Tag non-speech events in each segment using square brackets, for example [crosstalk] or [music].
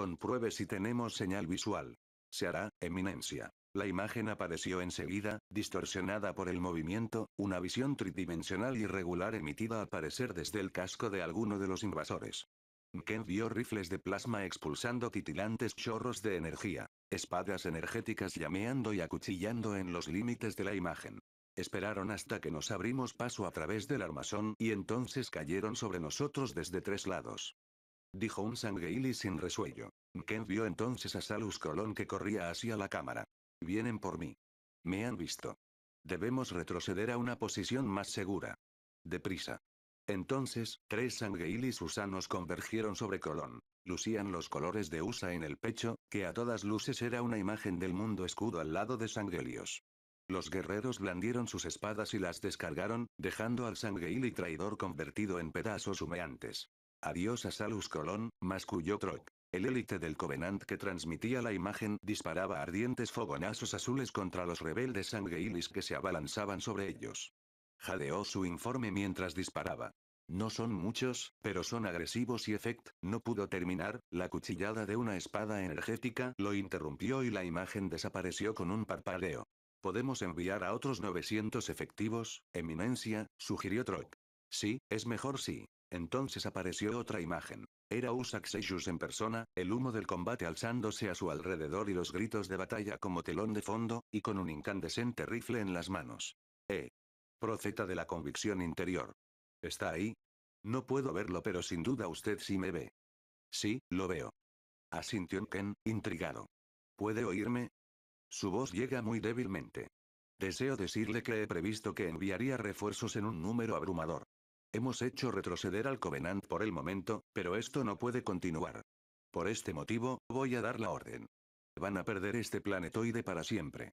Compruebe si tenemos señal visual. Se hará, eminencia. La imagen apareció enseguida, distorsionada por el movimiento, una visión tridimensional irregular emitida a parecer desde el casco de alguno de los invasores. Ken vio rifles de plasma expulsando titilantes chorros de energía, espadas energéticas llameando y acuchillando en los límites de la imagen. Esperaron hasta que nos abrimos paso a través del armazón y entonces cayeron sobre nosotros desde tres lados dijo un sangueili sin resuello. Ken vio entonces a Salus Colón que corría hacia la cámara. Vienen por mí. Me han visto. Debemos retroceder a una posición más segura. Deprisa. Entonces, tres sangueilis usanos convergieron sobre Colón. Lucían los colores de USA en el pecho, que a todas luces era una imagen del mundo escudo al lado de Sangelios. Los guerreros blandieron sus espadas y las descargaron, dejando al sangueili traidor convertido en pedazos humeantes. Adiós a Salus Colón, masculló Troc. El élite del Covenant que transmitía la imagen disparaba ardientes fogonazos azules contra los rebeldes sangueilis que se abalanzaban sobre ellos. Jadeó su informe mientras disparaba. No son muchos, pero son agresivos y Efecto, no pudo terminar, la cuchillada de una espada energética lo interrumpió y la imagen desapareció con un parpadeo. Podemos enviar a otros 900 efectivos, Eminencia, sugirió Troc. Sí, es mejor sí. Entonces apareció otra imagen. Era Usak en persona, el humo del combate alzándose a su alrededor y los gritos de batalla como telón de fondo, y con un incandescente rifle en las manos. Eh. Profeta de la convicción interior. ¿Está ahí? No puedo verlo, pero sin duda usted sí me ve. Sí, lo veo. Asintió Ken, intrigado. ¿Puede oírme? Su voz llega muy débilmente. Deseo decirle que he previsto que enviaría refuerzos en un número abrumador. Hemos hecho retroceder al Covenant por el momento, pero esto no puede continuar. Por este motivo, voy a dar la orden. Van a perder este planetoide para siempre.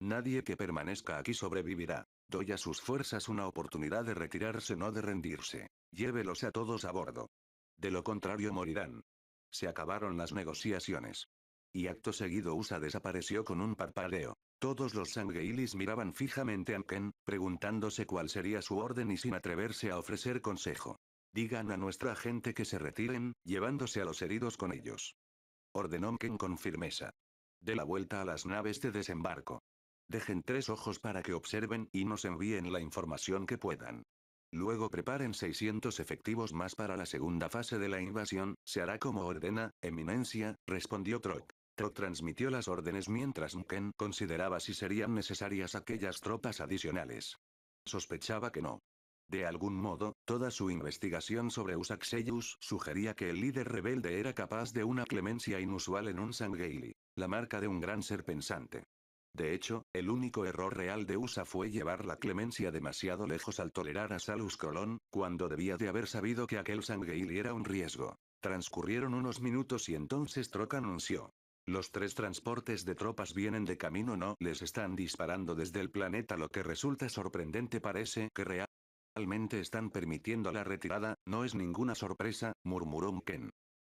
Nadie que permanezca aquí sobrevivirá. Doy a sus fuerzas una oportunidad de retirarse, no de rendirse. Llévelos a todos a bordo. De lo contrario morirán. Se acabaron las negociaciones. Y acto seguido USA desapareció con un parpadeo. Todos los sangueilis miraban fijamente a Ken, preguntándose cuál sería su orden y sin atreverse a ofrecer consejo. Digan a nuestra gente que se retiren, llevándose a los heridos con ellos. Ordenó Ken con firmeza. De la vuelta a las naves de desembarco. Dejen tres ojos para que observen y nos envíen la información que puedan. Luego preparen 600 efectivos más para la segunda fase de la invasión, se hará como ordena, Eminencia, respondió Troc transmitió las órdenes mientras Nken consideraba si serían necesarias aquellas tropas adicionales. Sospechaba que no. De algún modo, toda su investigación sobre Usaxellus sugería que el líder rebelde era capaz de una clemencia inusual en un Sangheili, la marca de un gran ser pensante. De hecho, el único error real de USA fue llevar la clemencia demasiado lejos al tolerar a Salus Colón, cuando debía de haber sabido que aquel Sangheili era un riesgo. Transcurrieron unos minutos y entonces Troc anunció. Los tres transportes de tropas vienen de camino no les están disparando desde el planeta lo que resulta sorprendente parece que realmente están permitiendo la retirada, no es ninguna sorpresa, murmuró Mken.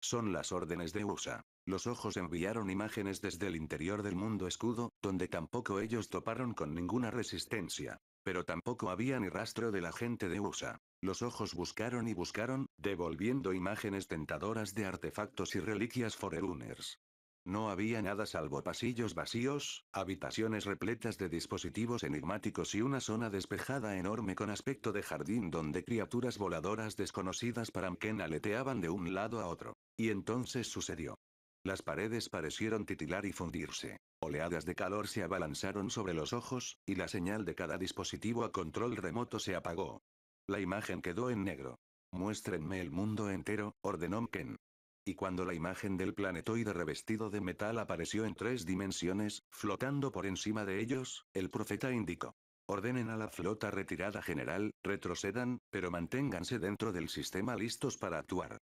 Son las órdenes de USA. Los ojos enviaron imágenes desde el interior del mundo escudo, donde tampoco ellos toparon con ninguna resistencia. Pero tampoco había ni rastro de la gente de USA. Los ojos buscaron y buscaron, devolviendo imágenes tentadoras de artefactos y reliquias Foreruners. No había nada salvo pasillos vacíos, habitaciones repletas de dispositivos enigmáticos y una zona despejada enorme con aspecto de jardín donde criaturas voladoras desconocidas para M'ken aleteaban de un lado a otro. Y entonces sucedió. Las paredes parecieron titilar y fundirse. Oleadas de calor se abalanzaron sobre los ojos, y la señal de cada dispositivo a control remoto se apagó. La imagen quedó en negro. Muéstrenme el mundo entero, ordenó M'ken. Y cuando la imagen del planetoide revestido de metal apareció en tres dimensiones, flotando por encima de ellos, el profeta indicó. Ordenen a la flota retirada general, retrocedan, pero manténganse dentro del sistema listos para actuar.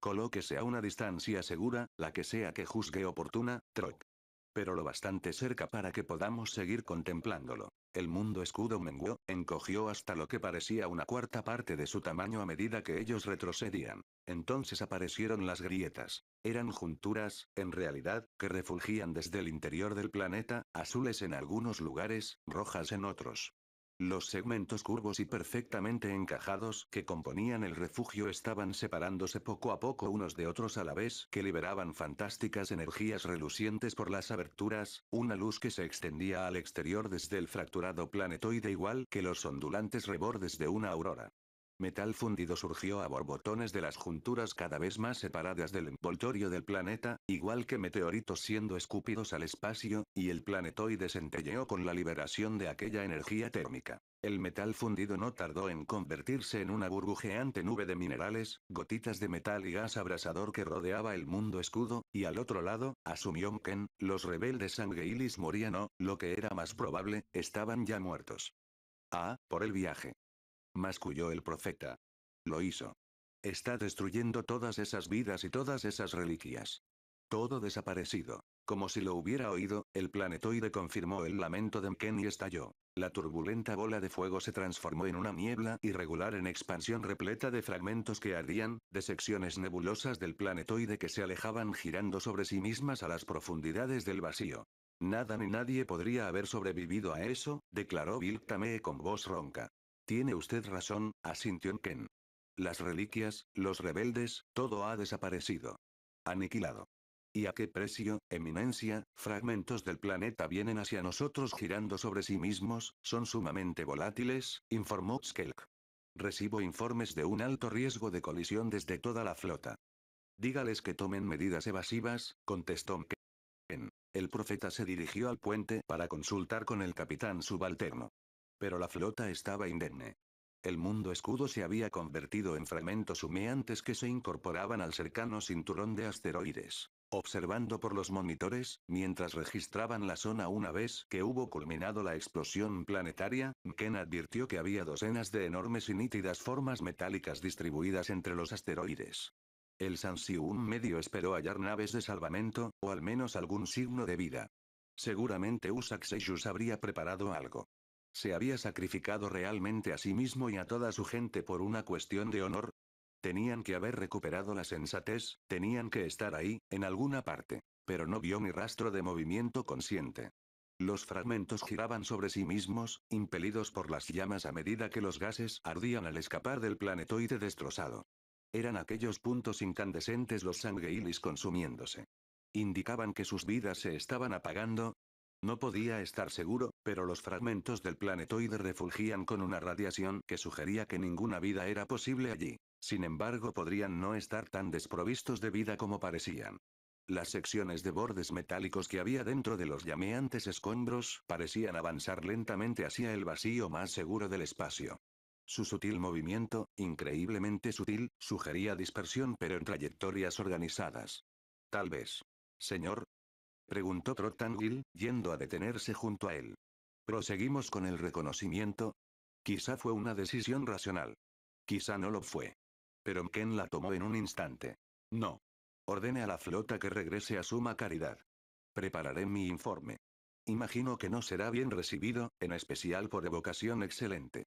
Colóquese a una distancia segura, la que sea que juzgue oportuna, Troc pero lo bastante cerca para que podamos seguir contemplándolo. El mundo escudo menguó, encogió hasta lo que parecía una cuarta parte de su tamaño a medida que ellos retrocedían. Entonces aparecieron las grietas. Eran junturas, en realidad, que refugían desde el interior del planeta, azules en algunos lugares, rojas en otros. Los segmentos curvos y perfectamente encajados que componían el refugio estaban separándose poco a poco unos de otros a la vez que liberaban fantásticas energías relucientes por las aberturas, una luz que se extendía al exterior desde el fracturado planetoide igual que los ondulantes rebordes de una aurora. Metal fundido surgió a borbotones de las junturas cada vez más separadas del envoltorio del planeta, igual que meteoritos siendo escupidos al espacio, y el planetoide centelleó con la liberación de aquella energía térmica. El metal fundido no tardó en convertirse en una burbujeante nube de minerales, gotitas de metal y gas abrasador que rodeaba el mundo escudo, y al otro lado, asumió Ken, los rebeldes Sangeilis morían o, lo que era más probable, estaban ya muertos. Ah, por el viaje masculló el profeta. Lo hizo. Está destruyendo todas esas vidas y todas esas reliquias. Todo desaparecido. Como si lo hubiera oído, el planetoide confirmó el lamento de Mken y estalló. La turbulenta bola de fuego se transformó en una niebla irregular en expansión repleta de fragmentos que ardían, de secciones nebulosas del planetoide que se alejaban girando sobre sí mismas a las profundidades del vacío. Nada ni nadie podría haber sobrevivido a eso, declaró Viltame con voz ronca. Tiene usted razón, asintió Ken. Las reliquias, los rebeldes, todo ha desaparecido. Aniquilado. ¿Y a qué precio, eminencia? Fragmentos del planeta vienen hacia nosotros girando sobre sí mismos, son sumamente volátiles, informó Skelk. Recibo informes de un alto riesgo de colisión desde toda la flota. Dígales que tomen medidas evasivas, contestó Ken. El profeta se dirigió al puente para consultar con el capitán subalterno pero la flota estaba indemne. El mundo escudo se había convertido en fragmentos humeantes que se incorporaban al cercano cinturón de asteroides. Observando por los monitores, mientras registraban la zona una vez que hubo culminado la explosión planetaria, Ken advirtió que había docenas de enormes y nítidas formas metálicas distribuidas entre los asteroides. El un medio esperó hallar naves de salvamento, o al menos algún signo de vida. Seguramente Usaxeyus habría preparado algo. ¿Se había sacrificado realmente a sí mismo y a toda su gente por una cuestión de honor? Tenían que haber recuperado la sensatez, tenían que estar ahí, en alguna parte. Pero no vio ni rastro de movimiento consciente. Los fragmentos giraban sobre sí mismos, impelidos por las llamas a medida que los gases ardían al escapar del planetoide destrozado. Eran aquellos puntos incandescentes los sangueilis consumiéndose. ¿Indicaban que sus vidas se estaban apagando? No podía estar seguro, pero los fragmentos del planetoide refugían con una radiación que sugería que ninguna vida era posible allí. Sin embargo, podrían no estar tan desprovistos de vida como parecían. Las secciones de bordes metálicos que había dentro de los llameantes escombros parecían avanzar lentamente hacia el vacío más seguro del espacio. Su sutil movimiento, increíblemente sutil, sugería dispersión pero en trayectorias organizadas. Tal vez. Señor. Preguntó Trotanguil, yendo a detenerse junto a él. Proseguimos con el reconocimiento. Quizá fue una decisión racional. Quizá no lo fue. Pero Ken la tomó en un instante. No. Ordene a la flota que regrese a Suma Caridad. Prepararé mi informe. Imagino que no será bien recibido, en especial por evocación excelente.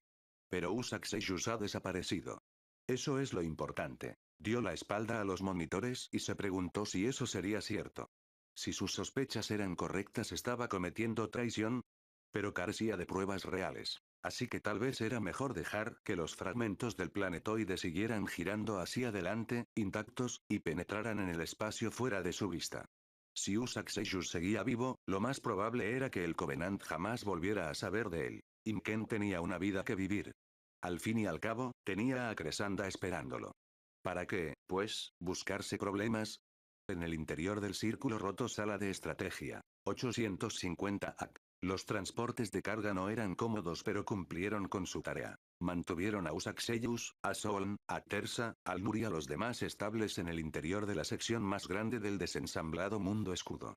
Pero Usak se ha desaparecido. Eso es lo importante. Dio la espalda a los monitores y se preguntó si eso sería cierto. Si sus sospechas eran correctas estaba cometiendo traición, pero carecía de pruebas reales. Así que tal vez era mejor dejar que los fragmentos del planetoide siguieran girando hacia adelante, intactos, y penetraran en el espacio fuera de su vista. Si Usak seguía vivo, lo más probable era que el Covenant jamás volviera a saber de él. Imken tenía una vida que vivir. Al fin y al cabo, tenía a Cresanda esperándolo. ¿Para qué, pues, buscarse problemas? En el interior del círculo roto sala de estrategia. 850 AC. Los transportes de carga no eran cómodos pero cumplieron con su tarea. Mantuvieron a Usaxellus, a Soln, a Tersa, al Nur y a los demás estables en el interior de la sección más grande del desensamblado mundo escudo.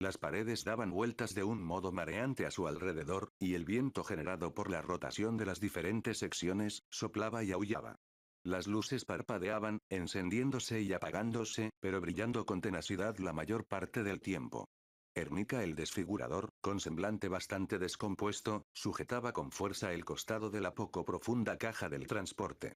Las paredes daban vueltas de un modo mareante a su alrededor, y el viento generado por la rotación de las diferentes secciones, soplaba y aullaba. Las luces parpadeaban, encendiéndose y apagándose, pero brillando con tenacidad la mayor parte del tiempo. Ernica el desfigurador, con semblante bastante descompuesto, sujetaba con fuerza el costado de la poco profunda caja del transporte.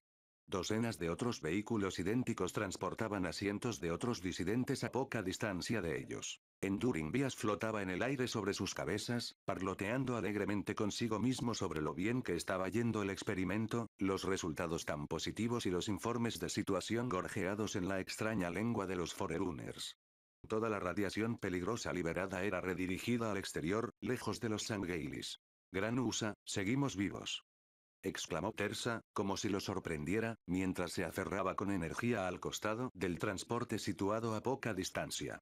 Docenas de otros vehículos idénticos transportaban asientos de otros disidentes a poca distancia de ellos. Enduring Vias flotaba en el aire sobre sus cabezas, parloteando alegremente consigo mismo sobre lo bien que estaba yendo el experimento, los resultados tan positivos y los informes de situación gorjeados en la extraña lengua de los Forerunners. Toda la radiación peligrosa liberada era redirigida al exterior, lejos de los Sangailis. Gran USA, seguimos vivos. Exclamó Tersa, como si lo sorprendiera, mientras se aferraba con energía al costado del transporte situado a poca distancia.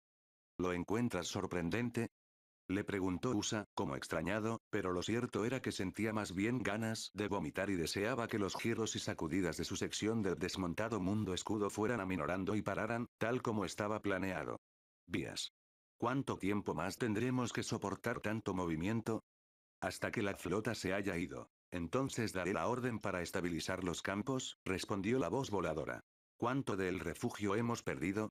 ¿Lo encuentras sorprendente? Le preguntó USA, como extrañado, pero lo cierto era que sentía más bien ganas de vomitar y deseaba que los giros y sacudidas de su sección del desmontado mundo escudo fueran aminorando y pararan, tal como estaba planeado. Vías. ¿Cuánto tiempo más tendremos que soportar tanto movimiento? Hasta que la flota se haya ido. Entonces daré la orden para estabilizar los campos, respondió la voz voladora. ¿Cuánto del refugio hemos perdido?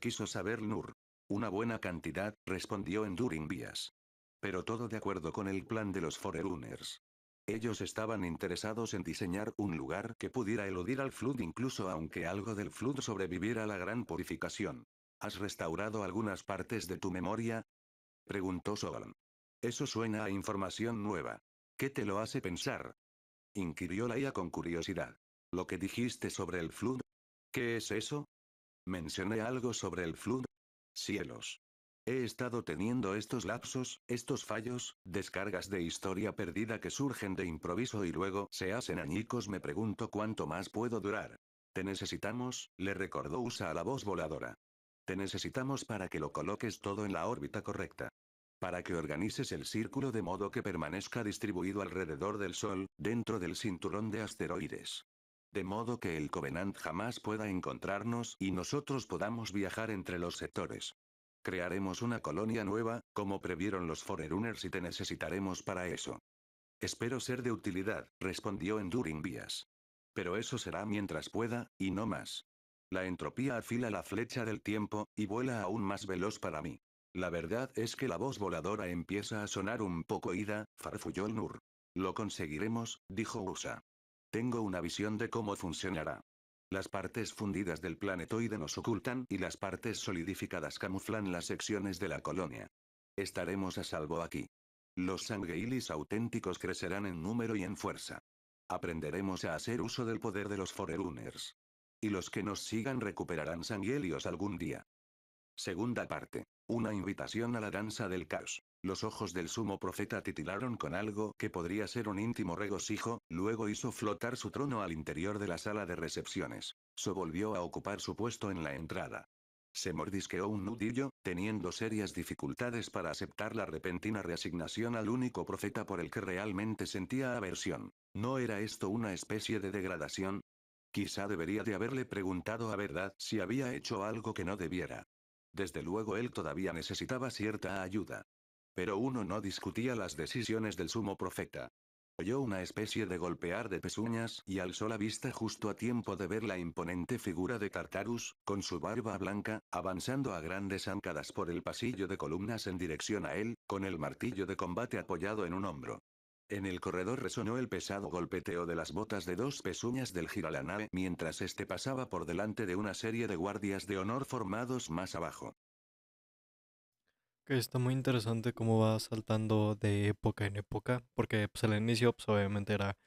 Quiso saber Nur. Una buena cantidad, respondió Enduring Vías. Pero todo de acuerdo con el plan de los Forerunners. Ellos estaban interesados en diseñar un lugar que pudiera eludir al Flood incluso aunque algo del Flood sobreviviera a la gran purificación. ¿Has restaurado algunas partes de tu memoria? Preguntó Solon. Eso suena a información nueva. ¿Qué te lo hace pensar? Inquirió Laia con curiosidad. ¿Lo que dijiste sobre el flood? ¿Qué es eso? Mencioné algo sobre el flood. Cielos. He estado teniendo estos lapsos, estos fallos, descargas de historia perdida que surgen de improviso y luego se hacen añicos. Me pregunto cuánto más puedo durar. Te necesitamos, le recordó Usa a la voz voladora necesitamos para que lo coloques todo en la órbita correcta. Para que organices el círculo de modo que permanezca distribuido alrededor del Sol, dentro del cinturón de asteroides. De modo que el Covenant jamás pueda encontrarnos y nosotros podamos viajar entre los sectores. Crearemos una colonia nueva, como previeron los Forerunners y te necesitaremos para eso. Espero ser de utilidad, respondió Enduring Vías. Pero eso será mientras pueda, y no más. La entropía afila la flecha del tiempo, y vuela aún más veloz para mí. La verdad es que la voz voladora empieza a sonar un poco ida, farfulló el Nur. Lo conseguiremos, dijo Usa. Tengo una visión de cómo funcionará. Las partes fundidas del planetoide nos ocultan y las partes solidificadas camuflan las secciones de la colonia. Estaremos a salvo aquí. Los Sangueilis auténticos crecerán en número y en fuerza. Aprenderemos a hacer uso del poder de los Foreruners. Y los que nos sigan recuperarán sanguelios algún día. Segunda parte. Una invitación a la danza del caos. Los ojos del sumo profeta titilaron con algo que podría ser un íntimo regocijo, luego hizo flotar su trono al interior de la sala de recepciones. So volvió a ocupar su puesto en la entrada. Se mordisqueó un nudillo, teniendo serias dificultades para aceptar la repentina reasignación al único profeta por el que realmente sentía aversión. ¿No era esto una especie de degradación? Quizá debería de haberle preguntado a verdad si había hecho algo que no debiera. Desde luego él todavía necesitaba cierta ayuda. Pero uno no discutía las decisiones del sumo profeta. Oyó una especie de golpear de pezuñas y alzó la vista justo a tiempo de ver la imponente figura de Tartarus, con su barba blanca, avanzando a grandes zancadas por el pasillo de columnas en dirección a él, con el martillo de combate apoyado en un hombro. En el corredor resonó el pesado golpeteo de las botas de dos pezuñas del la nave mientras este pasaba por delante de una serie de guardias de honor formados más abajo. Que está muy interesante cómo va saltando de época en época, porque pues, el inicio pues, obviamente era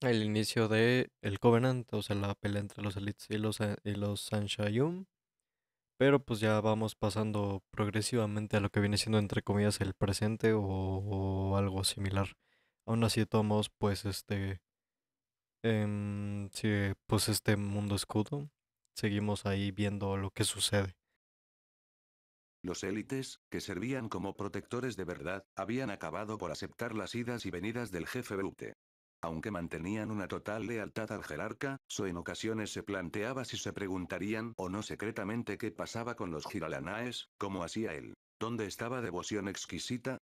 el inicio de el Covenant, o sea, la pelea entre los Elites y los, eh, y los pero pues ya vamos pasando progresivamente a lo que viene siendo entre comillas el presente o, algo similar. Aún así, tomos pues este. Em, pues este mundo escudo. Seguimos ahí viendo lo que sucede. Los élites, que servían como protectores de verdad, habían acabado por aceptar las idas y venidas del jefe Brute. Aunque mantenían una total lealtad al jerarca, So en ocasiones se planteaba si se preguntarían o no secretamente qué pasaba con los Giralanaes, como hacía él. ¿Dónde estaba devoción exquisita?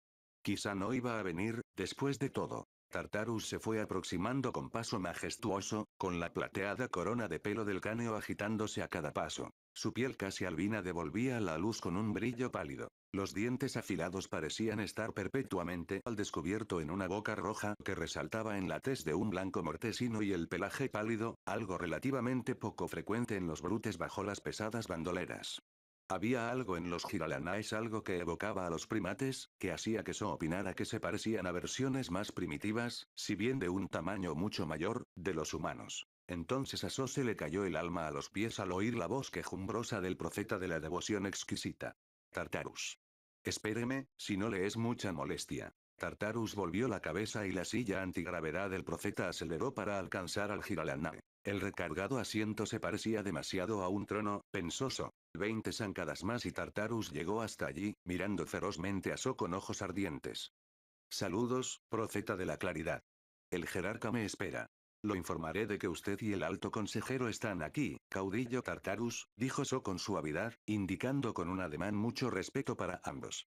Quizá no iba a venir, después de todo. Tartarus se fue aproximando con paso majestuoso, con la plateada corona de pelo del cáneo agitándose a cada paso. Su piel casi albina devolvía la luz con un brillo pálido. Los dientes afilados parecían estar perpetuamente al descubierto en una boca roja que resaltaba en la tez de un blanco mortecino y el pelaje pálido, algo relativamente poco frecuente en los brutes bajo las pesadas bandoleras. Había algo en los giralanais algo que evocaba a los primates, que hacía que So opinara que se parecían a versiones más primitivas, si bien de un tamaño mucho mayor, de los humanos. Entonces a se le cayó el alma a los pies al oír la voz quejumbrosa del profeta de la devoción exquisita. Tartarus. Espéreme, si no le es mucha molestia. Tartarus volvió la cabeza y la silla antigravedad del profeta aceleró para alcanzar al Giralana. El recargado asiento se parecía demasiado a un trono, pensoso. Veinte zancadas más y Tartarus llegó hasta allí, mirando ferozmente a So con ojos ardientes. Saludos, profeta de la claridad. El jerarca me espera. Lo informaré de que usted y el alto consejero están aquí, caudillo Tartarus, dijo So con suavidad, indicando con un ademán mucho respeto para ambos.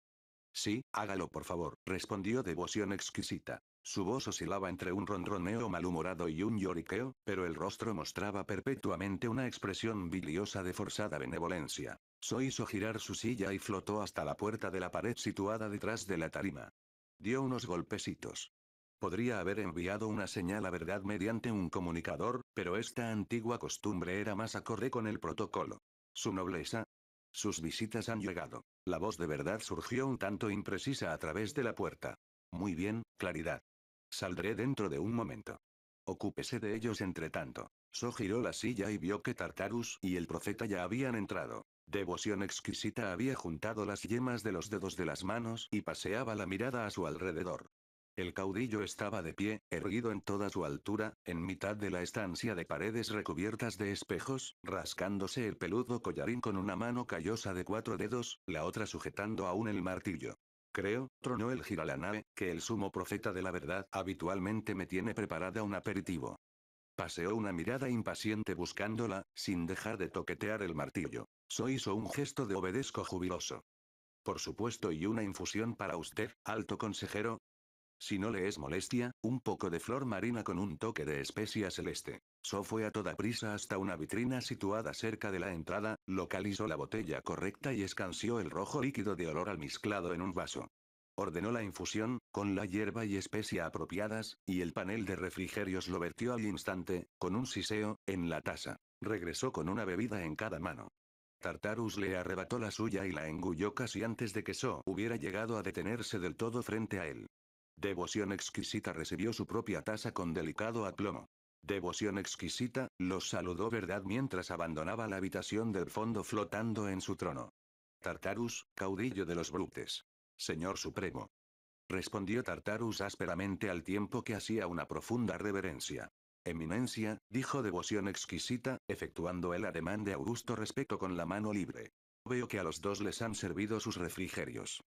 Sí, hágalo por favor, respondió devoción exquisita. Su voz oscilaba entre un ronroneo malhumorado y un lloriqueo, pero el rostro mostraba perpetuamente una expresión biliosa de forzada benevolencia. So hizo girar su silla y flotó hasta la puerta de la pared situada detrás de la tarima. Dio unos golpecitos. Podría haber enviado una señal a verdad mediante un comunicador, pero esta antigua costumbre era más acorde con el protocolo. Su nobleza. Sus visitas han llegado. La voz de verdad surgió un tanto imprecisa a través de la puerta. Muy bien, claridad. Saldré dentro de un momento. Ocúpese de ellos entre tanto. So giró la silla y vio que Tartarus y el profeta ya habían entrado. Devoción exquisita había juntado las yemas de los dedos de las manos y paseaba la mirada a su alrededor. El caudillo estaba de pie, erguido en toda su altura, en mitad de la estancia de paredes recubiertas de espejos, rascándose el peludo collarín con una mano callosa de cuatro dedos, la otra sujetando aún el martillo. Creo, tronó el giralanae, que el sumo profeta de la verdad habitualmente me tiene preparada un aperitivo. Paseó una mirada impaciente buscándola, sin dejar de toquetear el martillo. So hizo un gesto de obedezco jubiloso. Por supuesto y una infusión para usted, alto consejero, si no le es molestia, un poco de flor marina con un toque de especia celeste. So fue a toda prisa hasta una vitrina situada cerca de la entrada, localizó la botella correcta y escanció el rojo líquido de olor al mezclado en un vaso. Ordenó la infusión, con la hierba y especia apropiadas, y el panel de refrigerios lo vertió al instante, con un siseo, en la taza. Regresó con una bebida en cada mano. Tartarus le arrebató la suya y la engulló casi antes de que So hubiera llegado a detenerse del todo frente a él. Devoción exquisita recibió su propia taza con delicado aplomo. Devoción exquisita, los saludó verdad mientras abandonaba la habitación del fondo flotando en su trono. Tartarus, caudillo de los brutes. Señor Supremo. Respondió Tartarus ásperamente al tiempo que hacía una profunda reverencia. Eminencia, dijo devoción exquisita, efectuando el ademán de augusto respeto con la mano libre. Veo que a los dos les han servido sus refrigerios.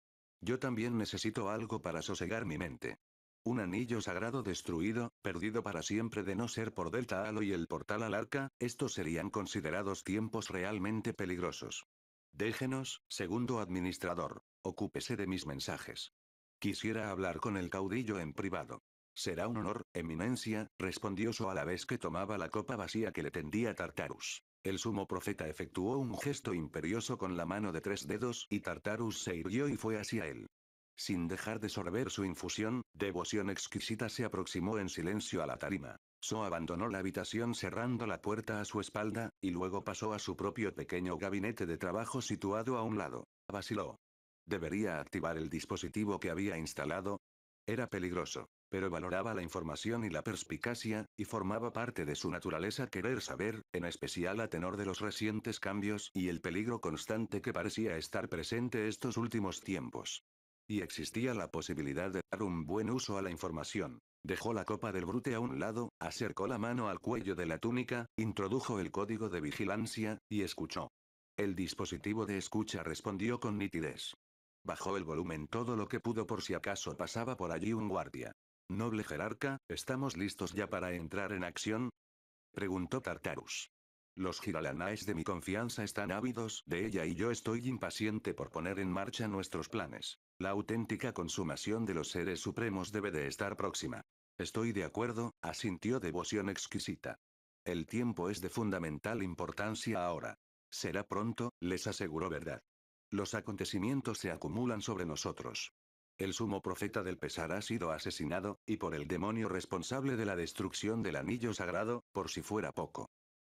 Yo también necesito algo para sosegar mi mente. Un anillo sagrado destruido, perdido para siempre de no ser por Delta Halo y el portal al arca, estos serían considerados tiempos realmente peligrosos. Déjenos, segundo administrador. Ocúpese de mis mensajes. Quisiera hablar con el caudillo en privado. Será un honor, eminencia, respondió So a la vez que tomaba la copa vacía que le tendía Tartarus. El sumo profeta efectuó un gesto imperioso con la mano de tres dedos y Tartarus se irguió y fue hacia él. Sin dejar de sorber su infusión, devoción exquisita se aproximó en silencio a la tarima. So abandonó la habitación cerrando la puerta a su espalda, y luego pasó a su propio pequeño gabinete de trabajo situado a un lado. Vaciló. ¿Debería activar el dispositivo que había instalado? Era peligroso pero valoraba la información y la perspicacia, y formaba parte de su naturaleza querer saber, en especial a tenor de los recientes cambios y el peligro constante que parecía estar presente estos últimos tiempos. Y existía la posibilidad de dar un buen uso a la información. Dejó la copa del brute a un lado, acercó la mano al cuello de la túnica, introdujo el código de vigilancia, y escuchó. El dispositivo de escucha respondió con nitidez. Bajó el volumen todo lo que pudo por si acaso pasaba por allí un guardia. Noble jerarca, ¿estamos listos ya para entrar en acción? Preguntó Tartarus. Los giralanaes de mi confianza están ávidos de ella y yo estoy impaciente por poner en marcha nuestros planes. La auténtica consumación de los seres supremos debe de estar próxima. Estoy de acuerdo, asintió devoción exquisita. El tiempo es de fundamental importancia ahora. Será pronto, les aseguró verdad. Los acontecimientos se acumulan sobre nosotros. El sumo profeta del pesar ha sido asesinado, y por el demonio responsable de la destrucción del anillo sagrado, por si fuera poco.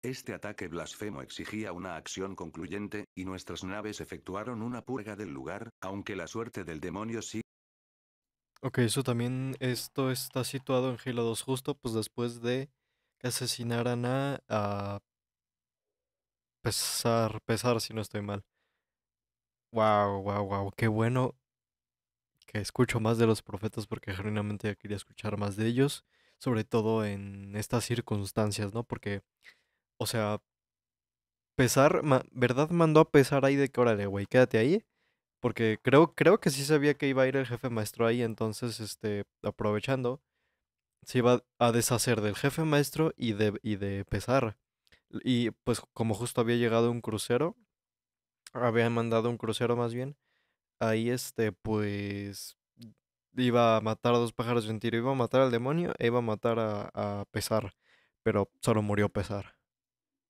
Este ataque blasfemo exigía una acción concluyente, y nuestras naves efectuaron una purga del lugar, aunque la suerte del demonio sí. Ok, eso también, esto está situado en Halo 2 justo, pues después de asesinar a, a pesar, pesar si no estoy mal. Wow, wow, wow, qué bueno que escucho más de los profetas porque genuinamente quería escuchar más de ellos, sobre todo en estas circunstancias, ¿no? Porque, o sea, pesar, ¿verdad? Mandó a pesar ahí de que, órale, güey, quédate ahí. Porque creo, creo que sí sabía que iba a ir el jefe maestro ahí, entonces, este, aprovechando, se iba a deshacer del jefe maestro y de, y de pesar. Y pues como justo había llegado un crucero, había mandado un crucero más bien, ahí este, pues iba a matar a dos pájaros de un tiro, iba a matar al demonio e iba a matar a, Pesar, pero solo murió Pesar.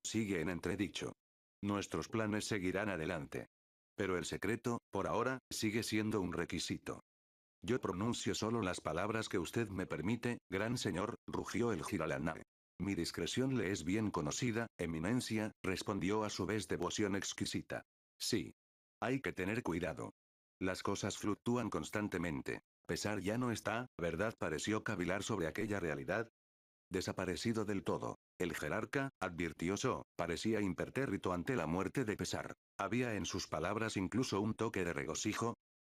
Sigue en entredicho. Nuestros planes seguirán adelante. Pero el secreto, por ahora, sigue siendo un requisito. Yo pronuncio solo las palabras que usted me permite, gran señor, rugió el giralana. Mi discreción le es bien conocida, Eminencia, respondió a su vez devoción exquisita. Sí. Hay que tener cuidado. Las cosas fluctúan constantemente. Pesar ya no está, ¿verdad? Pareció cavilar sobre aquella realidad. Desaparecido del todo. El jerarca, advirtió parecía impertérrito ante la muerte de Pesar. Había en sus palabras incluso un toque de regocijo.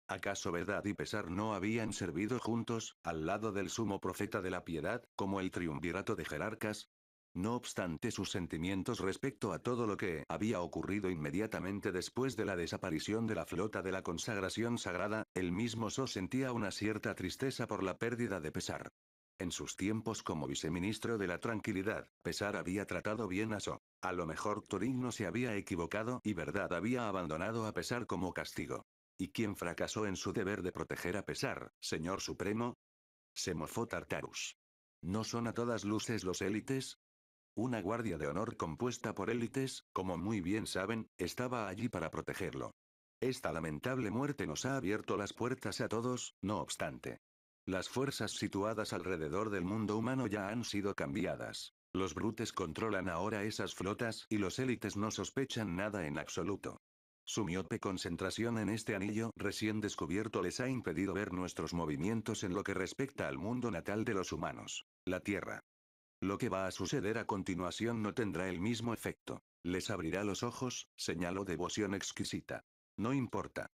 ¿Acaso verdad y pesar no habían servido juntos, al lado del sumo profeta de la piedad, como el triunvirato de jerarcas? No obstante sus sentimientos respecto a todo lo que había ocurrido inmediatamente después de la desaparición de la flota de la consagración sagrada, el mismo So sentía una cierta tristeza por la pérdida de Pesar. En sus tiempos como viceministro de la tranquilidad, Pesar había tratado bien a So. A lo mejor Turing no se había equivocado y verdad había abandonado a Pesar como castigo. ¿Y quién fracasó en su deber de proteger a Pesar, señor supremo? Se mofó Tartarus. ¿No son a todas luces los élites? Una guardia de honor compuesta por élites, como muy bien saben, estaba allí para protegerlo. Esta lamentable muerte nos ha abierto las puertas a todos, no obstante. Las fuerzas situadas alrededor del mundo humano ya han sido cambiadas. Los brutes controlan ahora esas flotas y los élites no sospechan nada en absoluto. Su miope concentración en este anillo recién descubierto les ha impedido ver nuestros movimientos en lo que respecta al mundo natal de los humanos, la Tierra. Lo que va a suceder a continuación no tendrá el mismo efecto. Les abrirá los ojos, señaló devoción exquisita. No importa.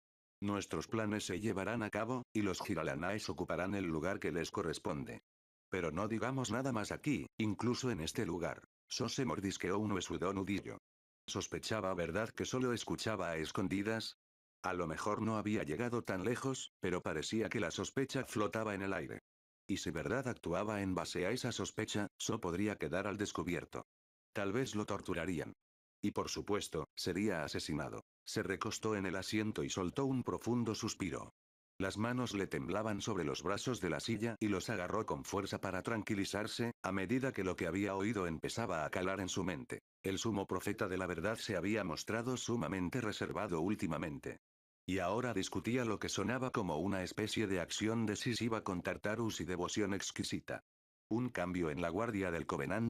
Nuestros planes se llevarán a cabo, y los Giralanaes ocuparán el lugar que les corresponde. Pero no digamos nada más aquí, incluso en este lugar. Sose mordisqueó un huesudo nudillo. Sospechaba verdad que solo escuchaba a escondidas. A lo mejor no había llegado tan lejos, pero parecía que la sospecha flotaba en el aire. Y si verdad actuaba en base a esa sospecha, So podría quedar al descubierto. Tal vez lo torturarían. Y por supuesto, sería asesinado. Se recostó en el asiento y soltó un profundo suspiro. Las manos le temblaban sobre los brazos de la silla y los agarró con fuerza para tranquilizarse, a medida que lo que había oído empezaba a calar en su mente. El sumo profeta de la verdad se había mostrado sumamente reservado últimamente. Y ahora discutía lo que sonaba como una especie de acción decisiva con Tartarus y devoción exquisita. ¿Un cambio en la guardia del Covenant?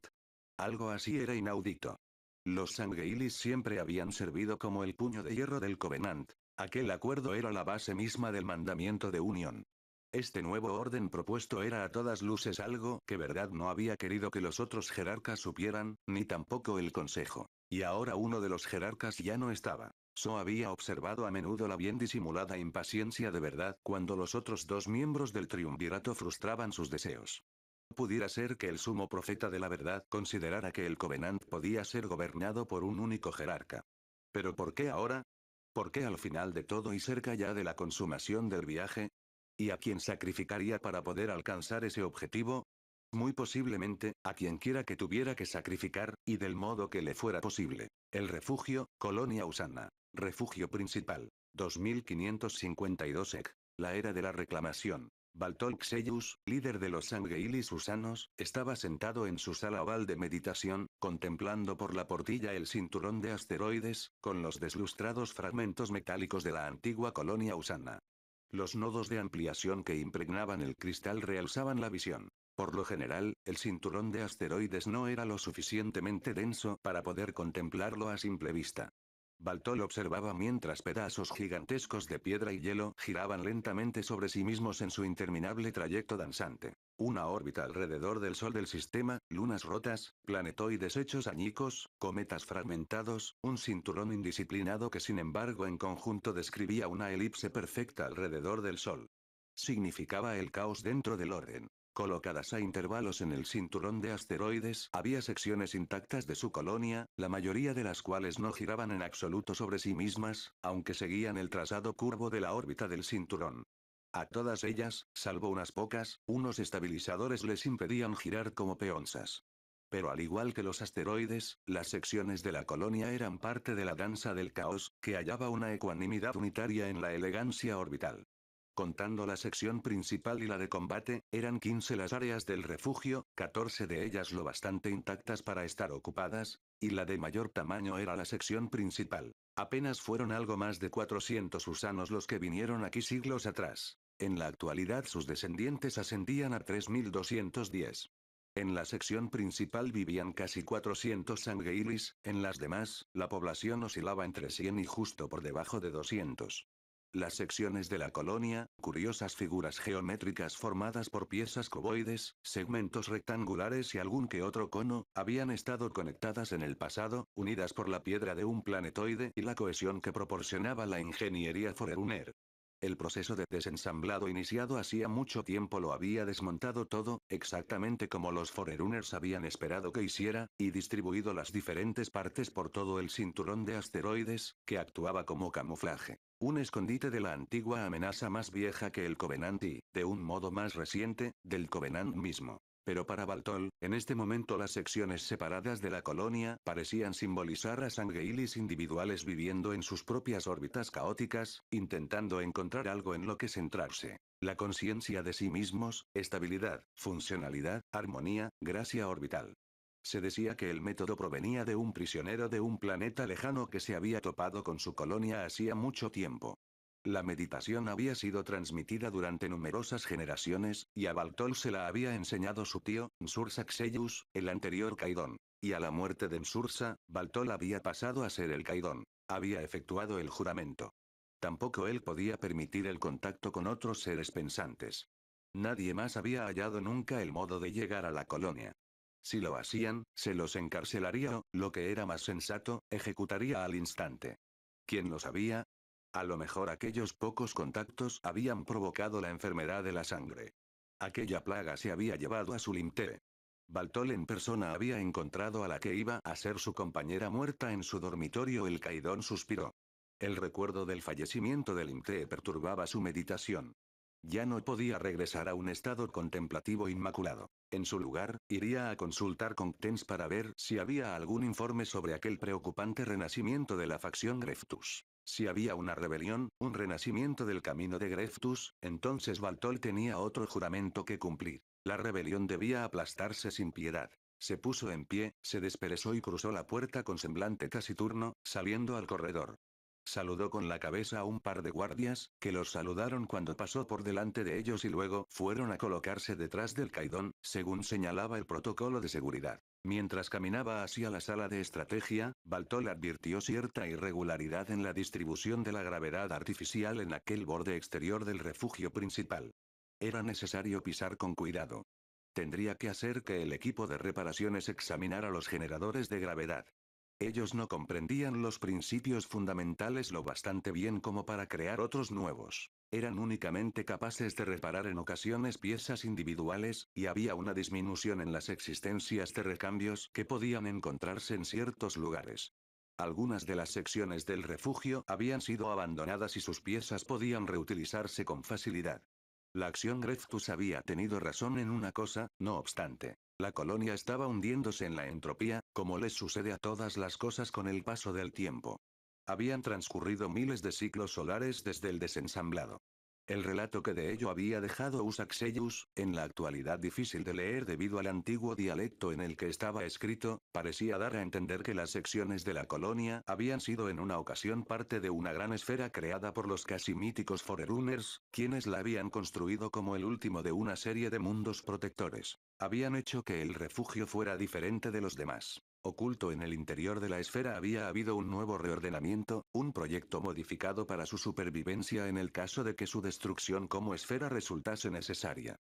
Algo así era inaudito. Los sangheili siempre habían servido como el puño de hierro del Covenant. Aquel acuerdo era la base misma del mandamiento de unión. Este nuevo orden propuesto era a todas luces algo que verdad no había querido que los otros jerarcas supieran, ni tampoco el consejo. Y ahora uno de los jerarcas ya no estaba. So había observado a menudo la bien disimulada impaciencia de verdad cuando los otros dos miembros del triunvirato frustraban sus deseos. Pudiera ser que el sumo profeta de la verdad considerara que el Covenant podía ser gobernado por un único jerarca. Pero ¿por qué ahora? ¿Por qué al final de todo y cerca ya de la consumación del viaje? ¿Y a quién sacrificaría para poder alcanzar ese objetivo? Muy posiblemente, a quien quiera que tuviera que sacrificar, y del modo que le fuera posible. El refugio, Colonia Usana. Refugio principal. 2552 EC. La era de la reclamación. Baltol líder de los Sangueilis Usanos, estaba sentado en su sala oval de meditación, contemplando por la portilla el cinturón de asteroides, con los deslustrados fragmentos metálicos de la antigua colonia usana. Los nodos de ampliación que impregnaban el cristal realzaban la visión. Por lo general, el cinturón de asteroides no era lo suficientemente denso para poder contemplarlo a simple vista. Baltol observaba mientras pedazos gigantescos de piedra y hielo giraban lentamente sobre sí mismos en su interminable trayecto danzante. Una órbita alrededor del Sol del sistema, lunas rotas, planetoides hechos añicos, cometas fragmentados, un cinturón indisciplinado que sin embargo en conjunto describía una elipse perfecta alrededor del Sol. Significaba el caos dentro del orden. Colocadas a intervalos en el cinturón de asteroides, había secciones intactas de su colonia, la mayoría de las cuales no giraban en absoluto sobre sí mismas, aunque seguían el trazado curvo de la órbita del cinturón. A todas ellas, salvo unas pocas, unos estabilizadores les impedían girar como peonzas. Pero al igual que los asteroides, las secciones de la colonia eran parte de la danza del caos, que hallaba una ecuanimidad unitaria en la elegancia orbital. Contando la sección principal y la de combate, eran 15 las áreas del refugio, 14 de ellas lo bastante intactas para estar ocupadas, y la de mayor tamaño era la sección principal. Apenas fueron algo más de 400 usanos los que vinieron aquí siglos atrás. En la actualidad sus descendientes ascendían a 3.210. En la sección principal vivían casi 400 sangueilis, en las demás, la población oscilaba entre 100 y justo por debajo de 200. Las secciones de la colonia, curiosas figuras geométricas formadas por piezas coboides, segmentos rectangulares y algún que otro cono, habían estado conectadas en el pasado, unidas por la piedra de un planetoide y la cohesión que proporcionaba la ingeniería Forerunner. El proceso de desensamblado iniciado hacía mucho tiempo lo había desmontado todo, exactamente como los Forerunners habían esperado que hiciera, y distribuido las diferentes partes por todo el cinturón de asteroides, que actuaba como camuflaje. Un escondite de la antigua amenaza más vieja que el Covenant y, de un modo más reciente, del Covenant mismo. Pero para Baltol, en este momento las secciones separadas de la colonia parecían simbolizar a sangueilis individuales viviendo en sus propias órbitas caóticas, intentando encontrar algo en lo que centrarse. La conciencia de sí mismos, estabilidad, funcionalidad, armonía, gracia orbital. Se decía que el método provenía de un prisionero de un planeta lejano que se había topado con su colonia hacía mucho tiempo. La meditación había sido transmitida durante numerosas generaciones, y a Baltol se la había enseñado su tío, Msursa el anterior Caidón. Y a la muerte de Nsursa, Baltol había pasado a ser el Caidón. Había efectuado el juramento. Tampoco él podía permitir el contacto con otros seres pensantes. Nadie más había hallado nunca el modo de llegar a la colonia. Si lo hacían, se los encarcelaría o, lo que era más sensato, ejecutaría al instante. ¿Quién lo sabía? A lo mejor aquellos pocos contactos habían provocado la enfermedad de la sangre. Aquella plaga se había llevado a su limte. Baltol en persona había encontrado a la que iba a ser su compañera muerta en su dormitorio. El caidón suspiró. El recuerdo del fallecimiento de limte perturbaba su meditación. Ya no podía regresar a un estado contemplativo inmaculado. En su lugar, iría a consultar con Tens para ver si había algún informe sobre aquel preocupante renacimiento de la facción Greftus. Si había una rebelión, un renacimiento del camino de Greftus, entonces Baltol tenía otro juramento que cumplir. La rebelión debía aplastarse sin piedad. Se puso en pie, se desperezó y cruzó la puerta con semblante taciturno, saliendo al corredor. Saludó con la cabeza a un par de guardias, que los saludaron cuando pasó por delante de ellos y luego fueron a colocarse detrás del caidón, según señalaba el protocolo de seguridad. Mientras caminaba hacia la sala de estrategia, Baltol advirtió cierta irregularidad en la distribución de la gravedad artificial en aquel borde exterior del refugio principal. Era necesario pisar con cuidado. Tendría que hacer que el equipo de reparaciones examinara los generadores de gravedad. Ellos no comprendían los principios fundamentales lo bastante bien como para crear otros nuevos. Eran únicamente capaces de reparar en ocasiones piezas individuales, y había una disminución en las existencias de recambios que podían encontrarse en ciertos lugares. Algunas de las secciones del refugio habían sido abandonadas y sus piezas podían reutilizarse con facilidad. La acción Greftus había tenido razón en una cosa, no obstante. La colonia estaba hundiéndose en la entropía, como les sucede a todas las cosas con el paso del tiempo. Habían transcurrido miles de ciclos solares desde el desensamblado. El relato que de ello había dejado Usaxellus, en la actualidad difícil de leer debido al antiguo dialecto en el que estaba escrito, parecía dar a entender que las secciones de la colonia habían sido en una ocasión parte de una gran esfera creada por los casi míticos Forerunners, quienes la habían construido como el último de una serie de mundos protectores. Habían hecho que el refugio fuera diferente de los demás. Oculto en el interior de la esfera había habido un nuevo reordenamiento, un proyecto modificado para su supervivencia en el caso de que su destrucción como esfera resultase necesaria.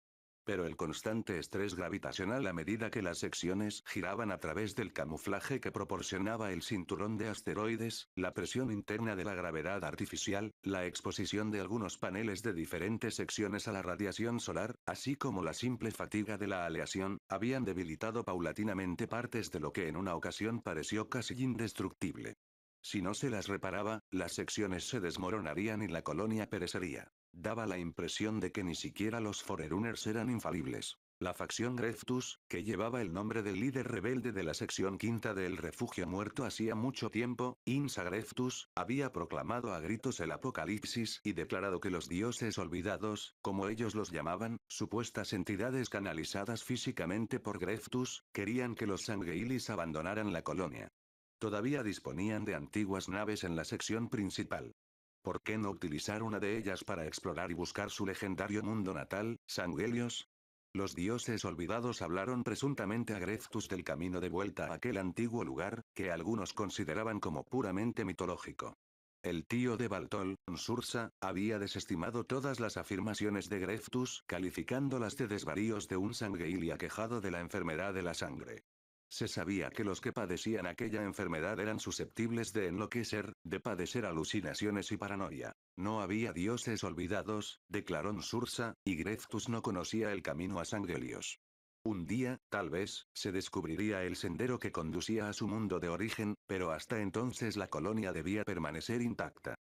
Pero el constante estrés gravitacional a medida que las secciones giraban a través del camuflaje que proporcionaba el cinturón de asteroides, la presión interna de la gravedad artificial, la exposición de algunos paneles de diferentes secciones a la radiación solar, así como la simple fatiga de la aleación, habían debilitado paulatinamente partes de lo que en una ocasión pareció casi indestructible. Si no se las reparaba, las secciones se desmoronarían y la colonia perecería. Daba la impresión de que ni siquiera los Forerunners eran infalibles. La facción Greftus, que llevaba el nombre del líder rebelde de la sección quinta del refugio muerto hacía mucho tiempo, Insa Greftus, había proclamado a gritos el apocalipsis y declarado que los dioses olvidados, como ellos los llamaban, supuestas entidades canalizadas físicamente por Greftus, querían que los Sangeilis abandonaran la colonia. Todavía disponían de antiguas naves en la sección principal. ¿Por qué no utilizar una de ellas para explorar y buscar su legendario mundo natal, Sanguelios? Los dioses olvidados hablaron presuntamente a Greftus del camino de vuelta a aquel antiguo lugar, que algunos consideraban como puramente mitológico. El tío de Baltol, Sursa, había desestimado todas las afirmaciones de Greftus, calificándolas de desvaríos de un y quejado de la enfermedad de la sangre. Se sabía que los que padecían aquella enfermedad eran susceptibles de enloquecer, de padecer alucinaciones y paranoia. No había dioses olvidados, declaró Sursa, y Greftus no conocía el camino a Sangelios. Un día, tal vez, se descubriría el sendero que conducía a su mundo de origen, pero hasta entonces la colonia debía permanecer intacta.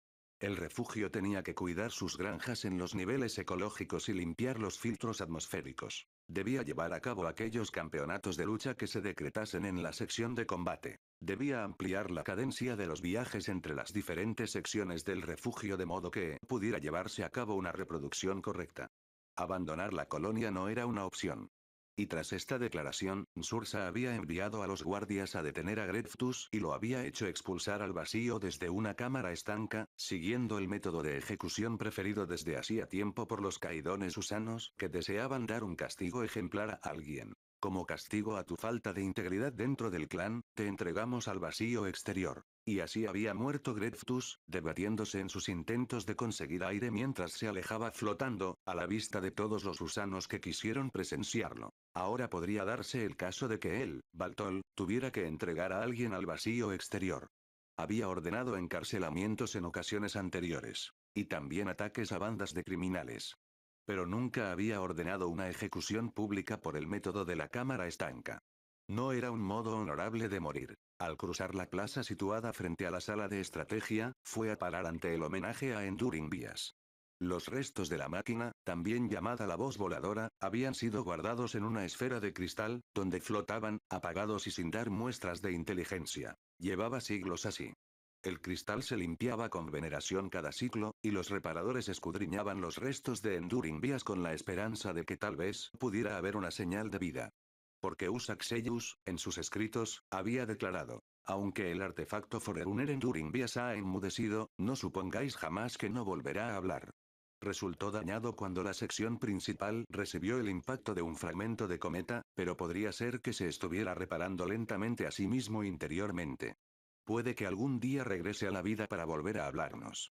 El refugio tenía que cuidar sus granjas en los niveles ecológicos y limpiar los filtros atmosféricos. Debía llevar a cabo aquellos campeonatos de lucha que se decretasen en la sección de combate. Debía ampliar la cadencia de los viajes entre las diferentes secciones del refugio de modo que pudiera llevarse a cabo una reproducción correcta. Abandonar la colonia no era una opción. Y tras esta declaración, Sursa había enviado a los guardias a detener a Greftus y lo había hecho expulsar al vacío desde una cámara estanca, siguiendo el método de ejecución preferido desde hacía tiempo por los caidones usanos que deseaban dar un castigo ejemplar a alguien. Como castigo a tu falta de integridad dentro del clan, te entregamos al vacío exterior. Y así había muerto Greftus, debatiéndose en sus intentos de conseguir aire mientras se alejaba flotando, a la vista de todos los gusanos que quisieron presenciarlo. Ahora podría darse el caso de que él, Baltol, tuviera que entregar a alguien al vacío exterior. Había ordenado encarcelamientos en ocasiones anteriores. Y también ataques a bandas de criminales. Pero nunca había ordenado una ejecución pública por el método de la cámara estanca. No era un modo honorable de morir. Al cruzar la plaza situada frente a la sala de estrategia, fue a parar ante el homenaje a Enduring Bias. Los restos de la máquina, también llamada la voz voladora, habían sido guardados en una esfera de cristal, donde flotaban, apagados y sin dar muestras de inteligencia. Llevaba siglos así. El cristal se limpiaba con veneración cada ciclo, y los reparadores escudriñaban los restos de Enduring Vías con la esperanza de que tal vez pudiera haber una señal de vida. Porque Usak en sus escritos, había declarado, aunque el artefacto Forerunner Enduring Vias ha enmudecido, no supongáis jamás que no volverá a hablar. Resultó dañado cuando la sección principal recibió el impacto de un fragmento de cometa, pero podría ser que se estuviera reparando lentamente a sí mismo interiormente. Puede que algún día regrese a la vida para volver a hablarnos.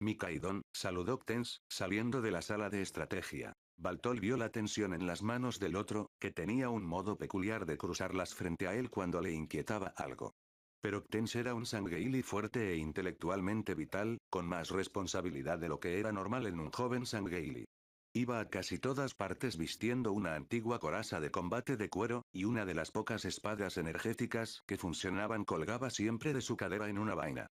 Mikaidon, saludó Octens saliendo de la sala de estrategia. Baltol vio la tensión en las manos del otro, que tenía un modo peculiar de cruzarlas frente a él cuando le inquietaba algo. Pero Octens era un Sangheili fuerte e intelectualmente vital, con más responsabilidad de lo que era normal en un joven Sangheili. Iba a casi todas partes vistiendo una antigua coraza de combate de cuero, y una de las pocas espadas energéticas que funcionaban colgaba siempre de su cadera en una vaina.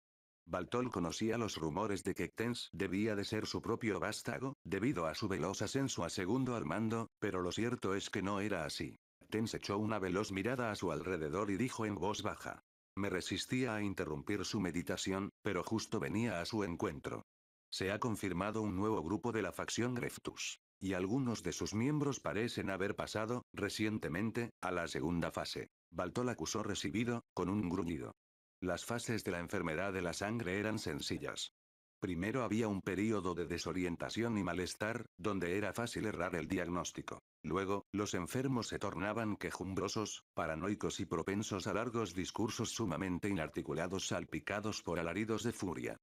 Baltol conocía los rumores de que Tens debía de ser su propio vástago, debido a su veloz ascenso a segundo al mando, pero lo cierto es que no era así. Tens echó una veloz mirada a su alrededor y dijo en voz baja. Me resistía a interrumpir su meditación, pero justo venía a su encuentro. Se ha confirmado un nuevo grupo de la facción Greftus. Y algunos de sus miembros parecen haber pasado, recientemente, a la segunda fase. Baltol acusó recibido, con un gruñido. Las fases de la enfermedad de la sangre eran sencillas. Primero había un periodo de desorientación y malestar, donde era fácil errar el diagnóstico. Luego, los enfermos se tornaban quejumbrosos, paranoicos y propensos a largos discursos sumamente inarticulados salpicados por alaridos de furia.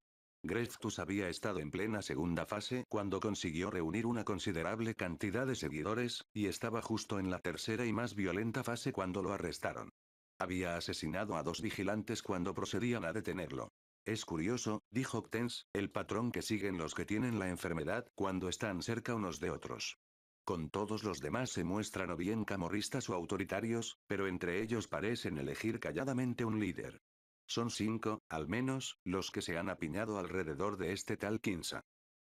Greftus había estado en plena segunda fase cuando consiguió reunir una considerable cantidad de seguidores, y estaba justo en la tercera y más violenta fase cuando lo arrestaron. Había asesinado a dos vigilantes cuando procedían a detenerlo. Es curioso, dijo Octens, el patrón que siguen los que tienen la enfermedad cuando están cerca unos de otros. Con todos los demás se muestran o bien camorristas o autoritarios, pero entre ellos parecen elegir calladamente un líder. Son cinco, al menos, los que se han apiñado alrededor de este tal Kinsa.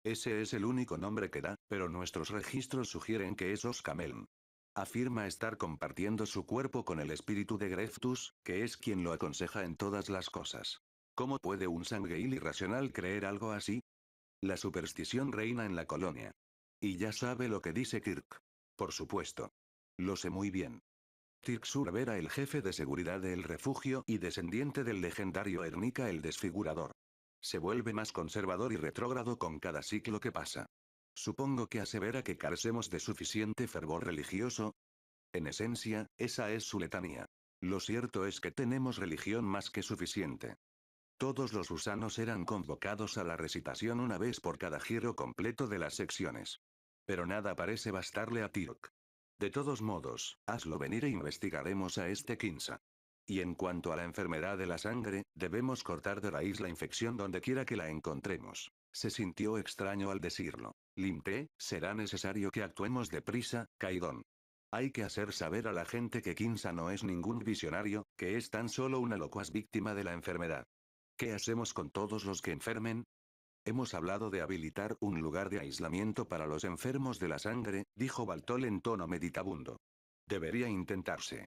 Ese es el único nombre que da, pero nuestros registros sugieren que es Oscamelm. Afirma estar compartiendo su cuerpo con el espíritu de Greftus, que es quien lo aconseja en todas las cosas. ¿Cómo puede un sangueil irracional creer algo así? La superstición reina en la colonia. Y ya sabe lo que dice Kirk. Por supuesto. Lo sé muy bien. Tixur era el jefe de seguridad del refugio y descendiente del legendario Ernica el Desfigurador. Se vuelve más conservador y retrógrado con cada ciclo que pasa. Supongo que asevera que carecemos de suficiente fervor religioso. En esencia, esa es su letanía. Lo cierto es que tenemos religión más que suficiente. Todos los gusanos eran convocados a la recitación una vez por cada giro completo de las secciones. Pero nada parece bastarle a Tirk. De todos modos, hazlo venir e investigaremos a este Kinsa. Y en cuanto a la enfermedad de la sangre, debemos cortar de raíz la infección donde quiera que la encontremos. Se sintió extraño al decirlo. Limte, será necesario que actuemos deprisa, Kaidon. Hay que hacer saber a la gente que Kinsa no es ningún visionario, que es tan solo una locuaz víctima de la enfermedad. ¿Qué hacemos con todos los que enfermen? Hemos hablado de habilitar un lugar de aislamiento para los enfermos de la sangre, dijo Baltol en tono meditabundo. Debería intentarse.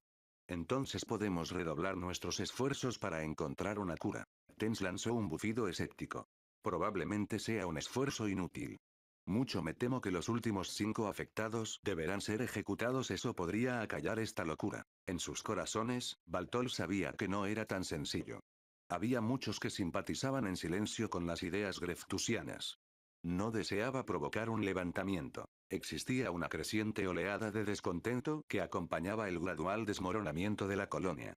Entonces podemos redoblar nuestros esfuerzos para encontrar una cura. Tens lanzó un bufido escéptico. Probablemente sea un esfuerzo inútil. Mucho me temo que los últimos cinco afectados deberán ser ejecutados. Eso podría acallar esta locura. En sus corazones, Baltol sabía que no era tan sencillo. Había muchos que simpatizaban en silencio con las ideas greftusianas. No deseaba provocar un levantamiento. Existía una creciente oleada de descontento que acompañaba el gradual desmoronamiento de la colonia.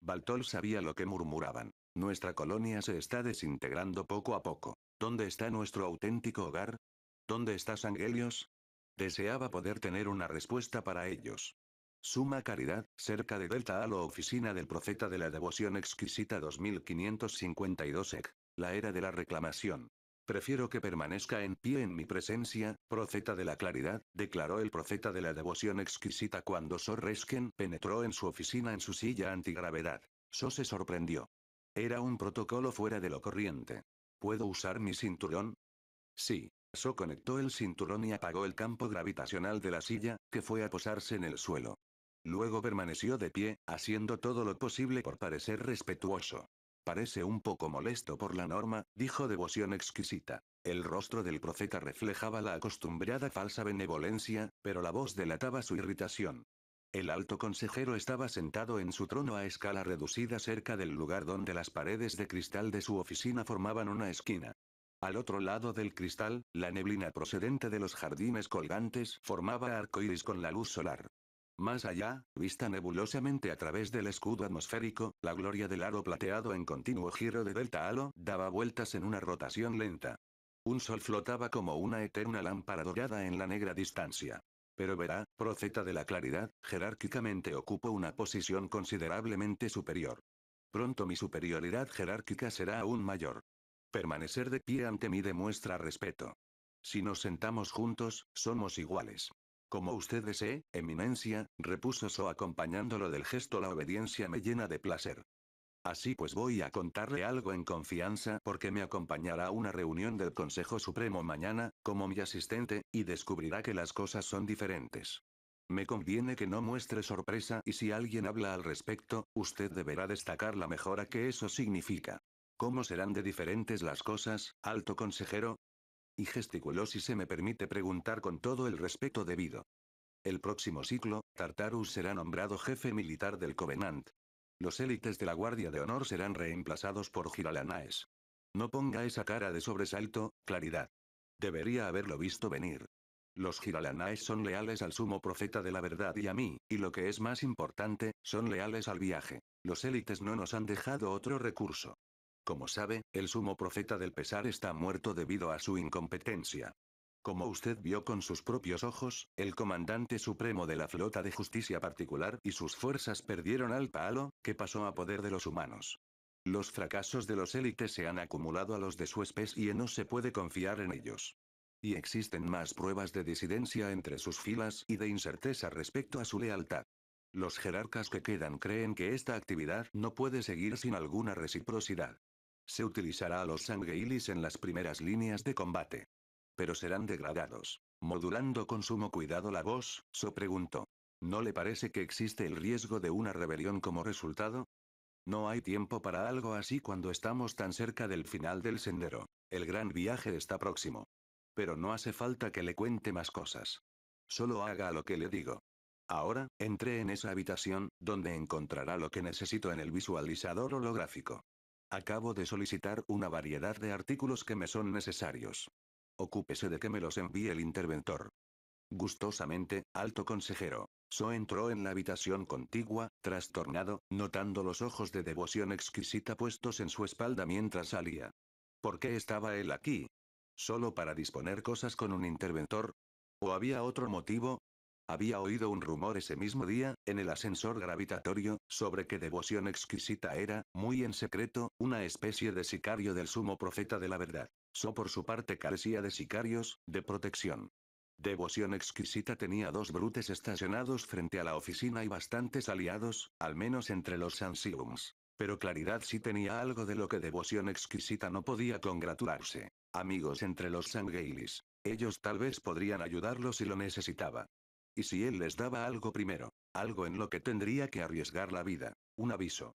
Baltol sabía lo que murmuraban. Nuestra colonia se está desintegrando poco a poco. ¿Dónde está nuestro auténtico hogar? ¿Dónde está Sangelios? Deseaba poder tener una respuesta para ellos. Suma Caridad, cerca de Delta a la oficina del Profeta de la Devoción Exquisita 2552 EC. La era de la reclamación. Prefiero que permanezca en pie en mi presencia, profeta de la claridad, declaró el profeta de la devoción exquisita cuando Sorresken penetró en su oficina en su silla antigravedad. So se sorprendió. Era un protocolo fuera de lo corriente. ¿Puedo usar mi cinturón? Sí. So conectó el cinturón y apagó el campo gravitacional de la silla, que fue a posarse en el suelo. Luego permaneció de pie, haciendo todo lo posible por parecer respetuoso. Parece un poco molesto por la norma, dijo devoción exquisita. El rostro del profeta reflejaba la acostumbrada falsa benevolencia, pero la voz delataba su irritación. El alto consejero estaba sentado en su trono a escala reducida cerca del lugar donde las paredes de cristal de su oficina formaban una esquina. Al otro lado del cristal, la neblina procedente de los jardines colgantes formaba iris con la luz solar. Más allá, vista nebulosamente a través del escudo atmosférico, la gloria del aro plateado en continuo giro de delta halo daba vueltas en una rotación lenta. Un sol flotaba como una eterna lámpara dorada en la negra distancia. Pero Verá, profeta de la claridad, jerárquicamente ocupo una posición considerablemente superior. Pronto mi superioridad jerárquica será aún mayor. Permanecer de pie ante mí demuestra respeto. Si nos sentamos juntos, somos iguales. Como usted desee, Eminencia, repuso So acompañándolo del gesto la obediencia me llena de placer. Así pues voy a contarle algo en confianza porque me acompañará a una reunión del Consejo Supremo mañana, como mi asistente, y descubrirá que las cosas son diferentes. Me conviene que no muestre sorpresa y si alguien habla al respecto, usted deberá destacar la mejora que eso significa. ¿Cómo serán de diferentes las cosas, alto consejero? y gesticuló si se me permite preguntar con todo el respeto debido. El próximo ciclo, Tartarus será nombrado jefe militar del Covenant. Los élites de la Guardia de Honor serán reemplazados por Giralanaes. No ponga esa cara de sobresalto, claridad. Debería haberlo visto venir. Los Giralanaes son leales al sumo profeta de la verdad y a mí, y lo que es más importante, son leales al viaje. Los élites no nos han dejado otro recurso. Como sabe, el sumo profeta del pesar está muerto debido a su incompetencia. Como usted vio con sus propios ojos, el comandante supremo de la flota de justicia particular y sus fuerzas perdieron al palo, que pasó a poder de los humanos. Los fracasos de los élites se han acumulado a los de su especie y no se puede confiar en ellos. Y existen más pruebas de disidencia entre sus filas y de incerteza respecto a su lealtad. Los jerarcas que quedan creen que esta actividad no puede seguir sin alguna reciprocidad. Se utilizará a los Sangheilis en las primeras líneas de combate. Pero serán degradados. Modulando con sumo cuidado la voz, So preguntó. ¿No le parece que existe el riesgo de una rebelión como resultado? No hay tiempo para algo así cuando estamos tan cerca del final del sendero. El gran viaje está próximo. Pero no hace falta que le cuente más cosas. Solo haga lo que le digo. Ahora, entré en esa habitación, donde encontrará lo que necesito en el visualizador holográfico. Acabo de solicitar una variedad de artículos que me son necesarios. Ocúpese de que me los envíe el interventor. Gustosamente, alto consejero. So entró en la habitación contigua, trastornado, notando los ojos de devoción exquisita puestos en su espalda mientras salía. ¿Por qué estaba él aquí? ¿Solo para disponer cosas con un interventor? ¿O había otro motivo? Había oído un rumor ese mismo día, en el ascensor gravitatorio, sobre que devoción exquisita era, muy en secreto, una especie de sicario del sumo profeta de la verdad. So por su parte carecía de sicarios, de protección. Devoción exquisita tenía dos brutes estacionados frente a la oficina y bastantes aliados, al menos entre los Sansiums. Pero Claridad sí tenía algo de lo que Devoción exquisita no podía congratularse. Amigos entre los Gailis. Ellos tal vez podrían ayudarlo si lo necesitaba. Y si él les daba algo primero, algo en lo que tendría que arriesgar la vida, un aviso.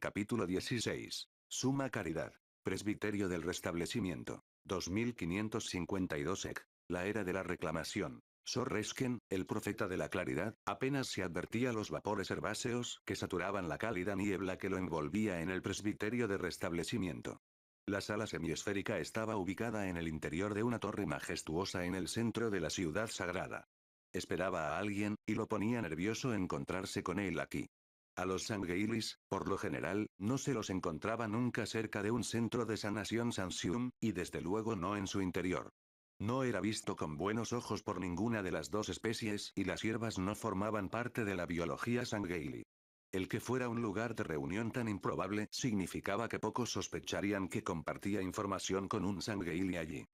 Capítulo 16. Suma Caridad. Presbiterio del Restablecimiento. 2552 EC. La era de la reclamación. Sorresken, el profeta de la claridad, apenas se advertía los vapores herbáceos que saturaban la cálida niebla que lo envolvía en el presbiterio de restablecimiento. La sala semiesférica estaba ubicada en el interior de una torre majestuosa en el centro de la ciudad sagrada. Esperaba a alguien, y lo ponía nervioso encontrarse con él aquí. A los Sangeilis, por lo general, no se los encontraba nunca cerca de un centro de sanación Sansium, y desde luego no en su interior. No era visto con buenos ojos por ninguna de las dos especies y las hierbas no formaban parte de la biología Sangheili. El que fuera un lugar de reunión tan improbable significaba que pocos sospecharían que compartía información con un Sangheili allí.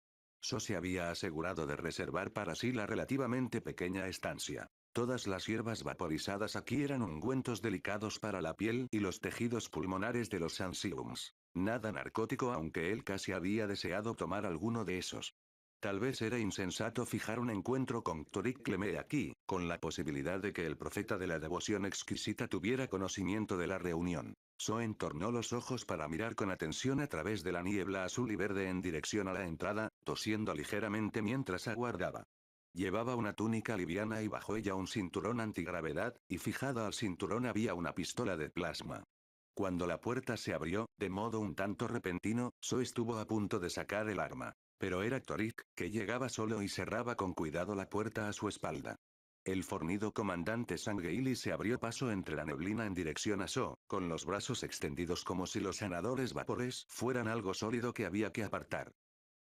So se había asegurado de reservar para sí la relativamente pequeña estancia. Todas las hierbas vaporizadas aquí eran ungüentos delicados para la piel y los tejidos pulmonares de los Sansiums. Nada narcótico aunque él casi había deseado tomar alguno de esos. Tal vez era insensato fijar un encuentro con Torik Clemé aquí, con la posibilidad de que el profeta de la devoción exquisita tuviera conocimiento de la reunión. So entornó los ojos para mirar con atención a través de la niebla azul y verde en dirección a la entrada, tosiendo ligeramente mientras aguardaba. Llevaba una túnica liviana y bajo ella un cinturón antigravedad, y fijada al cinturón había una pistola de plasma. Cuando la puerta se abrió, de modo un tanto repentino, So estuvo a punto de sacar el arma. Pero era Torik, que llegaba solo y cerraba con cuidado la puerta a su espalda. El fornido comandante Sangeili se abrió paso entre la neblina en dirección a So, con los brazos extendidos como si los sanadores vapores fueran algo sólido que había que apartar.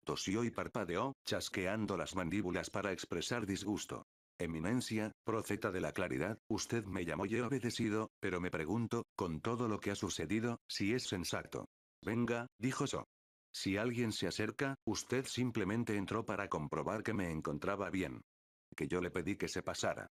Tosió y parpadeó, chasqueando las mandíbulas para expresar disgusto. Eminencia, profeta de la claridad, usted me llamó y he obedecido, pero me pregunto, con todo lo que ha sucedido, si es sensato. Venga, dijo So. Si alguien se acerca, usted simplemente entró para comprobar que me encontraba bien. Que yo le pedí que se pasara.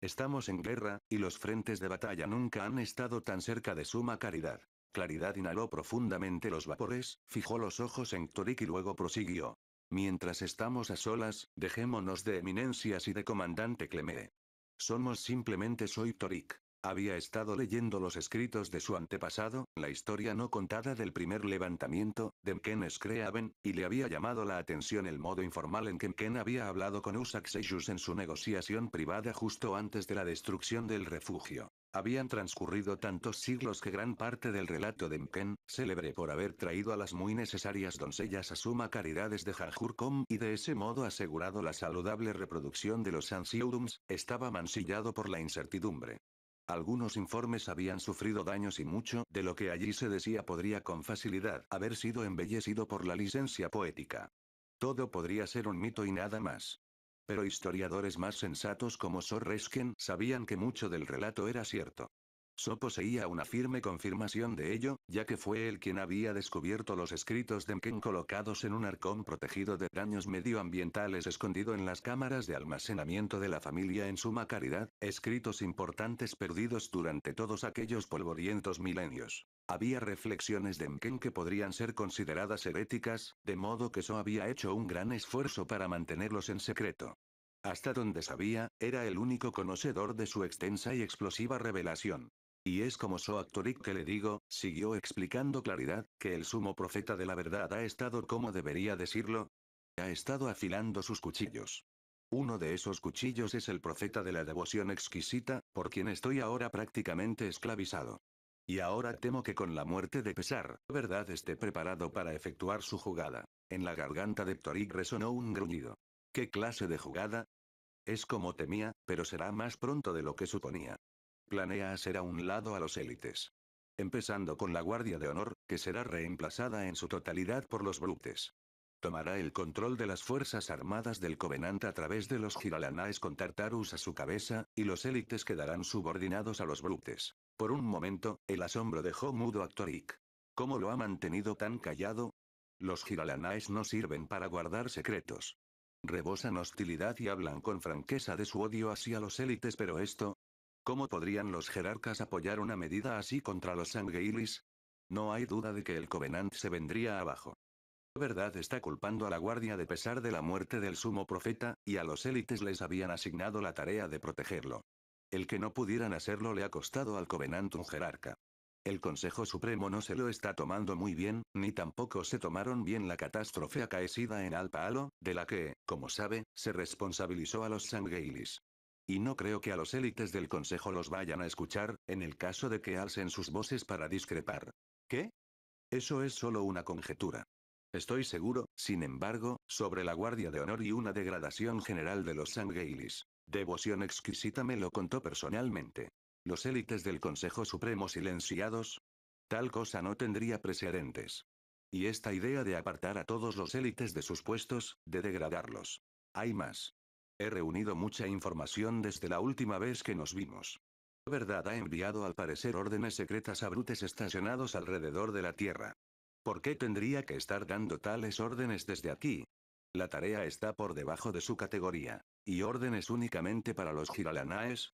Estamos en guerra, y los frentes de batalla nunca han estado tan cerca de suma caridad. Claridad inhaló profundamente los vapores, fijó los ojos en Torik y luego prosiguió. Mientras estamos a solas, dejémonos de eminencias y de comandante Clemere. Somos simplemente soy Torik. Había estado leyendo los escritos de su antepasado, la historia no contada del primer levantamiento, de Mken Screaven, y le había llamado la atención el modo informal en que Mken había hablado con Usak en su negociación privada justo antes de la destrucción del refugio. Habían transcurrido tantos siglos que gran parte del relato de Mken, célebre por haber traído a las muy necesarias doncellas a suma caridades de Hanjurcom y de ese modo asegurado la saludable reproducción de los Ansiodums, estaba mansillado por la incertidumbre. Algunos informes habían sufrido daños y mucho de lo que allí se decía podría con facilidad haber sido embellecido por la licencia poética. Todo podría ser un mito y nada más. Pero historiadores más sensatos como Sor Reskin sabían que mucho del relato era cierto. So poseía una firme confirmación de ello, ya que fue él quien había descubierto los escritos de Mken colocados en un arcón protegido de daños medioambientales escondido en las cámaras de almacenamiento de la familia en suma caridad, escritos importantes perdidos durante todos aquellos polvorientos milenios. Había reflexiones de Mken que podrían ser consideradas heréticas, de modo que So había hecho un gran esfuerzo para mantenerlos en secreto. Hasta donde sabía, era el único conocedor de su extensa y explosiva revelación. Y es como Soactoric que le digo, siguió explicando claridad, que el sumo profeta de la verdad ha estado como debería decirlo. Ha estado afilando sus cuchillos. Uno de esos cuchillos es el profeta de la devoción exquisita, por quien estoy ahora prácticamente esclavizado. Y ahora temo que con la muerte de pesar, verdad esté preparado para efectuar su jugada. En la garganta de Ptoric resonó un gruñido. ¿Qué clase de jugada? Es como temía, pero será más pronto de lo que suponía planea hacer a un lado a los élites. Empezando con la Guardia de Honor, que será reemplazada en su totalidad por los Brutes. Tomará el control de las Fuerzas Armadas del Covenant a través de los Giralanaes con Tartarus a su cabeza, y los élites quedarán subordinados a los Brutes. Por un momento, el asombro dejó mudo a Torik. ¿Cómo lo ha mantenido tan callado? Los Giralanaes no sirven para guardar secretos. Rebosan hostilidad y hablan con franqueza de su odio hacia los élites, pero esto, ¿Cómo podrían los jerarcas apoyar una medida así contra los Sangeilis? No hay duda de que el Covenant se vendría abajo. La verdad está culpando a la guardia de pesar de la muerte del sumo profeta, y a los élites les habían asignado la tarea de protegerlo. El que no pudieran hacerlo le ha costado al Covenant un jerarca. El Consejo Supremo no se lo está tomando muy bien, ni tampoco se tomaron bien la catástrofe acaecida en Alpa Halo, de la que, como sabe, se responsabilizó a los Sangeilis y no creo que a los élites del Consejo los vayan a escuchar, en el caso de que alcen sus voces para discrepar. ¿Qué? Eso es solo una conjetura. Estoy seguro, sin embargo, sobre la Guardia de Honor y una degradación general de los Sanguilis. Devoción exquisita me lo contó personalmente. Los élites del Consejo Supremo silenciados. Tal cosa no tendría precedentes. Y esta idea de apartar a todos los élites de sus puestos, de degradarlos. Hay más. He reunido mucha información desde la última vez que nos vimos. Verdad ha enviado al parecer órdenes secretas a brutes estacionados alrededor de la Tierra. ¿Por qué tendría que estar dando tales órdenes desde aquí? La tarea está por debajo de su categoría. ¿Y órdenes únicamente para los giralanaes?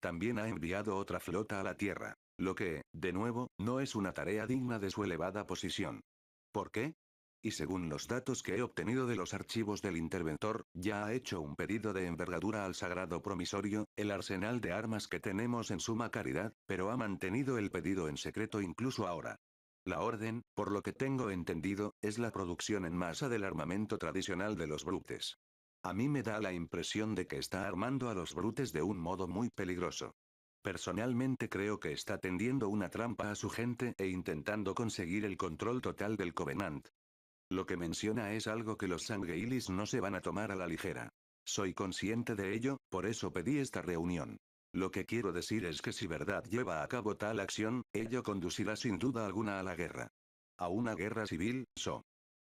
También ha enviado otra flota a la Tierra. Lo que, de nuevo, no es una tarea digna de su elevada posición. ¿Por qué? y según los datos que he obtenido de los archivos del interventor, ya ha hecho un pedido de envergadura al Sagrado Promisorio, el arsenal de armas que tenemos en suma caridad, pero ha mantenido el pedido en secreto incluso ahora. La orden, por lo que tengo entendido, es la producción en masa del armamento tradicional de los brutes. A mí me da la impresión de que está armando a los brutes de un modo muy peligroso. Personalmente creo que está tendiendo una trampa a su gente e intentando conseguir el control total del Covenant, lo que menciona es algo que los Sangeilis no se van a tomar a la ligera. Soy consciente de ello, por eso pedí esta reunión. Lo que quiero decir es que si verdad lleva a cabo tal acción, ello conducirá sin duda alguna a la guerra. A una guerra civil, so.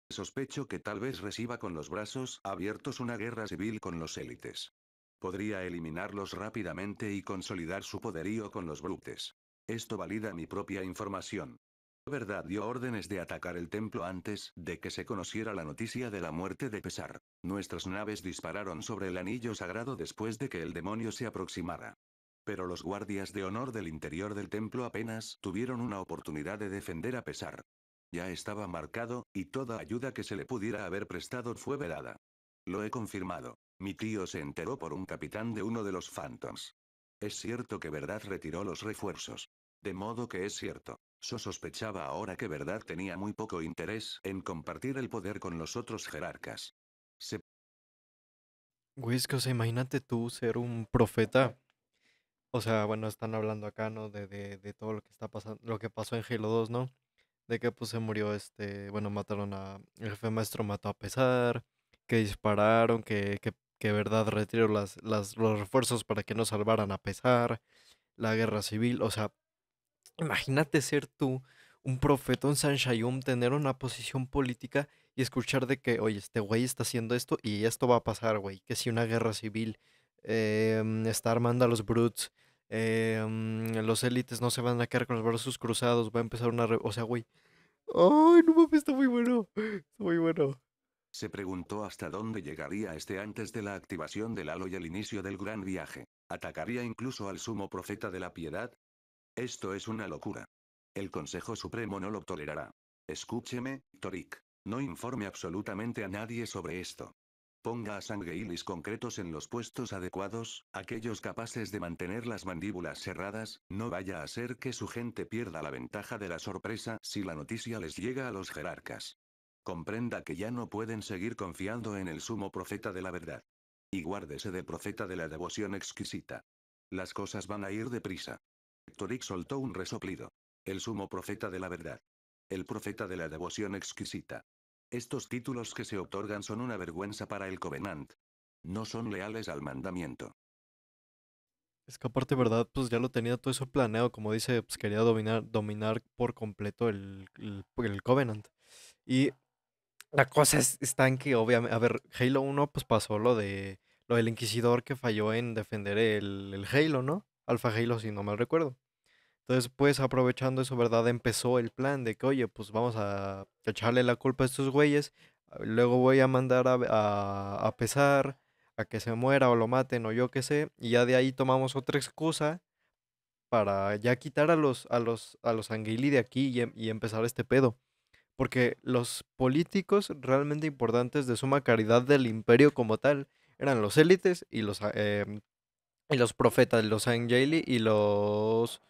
Sospecho que tal vez reciba con los brazos abiertos una guerra civil con los élites. Podría eliminarlos rápidamente y consolidar su poderío con los brutes. Esto valida mi propia información verdad dio órdenes de atacar el templo antes de que se conociera la noticia de la muerte de Pesar. Nuestras naves dispararon sobre el anillo sagrado después de que el demonio se aproximara. Pero los guardias de honor del interior del templo apenas tuvieron una oportunidad de defender a Pesar. Ya estaba marcado, y toda ayuda que se le pudiera haber prestado fue velada. Lo he confirmado. Mi tío se enteró por un capitán de uno de los Phantoms. Es cierto que Verdad retiró los refuerzos. De modo que es cierto sospechaba ahora que Verdad tenía muy poco interés en compartir el poder con los otros jerarcas. Se... que, o sea, imagínate tú ser un profeta. O sea, bueno, están hablando acá, ¿no? De, de, todo lo que está pasando, lo que pasó en Halo 2, ¿no? De que pues se murió este, bueno, mataron a, el jefe maestro mató a pesar, que dispararon, que, que, que verdad retiró las, las, los refuerzos para que no salvaran a pesar, la guerra civil, o sea, Imagínate ser tú un profeta, un Sanshayum, tener una posición política y escuchar de que, oye, este güey está haciendo esto y esto va a pasar, güey. Que si una guerra civil em, está armando a los Brutes, em, los élites no se van a quedar con los brazos cruzados, va a empezar una... o sea, güey. ¡Ay, no mames! Está muy bueno. Está muy bueno. Se preguntó hasta dónde llegaría este antes de la activación del halo y al inicio del gran viaje. ¿Atacaría incluso al sumo profeta de la piedad? Esto es una locura. El Consejo Supremo no lo tolerará. Escúcheme, Torik. No informe absolutamente a nadie sobre esto. Ponga a sangueilis concretos en los puestos adecuados, aquellos capaces de mantener las mandíbulas cerradas, no vaya a ser que su gente pierda la ventaja de la sorpresa si la noticia les llega a los jerarcas. Comprenda que ya no pueden seguir confiando en el sumo profeta de la verdad. Y guárdese de profeta de la devoción exquisita. Las cosas van a ir deprisa. Torik soltó un resoplido. El sumo profeta de la verdad. El profeta de la devoción exquisita. Estos títulos que se otorgan son una vergüenza para el Covenant. No son leales al mandamiento. Es que aparte, ¿verdad? Pues ya lo tenía todo eso planeado, como dice, pues quería dominar, dominar por completo el, el, Covenant. Y la cosa es, está en que, obviamente, a ver, Halo 1 pues pasó lo de lo del Inquisidor que falló en defender el, el Halo, ¿no? Alfa si no mal recuerdo. Entonces, pues aprovechando eso, ¿verdad? Empezó el plan de que, oye, pues vamos a echarle la culpa a estos güeyes. Luego voy a mandar a, pesar, a que se muera o lo maten o yo qué sé. Y ya de ahí tomamos otra excusa para ya quitar a los, a los, a los anguili de aquí em, y, empezar este pedo. Porque los políticos realmente importantes de suma caridad del imperio como tal eran los élites y los eh, y los profetas, los Anjali y los...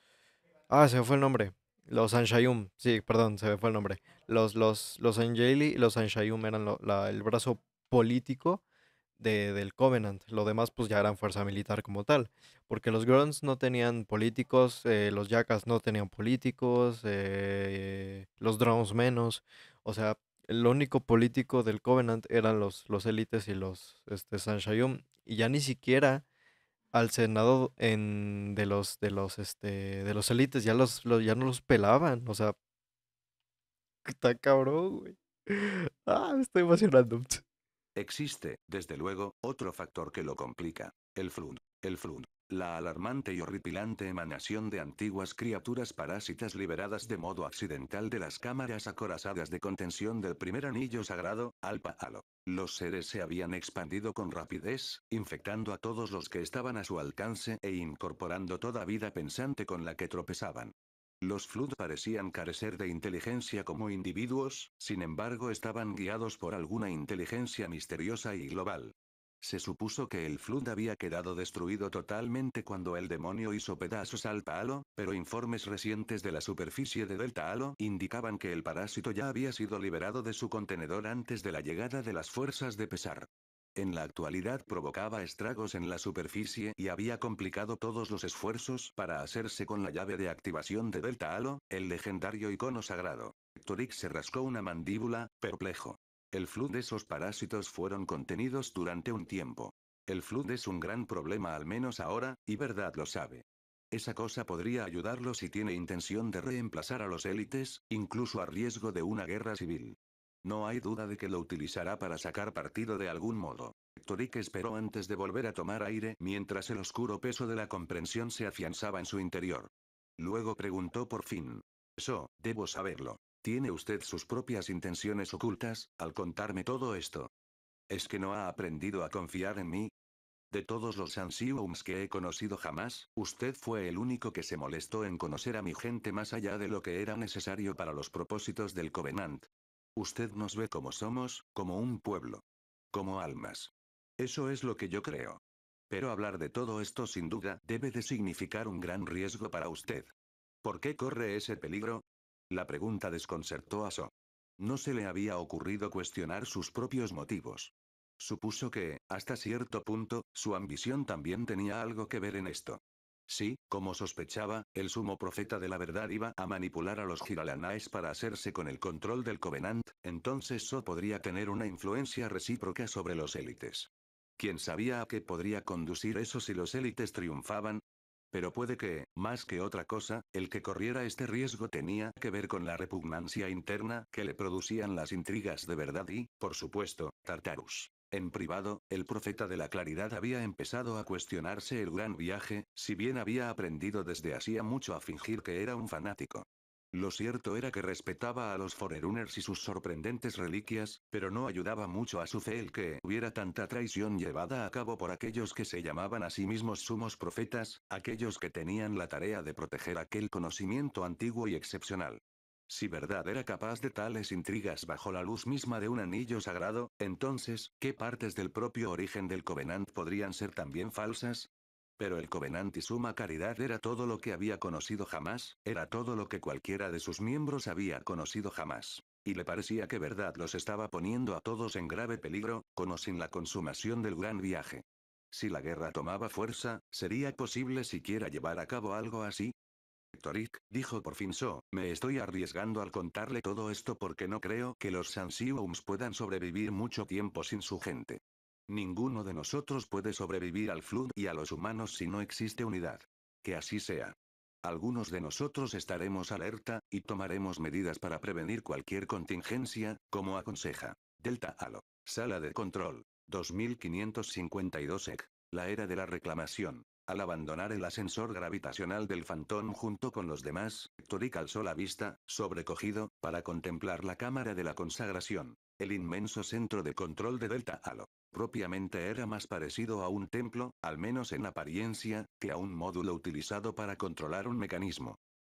Ah, se me fue el nombre. Los Anshayum, sí, perdón, se me fue el nombre. Los, los, los Anjali y los Anshayum eran el brazo político de, del Covenant. Lo demás pues ya eran fuerza militar como tal. Porque los Grunts no tenían políticos, eh, los Yakas no tenían políticos, eh, los Drones menos. O sea, el único político del Covenant eran los, los élites y los este, Sanshayum. Y ya ni siquiera al Senado en, de los de los este de los élites ya los, ya no los pelaban, o sea, está cabrón, güey. Ah, estoy emocionando. Existe, desde luego, otro factor que lo complica, el flun. El flun la alarmante y horripilante emanación de antiguas criaturas parásitas liberadas de modo accidental de las cámaras acorazadas de contención del primer anillo sagrado, Alpa Halo. Los seres se habían expandido con rapidez, infectando a todos los que estaban a su alcance e incorporando toda vida pensante con la que tropezaban. Los Flood parecían carecer de inteligencia como individuos, sin embargo estaban guiados por alguna inteligencia misteriosa y global. Se supuso que el Flood había quedado destruido totalmente cuando el demonio hizo pedazos al Palo, pero informes recientes de la superficie de Delta Halo indicaban que el parásito ya había sido liberado de su contenedor antes de la llegada de las fuerzas de pesar. En la actualidad provocaba estragos en la superficie y había complicado todos los esfuerzos para hacerse con la llave de activación de Delta Halo, el legendario icono sagrado. Torix se rascó una mandíbula, perplejo. El flood de esos parásitos fueron contenidos durante un tiempo. El flood es un gran problema al menos ahora, y verdad lo sabe. Esa cosa podría ayudarlo si tiene intención de reemplazar a los élites, incluso a riesgo de una guerra civil. No hay duda de que lo utilizará para sacar partido de algún modo. Torik esperó antes de volver a tomar aire mientras el oscuro peso de la comprensión se afianzaba en su interior. Luego preguntó por fin. Eso, debo saberlo. Tiene usted sus propias intenciones ocultas, al contarme todo esto. ¿Es que no ha aprendido a confiar en mí? De todos los Ansiums que he conocido jamás, usted fue el único que se molestó en conocer a mi gente más allá de lo que era necesario para los propósitos del Covenant. Usted nos ve como somos, como un pueblo. Como almas. Eso es lo que yo creo. Pero hablar de todo esto sin duda debe de significar un gran riesgo para usted. ¿Por qué corre ese peligro? La pregunta desconcertó a So. No se le había ocurrido cuestionar sus propios motivos. Supuso que, hasta cierto punto, su ambición también tenía algo que ver en esto. Sí, como sospechaba, el sumo profeta de la verdad iba a manipular a los Giralanaes para hacerse con el control del Covenant, entonces So podría tener una influencia recíproca sobre los élites. ¿Quién sabía a qué podría conducir eso si los élites triunfaban? Pero puede que, más que otra cosa, el que corriera este riesgo tenía que ver con la repugnancia interna que le producían las intrigas de verdad y, por supuesto, Tartarus. En privado, el profeta de la claridad había empezado a cuestionarse el gran viaje, si bien había aprendido desde hacía mucho a fingir que era un fanático. Lo cierto era que respetaba a los Forerunners y sus sorprendentes reliquias, pero no ayudaba mucho a su fe el que hubiera tanta traición llevada a cabo por aquellos que se llamaban a sí mismos sumos profetas, aquellos que tenían la tarea de proteger aquel conocimiento antiguo y excepcional. Si verdad era capaz de tales intrigas bajo la luz misma de un anillo sagrado, entonces, ¿qué partes del propio origen del Covenant podrían ser también falsas? Pero el Covenant y Suma Caridad era todo lo que había conocido jamás, era todo lo que cualquiera de sus miembros había conocido jamás. Y le parecía que verdad los estaba poniendo a todos en grave peligro, con sin la consumación del gran viaje. Si la guerra tomaba fuerza, ¿sería posible siquiera llevar a cabo algo así? Torik, dijo por fin So, me estoy arriesgando al contarle todo esto porque no creo que los Sansiums puedan sobrevivir mucho tiempo sin su gente. Ninguno de nosotros puede sobrevivir al flujo y a los humanos si no existe unidad. Que así sea. Algunos de nosotros estaremos alerta, y tomaremos medidas para prevenir cualquier contingencia, como aconseja. Delta Halo. Sala de control. 2552 EC. La era de la reclamación. Al abandonar el ascensor gravitacional del Fantón junto con los demás, Tori alzó la vista, sobrecogido, para contemplar la cámara de la consagración. El inmenso centro de control de Delta Halo. Propiamente era más parecido a un templo, al menos en apariencia, que a un módulo utilizado para controlar un mecanismo.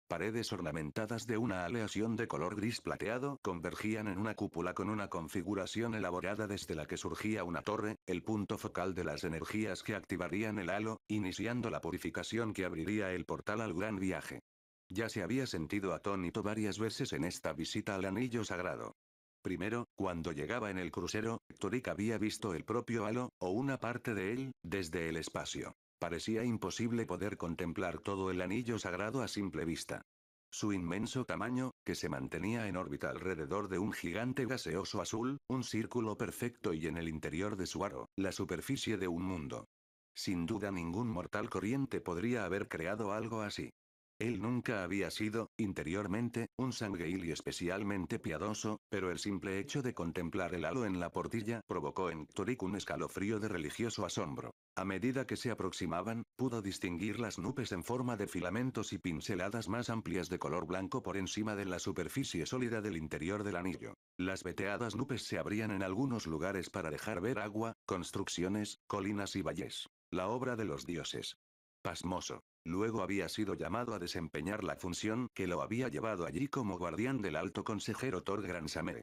Paredes ornamentadas de una aleación de color gris plateado convergían en una cúpula con una configuración elaborada desde la que surgía una torre, el punto focal de las energías que activarían el halo, iniciando la purificación que abriría el portal al gran viaje. Ya se había sentido atónito varias veces en esta visita al anillo sagrado. Primero, cuando llegaba en el crucero, Torik había visto el propio halo, o una parte de él, desde el espacio. Parecía imposible poder contemplar todo el anillo sagrado a simple vista. Su inmenso tamaño, que se mantenía en órbita alrededor de un gigante gaseoso azul, un círculo perfecto y en el interior de su aro, la superficie de un mundo. Sin duda ningún mortal corriente podría haber creado algo así. Él nunca había sido, interiormente, un y especialmente piadoso, pero el simple hecho de contemplar el halo en la portilla provocó en Torik un escalofrío de religioso asombro. A medida que se aproximaban, pudo distinguir las nubes en forma de filamentos y pinceladas más amplias de color blanco por encima de la superficie sólida del interior del anillo. Las veteadas nubes se abrían en algunos lugares para dejar ver agua, construcciones, colinas y valles. La obra de los dioses. Pasmoso. Luego había sido llamado a desempeñar la función que lo había llevado allí como guardián del alto consejero Thor Samer.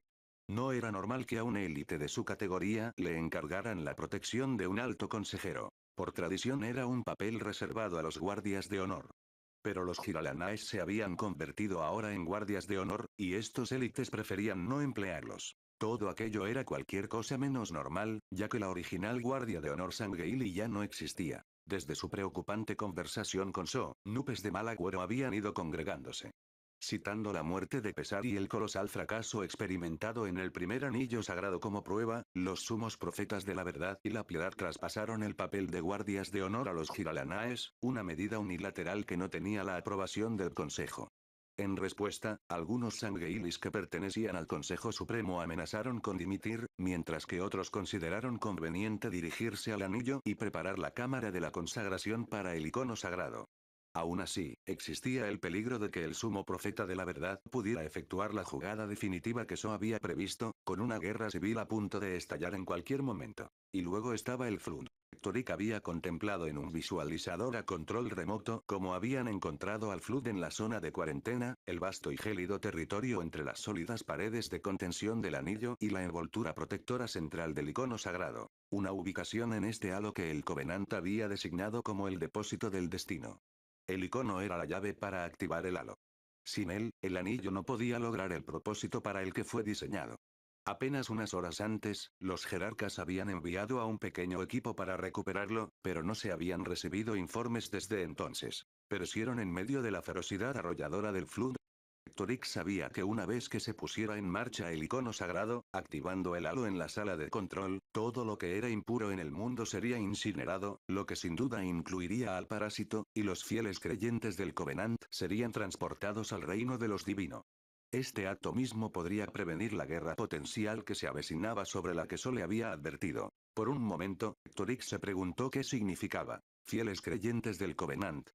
No era normal que a un élite de su categoría le encargaran la protección de un alto consejero. Por tradición era un papel reservado a los guardias de honor. Pero los Giralanaes se habían convertido ahora en guardias de honor, y estos élites preferían no emplearlos. Todo aquello era cualquier cosa menos normal, ya que la original guardia de honor Sangeili ya no existía. Desde su preocupante conversación con So, nupes de mal agüero habían ido congregándose. Citando la muerte de Pesar y el colosal fracaso experimentado en el primer anillo sagrado como prueba, los sumos profetas de la verdad y la piedad traspasaron el papel de guardias de honor a los giralanaes, una medida unilateral que no tenía la aprobación del Consejo. En respuesta, algunos Sangueilis que pertenecían al Consejo Supremo amenazaron con dimitir, mientras que otros consideraron conveniente dirigirse al anillo y preparar la cámara de la consagración para el icono sagrado. Aún así, existía el peligro de que el sumo profeta de la verdad pudiera efectuar la jugada definitiva que So había previsto, con una guerra civil a punto de estallar en cualquier momento. Y luego estaba el Flund. Rick había contemplado en un visualizador a control remoto como habían encontrado al Flood en la zona de cuarentena, el vasto y gélido territorio entre las sólidas paredes de contención del anillo y la envoltura protectora central del icono sagrado. Una ubicación en este halo que el Covenant había designado como el depósito del destino. El icono era la llave para activar el halo. Sin él, el anillo no podía lograr el propósito para el que fue diseñado. Apenas unas horas antes, los jerarcas habían enviado a un pequeño equipo para recuperarlo, pero no se habían recibido informes desde entonces. Perecieron en medio de la ferocidad arrolladora del Flood. Torix sabía que una vez que se pusiera en marcha el icono sagrado, activando el halo en la sala de control, todo lo que era impuro en el mundo sería incinerado, lo que sin duda incluiría al parásito, y los fieles creyentes del Covenant serían transportados al reino de los divinos. Este acto mismo podría prevenir la guerra potencial que se avecinaba sobre la que Sole había advertido. Por un momento, Torik se preguntó qué significaba. Fieles creyentes del Covenant,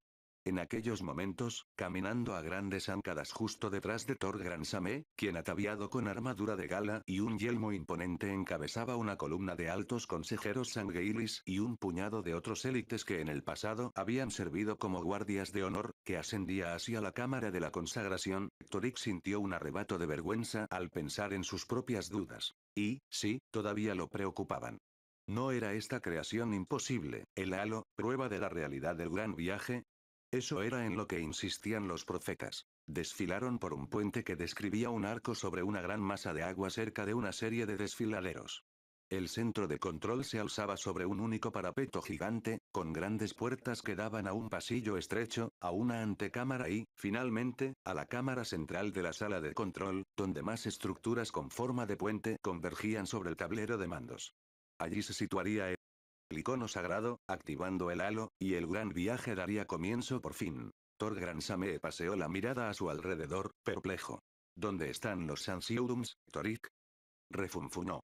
en aquellos momentos, caminando a grandes zancadas justo detrás de Thor Gransame, quien ataviado con armadura de gala y un yelmo imponente encabezaba una columna de altos consejeros sangueilis y un puñado de otros élites que en el pasado habían servido como guardias de honor, que ascendía hacia la cámara de la consagración, Thoric sintió un arrebato de vergüenza al pensar en sus propias dudas. Y, sí, todavía lo preocupaban. No era esta creación imposible, el halo, prueba de la realidad del gran viaje, eso era en lo que insistían los profetas. Desfilaron por un puente que describía un arco sobre una gran masa de agua cerca de una serie de desfiladeros. El centro de control se alzaba sobre un único parapeto gigante, con grandes puertas que daban a un pasillo estrecho, a una antecámara y, finalmente, a la cámara central de la sala de control, donde más estructuras con forma de puente convergían sobre el tablero de mandos. Allí se situaría el icono sagrado, activando el halo, y el gran viaje daría comienzo por fin. Thor Grandsame paseó la mirada a su alrededor, perplejo. ¿Dónde están los Sansiudums, Torik? Refunfunó.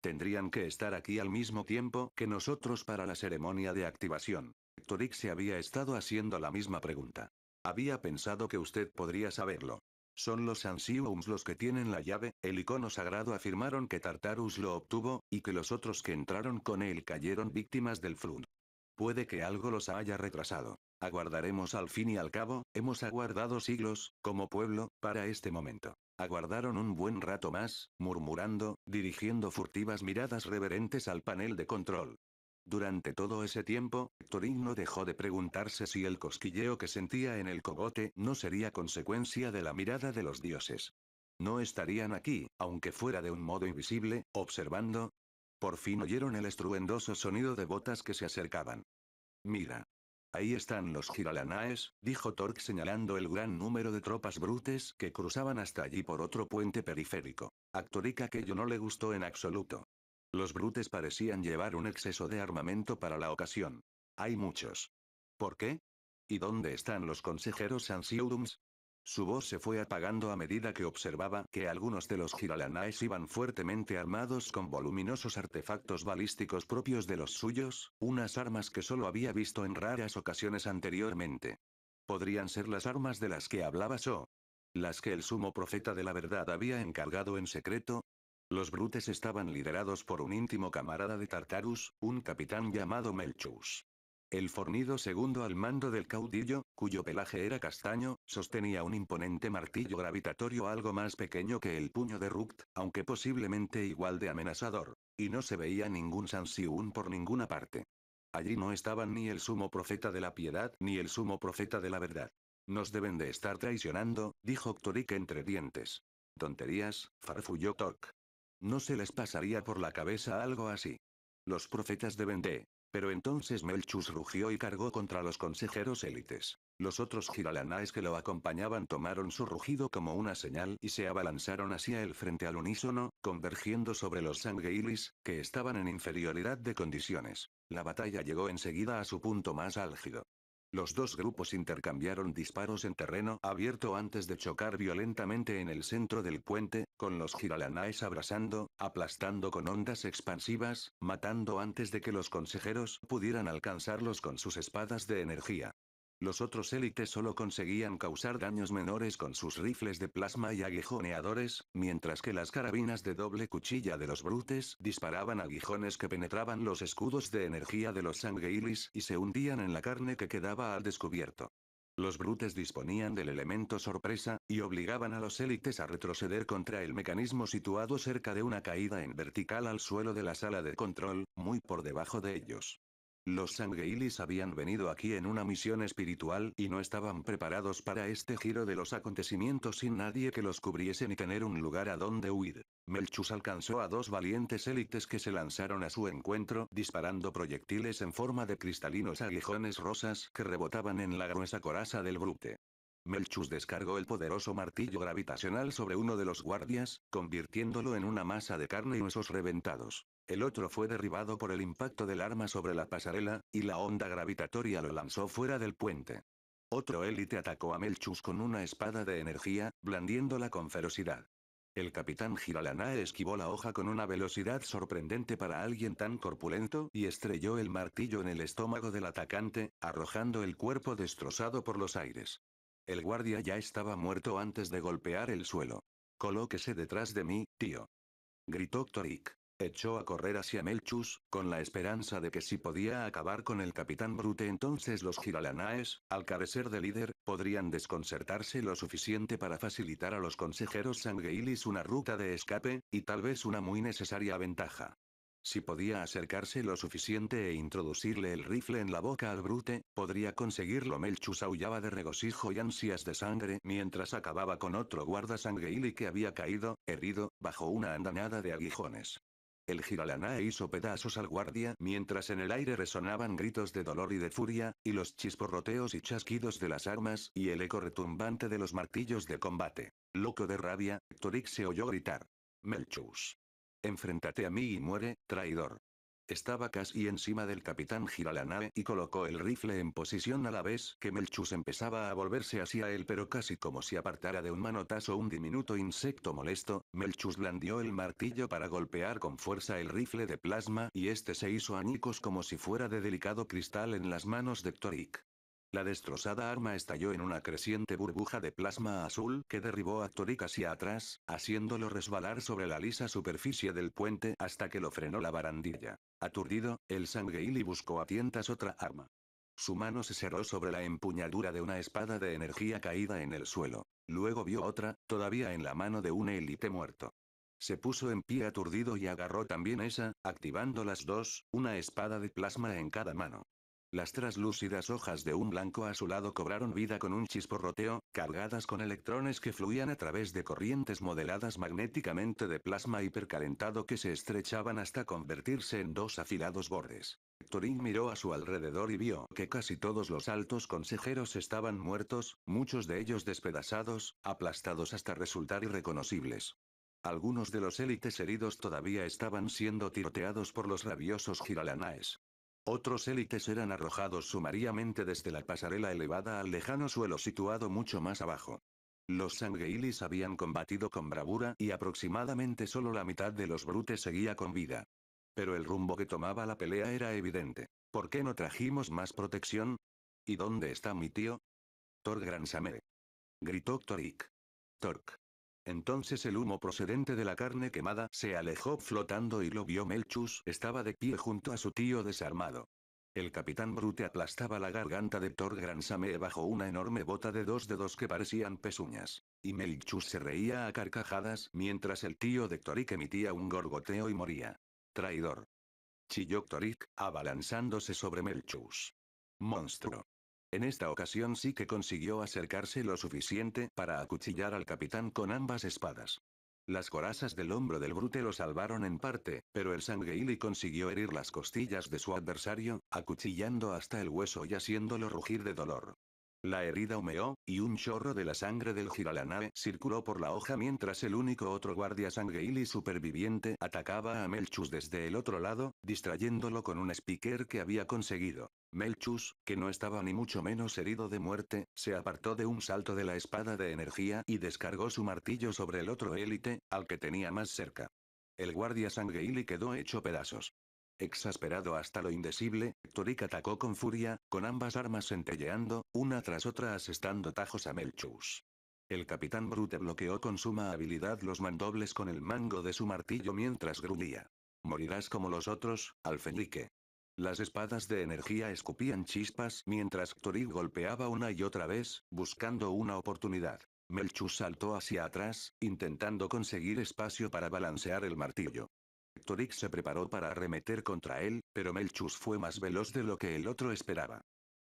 Tendrían que estar aquí al mismo tiempo que nosotros para la ceremonia de activación. Torik se había estado haciendo la misma pregunta. Había pensado que usted podría saberlo. Son los Ansiums los que tienen la llave, el icono sagrado afirmaron que Tartarus lo obtuvo, y que los otros que entraron con él cayeron víctimas del flood. Puede que algo los haya retrasado. Aguardaremos al fin y al cabo, hemos aguardado siglos, como pueblo, para este momento. Aguardaron un buen rato más, murmurando, dirigiendo furtivas miradas reverentes al panel de control. Durante todo ese tiempo, Torin no dejó de preguntarse si el cosquilleo que sentía en el cogote no sería consecuencia de la mirada de los dioses. No estarían aquí, aunque fuera de un modo invisible, observando. Por fin oyeron el estruendoso sonido de botas que se acercaban. Mira. Ahí están los giralanaes, dijo Torque señalando el gran número de tropas brutes que cruzaban hasta allí por otro puente periférico. A Torik aquello no le gustó en absoluto. Los brutes parecían llevar un exceso de armamento para la ocasión. Hay muchos. ¿Por qué? ¿Y dónde están los consejeros Ansiudums? Su voz se fue apagando a medida que observaba que algunos de los Giralanaes iban fuertemente armados con voluminosos artefactos balísticos propios de los suyos, unas armas que solo había visto en raras ocasiones anteriormente. ¿Podrían ser las armas de las que hablaba So? ¿Las que el sumo profeta de la verdad había encargado en secreto? Los brutes estaban liderados por un íntimo camarada de Tartarus, un capitán llamado Melchus. El fornido segundo al mando del caudillo, cuyo pelaje era castaño, sostenía un imponente martillo gravitatorio algo más pequeño que el puño de Rukt, aunque posiblemente igual de amenazador. Y no se veía ningún Sansiún por ninguna parte. Allí no estaban ni el sumo profeta de la piedad ni el sumo profeta de la verdad. Nos deben de estar traicionando, dijo Octoric entre dientes. Tonterías, farfulló Tork. No se les pasaría por la cabeza algo así. Los profetas deben de. Pero entonces Melchus rugió y cargó contra los consejeros élites. Los otros giralanaes que lo acompañaban tomaron su rugido como una señal y se abalanzaron hacia el frente al unísono, convergiendo sobre los sangueilis, que estaban en inferioridad de condiciones. La batalla llegó enseguida a su punto más álgido. Los dos grupos intercambiaron disparos en terreno abierto antes de chocar violentamente en el centro del puente, con los giralanaes abrasando, aplastando con ondas expansivas, matando antes de que los consejeros pudieran alcanzarlos con sus espadas de energía. Los otros élites solo conseguían causar daños menores con sus rifles de plasma y aguijoneadores, mientras que las carabinas de doble cuchilla de los brutes disparaban aguijones que penetraban los escudos de energía de los sangueilis y se hundían en la carne que quedaba al descubierto. Los brutes disponían del elemento sorpresa, y obligaban a los élites a retroceder contra el mecanismo situado cerca de una caída en vertical al suelo de la sala de control, muy por debajo de ellos. Los Sangeilis habían venido aquí en una misión espiritual y no estaban preparados para este giro de los acontecimientos sin nadie que los cubriese ni tener un lugar a donde huir. Melchus alcanzó a dos valientes élites que se lanzaron a su encuentro disparando proyectiles en forma de cristalinos aguijones rosas que rebotaban en la gruesa coraza del brute. Melchus descargó el poderoso martillo gravitacional sobre uno de los guardias, convirtiéndolo en una masa de carne y huesos reventados. El otro fue derribado por el impacto del arma sobre la pasarela, y la onda gravitatoria lo lanzó fuera del puente. Otro élite atacó a Melchus con una espada de energía, blandiéndola con ferocidad. El capitán Giralana esquivó la hoja con una velocidad sorprendente para alguien tan corpulento y estrelló el martillo en el estómago del atacante, arrojando el cuerpo destrozado por los aires. El guardia ya estaba muerto antes de golpear el suelo. Colóquese detrás de mí, tío. Gritó Torik echó a correr hacia Melchus, con la esperanza de que si podía acabar con el capitán Brute entonces los Giralanaes, al carecer de líder, podrían desconcertarse lo suficiente para facilitar a los consejeros Sangeilis una ruta de escape, y tal vez una muy necesaria ventaja. Si podía acercarse lo suficiente e introducirle el rifle en la boca al brute, podría conseguirlo. Melchus aullaba de regocijo y ansias de sangre mientras acababa con otro guarda sangueili que había caído, herido, bajo una andanada de aguijones. El giralana hizo pedazos al guardia mientras en el aire resonaban gritos de dolor y de furia, y los chisporroteos y chasquidos de las armas y el eco retumbante de los martillos de combate. Loco de rabia, Torix se oyó gritar. Melchus. Enfréntate a mí y muere, traidor. Estaba casi encima del capitán nave y colocó el rifle en posición a la vez que Melchus empezaba a volverse hacia él pero casi como si apartara de un manotazo un diminuto insecto molesto, Melchus blandió el martillo para golpear con fuerza el rifle de plasma y este se hizo añicos como si fuera de delicado cristal en las manos de Torik. La destrozada arma estalló en una creciente burbuja de plasma azul que derribó a Torik hacia atrás, haciéndolo resbalar sobre la lisa superficie del puente hasta que lo frenó la barandilla. Aturdido, el Sangeili buscó a tientas otra arma. Su mano se cerró sobre la empuñadura de una espada de energía caída en el suelo. Luego vio otra, todavía en la mano de un élite muerto. Se puso en pie aturdido y agarró también esa, activando las dos, una espada de plasma en cada mano. Las traslúcidas hojas de un blanco azulado cobraron vida con un chisporroteo, cargadas con electrones que fluían a través de corrientes modeladas magnéticamente de plasma hipercalentado que se estrechaban hasta convertirse en dos afilados bordes. Turing miró a su alrededor y vio que casi todos los altos consejeros estaban muertos, muchos de ellos despedazados, aplastados hasta resultar irreconocibles. Algunos de los élites heridos todavía estaban siendo tiroteados por los rabiosos giralanaes. Otros élites eran arrojados sumariamente desde la pasarela elevada al lejano suelo situado mucho más abajo. Los Sangueilis habían combatido con bravura y aproximadamente solo la mitad de los brutes seguía con vida. Pero el rumbo que tomaba la pelea era evidente. ¿Por qué no trajimos más protección? ¿Y dónde está mi tío? Thor Gransamere. Gritó Torik. Tork. Entonces el humo procedente de la carne quemada se alejó flotando y lo vio Melchus estaba de pie junto a su tío desarmado. El capitán Brute aplastaba la garganta de Thor Gransame bajo una enorme bota de dos dedos que parecían pezuñas. Y Melchus se reía a carcajadas mientras el tío de Torik emitía un gorgoteo y moría. Traidor. Chilló Torik, abalanzándose sobre Melchus. Monstruo. En esta ocasión sí que consiguió acercarse lo suficiente para acuchillar al capitán con ambas espadas. Las corazas del hombro del brute lo salvaron en parte, pero el sangueili consiguió herir las costillas de su adversario, acuchillando hasta el hueso y haciéndolo rugir de dolor. La herida humeó, y un chorro de la sangre del Giralanae circuló por la hoja mientras el único otro guardia sangueili superviviente atacaba a Melchus desde el otro lado, distrayéndolo con un speaker que había conseguido. Melchus, que no estaba ni mucho menos herido de muerte, se apartó de un salto de la espada de energía y descargó su martillo sobre el otro élite, al que tenía más cerca. El guardia sangueili quedó hecho pedazos. Exasperado hasta lo indecible, Torik atacó con furia, con ambas armas centelleando, una tras otra asestando tajos a Melchus. El capitán Brute bloqueó con suma habilidad los mandobles con el mango de su martillo mientras gruñía. Morirás como los otros, Alfenrique. Las espadas de energía escupían chispas mientras Torik golpeaba una y otra vez, buscando una oportunidad. Melchus saltó hacia atrás, intentando conseguir espacio para balancear el martillo. Torik se preparó para arremeter contra él, pero Melchus fue más veloz de lo que el otro esperaba.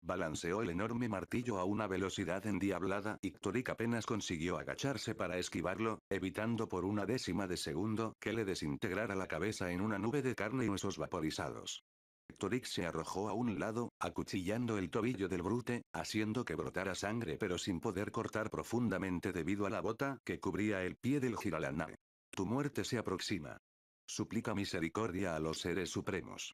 Balanceó el enorme martillo a una velocidad endiablada y Torik apenas consiguió agacharse para esquivarlo, evitando por una décima de segundo que le desintegrara la cabeza en una nube de carne y huesos vaporizados. Hectoric se arrojó a un lado, acuchillando el tobillo del brute, haciendo que brotara sangre pero sin poder cortar profundamente debido a la bota que cubría el pie del giralana. Tu muerte se aproxima. Suplica misericordia a los seres supremos.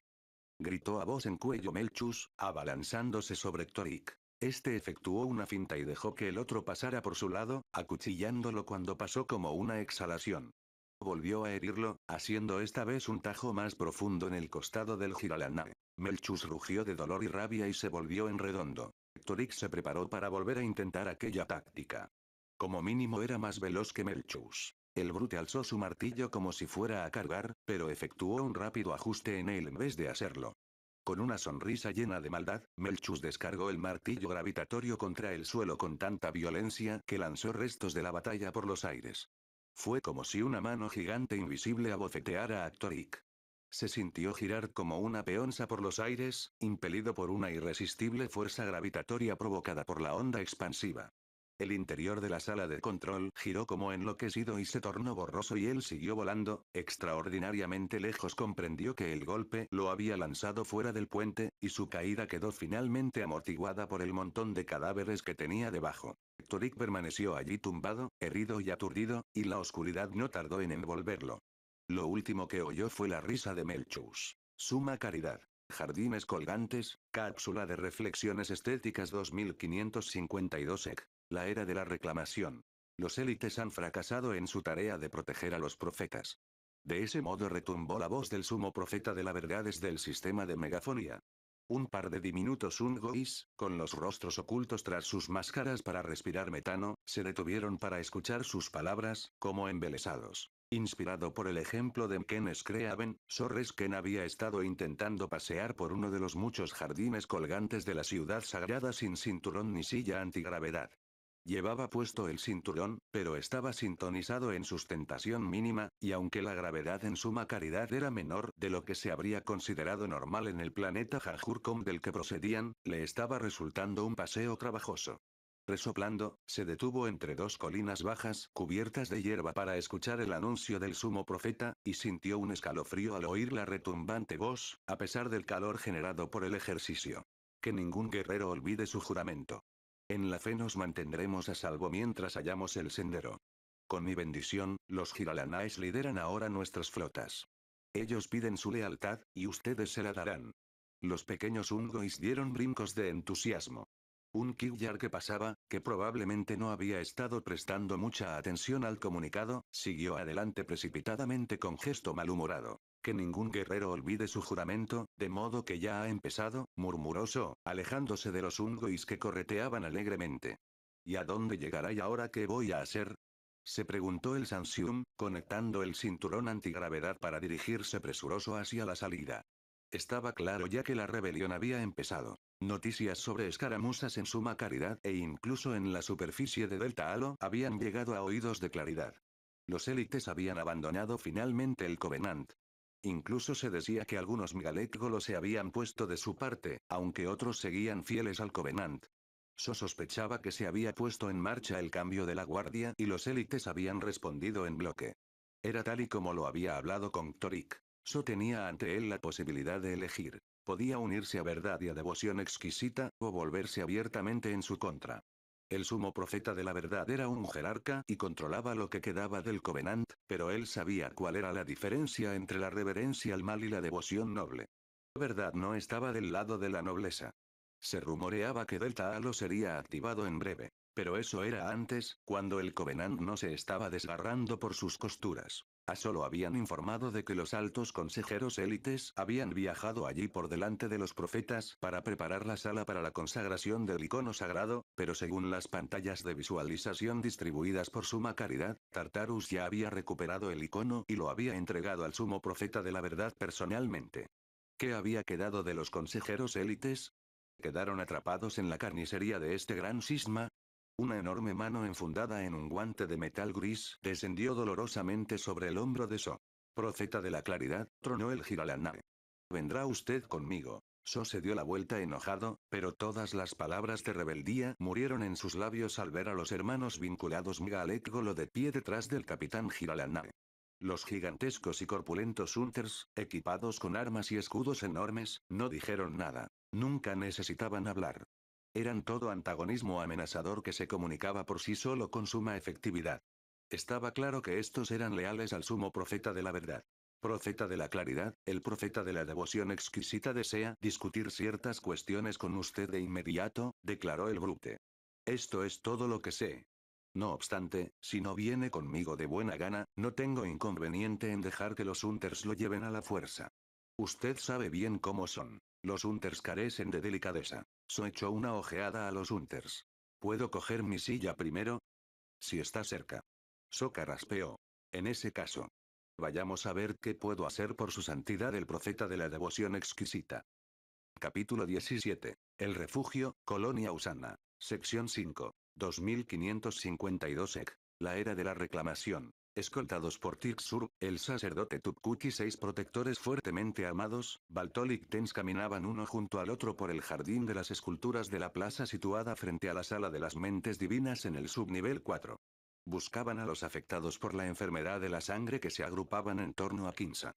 Gritó a voz en cuello Melchus, abalanzándose sobre Torik. Este efectuó una finta y dejó que el otro pasara por su lado, acuchillándolo cuando pasó como una exhalación. Volvió a herirlo, haciendo esta vez un tajo más profundo en el costado del giralana. Melchus rugió de dolor y rabia y se volvió en redondo. Torik se preparó para volver a intentar aquella táctica. Como mínimo era más veloz que Melchus. El Brute alzó su martillo como si fuera a cargar, pero efectuó un rápido ajuste en él en vez de hacerlo. Con una sonrisa llena de maldad, Melchus descargó el martillo gravitatorio contra el suelo con tanta violencia que lanzó restos de la batalla por los aires. Fue como si una mano gigante invisible abofeteara a Torik. Se sintió girar como una peonza por los aires, impelido por una irresistible fuerza gravitatoria provocada por la onda expansiva. El interior de la sala de control giró como enloquecido y se tornó borroso y él siguió volando, extraordinariamente lejos comprendió que el golpe lo había lanzado fuera del puente, y su caída quedó finalmente amortiguada por el montón de cadáveres que tenía debajo. Torik permaneció allí tumbado, herido y aturdido, y la oscuridad no tardó en envolverlo. Lo último que oyó fue la risa de Melchus. Suma caridad. Jardines colgantes, cápsula de reflexiones estéticas 2552 ec. La era de la reclamación. Los élites han fracasado en su tarea de proteger a los profetas. De ese modo retumbó la voz del sumo profeta de la verdad desde el sistema de megafonía. Un par de diminutos ungois, con los rostros ocultos tras sus máscaras para respirar metano, se detuvieron para escuchar sus palabras, como embelesados. Inspirado por el ejemplo de Ken Sorres Sorresken había estado intentando pasear por uno de los muchos jardines colgantes de la ciudad sagrada sin cinturón ni silla antigravedad. Llevaba puesto el cinturón, pero estaba sintonizado en sustentación mínima, y aunque la gravedad en suma caridad era menor de lo que se habría considerado normal en el planeta Jajurcom del que procedían, le estaba resultando un paseo trabajoso. Resoplando, se detuvo entre dos colinas bajas cubiertas de hierba para escuchar el anuncio del sumo profeta, y sintió un escalofrío al oír la retumbante voz, a pesar del calor generado por el ejercicio. Que ningún guerrero olvide su juramento. En la fe nos mantendremos a salvo mientras hallamos el sendero. Con mi bendición, los Giralanais lideran ahora nuestras flotas. Ellos piden su lealtad, y ustedes se la darán. Los pequeños Ungois dieron brincos de entusiasmo. Un Kiyar que pasaba, que probablemente no había estado prestando mucha atención al comunicado, siguió adelante precipitadamente con gesto malhumorado. Que ningún guerrero olvide su juramento, de modo que ya ha empezado, murmuró alejándose de los ungois que correteaban alegremente. ¿Y a dónde llegará y ahora qué voy a hacer? Se preguntó el Sansium, conectando el cinturón antigravedad para dirigirse presuroso hacia la salida. Estaba claro ya que la rebelión había empezado. Noticias sobre escaramuzas en suma caridad e incluso en la superficie de Delta Halo habían llegado a oídos de claridad. Los élites habían abandonado finalmente el Covenant, Incluso se decía que algunos lo se habían puesto de su parte, aunque otros seguían fieles al Covenant. So sospechaba que se había puesto en marcha el cambio de la guardia y los élites habían respondido en bloque. Era tal y como lo había hablado con Torik. So tenía ante él la posibilidad de elegir. Podía unirse a verdad y a devoción exquisita, o volverse abiertamente en su contra. El sumo profeta de la verdad era un jerarca y controlaba lo que quedaba del Covenant, pero él sabía cuál era la diferencia entre la reverencia al mal y la devoción noble. La verdad no estaba del lado de la nobleza. Se rumoreaba que Delta lo sería activado en breve. Pero eso era antes, cuando el Covenant no se estaba desgarrando por sus costuras. A ah, solo habían informado de que los altos consejeros élites habían viajado allí por delante de los profetas para preparar la sala para la consagración del icono sagrado, pero según las pantallas de visualización distribuidas por Suma Caridad, Tartarus ya había recuperado el icono y lo había entregado al sumo profeta de la verdad personalmente. ¿Qué había quedado de los consejeros élites? Quedaron atrapados en la carnicería de este gran sisma? Una enorme mano enfundada en un guante de metal gris descendió dolorosamente sobre el hombro de So. Profeta de la claridad, tronó el giralanar. Vendrá usted conmigo. So se dio la vuelta enojado, pero todas las palabras de rebeldía murieron en sus labios al ver a los hermanos vinculados Alec Golo de pie detrás del capitán Giralanar. Los gigantescos y corpulentos Hunters, equipados con armas y escudos enormes, no dijeron nada. Nunca necesitaban hablar. Eran todo antagonismo amenazador que se comunicaba por sí solo con suma efectividad. Estaba claro que estos eran leales al sumo profeta de la verdad. Profeta de la claridad, el profeta de la devoción exquisita desea discutir ciertas cuestiones con usted de inmediato, declaró el brute. Esto es todo lo que sé. No obstante, si no viene conmigo de buena gana, no tengo inconveniente en dejar que los Hunters lo lleven a la fuerza. Usted sabe bien cómo son. Los Hunters carecen de delicadeza. So echó una ojeada a los Hunters. ¿Puedo coger mi silla primero? Si está cerca. So carraspeó. En ese caso. Vayamos a ver qué puedo hacer por su santidad el profeta de la devoción exquisita. Capítulo 17. El refugio, Colonia Usana. Sección 5. 2552 EC. La era de la reclamación. Escoltados por Tixur, el sacerdote Tupkuk y seis protectores fuertemente armados, Baltol y Tens caminaban uno junto al otro por el jardín de las esculturas de la plaza situada frente a la sala de las mentes divinas en el subnivel 4. Buscaban a los afectados por la enfermedad de la sangre que se agrupaban en torno a Kinsa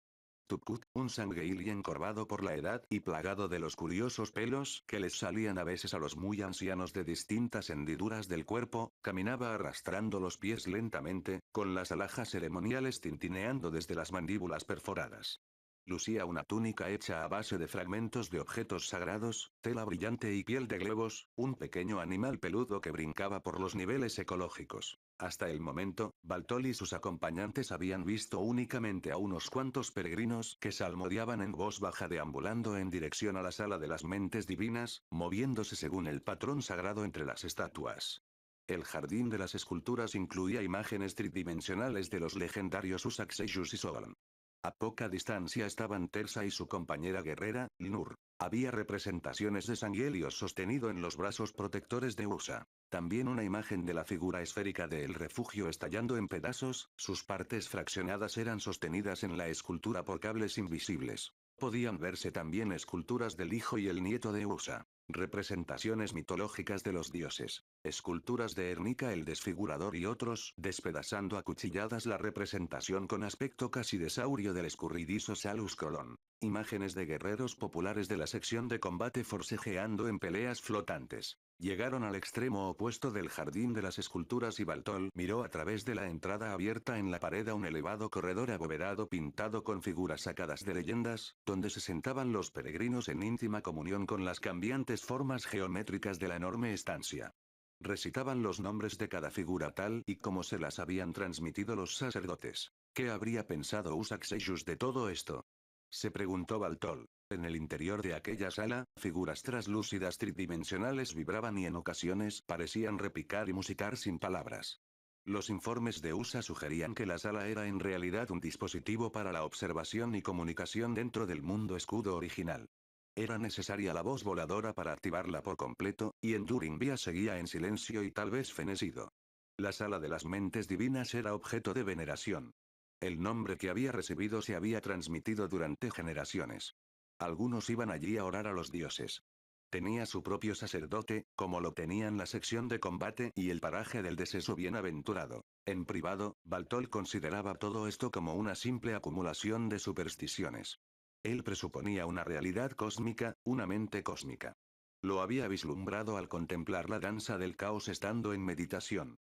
un sangueil encorvado por la edad y plagado de los curiosos pelos que les salían a veces a los muy ancianos de distintas hendiduras del cuerpo, caminaba arrastrando los pies lentamente, con las alhajas ceremoniales tintineando desde las mandíbulas perforadas. Lucía una túnica hecha a base de fragmentos de objetos sagrados, tela brillante y piel de glebos, un pequeño animal peludo que brincaba por los niveles ecológicos. Hasta el momento, Baltol y sus acompañantes habían visto únicamente a unos cuantos peregrinos que salmodiaban en voz baja deambulando en dirección a la sala de las mentes divinas, moviéndose según el patrón sagrado entre las estatuas. El jardín de las esculturas incluía imágenes tridimensionales de los legendarios Usaxeyus y Sogan. A poca distancia estaban Tersa y su compañera guerrera, Linur. Había representaciones de Sangelios sostenido en los brazos protectores de Usa. También una imagen de la figura esférica del refugio estallando en pedazos, sus partes fraccionadas eran sostenidas en la escultura por cables invisibles. Podían verse también esculturas del hijo y el nieto de Usa representaciones mitológicas de los dioses, esculturas de Ernica el desfigurador y otros, despedazando a cuchilladas la representación con aspecto casi de saurio del escurridizo Salus Colón. Imágenes de guerreros populares de la sección de combate forcejeando en peleas flotantes. Llegaron al extremo opuesto del jardín de las esculturas y Baltol miró a través de la entrada abierta en la pared a un elevado corredor abovedado pintado con figuras sacadas de leyendas, donde se sentaban los peregrinos en íntima comunión con las cambiantes formas geométricas de la enorme estancia. Recitaban los nombres de cada figura tal y como se las habían transmitido los sacerdotes. ¿Qué habría pensado Usaxeyus de todo esto? Se preguntó Baltol. En el interior de aquella sala, figuras traslúcidas tridimensionales vibraban y en ocasiones parecían repicar y musicar sin palabras. Los informes de USA sugerían que la sala era en realidad un dispositivo para la observación y comunicación dentro del mundo escudo original. Era necesaria la voz voladora para activarla por completo, y Enduring Vía seguía en silencio y tal vez fenecido. La sala de las mentes divinas era objeto de veneración. El nombre que había recibido se había transmitido durante generaciones. Algunos iban allí a orar a los dioses. Tenía su propio sacerdote, como lo tenían la sección de combate y el paraje del deceso bienaventurado. En privado, Baltol consideraba todo esto como una simple acumulación de supersticiones. Él presuponía una realidad cósmica, una mente cósmica. Lo había vislumbrado al contemplar la danza del caos estando en meditación.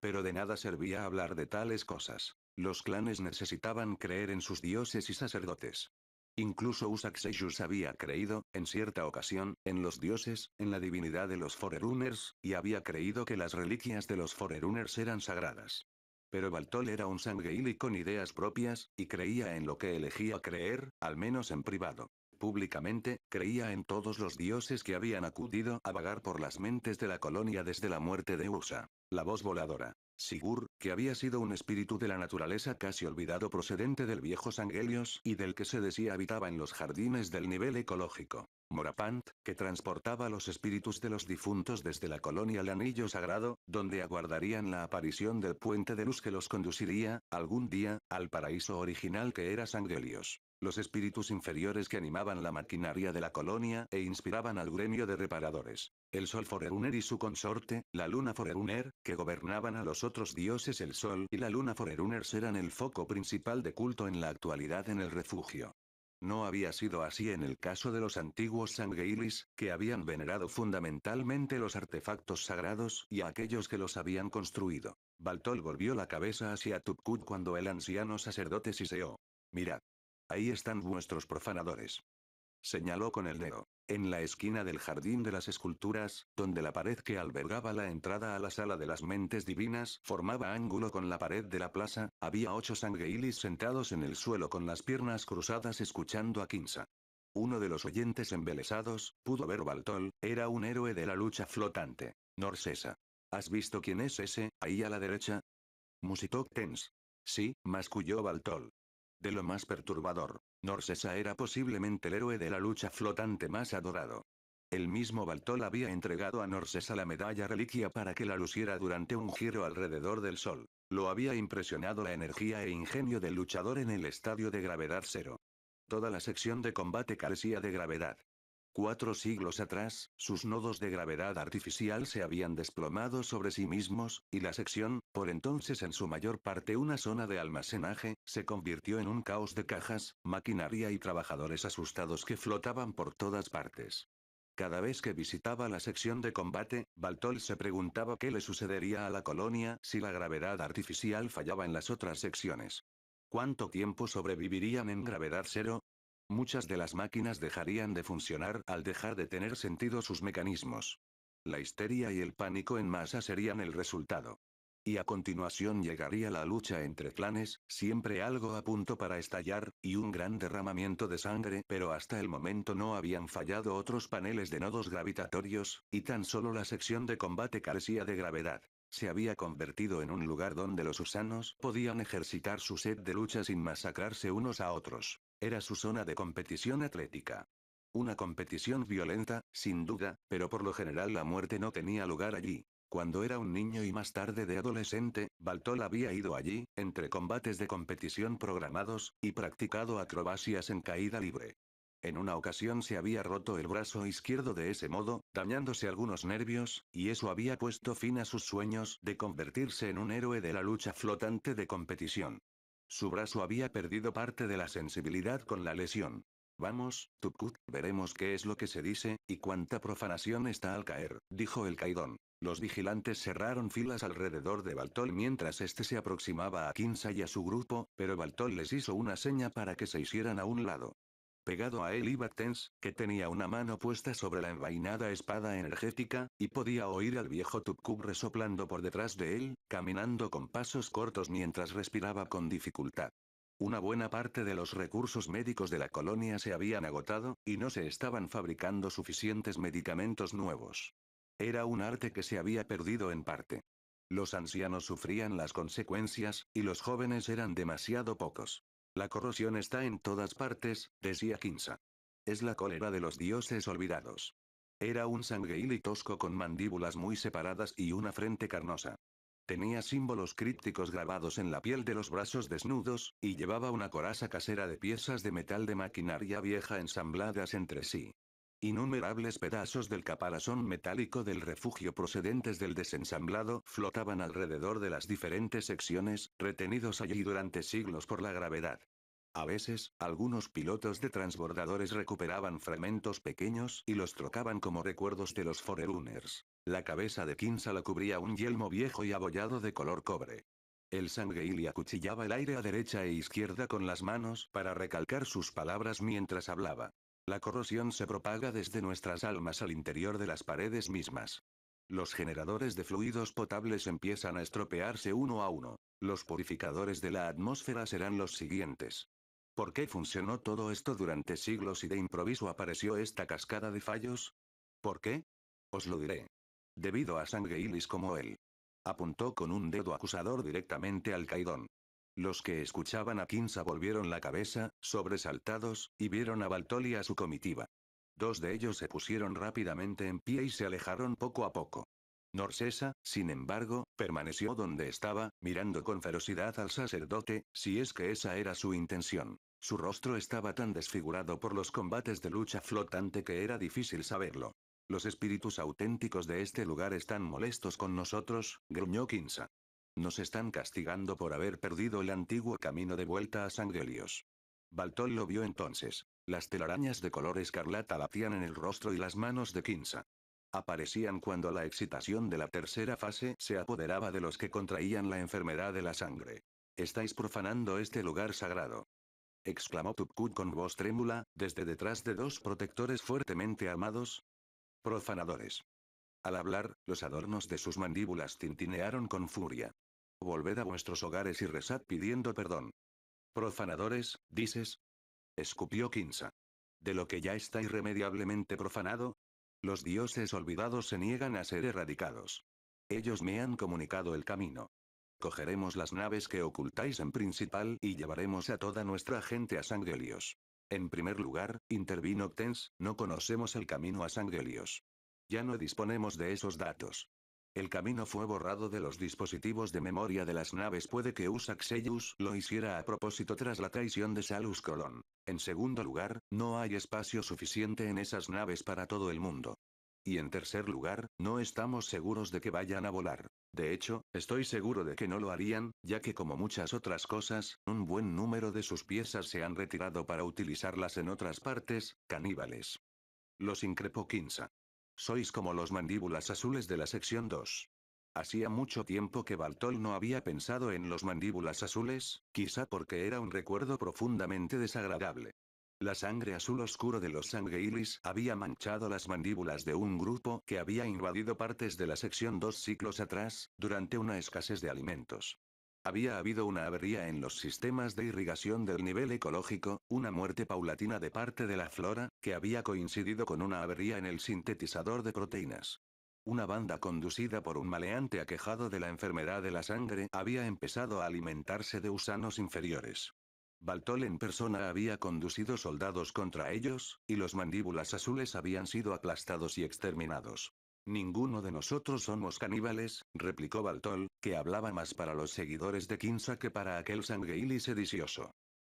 Pero de nada servía hablar de tales cosas. Los clanes necesitaban creer en sus dioses y sacerdotes. Incluso Usakseyus había creído, en cierta ocasión, en los dioses, en la divinidad de los Forerunners, y había creído que las reliquias de los Forerunners eran sagradas. Pero Baltol era un sangueili con ideas propias, y creía en lo que elegía creer, al menos en privado. Públicamente, creía en todos los dioses que habían acudido a vagar por las mentes de la colonia desde la muerte de Usa. La voz voladora. Sigur, que había sido un espíritu de la naturaleza casi olvidado procedente del viejo Sangelios y del que se decía habitaba en los jardines del nivel ecológico. Morapant, que transportaba los espíritus de los difuntos desde la colonia al Anillo Sagrado, donde aguardarían la aparición del puente de luz que los conduciría, algún día, al paraíso original que era Sangelios los espíritus inferiores que animaban la maquinaria de la colonia e inspiraban al gremio de reparadores. El Sol Foreruner y su consorte, la Luna Foreruner, que gobernaban a los otros dioses el Sol y la Luna Foreruner eran el foco principal de culto en la actualidad en el refugio. No había sido así en el caso de los antiguos Sangeilis, que habían venerado fundamentalmente los artefactos sagrados y a aquellos que los habían construido. Baltol volvió la cabeza hacia Tupkut cuando el anciano sacerdote siseó. Mirad. Ahí están vuestros profanadores. Señaló con el dedo. En la esquina del jardín de las esculturas, donde la pared que albergaba la entrada a la sala de las mentes divinas formaba ángulo con la pared de la plaza, había ocho sangueilis sentados en el suelo con las piernas cruzadas escuchando a Kinsa. Uno de los oyentes embelesados, pudo ver Baltol, era un héroe de la lucha flotante. Norcesa. ¿Has visto quién es ese, ahí a la derecha? Musitok Tens. Sí, masculló Baltol. De lo más perturbador, Norsesa era posiblemente el héroe de la lucha flotante más adorado. El mismo Baltol había entregado a Norsesa la medalla reliquia para que la luciera durante un giro alrededor del sol. Lo había impresionado la energía e ingenio del luchador en el estadio de gravedad cero. Toda la sección de combate carecía de gravedad. Cuatro siglos atrás, sus nodos de gravedad artificial se habían desplomado sobre sí mismos, y la sección, por entonces en su mayor parte una zona de almacenaje, se convirtió en un caos de cajas, maquinaria y trabajadores asustados que flotaban por todas partes. Cada vez que visitaba la sección de combate, Baltol se preguntaba qué le sucedería a la colonia si la gravedad artificial fallaba en las otras secciones. ¿Cuánto tiempo sobrevivirían en gravedad cero? Muchas de las máquinas dejarían de funcionar al dejar de tener sentido sus mecanismos. La histeria y el pánico en masa serían el resultado. Y a continuación llegaría la lucha entre planes siempre algo a punto para estallar, y un gran derramamiento de sangre, pero hasta el momento no habían fallado otros paneles de nodos gravitatorios, y tan solo la sección de combate carecía de gravedad. Se había convertido en un lugar donde los usanos podían ejercitar su sed de lucha sin masacrarse unos a otros. Era su zona de competición atlética. Una competición violenta, sin duda, pero por lo general la muerte no tenía lugar allí. Cuando era un niño y más tarde de adolescente, Baltol había ido allí, entre combates de competición programados, y practicado acrobacias en caída libre. En una ocasión se había roto el brazo izquierdo de ese modo, dañándose algunos nervios, y eso había puesto fin a sus sueños de convertirse en un héroe de la lucha flotante de competición. Su brazo había perdido parte de la sensibilidad con la lesión. Vamos, Tukut, veremos qué es lo que se dice, y cuánta profanación está al caer, dijo el Caidón. Los vigilantes cerraron filas alrededor de Baltol mientras este se aproximaba a Kinsa y a su grupo, pero Baltol les hizo una seña para que se hicieran a un lado. Pegado a él iba Tens, que tenía una mano puesta sobre la envainada espada energética, y podía oír al viejo Tupkub resoplando por detrás de él, caminando con pasos cortos mientras respiraba con dificultad. Una buena parte de los recursos médicos de la colonia se habían agotado, y no se estaban fabricando suficientes medicamentos nuevos. Era un arte que se había perdido en parte. Los ancianos sufrían las consecuencias, y los jóvenes eran demasiado pocos. La corrosión está en todas partes, decía Kinsa. Es la cólera de los dioses olvidados. Era un sangueil tosco con mandíbulas muy separadas y una frente carnosa. Tenía símbolos crípticos grabados en la piel de los brazos desnudos, y llevaba una coraza casera de piezas de metal de maquinaria vieja ensambladas entre sí. Innumerables pedazos del caparazón metálico del refugio procedentes del desensamblado flotaban alrededor de las diferentes secciones, retenidos allí durante siglos por la gravedad. A veces, algunos pilotos de transbordadores recuperaban fragmentos pequeños y los trocaban como recuerdos de los Forerunners. La cabeza de Kinsa la cubría un yelmo viejo y abollado de color cobre. El Sangheili acuchillaba el aire a derecha e izquierda con las manos para recalcar sus palabras mientras hablaba. La corrosión se propaga desde nuestras almas al interior de las paredes mismas. Los generadores de fluidos potables empiezan a estropearse uno a uno. Los purificadores de la atmósfera serán los siguientes. ¿Por qué funcionó todo esto durante siglos y de improviso apareció esta cascada de fallos? ¿Por qué? Os lo diré. Debido a Sangeilis como él. Apuntó con un dedo acusador directamente al Caidón. Los que escuchaban a Kinsa volvieron la cabeza, sobresaltados, y vieron a Baltoli y a su comitiva. Dos de ellos se pusieron rápidamente en pie y se alejaron poco a poco. Norsesa, sin embargo, permaneció donde estaba, mirando con ferocidad al sacerdote, si es que esa era su intención. Su rostro estaba tan desfigurado por los combates de lucha flotante que era difícil saberlo. Los espíritus auténticos de este lugar están molestos con nosotros, gruñó Kinsa. Nos están castigando por haber perdido el antiguo camino de vuelta a Sangelios. Baltol lo vio entonces. Las telarañas de color escarlata latían en el rostro y las manos de Kinsa. Aparecían cuando la excitación de la tercera fase se apoderaba de los que contraían la enfermedad de la sangre. Estáis profanando este lugar sagrado. exclamó Tupkut con voz trémula, desde detrás de dos protectores fuertemente armados. Profanadores. Al hablar, los adornos de sus mandíbulas tintinearon con furia. Volved a vuestros hogares y rezad pidiendo perdón. Profanadores, dices. Escupió Kinsa. De lo que ya está irremediablemente profanado. Los dioses olvidados se niegan a ser erradicados. Ellos me han comunicado el camino. Cogeremos las naves que ocultáis en principal y llevaremos a toda nuestra gente a Sangrelios. En primer lugar, intervino Tens, no conocemos el camino a Sangrelios. Ya no disponemos de esos datos. El camino fue borrado de los dispositivos de memoria de las naves. Puede que Usaxellus lo hiciera a propósito tras la traición de Salus Colón. En segundo lugar, no hay espacio suficiente en esas naves para todo el mundo. Y en tercer lugar, no estamos seguros de que vayan a volar. De hecho, estoy seguro de que no lo harían, ya que como muchas otras cosas, un buen número de sus piezas se han retirado para utilizarlas en otras partes, caníbales. Los increpó Kinsa. Sois como los mandíbulas azules de la sección 2. Hacía mucho tiempo que Baltol no había pensado en los mandíbulas azules, quizá porque era un recuerdo profundamente desagradable. La sangre azul oscuro de los sangueilis había manchado las mandíbulas de un grupo que había invadido partes de la sección 2 ciclos atrás, durante una escasez de alimentos. Había habido una avería en los sistemas de irrigación del nivel ecológico, una muerte paulatina de parte de la flora, que había coincidido con una avería en el sintetizador de proteínas. Una banda conducida por un maleante aquejado de la enfermedad de la sangre había empezado a alimentarse de gusanos inferiores. Baltol en persona había conducido soldados contra ellos, y los mandíbulas azules habían sido aplastados y exterminados. Ninguno de nosotros somos caníbales, replicó Baltol, que hablaba más para los seguidores de Kinsa que para aquel y sedicioso.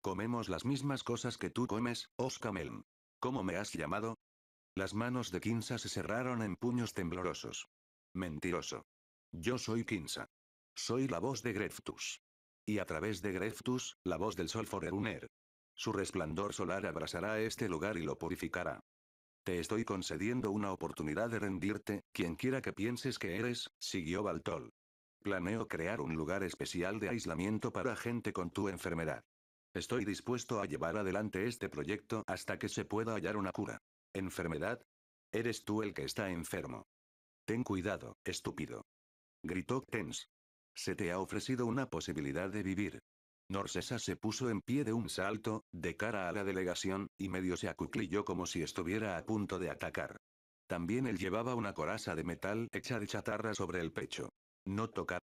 Comemos las mismas cosas que tú comes, Oscamelm. ¿Cómo me has llamado? Las manos de Kinsa se cerraron en puños temblorosos. Mentiroso. Yo soy Kinsa. Soy la voz de Greftus. Y a través de Greftus, la voz del sol Forerunner. Su resplandor solar abrasará este lugar y lo purificará. Te estoy concediendo una oportunidad de rendirte, quien quiera que pienses que eres, siguió Baltol. Planeo crear un lugar especial de aislamiento para gente con tu enfermedad. Estoy dispuesto a llevar adelante este proyecto hasta que se pueda hallar una cura. ¿Enfermedad? Eres tú el que está enfermo. Ten cuidado, estúpido. Gritó Tens. Se te ha ofrecido una posibilidad de vivir. Norcesa se puso en pie de un salto, de cara a la delegación, y medio se acuclilló como si estuviera a punto de atacar. También él llevaba una coraza de metal hecha de chatarra sobre el pecho. No tocar.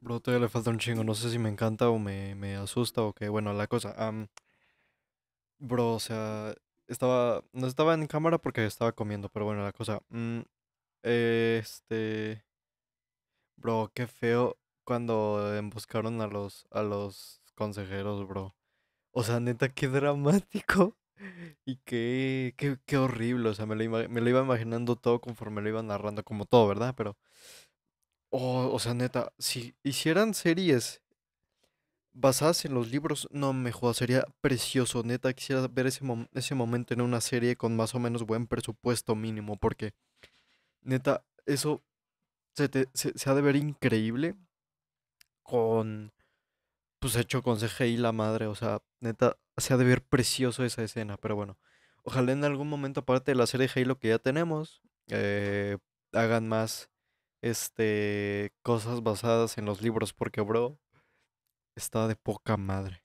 Bro, todavía le falta un chingo. No sé si me encanta o me, asusta o qué. Bueno, la cosa. bro, o sea, estaba. No estaba en cámara porque estaba comiendo, pero bueno, la cosa. Mm, este. Bro, qué feo cuando emboscaron a los, a los consejeros, bro. O sea, neta, qué dramático. [laughs] Y qué, qué, horrible. O sea, me lo, iba imaginando todo conforme lo iba narrando, como todo, ¿verdad? Pero. Oh, o sea, neta, si hicieran series basadas en los libros, no me jodas, sería precioso. Neta, quisiera ver ese, ese momento en una serie con más o menos buen presupuesto mínimo, porque neta, eso se, se ha de ver increíble con. Pues hecho con CGI la madre. O sea, neta, se ha de ver precioso esa escena. Pero bueno, ojalá en algún momento, aparte de la serie Halo que ya tenemos, eh, hagan más este cosas basadas en los libros. Porque, bro, está de poca madre.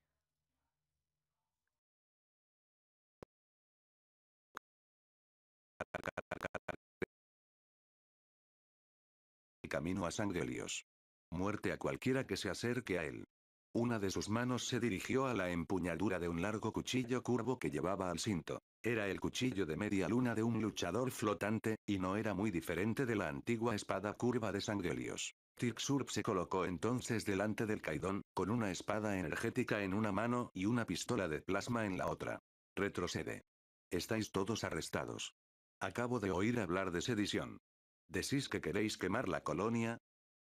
Camino a Sangre Muerte a cualquiera que se acerque a él. Una de sus manos se dirigió a la empuñadura de un largo cuchillo curvo que llevaba al cinto. Era el cuchillo de media luna de un luchador flotante, y no era muy diferente de la antigua espada curva de Sangelios. Tixurp se colocó entonces delante del Caidón, con una espada energética en una mano y una pistola de plasma en la otra. Retrocede. Estáis todos arrestados. Acabo de oír hablar de sedición. Decís que queréis quemar la colonia,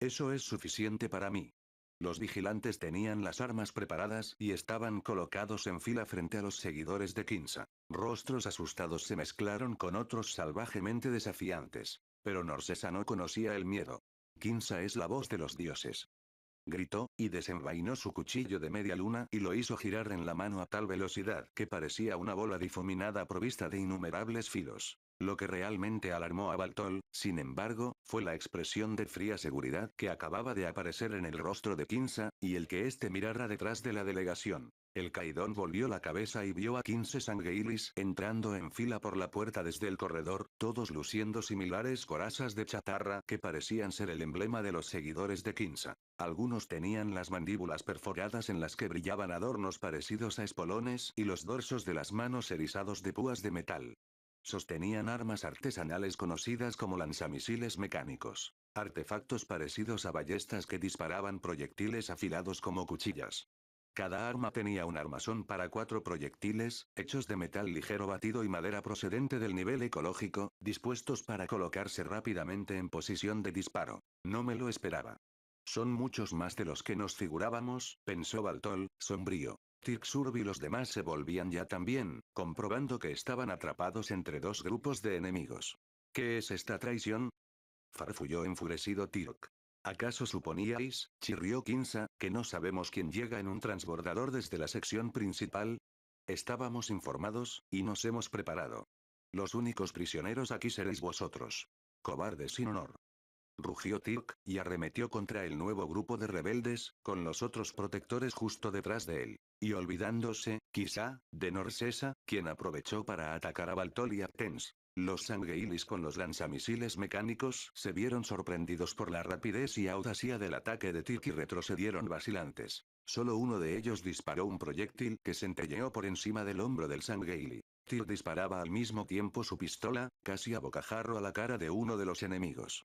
eso es suficiente para mí. Los vigilantes tenían las armas preparadas y estaban colocados en fila frente a los seguidores de Kinsa. Rostros asustados se mezclaron con otros salvajemente desafiantes. Pero Norsesa no conocía el miedo. Kinsa es la voz de los dioses. Gritó, y desenvainó su cuchillo de media luna y lo hizo girar en la mano a tal velocidad que parecía una bola difuminada provista de innumerables filos. Lo que realmente alarmó a Baltol, sin embargo, fue la expresión de fría seguridad que acababa de aparecer en el rostro de quinza y el que éste mirara detrás de la delegación. El Caidón volvió la cabeza y vio a 15 sangueilis entrando en fila por la puerta desde el corredor, todos luciendo similares corazas de chatarra que parecían ser el emblema de los seguidores de quinza. Algunos tenían las mandíbulas perforadas en las que brillaban adornos parecidos a espolones y los dorsos de las manos erizados de púas de metal. Sostenían armas artesanales conocidas como lanzamisiles mecánicos. Artefactos parecidos a ballestas que disparaban proyectiles afilados como cuchillas. Cada arma tenía un armazón para cuatro proyectiles, hechos de metal ligero batido y madera procedente del nivel ecológico, dispuestos para colocarse rápidamente en posición de disparo. No me lo esperaba. Son muchos más de los que nos figurábamos, pensó Baltol, sombrío. Surv y los demás se volvían ya también, comprobando que estaban atrapados entre dos grupos de enemigos. ¿Qué es esta traición? Farfulló enfurecido Tirk. ¿Acaso suponíais, chirrió Kinsa, que no sabemos quién llega en un transbordador desde la sección principal? Estábamos informados, y nos hemos preparado. Los únicos prisioneros aquí seréis vosotros. Cobardes sin honor rugió Tirk, y arremetió contra el nuevo grupo de rebeldes, con los otros protectores justo detrás de él. Y olvidándose, quizá, de Norsesa, quien aprovechó para atacar a Baltol y a Tens. Los Sangeilis con los lanzamisiles mecánicos se vieron sorprendidos por la rapidez y audacia del ataque de Tirk y retrocedieron vacilantes. Solo uno de ellos disparó un proyectil que centelleó por encima del hombro del Sangheili. Tirk disparaba al mismo tiempo su pistola, casi a bocajarro a la cara de uno de los enemigos.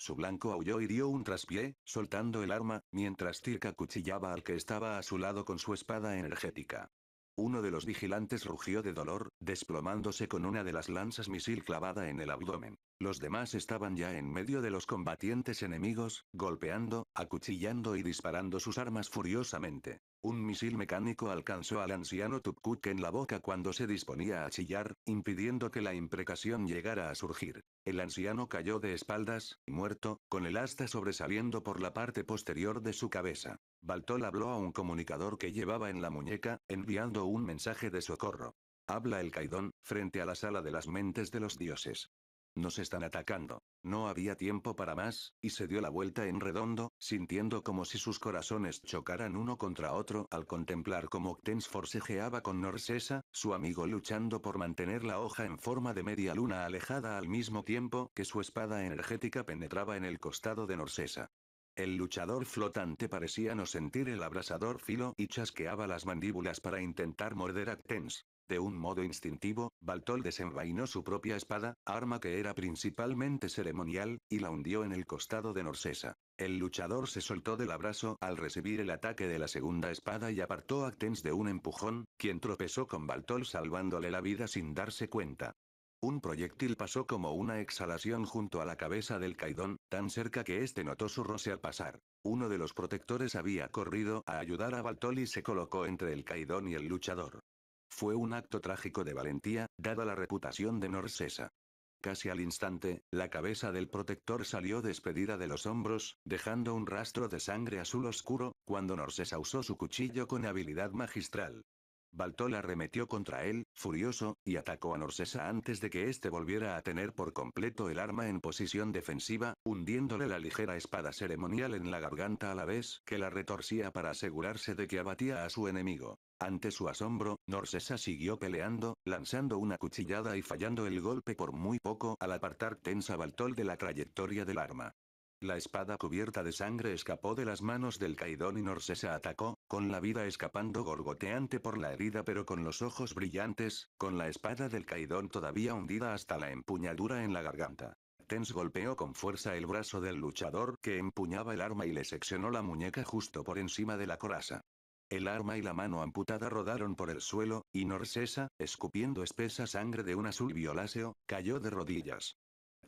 Su blanco aulló y dio un traspié, soltando el arma, mientras Tirka cuchillaba al que estaba a su lado con su espada energética. Uno de los vigilantes rugió de dolor, desplomándose con una de las lanzas misil clavada en el abdomen. Los demás estaban ya en medio de los combatientes enemigos, golpeando, acuchillando y disparando sus armas furiosamente. Un misil mecánico alcanzó al anciano Tupkuk en la boca cuando se disponía a chillar, impidiendo que la imprecación llegara a surgir. El anciano cayó de espaldas, muerto, con el asta sobresaliendo por la parte posterior de su cabeza. Baltol habló a un comunicador que llevaba en la muñeca, enviando un mensaje de socorro. Habla el Caidón, frente a la sala de las mentes de los dioses. Nos están atacando. No había tiempo para más, y se dio la vuelta en redondo, sintiendo como si sus corazones chocaran uno contra otro al contemplar cómo Octens forcejeaba con Norsesa, su amigo luchando por mantener la hoja en forma de media luna alejada al mismo tiempo que su espada energética penetraba en el costado de Norsesa. El luchador flotante parecía no sentir el abrasador filo y chasqueaba las mandíbulas para intentar morder a Octens. De un modo instintivo, Baltol desenvainó su propia espada, arma que era principalmente ceremonial, y la hundió en el costado de Norcesa. El luchador se soltó del abrazo al recibir el ataque de la segunda espada y apartó a Actens de un empujón, quien tropezó con Baltol salvándole la vida sin darse cuenta. Un proyectil pasó como una exhalación junto a la cabeza del caidón, tan cerca que éste notó su roce al pasar. Uno de los protectores había corrido a ayudar a Baltol y se colocó entre el caidón y el luchador. Fue un acto trágico de valentía, dada la reputación de Norcesa. Casi al instante, la cabeza del protector salió despedida de los hombros, dejando un rastro de sangre azul oscuro, cuando Norcesa usó su cuchillo con habilidad magistral. Baltol arremetió contra él, furioso, y atacó a Norcesa antes de que éste volviera a tener por completo el arma en posición defensiva, hundiéndole la ligera espada ceremonial en la garganta a la vez que la retorcía para asegurarse de que abatía a su enemigo. Ante su asombro, Norsesa siguió peleando, lanzando una cuchillada y fallando el golpe por muy poco al apartar tensa Baltol de la trayectoria del arma. La espada cubierta de sangre escapó de las manos del Caidón y Norsesa atacó, con la vida escapando gorgoteante por la herida pero con los ojos brillantes, con la espada del Caidón todavía hundida hasta la empuñadura en la garganta. Tens golpeó con fuerza el brazo del luchador que empuñaba el arma y le seccionó la muñeca justo por encima de la coraza. El arma y la mano amputada rodaron por el suelo, y Norsesa, escupiendo espesa sangre de un azul violáceo, cayó de rodillas.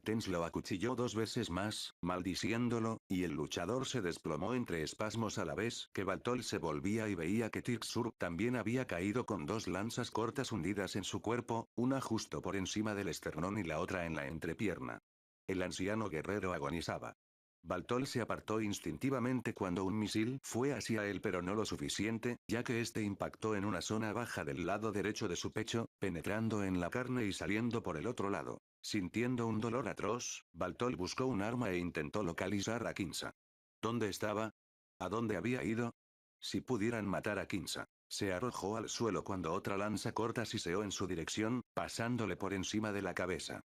Tens lo acuchilló dos veces más, maldiciéndolo, y el luchador se desplomó entre espasmos a la vez que Baltol se volvía y veía que Tixur también había caído con dos lanzas cortas hundidas en su cuerpo, una justo por encima del esternón y la otra en la entrepierna. El anciano guerrero agonizaba. Baltol se apartó instintivamente cuando un misil fue hacia él pero no lo suficiente, ya que este impactó en una zona baja del lado derecho de su pecho, penetrando en la carne y saliendo por el otro lado. Sintiendo un dolor atroz, Baltol buscó un arma e intentó localizar a Kinsa. ¿Dónde estaba? ¿A dónde había ido? Si pudieran matar a Kinsa. Se arrojó al suelo cuando otra lanza corta siseó en su dirección, pasándole por encima de la cabeza.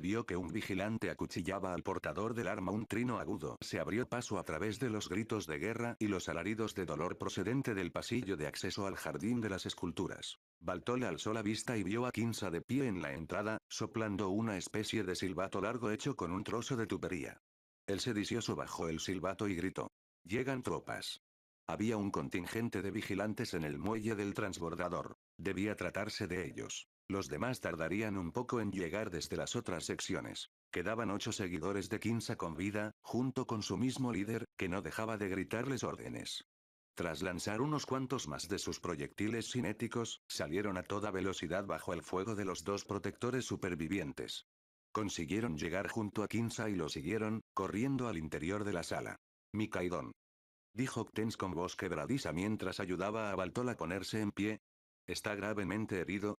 Vio que un vigilante acuchillaba al portador del arma un trino agudo. Se abrió paso a través de los gritos de guerra y los alaridos de dolor procedente del pasillo de acceso al jardín de las esculturas. Baltol alzó la vista y vio a Quinza de pie en la entrada, soplando una especie de silbato largo hecho con un trozo de tubería. El sedicioso bajó el silbato y gritó. Llegan tropas. Había un contingente de vigilantes en el muelle del transbordador. Debía tratarse de ellos. Los demás tardarían un poco en llegar desde las otras secciones. Quedaban ocho seguidores de Kinsa con vida, junto con su mismo líder, que no dejaba de gritarles órdenes. Tras lanzar unos cuantos más de sus proyectiles cinéticos, salieron a toda velocidad bajo el fuego de los dos protectores supervivientes. Consiguieron llegar junto a Kinsa y lo siguieron, corriendo al interior de la sala. Mikaidon. Dijo Tens con voz quebradiza mientras ayudaba a Baltol a ponerse en pie. Está gravemente herido,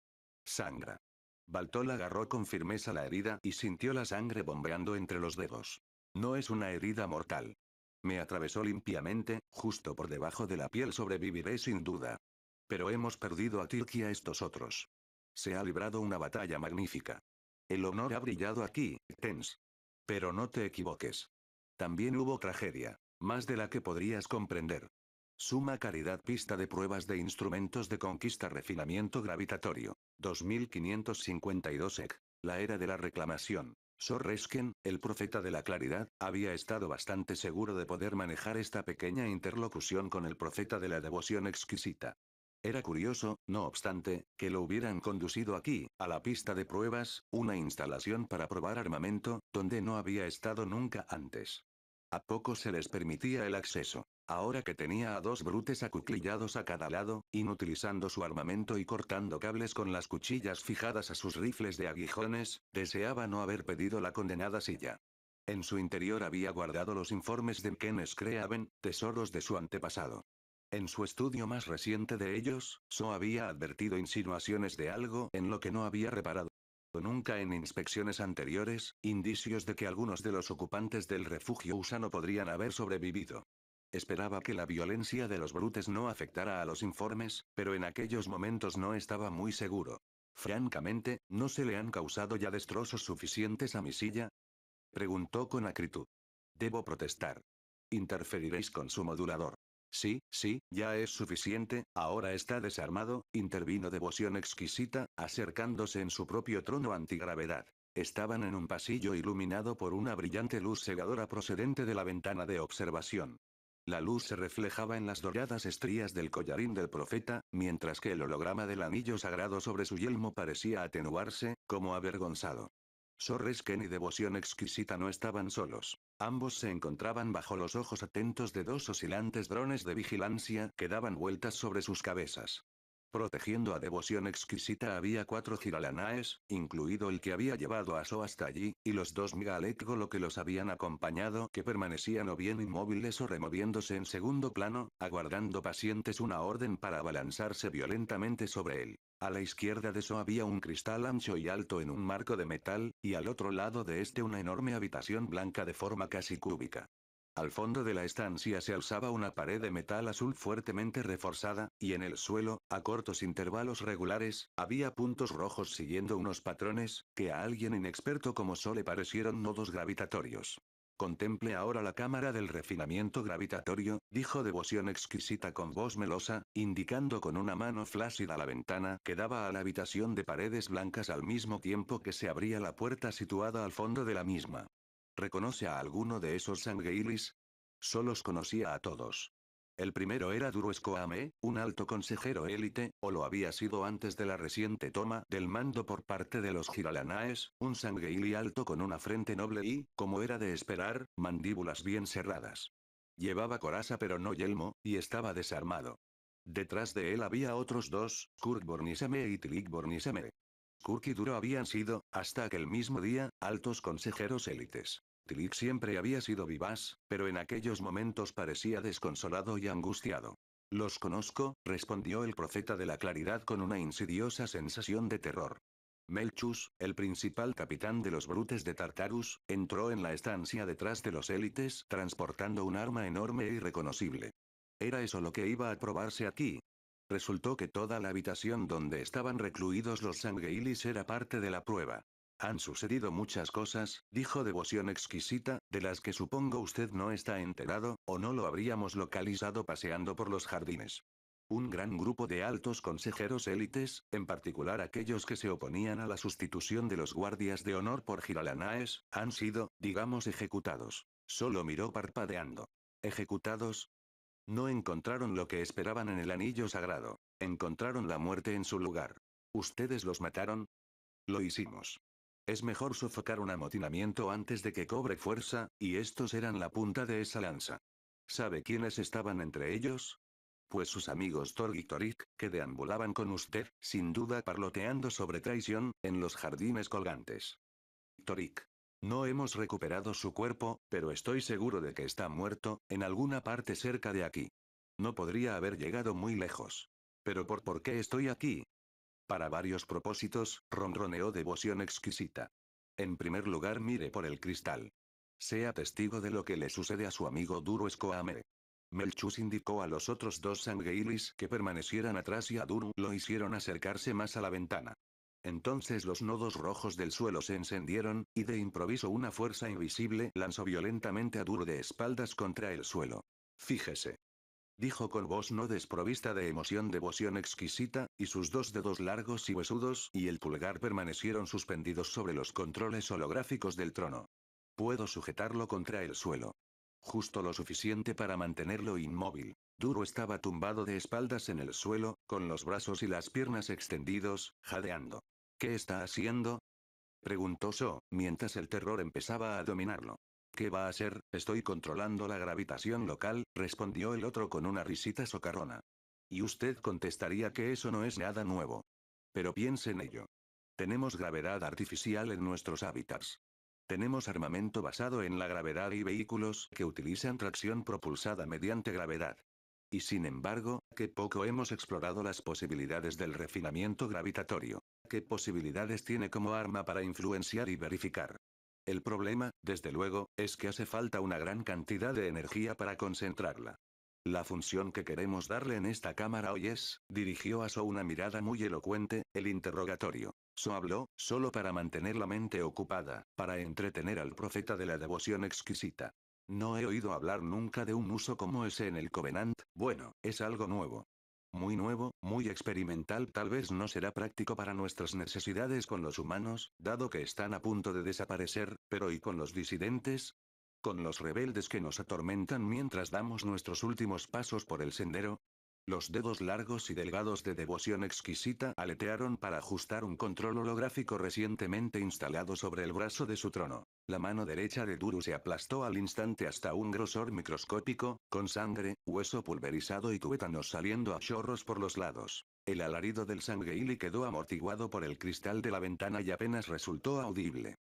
Sangra. Baltol agarró con firmeza la herida y sintió la sangre bombeando entre los dedos. No es una herida mortal. Me atravesó limpiamente, justo por debajo de la piel sobreviviré sin duda. Pero hemos perdido a Tirk y a estos otros. Se ha librado una batalla magnífica. El honor ha brillado aquí, Tens. Pero no te equivoques. También hubo tragedia. Más de la que podrías comprender. Suma caridad pista de pruebas de instrumentos de conquista refinamiento gravitatorio. 2552 EC. La era de la reclamación. Sor Resken, el profeta de la claridad, había estado bastante seguro de poder manejar esta pequeña interlocución con el profeta de la devoción exquisita. Era curioso, no obstante, que lo hubieran conducido aquí, a la pista de pruebas, una instalación para probar armamento, donde no había estado nunca antes. A poco se les permitía el acceso. Ahora que tenía a dos brutes acuclillados a cada lado, inutilizando su armamento y cortando cables con las cuchillas fijadas a sus rifles de aguijones, deseaba no haber pedido la condenada silla. En su interior había guardado los informes de quienes creaban tesoros de su antepasado. En su estudio más reciente de ellos, So había advertido insinuaciones de algo en lo que no había reparado nunca en inspecciones anteriores, indicios de que algunos de los ocupantes del refugio usano podrían haber sobrevivido. Esperaba que la violencia de los brutes no afectara a los informes, pero en aquellos momentos no estaba muy seguro. Francamente, ¿no se le han causado ya destrozos suficientes a mi silla? Preguntó con acritud. Debo protestar. Interferiréis con su modulador. Sí, sí, ya es suficiente, ahora está desarmado, intervino devoción exquisita, acercándose en su propio trono antigravedad. Estaban en un pasillo iluminado por una brillante luz cegadora procedente de la ventana de observación. La luz se reflejaba en las doradas estrías del collarín del profeta, mientras que el holograma del anillo sagrado sobre su yelmo parecía atenuarse, como avergonzado. Sorresken y Devoción Exquisita no estaban solos. Ambos se encontraban bajo los ojos atentos de dos oscilantes drones de vigilancia que daban vueltas sobre sus cabezas. Protegiendo a devoción exquisita había cuatro Giralanaes, incluido el que había llevado a So hasta allí, y los dos lo que los habían acompañado que permanecían o bien inmóviles o removiéndose en segundo plano, aguardando pacientes una orden para abalanzarse violentamente sobre él. A la izquierda de So había un cristal ancho y alto en un marco de metal, y al otro lado de este una enorme habitación blanca de forma casi cúbica. Al fondo de la estancia se alzaba una pared de metal azul fuertemente reforzada, y en el suelo, a cortos intervalos regulares, había puntos rojos siguiendo unos patrones, que a alguien inexperto como Sol le parecieron nodos gravitatorios. Contemple ahora la cámara del refinamiento gravitatorio, dijo devoción exquisita con voz melosa, indicando con una mano flácida la ventana que daba a la habitación de paredes blancas al mismo tiempo que se abría la puerta situada al fondo de la misma. ¿Reconoce a alguno de esos Solo los conocía a todos. El primero era Escoame, un alto consejero élite, o lo había sido antes de la reciente toma del mando por parte de los Giralanaes, un sangueili alto con una frente noble y, como era de esperar, mandíbulas bien cerradas. Llevaba coraza pero no yelmo, y estaba desarmado. Detrás de él había otros dos, Kurt Borniseme y Tilik Borniseme. kurt y Duro habían sido, hasta aquel mismo día, altos consejeros élites siempre había sido vivaz, pero en aquellos momentos parecía desconsolado y angustiado. Los conozco, respondió el profeta de la claridad con una insidiosa sensación de terror. Melchus, el principal capitán de los brutes de Tartarus, entró en la estancia detrás de los élites transportando un arma enorme e irreconocible. ¿Era eso lo que iba a probarse aquí? Resultó que toda la habitación donde estaban recluidos los sangueilis era parte de la prueba. Han sucedido muchas cosas, dijo Devoción Exquisita, de las que supongo usted no está enterado, o no lo habríamos localizado paseando por los jardines. Un gran grupo de altos consejeros élites, en particular aquellos que se oponían a la sustitución de los guardias de honor por giralanaes, han sido, digamos, ejecutados. Solo miró parpadeando. ¿Ejecutados? No encontraron lo que esperaban en el anillo sagrado. Encontraron la muerte en su lugar. ¿Ustedes los mataron? Lo hicimos. Es mejor sofocar un amotinamiento antes de que cobre fuerza, y estos eran la punta de esa lanza. ¿Sabe quiénes estaban entre ellos? Pues sus amigos Torg y Torik, que deambulaban con usted, sin duda parloteando sobre traición, en los jardines colgantes. Torik. No hemos recuperado su cuerpo, pero estoy seguro de que está muerto, en alguna parte cerca de aquí. No podría haber llegado muy lejos. Pero por por qué estoy aquí, para varios propósitos, ronroneó devoción exquisita. En primer lugar mire por el cristal. Sea testigo de lo que le sucede a su amigo Duro Escoamere. Melchus indicó a los otros dos Sangailis que permanecieran atrás y a Duro lo hicieron acercarse más a la ventana. Entonces los nodos rojos del suelo se encendieron, y de improviso una fuerza invisible lanzó violentamente a Duro de espaldas contra el suelo. Fíjese dijo con voz no desprovista de emoción devoción exquisita, y sus dos dedos largos y huesudos y el pulgar permanecieron suspendidos sobre los controles holográficos del trono. Puedo sujetarlo contra el suelo. Justo lo suficiente para mantenerlo inmóvil. Duro estaba tumbado de espaldas en el suelo, con los brazos y las piernas extendidos, jadeando. ¿Qué está haciendo? preguntó So, mientras el terror empezaba a dominarlo. ¿Qué va a ser? Estoy controlando la gravitación local, respondió el otro con una risita socarrona. Y usted contestaría que eso no es nada nuevo. Pero piense en ello. Tenemos gravedad artificial en nuestros hábitats. Tenemos armamento basado en la gravedad y vehículos que utilizan tracción propulsada mediante gravedad. Y sin embargo, qué poco hemos explorado las posibilidades del refinamiento gravitatorio. ¿Qué posibilidades tiene como arma para influenciar y verificar? El problema, desde luego, es que hace falta una gran cantidad de energía para concentrarla. La función que queremos darle en esta cámara hoy es, dirigió a So una mirada muy elocuente, el interrogatorio. So habló, solo para mantener la mente ocupada, para entretener al profeta de la devoción exquisita. No he oído hablar nunca de un uso como ese en el Covenant, bueno, es algo nuevo. Muy nuevo, muy experimental tal vez no será práctico para nuestras necesidades con los humanos, dado que están a punto de desaparecer, pero ¿y con los disidentes? ¿Con los rebeldes que nos atormentan mientras damos nuestros últimos pasos por el sendero? Los dedos largos y delgados de devoción exquisita aletearon para ajustar un control holográfico recientemente instalado sobre el brazo de su trono. La mano derecha de Duru se aplastó al instante hasta un grosor microscópico, con sangre, hueso pulverizado y tuétanos saliendo a chorros por los lados. El alarido del sangueili quedó amortiguado por el cristal de la ventana y apenas resultó audible.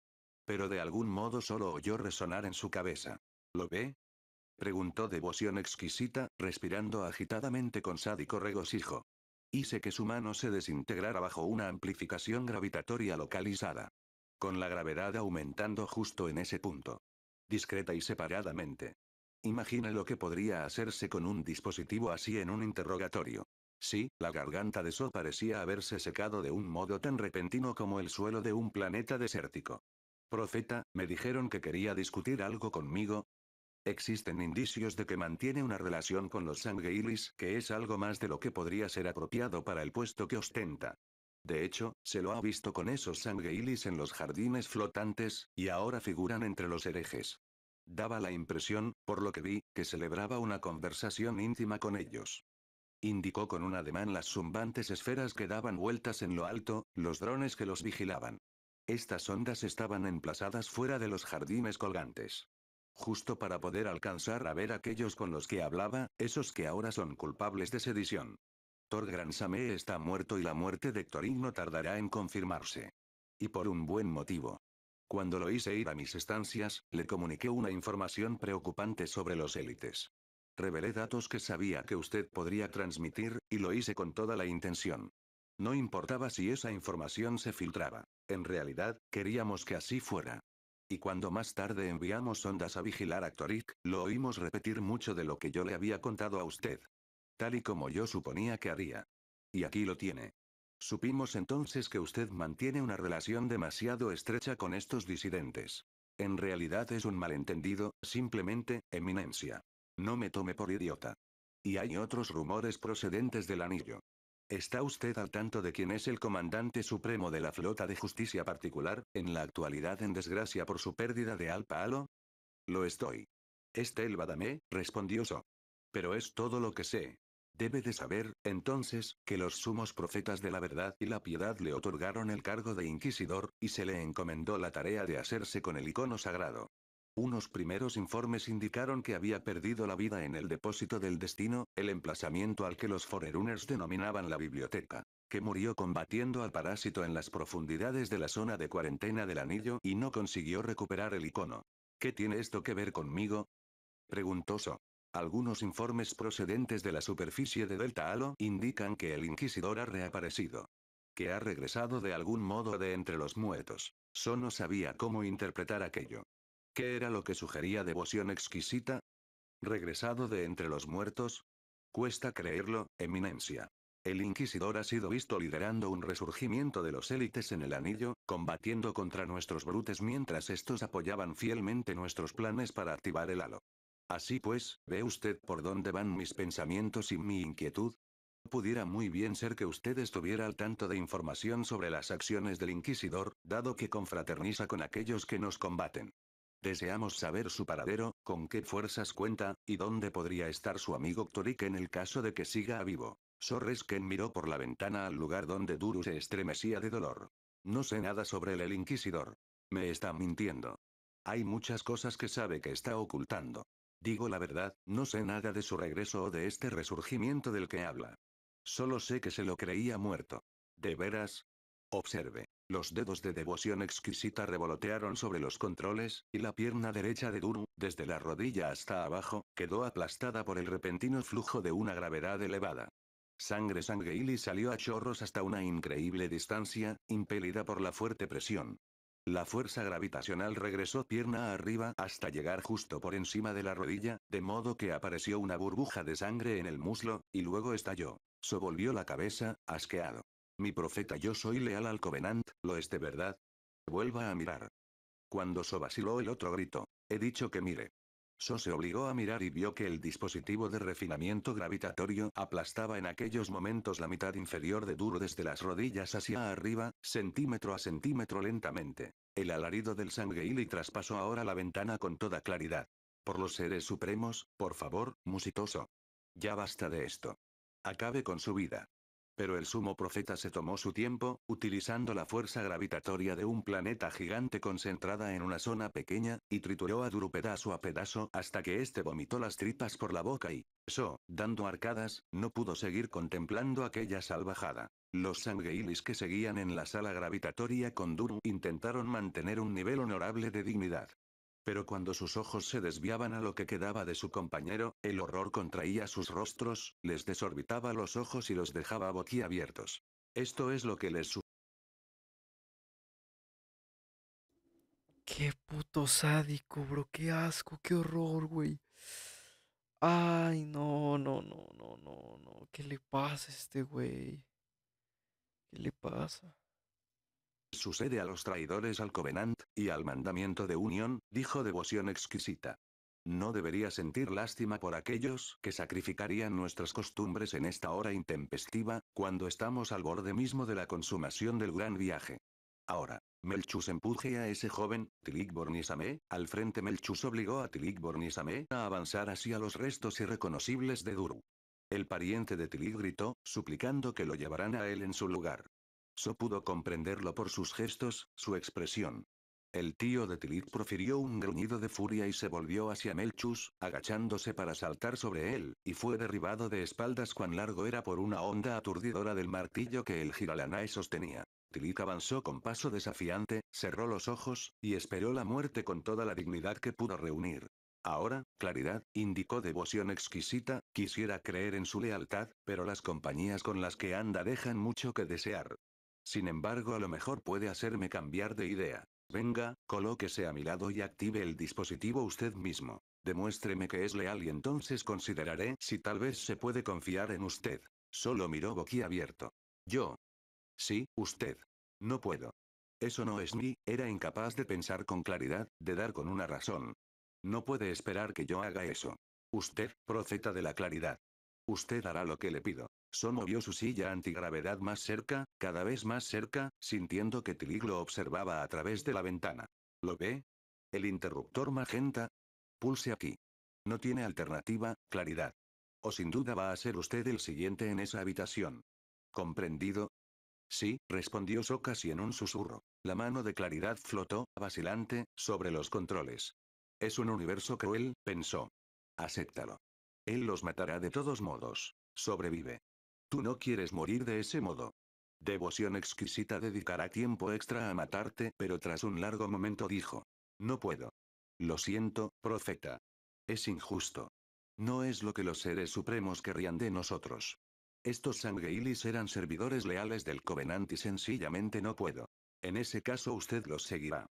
Pero de algún modo solo oyó resonar en su cabeza. ¿Lo ve? preguntó devoción exquisita, respirando agitadamente con sádico regocijo. Hice que su mano se desintegrara bajo una amplificación gravitatoria localizada. Con la gravedad aumentando justo en ese punto. Discreta y separadamente. Imagine lo que podría hacerse con un dispositivo así en un interrogatorio. Sí, la garganta de So parecía haberse secado de un modo tan repentino como el suelo de un planeta desértico. Profeta, me dijeron que quería discutir algo conmigo, Existen indicios de que mantiene una relación con los Sangeilis, que es algo más de lo que podría ser apropiado para el puesto que ostenta. De hecho, se lo ha visto con esos Sangeilis en los jardines flotantes, y ahora figuran entre los herejes. Daba la impresión, por lo que vi, que celebraba una conversación íntima con ellos. Indicó con un ademán las zumbantes esferas que daban vueltas en lo alto, los drones que los vigilaban. Estas ondas estaban emplazadas fuera de los jardines colgantes. Justo para poder alcanzar a ver aquellos con los que hablaba, esos que ahora son culpables de sedición. Thor Same está muerto y la muerte de Thorin no tardará en confirmarse. Y por un buen motivo. Cuando lo hice ir a mis estancias, le comuniqué una información preocupante sobre los élites. Revelé datos que sabía que usted podría transmitir, y lo hice con toda la intención. No importaba si esa información se filtraba. En realidad, queríamos que así fuera. Y cuando más tarde enviamos ondas a vigilar a Torik, lo oímos repetir mucho de lo que yo le había contado a usted. Tal y como yo suponía que haría. Y aquí lo tiene. Supimos entonces que usted mantiene una relación demasiado estrecha con estos disidentes. En realidad es un malentendido, simplemente, eminencia. No me tome por idiota. Y hay otros rumores procedentes del anillo. ¿Está usted al tanto de quién es el comandante supremo de la flota de justicia particular, en la actualidad en desgracia por su pérdida de Al Palo? Lo estoy. Este el respondió So. Pero es todo lo que sé. Debe de saber, entonces, que los sumos profetas de la verdad y la piedad le otorgaron el cargo de inquisidor, y se le encomendó la tarea de hacerse con el icono sagrado. Unos primeros informes indicaron que había perdido la vida en el depósito del destino, el emplazamiento al que los Forerunners denominaban la biblioteca, que murió combatiendo al parásito en las profundidades de la zona de cuarentena del anillo y no consiguió recuperar el icono. ¿Qué tiene esto que ver conmigo? preguntó So. Algunos informes procedentes de la superficie de Delta Halo indican que el Inquisidor ha reaparecido. Que ha regresado de algún modo de entre los muertos. So no sabía cómo interpretar aquello. ¿Qué era lo que sugería devoción exquisita? Regresado de entre los muertos, Cuesta creerlo, Eminencia. El Inquisidor ha sido visto liderando un resurgimiento de los élites en el anillo, combatiendo contra nuestros brutes mientras estos apoyaban fielmente nuestros planes para activar el halo. Así pues, ¿ve usted por dónde van mis pensamientos y mi inquietud? Pudiera muy bien ser que usted estuviera al tanto de información sobre las acciones del Inquisidor, dado que confraterniza con aquellos que nos combaten. Deseamos saber su paradero, con qué fuerzas cuenta, y dónde podría estar su amigo Torik en el caso de que siga a vivo. Sorresken miró por la ventana al lugar donde Duru se estremecía de dolor. No sé nada sobre el, el inquisidor. Me está mintiendo. Hay muchas cosas que sabe que está ocultando. Digo la verdad, no sé nada de su regreso o de este resurgimiento del que habla. Solo sé que se lo creía muerto. ¿De veras? Observe. Los dedos de devoción exquisita revolotearon sobre los controles, y la pierna derecha de Duru, desde la rodilla hasta abajo, quedó aplastada por el repentino flujo de una gravedad elevada. Sangre sangueili salió a chorros hasta una increíble distancia, impelida por la fuerte presión. La fuerza gravitacional regresó pierna arriba hasta llegar justo por encima de la rodilla, de modo que apareció una burbuja de sangre en el muslo, y luego estalló. volvió la cabeza, asqueado. Mi profeta yo soy leal al Covenant, lo es de verdad. Vuelva a mirar. Cuando So vaciló el otro grito. He dicho que mire. So se obligó a mirar y vio que el dispositivo de refinamiento gravitatorio aplastaba en aquellos momentos la mitad inferior de Duro desde las rodillas hacia arriba, centímetro a centímetro lentamente. El alarido del y traspasó ahora la ventana con toda claridad. Por los seres supremos, por favor, musitoso. Ya basta de esto. Acabe con su vida. Pero el sumo profeta se tomó su tiempo, utilizando la fuerza gravitatoria de un planeta gigante concentrada en una zona pequeña, y trituró a Duru pedazo a pedazo hasta que éste vomitó las tripas por la boca y, so, dando arcadas, no pudo seguir contemplando aquella salvajada. Los sangreilis que seguían en la sala gravitatoria con Duru intentaron mantener un nivel honorable de dignidad pero cuando sus ojos se desviaban a lo que quedaba de su compañero, el horror contraía sus rostros, les desorbitaba los ojos y los dejaba boquiabiertos. Esto es lo que les su Qué puto sádico, bro, qué asco, qué horror, güey. Ay, no, no, no, no, no, no. ¿Qué le pasa a este güey? ¿Qué le pasa? Sucede a los traidores al Covenant, y al mandamiento de unión, dijo devoción exquisita. No debería sentir lástima por aquellos que sacrificarían nuestras costumbres en esta hora intempestiva, cuando estamos al borde mismo de la consumación del gran viaje. Ahora, Melchus empuje a ese joven, Tilik Bornisame, al frente Melchus obligó a Tilik Bornisame a avanzar hacia los restos irreconocibles de Duru. El pariente de Tilik gritó, suplicando que lo llevaran a él en su lugar. So pudo comprenderlo por sus gestos, su expresión. El tío de Tilith profirió un gruñido de furia y se volvió hacia Melchus, agachándose para saltar sobre él, y fue derribado de espaldas cuán largo era por una onda aturdidora del martillo que el Giralanay sostenía. Tilith avanzó con paso desafiante, cerró los ojos, y esperó la muerte con toda la dignidad que pudo reunir. Ahora, claridad, indicó devoción exquisita, quisiera creer en su lealtad, pero las compañías con las que anda dejan mucho que desear. Sin embargo, a lo mejor puede hacerme cambiar de idea. Venga, colóquese a mi lado y active el dispositivo usted mismo. Demuéstreme que es leal y entonces consideraré si tal vez se puede confiar en usted. Solo miró boquiabierto. Yo. Sí, usted. No puedo. Eso no es mí, era incapaz de pensar con claridad, de dar con una razón. No puede esperar que yo haga eso. Usted, profeta de la claridad. Usted hará lo que le pido. So movió su silla antigravedad más cerca, cada vez más cerca, sintiendo que Tilig lo observaba a través de la ventana. ¿Lo ve? ¿El interruptor magenta? Pulse aquí. No tiene alternativa, claridad. O sin duda va a ser usted el siguiente en esa habitación. ¿Comprendido? Sí, respondió So casi en un susurro. La mano de claridad flotó, vacilante, sobre los controles. Es un universo cruel, pensó. Acéptalo. Él los matará de todos modos. Sobrevive. Tú no quieres morir de ese modo. Devoción exquisita dedicará tiempo extra a matarte, pero tras un largo momento dijo. No puedo. Lo siento, profeta. Es injusto. No es lo que los seres supremos querrían de nosotros. Estos Sanguilis eran servidores leales del Covenant y sencillamente no puedo. En ese caso usted los seguirá.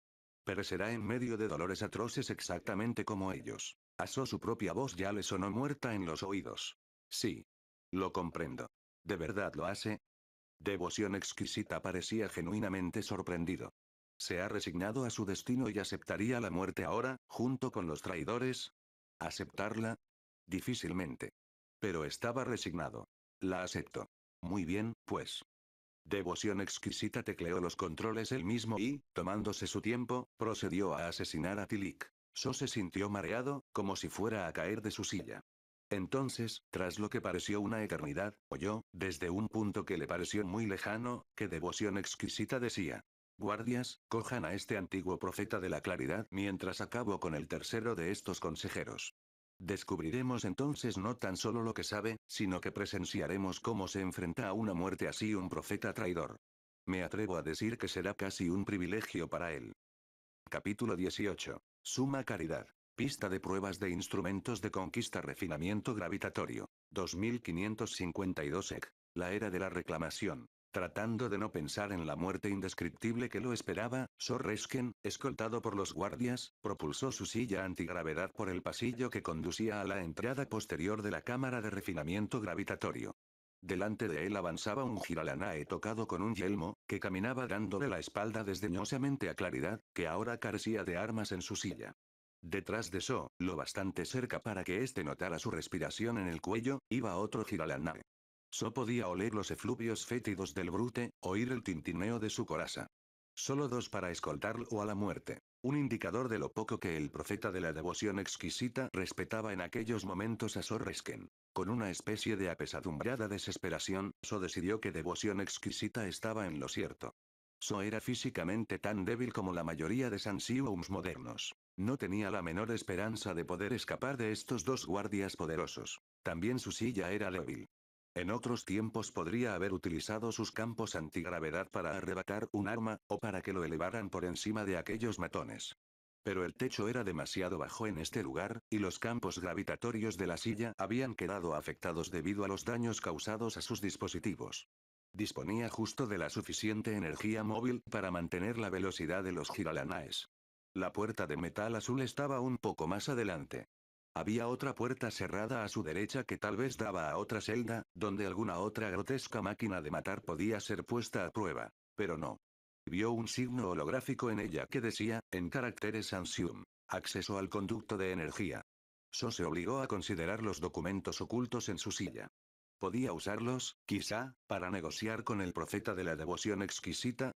Perecerá en medio de dolores atroces exactamente como ellos. Asó su propia voz ya le sonó muerta en los oídos. Sí. Lo comprendo. ¿De verdad lo hace? Devoción exquisita parecía genuinamente sorprendido. ¿Se ha resignado a su destino y aceptaría la muerte ahora, junto con los traidores? ¿Aceptarla? Difícilmente. Pero estaba resignado. La acepto. Muy bien, pues. Devoción exquisita tecleó los controles él mismo y, tomándose su tiempo, procedió a asesinar a Tilik. So se sintió mareado, como si fuera a caer de su silla. Entonces, tras lo que pareció una eternidad, oyó, desde un punto que le pareció muy lejano, que devoción exquisita decía. Guardias, cojan a este antiguo profeta de la claridad mientras acabo con el tercero de estos consejeros. Descubriremos entonces no tan solo lo que sabe, sino que presenciaremos cómo se enfrenta a una muerte así un profeta traidor. Me atrevo a decir que será casi un privilegio para él. Capítulo 18. Suma Caridad. Pista de pruebas de instrumentos de conquista refinamiento gravitatorio. 2552 EC. La era de la reclamación. Tratando de no pensar en la muerte indescriptible que lo esperaba, Sorresken, escoltado por los guardias, propulsó su silla antigravedad por el pasillo que conducía a la entrada posterior de la cámara de refinamiento gravitatorio. Delante de él avanzaba un giralanae tocado con un yelmo, que caminaba dándole la espalda desdeñosamente a Claridad, que ahora carecía de armas en su silla. Detrás de So, lo bastante cerca para que éste notara su respiración en el cuello, iba otro Giralanai. So podía oler los efluvios fétidos del brute, oír el tintineo de su coraza. Solo dos para escoltarlo a la muerte. Un indicador de lo poco que el profeta de la devoción exquisita respetaba en aquellos momentos a Resken. Con una especie de apesadumbrada desesperación, So decidió que devoción exquisita estaba en lo cierto. So era físicamente tan débil como la mayoría de Sansiums modernos. No tenía la menor esperanza de poder escapar de estos dos guardias poderosos. También su silla era débil. En otros tiempos podría haber utilizado sus campos antigravedad para arrebatar un arma, o para que lo elevaran por encima de aquellos matones. Pero el techo era demasiado bajo en este lugar, y los campos gravitatorios de la silla habían quedado afectados debido a los daños causados a sus dispositivos. Disponía justo de la suficiente energía móvil para mantener la velocidad de los giralanaes. La puerta de metal azul estaba un poco más adelante. Había otra puerta cerrada a su derecha que tal vez daba a otra celda, donde alguna otra grotesca máquina de matar podía ser puesta a prueba. Pero no. Vio un signo holográfico en ella que decía, en caracteres ansium, acceso al conducto de energía. So se obligó a considerar los documentos ocultos en su silla. Podía usarlos, quizá, para negociar con el profeta de la devoción exquisita,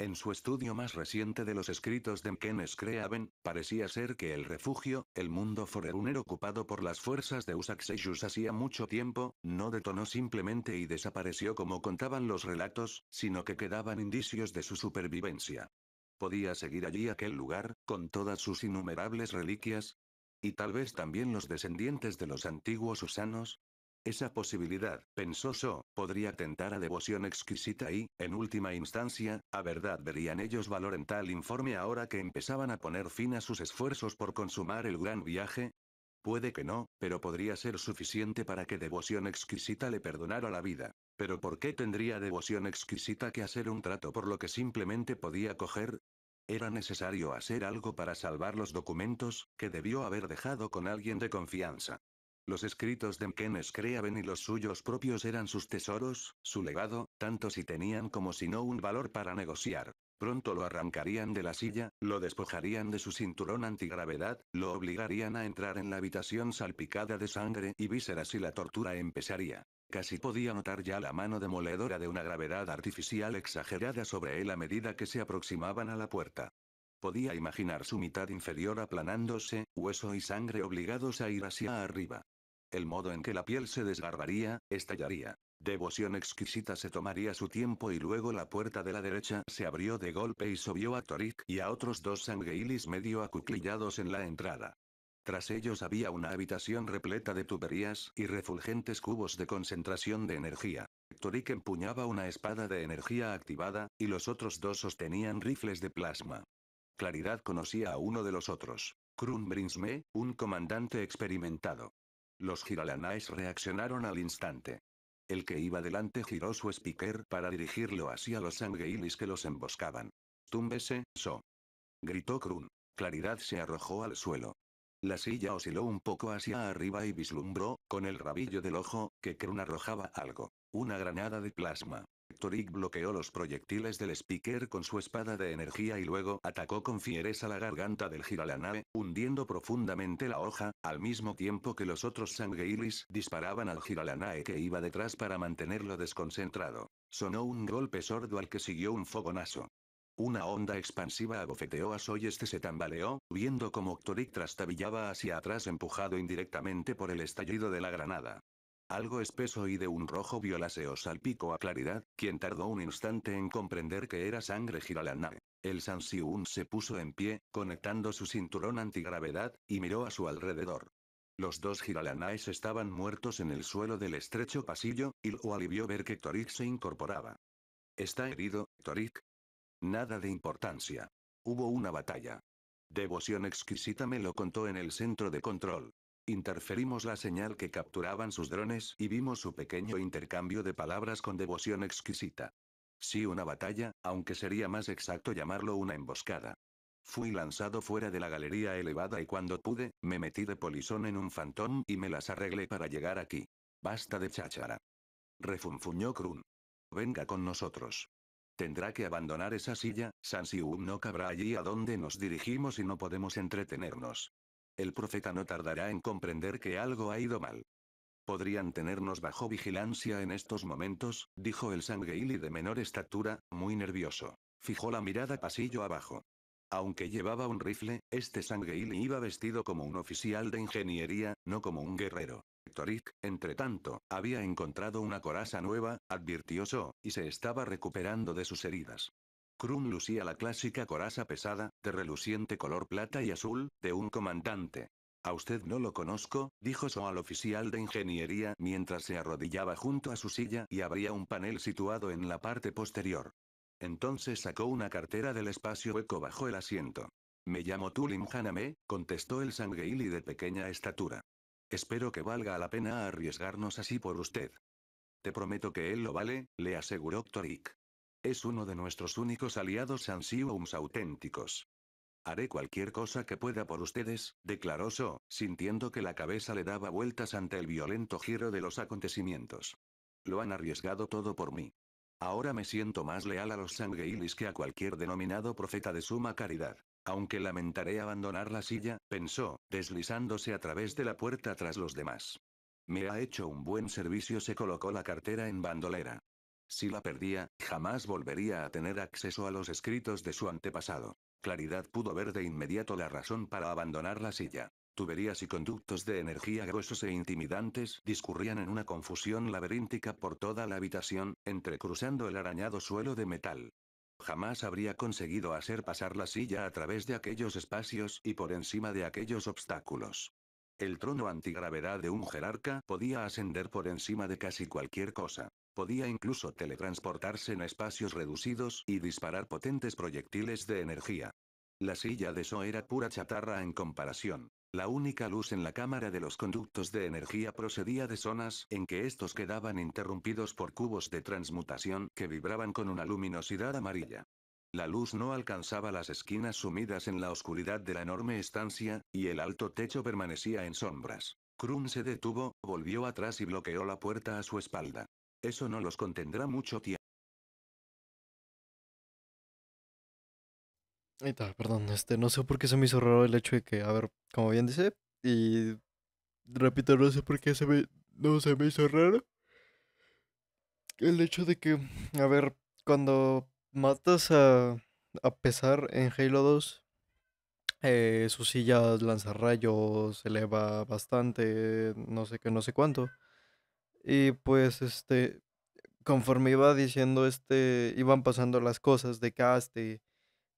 en su estudio más reciente de los escritos de Ken Screaven, parecía ser que el refugio, el mundo forerunner ocupado por las fuerzas de Usaxeyus hacía mucho tiempo, no detonó simplemente y desapareció como contaban los relatos, sino que quedaban indicios de su supervivencia. ¿Podía seguir allí aquel lugar, con todas sus innumerables reliquias? Y tal vez también los descendientes de los antiguos usanos, esa posibilidad, pensó So, podría tentar a devoción exquisita y, en última instancia, a verdad verían ellos valor en tal informe ahora que empezaban a poner fin a sus esfuerzos por consumar el gran viaje. Puede que no, pero podría ser suficiente para que devoción exquisita le perdonara la vida. Pero ¿por qué tendría devoción exquisita que hacer un trato por lo que simplemente podía coger? Era necesario hacer algo para salvar los documentos, que debió haber dejado con alguien de confianza. Los escritos de Mkenes Screaven y los suyos propios eran sus tesoros, su legado, tanto si tenían como si no un valor para negociar. Pronto lo arrancarían de la silla, lo despojarían de su cinturón antigravedad, lo obligarían a entrar en la habitación salpicada de sangre y vísceras y la tortura empezaría. Casi podía notar ya la mano demoledora de una gravedad artificial exagerada sobre él a medida que se aproximaban a la puerta. Podía imaginar su mitad inferior aplanándose, hueso y sangre obligados a ir hacia arriba el modo en que la piel se desgarraría, estallaría. Devoción exquisita se tomaría su tiempo y luego la puerta de la derecha se abrió de golpe y subió a Torik y a otros dos sangreilis medio acuclillados en la entrada. Tras ellos había una habitación repleta de tuberías y refulgentes cubos de concentración de energía. Torik empuñaba una espada de energía activada, y los otros dos sostenían rifles de plasma. Claridad conocía a uno de los otros. Krun Brinsme, un comandante experimentado. Los Giralanais reaccionaron al instante. El que iba delante giró su speaker para dirigirlo hacia los Angeilis que los emboscaban. Túmbese, So. Gritó Krun. Claridad se arrojó al suelo. La silla osciló un poco hacia arriba y vislumbró, con el rabillo del ojo, que Krun arrojaba algo. Una granada de plasma. Torik bloqueó los proyectiles del Speaker con su espada de energía y luego atacó con fiereza la garganta del giralanae hundiendo profundamente la hoja, al mismo tiempo que los otros Sangeilis disparaban al Giralanae que iba detrás para mantenerlo desconcentrado. Sonó un golpe sordo al que siguió un fogonazo. Una onda expansiva agofeteó a Soyes que se tambaleó, viendo como Torik trastabillaba hacia atrás empujado indirectamente por el estallido de la granada algo espeso y de un rojo violáceo salpicó a claridad, quien tardó un instante en comprender que era sangre giralana. El Sansiun se puso en pie, conectando su cinturón antigravedad, y miró a su alrededor. Los dos giralanaes estaban muertos en el suelo del estrecho pasillo, y lo alivió ver que Torik se incorporaba. ¿Está herido, Torik? Nada de importancia. Hubo una batalla. Devoción exquisita me lo contó en el centro de control. Interferimos la señal que capturaban sus drones y vimos su pequeño intercambio de palabras con devoción exquisita. Sí, una batalla, aunque sería más exacto llamarlo una emboscada. Fui lanzado fuera de la galería elevada y cuando pude, me metí de polizón en un fantón y me las arreglé para llegar aquí. Basta de cháchara. Refunfuñó Krun. Venga con nosotros. Tendrá que abandonar esa silla, Sansium no cabrá allí a donde nos dirigimos y no podemos entretenernos. El profeta no tardará en comprender que algo ha ido mal. Podrían tenernos bajo vigilancia en estos momentos, dijo el sangueili de menor estatura, muy nervioso. Fijó la mirada pasillo abajo. Aunque llevaba un rifle, este sangueili iba vestido como un oficial de ingeniería, no como un guerrero. Torik, entre tanto, había encontrado una coraza nueva, advirtió So, y se estaba recuperando de sus heridas. Krum lucía la clásica coraza pesada, de reluciente color plata y azul, de un comandante. A usted no lo conozco, dijo So al oficial de ingeniería mientras se arrodillaba junto a su silla y abría un panel situado en la parte posterior. Entonces sacó una cartera del espacio hueco bajo el asiento. Me llamo Tulim Haname, contestó el sangueili de pequeña estatura. Espero que valga la pena arriesgarnos así por usted. Te prometo que él lo vale, le aseguró Torik. Es uno de nuestros únicos aliados Sansiums auténticos. Haré cualquier cosa que pueda por ustedes, declaró So, sintiendo que la cabeza le daba vueltas ante el violento giro de los acontecimientos. Lo han arriesgado todo por mí. Ahora me siento más leal a los Sangeilis que a cualquier denominado profeta de suma caridad. Aunque lamentaré abandonar la silla, pensó, deslizándose a través de la puerta tras los demás. Me ha hecho un buen servicio, se colocó la cartera en bandolera. Si la perdía, jamás volvería a tener acceso a los escritos de su antepasado. Claridad pudo ver de inmediato la razón para abandonar la silla. Tuberías y conductos de energía gruesos e intimidantes discurrían en una confusión laberíntica por toda la habitación, entrecruzando el arañado suelo de metal. Jamás habría conseguido hacer pasar la silla a través de aquellos espacios y por encima de aquellos obstáculos. El trono antigravedad de un jerarca podía ascender por encima de casi cualquier cosa. Podía incluso teletransportarse en espacios reducidos y disparar potentes proyectiles de energía. La silla de So era pura chatarra en comparación. La única luz en la cámara de los conductos de energía procedía de zonas en que estos quedaban interrumpidos por cubos de transmutación que vibraban con una luminosidad amarilla. La luz no alcanzaba las esquinas sumidas en la oscuridad de la enorme estancia, y el alto techo permanecía en sombras. Krum se detuvo, volvió atrás y bloqueó la puerta a su espalda. Eso no los contendrá mucho tiempo. Ahí está, perdón, este, no sé por qué se me hizo raro el hecho de que, a ver, como bien dice, y repito, no sé por qué se me, no se me hizo raro. El hecho de que, a ver, cuando matas a, a pesar en Halo 2, eh, lanza rayos, se eleva bastante, no sé qué, no sé cuánto. Y pues, este, conforme iba diciendo, este, iban pasando las cosas de caste,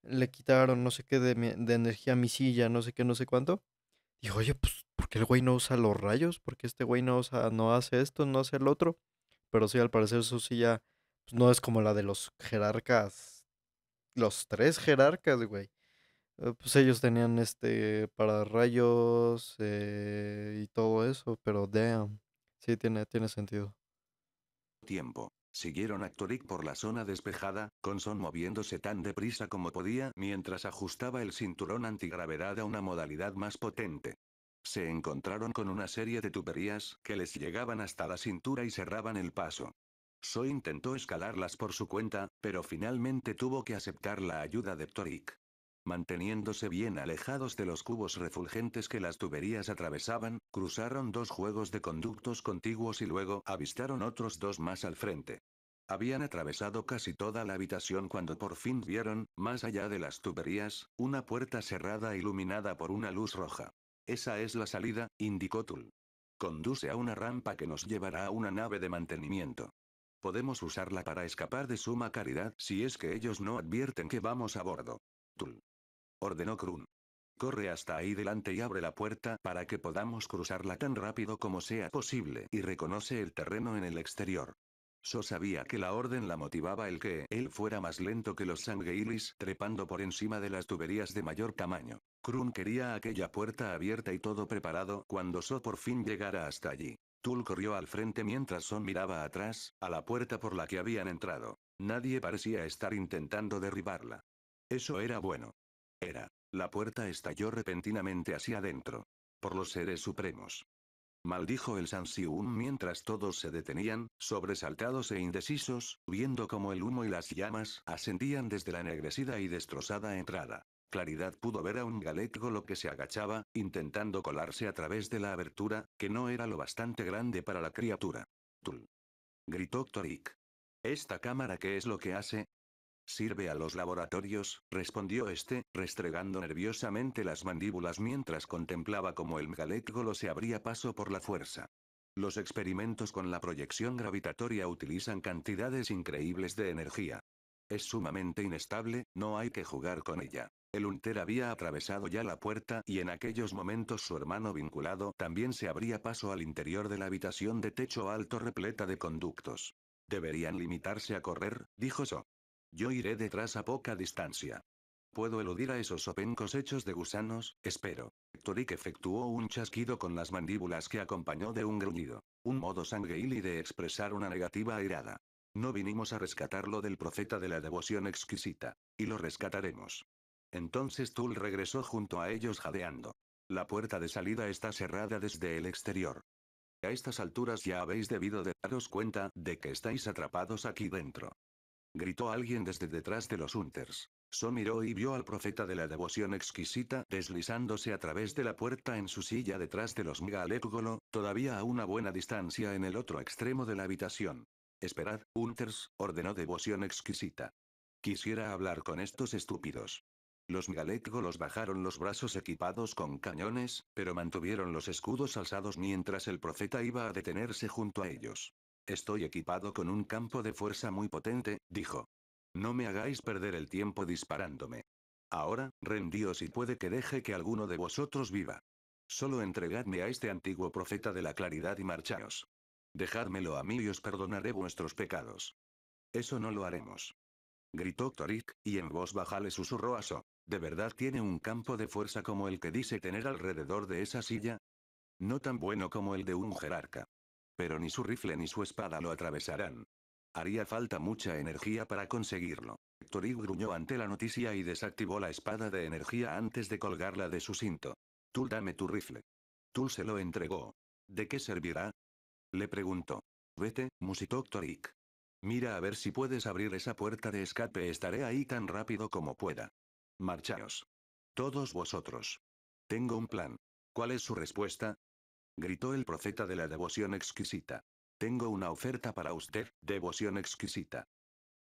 le quitaron no sé qué de, energía a mi silla, no sé qué, no sé cuánto. Y oye, pues, ¿por qué el güey no usa los rayos? ¿Por qué este güey no, usa, no hace esto, no hace el otro? Pero sí, al parecer su silla pues, no es como la de los jerarcas, los tres jerarcas, güey. Eh, pues ellos tenían este para rayos eh, y todo eso, pero damn. Sí, tiene, tiene sentido. Tiempo. Siguieron a Torik por la zona despejada, con Son moviéndose tan deprisa como podía mientras ajustaba el cinturón antigravedad a una modalidad más potente. Se encontraron con una serie de tuberías que les llegaban hasta la cintura y cerraban el paso. So intentó escalarlas por su cuenta, pero finalmente tuvo que aceptar la ayuda de Torik. Manteniéndose bien alejados de los cubos refulgentes que las tuberías atravesaban, cruzaron dos juegos de conductos contiguos y luego avistaron otros dos más al frente. Habían atravesado casi toda la habitación cuando por fin vieron, más allá de las tuberías, una puerta cerrada iluminada por una luz roja. Esa es la salida, indicó Tul. Conduce a una rampa que nos llevará a una nave de mantenimiento. Podemos usarla para escapar de suma caridad si es que ellos no advierten que vamos a bordo. Tul ordenó Krun. Corre hasta ahí delante y abre la puerta para que podamos cruzarla tan rápido como sea posible y reconoce el terreno en el exterior. So sabía que la orden la motivaba el que él fuera más lento que los Sangheilis trepando por encima de las tuberías de mayor tamaño. Krun quería aquella puerta abierta y todo preparado cuando So por fin llegara hasta allí. Tul corrió al frente mientras So miraba atrás, a la puerta por la que habían entrado. Nadie parecía estar intentando derribarla. Eso era bueno. La puerta estalló repentinamente hacia adentro. Por los seres supremos. Maldijo el Sansiun mientras todos se detenían, sobresaltados e indecisos, viendo cómo el humo y las llamas ascendían desde la ennegrecida y destrozada entrada. Claridad pudo ver a un galet lo que se agachaba, intentando colarse a través de la abertura, que no era lo bastante grande para la criatura. Tul. Gritó Torik. ¿Esta cámara qué es lo que hace? Sirve a los laboratorios, respondió este, restregando nerviosamente las mandíbulas mientras contemplaba cómo el lo se abría paso por la fuerza. Los experimentos con la proyección gravitatoria utilizan cantidades increíbles de energía. Es sumamente inestable, no hay que jugar con ella. El hunter había atravesado ya la puerta y en aquellos momentos su hermano vinculado también se abría paso al interior de la habitación de techo alto repleta de conductos. Deberían limitarse a correr, dijo So. Yo iré detrás a poca distancia. Puedo eludir a esos opencos hechos de gusanos, espero. Torik efectuó un chasquido con las mandíbulas que acompañó de un gruñido. Un modo y de expresar una negativa airada. No vinimos a rescatarlo del profeta de la devoción exquisita. Y lo rescataremos. Entonces Tul regresó junto a ellos jadeando. La puerta de salida está cerrada desde el exterior. A estas alturas ya habéis debido de daros cuenta de que estáis atrapados aquí dentro gritó alguien desde detrás de los Hunters. So miró y vio al profeta de la devoción exquisita deslizándose a través de la puerta en su silla detrás de los megalepgolo, todavía a una buena distancia en el otro extremo de la habitación. Esperad, Hunters, ordenó devoción exquisita. Quisiera hablar con estos estúpidos. Los megalécgolos bajaron los brazos equipados con cañones, pero mantuvieron los escudos alzados mientras el profeta iba a detenerse junto a ellos. Estoy equipado con un campo de fuerza muy potente, dijo. No me hagáis perder el tiempo disparándome. Ahora, rendíos y puede que deje que alguno de vosotros viva. Solo entregadme a este antiguo profeta de la claridad y marchaos. Dejádmelo a mí y os perdonaré vuestros pecados. Eso no lo haremos. Gritó Torik, y en voz baja le susurró Aso. ¿De verdad tiene un campo de fuerza como el que dice tener alrededor de esa silla? No tan bueno como el de un jerarca. Pero ni su rifle ni su espada lo atravesarán. Haría falta mucha energía para conseguirlo. Torik gruñó ante la noticia y desactivó la espada de energía antes de colgarla de su cinto. Tul dame tu rifle. Tul se lo entregó. ¿De qué servirá? Le preguntó. Vete, musitó Torik. Mira a ver si puedes abrir esa puerta de escape, estaré ahí tan rápido como pueda. Marchaos. Todos vosotros. Tengo un plan. ¿Cuál es su respuesta? gritó el profeta de la devoción exquisita. Tengo una oferta para usted, devoción exquisita.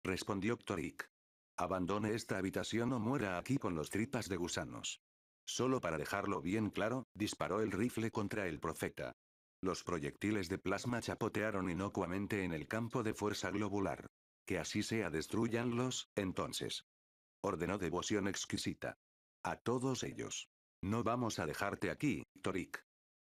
Respondió Torik. Abandone esta habitación o muera aquí con los tripas de gusanos. Solo para dejarlo bien claro, disparó el rifle contra el profeta. Los proyectiles de plasma chapotearon inocuamente en el campo de fuerza globular. Que así sea, destruyanlos, entonces. Ordenó devoción exquisita. A todos ellos. No vamos a dejarte aquí, Torik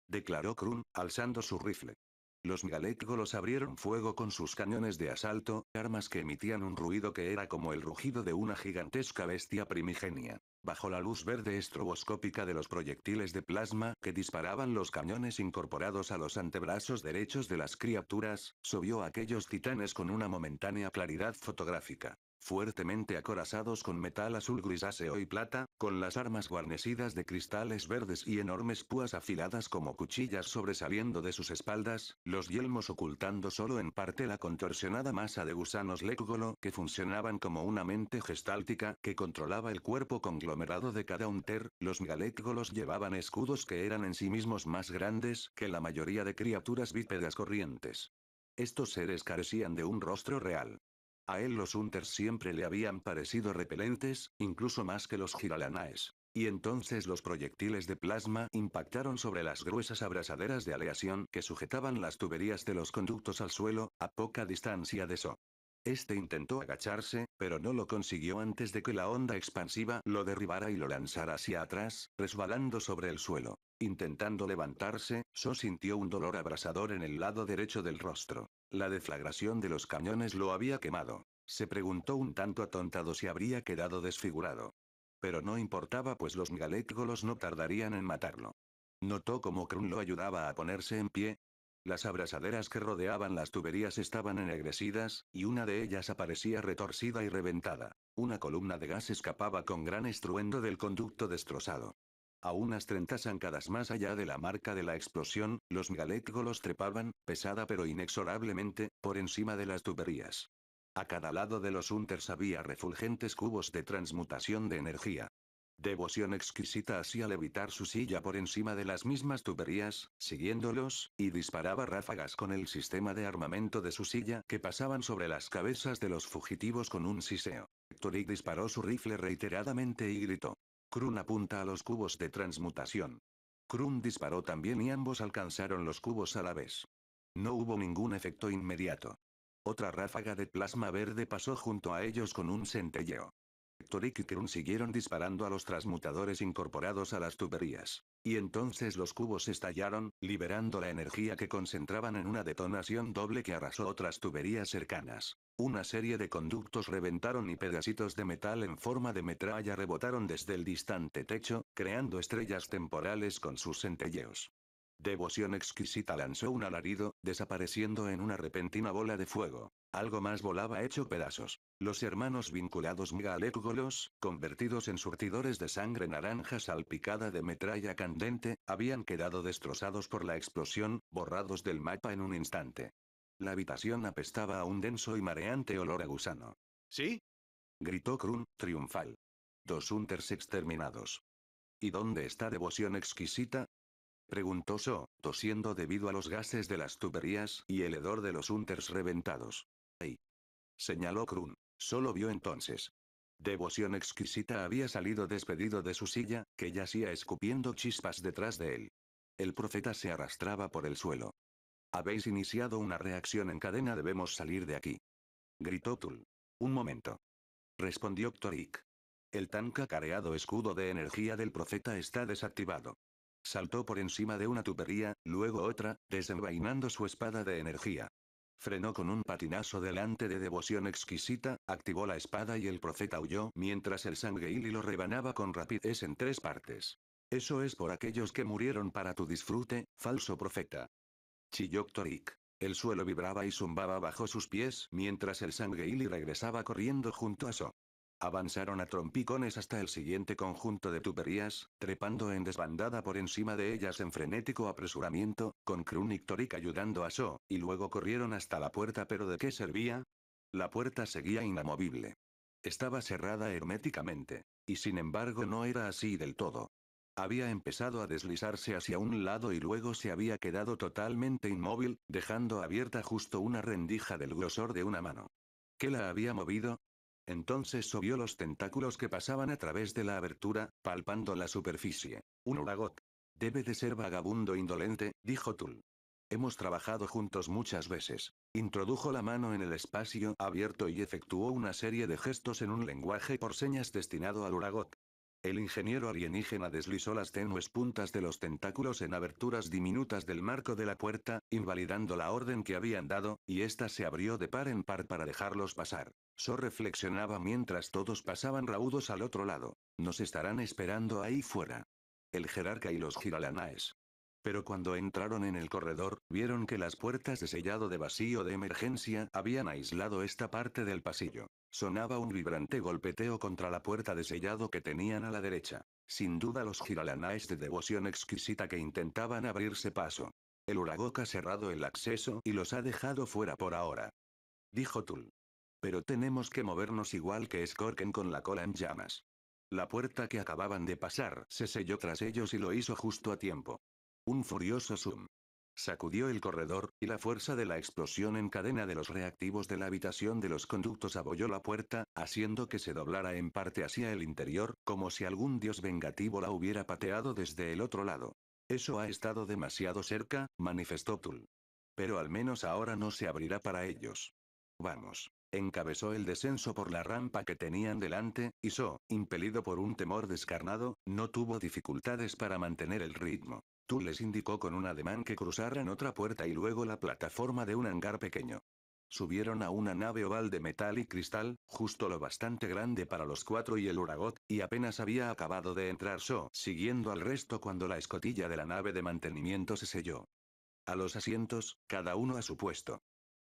declaró Kroon, alzando su rifle. Los Galekgolos abrieron fuego con sus cañones de asalto, armas que emitían un ruido que era como el rugido de una gigantesca bestia primigenia. Bajo la luz verde estroboscópica de los proyectiles de plasma que disparaban los cañones incorporados a los antebrazos derechos de las criaturas, subió aquellos titanes con una momentánea claridad fotográfica fuertemente acorazados con metal azul grisáceo y plata, con las armas guarnecidas de cristales verdes y enormes púas afiladas como cuchillas sobresaliendo de sus espaldas, los yelmos ocultando solo en parte la contorsionada masa de gusanos lecgolo que funcionaban como una mente gestáltica que controlaba el cuerpo conglomerado de cada unter, los megaléctgolos llevaban escudos que eran en sí mismos más grandes que la mayoría de criaturas bípedas corrientes. Estos seres carecían de un rostro real. A él los Hunters siempre le habían parecido repelentes, incluso más que los Giralanaes. Y entonces los proyectiles de plasma impactaron sobre las gruesas abrasaderas de aleación que sujetaban las tuberías de los conductos al suelo, a poca distancia de So. Este intentó agacharse, pero no lo consiguió antes de que la onda expansiva lo derribara y lo lanzara hacia atrás, resbalando sobre el suelo. Intentando levantarse, So sintió un dolor abrasador en el lado derecho del rostro. La deflagración de los cañones lo había quemado. Se preguntó un tanto atontado si habría quedado desfigurado. Pero no importaba pues los galécgolos no tardarían en matarlo. Notó como Krun lo ayudaba a ponerse en pie. Las abrasaderas que rodeaban las tuberías estaban ennegrecidas, y una de ellas aparecía retorcida y reventada. Una columna de gas escapaba con gran estruendo del conducto destrozado. A unas 30 zancadas más allá de la marca de la explosión, los megalécolos trepaban, pesada pero inexorablemente, por encima de las tuberías. A cada lado de los hunters había refulgentes cubos de transmutación de energía. Devoción exquisita hacía levitar su silla por encima de las mismas tuberías, siguiéndolos, y disparaba ráfagas con el sistema de armamento de su silla que pasaban sobre las cabezas de los fugitivos con un siseo. Hectoric disparó su rifle reiteradamente y gritó. Krun apunta a los cubos de transmutación. Krun disparó también y ambos alcanzaron los cubos a la vez. No hubo ningún efecto inmediato. Otra ráfaga de plasma verde pasó junto a ellos con un centelleo. Torik y Krun siguieron disparando a los transmutadores incorporados a las tuberías. Y entonces los cubos estallaron, liberando la energía que concentraban en una detonación doble que arrasó otras tuberías cercanas. Una serie de conductos reventaron y pedacitos de metal en forma de metralla rebotaron desde el distante techo, creando estrellas temporales con sus centelleos. Devoción exquisita lanzó un alarido, desapareciendo en una repentina bola de fuego. Algo más volaba hecho pedazos. Los hermanos vinculados Migalet convertidos en surtidores de sangre naranja salpicada de metralla candente, habían quedado destrozados por la explosión, borrados del mapa en un instante. La habitación apestaba a un denso y mareante olor a gusano. ¿Sí? gritó Krun, triunfal. Dos Hunters exterminados. ¿Y dónde está devoción exquisita? Preguntó So, tosiendo debido a los gases de las tuberías y el hedor de los hunters reventados. ay Señaló Krun. Solo vio entonces. Devoción exquisita había salido despedido de su silla, que yacía escupiendo chispas detrás de él. El profeta se arrastraba por el suelo. Habéis iniciado una reacción en cadena, debemos salir de aquí. Gritó Tul. Un momento. Respondió Ktorik. El tan cacareado escudo de energía del profeta está desactivado. Saltó por encima de una tubería, luego otra, desenvainando su espada de energía. Frenó con un patinazo delante de devoción exquisita, activó la espada y el profeta huyó mientras el sangueili lo rebanaba con rapidez en tres partes. Eso es por aquellos que murieron para tu disfrute, falso profeta. Chilló Torik. El suelo vibraba y zumbaba bajo sus pies mientras el sangueili regresaba corriendo junto a So. Avanzaron a trompicones hasta el siguiente conjunto de tuberías, trepando en desbandada por encima de ellas en frenético apresuramiento, con Krun ayudando a So, y luego corrieron hasta la puerta pero ¿de qué servía? La puerta seguía inamovible. Estaba cerrada herméticamente. Y sin embargo no era así del todo. Había empezado a deslizarse hacia un lado y luego se había quedado totalmente inmóvil, dejando abierta justo una rendija del grosor de una mano. ¿Qué la había movido? Entonces subió los tentáculos que pasaban a través de la abertura, palpando la superficie. Un Uragot. Debe de ser vagabundo indolente, dijo Tul. Hemos trabajado juntos muchas veces. Introdujo la mano en el espacio abierto y efectuó una serie de gestos en un lenguaje por señas destinado al Uragot. El ingeniero alienígena deslizó las tenues puntas de los tentáculos en aberturas diminutas del marco de la puerta, invalidando la orden que habían dado, y ésta se abrió de par en par para dejarlos pasar. So reflexionaba mientras todos pasaban raudos al otro lado. Nos estarán esperando ahí fuera. El jerarca y los giralanaes. Pero cuando entraron en el corredor, vieron que las puertas de sellado de vacío de emergencia habían aislado esta parte del pasillo. Sonaba un vibrante golpeteo contra la puerta de sellado que tenían a la derecha. Sin duda los giralanaes de devoción exquisita que intentaban abrirse paso. El uragoca ha cerrado el acceso y los ha dejado fuera por ahora. Dijo Tul. Pero tenemos que movernos igual que Skorken con la cola en llamas. La puerta que acababan de pasar se selló tras ellos y lo hizo justo a tiempo. Un furioso zoom. Sacudió el corredor, y la fuerza de la explosión en cadena de los reactivos de la habitación de los conductos abolló la puerta, haciendo que se doblara en parte hacia el interior, como si algún dios vengativo la hubiera pateado desde el otro lado. Eso ha estado demasiado cerca, manifestó Tul. Pero al menos ahora no se abrirá para ellos. Vamos. Encabezó el descenso por la rampa que tenían delante, y So, impelido por un temor descarnado, no tuvo dificultades para mantener el ritmo. Tú les indicó con un ademán que cruzaran otra puerta y luego la plataforma de un hangar pequeño. Subieron a una nave oval de metal y cristal, justo lo bastante grande para los cuatro y el Uragot, y apenas había acabado de entrar So, siguiendo al resto cuando la escotilla de la nave de mantenimiento se selló. A los asientos, cada uno a su puesto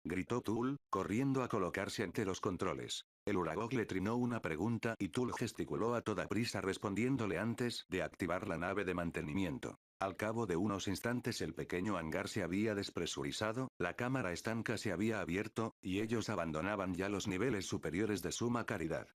gritó Tul, corriendo a colocarse ante los controles. El Uragog le trinó una pregunta y Tul gesticuló a toda prisa respondiéndole antes de activar la nave de mantenimiento. Al cabo de unos instantes el pequeño hangar se había despresurizado, la cámara estanca se había abierto, y ellos abandonaban ya los niveles superiores de suma caridad.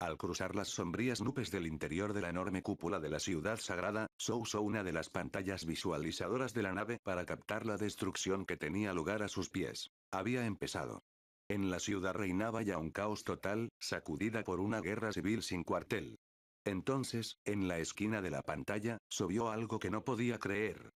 Al cruzar las sombrías nubes del interior de la enorme cúpula de la ciudad sagrada, So usó una de las pantallas visualizadoras de la nave para captar la destrucción que tenía lugar a sus pies. Había empezado. En la ciudad reinaba ya un caos total, sacudida por una guerra civil sin cuartel. Entonces, en la esquina de la pantalla, subió algo que no podía creer.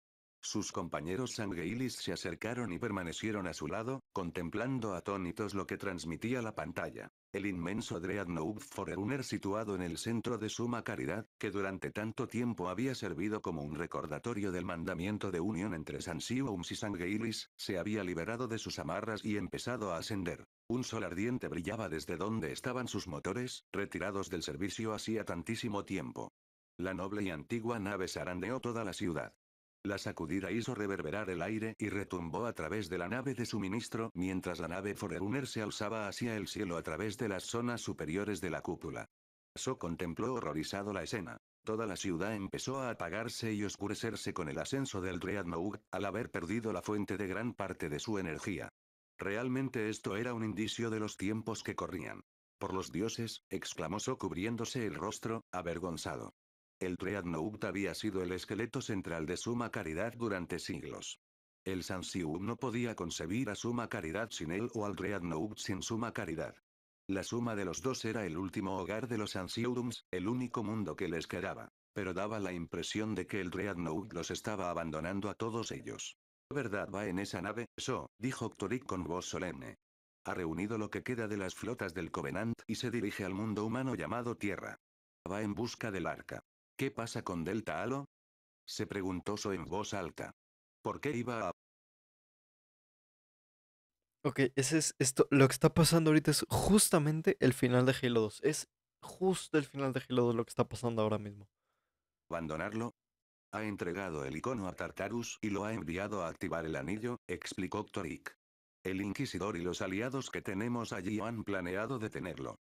Sus compañeros sangueilis se acercaron y permanecieron a su lado, contemplando atónitos lo que transmitía la pantalla el inmenso Dreadnought Forerunner situado en el centro de Suma Caridad, que durante tanto tiempo había servido como un recordatorio del mandamiento de unión entre Sansiums y Sangeilis, se había liberado de sus amarras y empezado a ascender. Un sol ardiente brillaba desde donde estaban sus motores, retirados del servicio hacía tantísimo tiempo. La noble y antigua nave zarandeó toda la ciudad. La sacudida hizo reverberar el aire y retumbó a través de la nave de suministro mientras la nave Forerunner se alzaba hacia el cielo a través de las zonas superiores de la cúpula. So contempló horrorizado la escena. Toda la ciudad empezó a apagarse y oscurecerse con el ascenso del Dreadnought, al haber perdido la fuente de gran parte de su energía. Realmente esto era un indicio de los tiempos que corrían. Por los dioses, exclamó So cubriéndose el rostro, avergonzado. El Dreadnought había sido el esqueleto central de Suma Caridad durante siglos. El Sansium no podía concebir a Suma Caridad sin él o al Dreadnought sin Suma Caridad. La suma de los dos era el último hogar de los Sansiurums, el único mundo que les quedaba. Pero daba la impresión de que el Dreadnought los estaba abandonando a todos ellos. ¿Verdad va en esa nave, ¿Eso? dijo Torik con voz solemne. Ha reunido lo que queda de las flotas del Covenant y se dirige al mundo humano llamado Tierra. Va en busca del arca. ¿Qué pasa con Delta Halo? Se preguntó en voz alta. ¿Por qué iba a... Ok, ese es esto. Lo que está pasando ahorita es justamente el final de Halo 2. Es justo el final de Halo 2 lo que está pasando ahora mismo. ¿Abandonarlo? Ha entregado el icono a Tartarus y lo ha enviado a activar el anillo, explicó Torik. El Inquisidor y los aliados que tenemos allí han planeado detenerlo.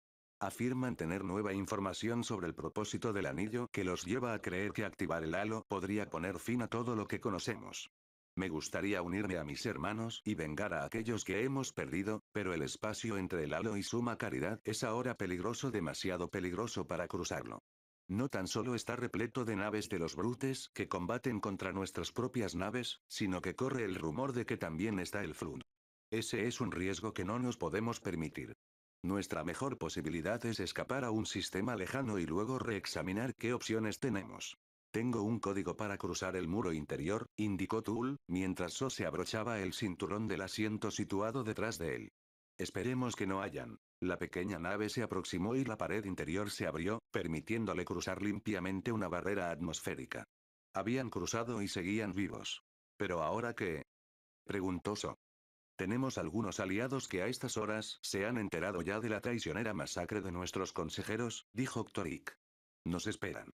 Afirman tener nueva información sobre el propósito del anillo que los lleva a creer que activar el halo podría poner fin a todo lo que conocemos. Me gustaría unirme a mis hermanos y vengar a aquellos que hemos perdido, pero el espacio entre el halo y suma caridad es ahora peligroso, demasiado peligroso para cruzarlo. No tan solo está repleto de naves de los brutes que combaten contra nuestras propias naves, sino que corre el rumor de que también está el Flood. Ese es un riesgo que no nos podemos permitir. Nuestra mejor posibilidad es escapar a un sistema lejano y luego reexaminar qué opciones tenemos. Tengo un código para cruzar el muro interior, indicó Tool, mientras So se abrochaba el cinturón del asiento situado detrás de él. Esperemos que no hayan. La pequeña nave se aproximó y la pared interior se abrió, permitiéndole cruzar limpiamente una barrera atmosférica. Habían cruzado y seguían vivos. Pero ahora qué? preguntó So. Tenemos algunos aliados que a estas horas se han enterado ya de la traicionera masacre de nuestros consejeros, dijo Octorik. Nos esperan.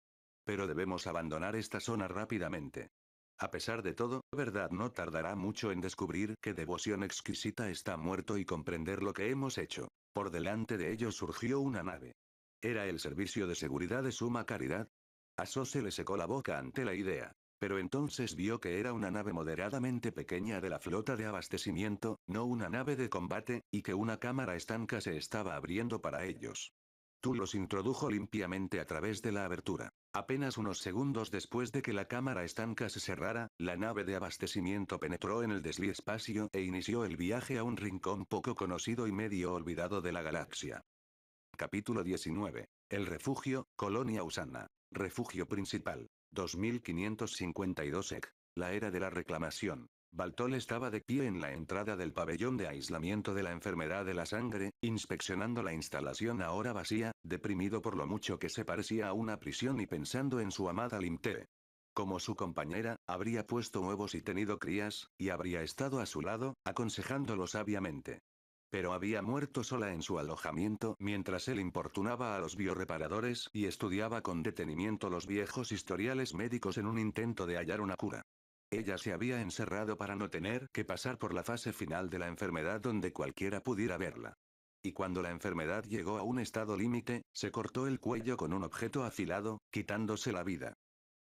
Pero debemos abandonar esta zona rápidamente. A pesar de todo, verdad no tardará mucho en descubrir que devoción exquisita está muerto y comprender lo que hemos hecho. Por delante de ellos surgió una nave. Era el servicio de seguridad de suma caridad. A se le secó la boca ante la idea pero entonces vio que era una nave moderadamente pequeña de la flota de abastecimiento, no una nave de combate, y que una cámara estanca se estaba abriendo para ellos. Tú los introdujo limpiamente a través de la abertura. Apenas unos segundos después de que la cámara estanca se cerrara, la nave de abastecimiento penetró en el espacio e inició el viaje a un rincón poco conocido y medio olvidado de la galaxia. Capítulo 19. El refugio, Colonia Usana. Refugio principal. 2552 EC. La era de la reclamación. Baltol estaba de pie en la entrada del pabellón de aislamiento de la enfermedad de la sangre, inspeccionando la instalación ahora vacía, deprimido por lo mucho que se parecía a una prisión y pensando en su amada Limte. Como su compañera, habría puesto huevos y tenido crías, y habría estado a su lado, aconsejándolo sabiamente pero había muerto sola en su alojamiento mientras él importunaba a los bioreparadores y estudiaba con detenimiento los viejos historiales médicos en un intento de hallar una cura. Ella se había encerrado para no tener que pasar por la fase final de la enfermedad donde cualquiera pudiera verla. Y cuando la enfermedad llegó a un estado límite, se cortó el cuello con un objeto afilado, quitándose la vida.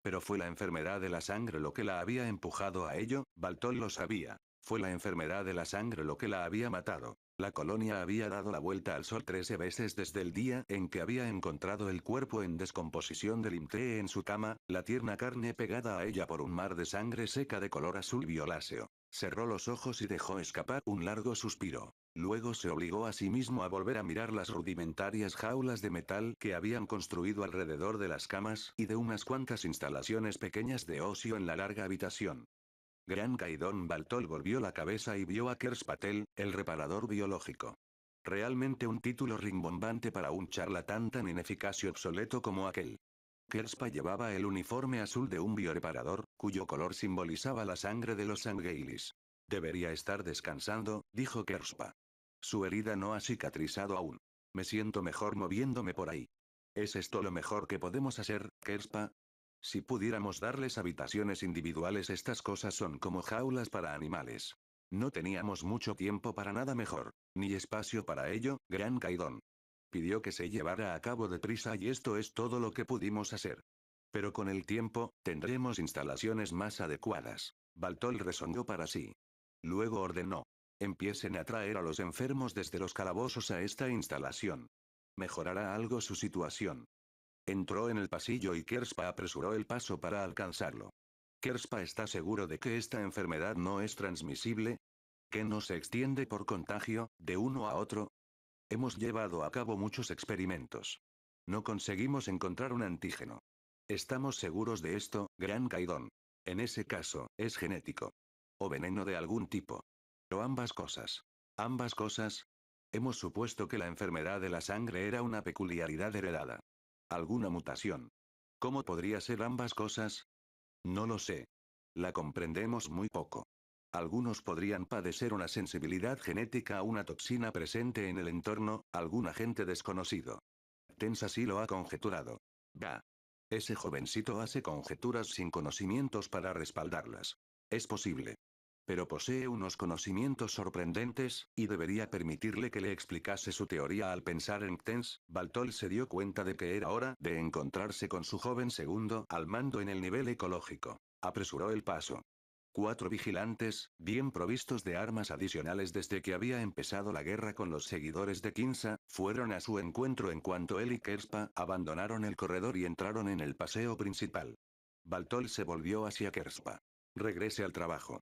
Pero fue la enfermedad de la sangre lo que la había empujado a ello, Baltón lo sabía. Fue la enfermedad de la sangre lo que la había matado. La colonia había dado la vuelta al sol trece veces desde el día en que había encontrado el cuerpo en descomposición del Limté en su cama, la tierna carne pegada a ella por un mar de sangre seca de color azul violáceo. Cerró los ojos y dejó escapar un largo suspiro. Luego se obligó a sí mismo a volver a mirar las rudimentarias jaulas de metal que habían construido alrededor de las camas y de unas cuantas instalaciones pequeñas de ocio en la larga habitación. Gran Caidón Baltol volvió la cabeza y vio a Kerspatel, el reparador biológico. Realmente un título rimbombante para un charlatán tan ineficaz y obsoleto como aquel. Kerspa llevaba el uniforme azul de un bioreparador, cuyo color simbolizaba la sangre de los Sangeilis. Debería estar descansando, dijo Kerspa. Su herida no ha cicatrizado aún. Me siento mejor moviéndome por ahí. ¿Es esto lo mejor que podemos hacer, Kerspa? Si pudiéramos darles habitaciones individuales, estas cosas son como jaulas para animales. No teníamos mucho tiempo para nada mejor, ni espacio para ello, gran Caidón. Pidió que se llevara a cabo deprisa y esto es todo lo que pudimos hacer. Pero con el tiempo, tendremos instalaciones más adecuadas. Baltol resonó para sí. Luego ordenó. Empiecen a traer a los enfermos desde los calabozos a esta instalación. Mejorará algo su situación. Entró en el pasillo y Kerspa apresuró el paso para alcanzarlo. ¿Kerspa está seguro de que esta enfermedad no es transmisible? ¿Que no se extiende por contagio, de uno a otro? Hemos llevado a cabo muchos experimentos. No conseguimos encontrar un antígeno. Estamos seguros de esto, Gran Caidón. En ese caso, es genético. O veneno de algún tipo. Pero ambas cosas. Ambas cosas. Hemos supuesto que la enfermedad de la sangre era una peculiaridad heredada. ¿Alguna mutación? ¿Cómo podría ser ambas cosas? No lo sé. La comprendemos muy poco. Algunos podrían padecer una sensibilidad genética a una toxina presente en el entorno, algún agente desconocido. Tensa sí lo ha conjeturado. Ya. Ese jovencito hace conjeturas sin conocimientos para respaldarlas. Es posible. Pero posee unos conocimientos sorprendentes, y debería permitirle que le explicase su teoría al pensar en tens, Baltol se dio cuenta de que era hora de encontrarse con su joven segundo al mando en el nivel ecológico. Apresuró el paso. Cuatro vigilantes, bien provistos de armas adicionales desde que había empezado la guerra con los seguidores de Kinsa, fueron a su encuentro en cuanto él y Kerspa abandonaron el corredor y entraron en el paseo principal. Baltol se volvió hacia Kerspa. Regrese al trabajo.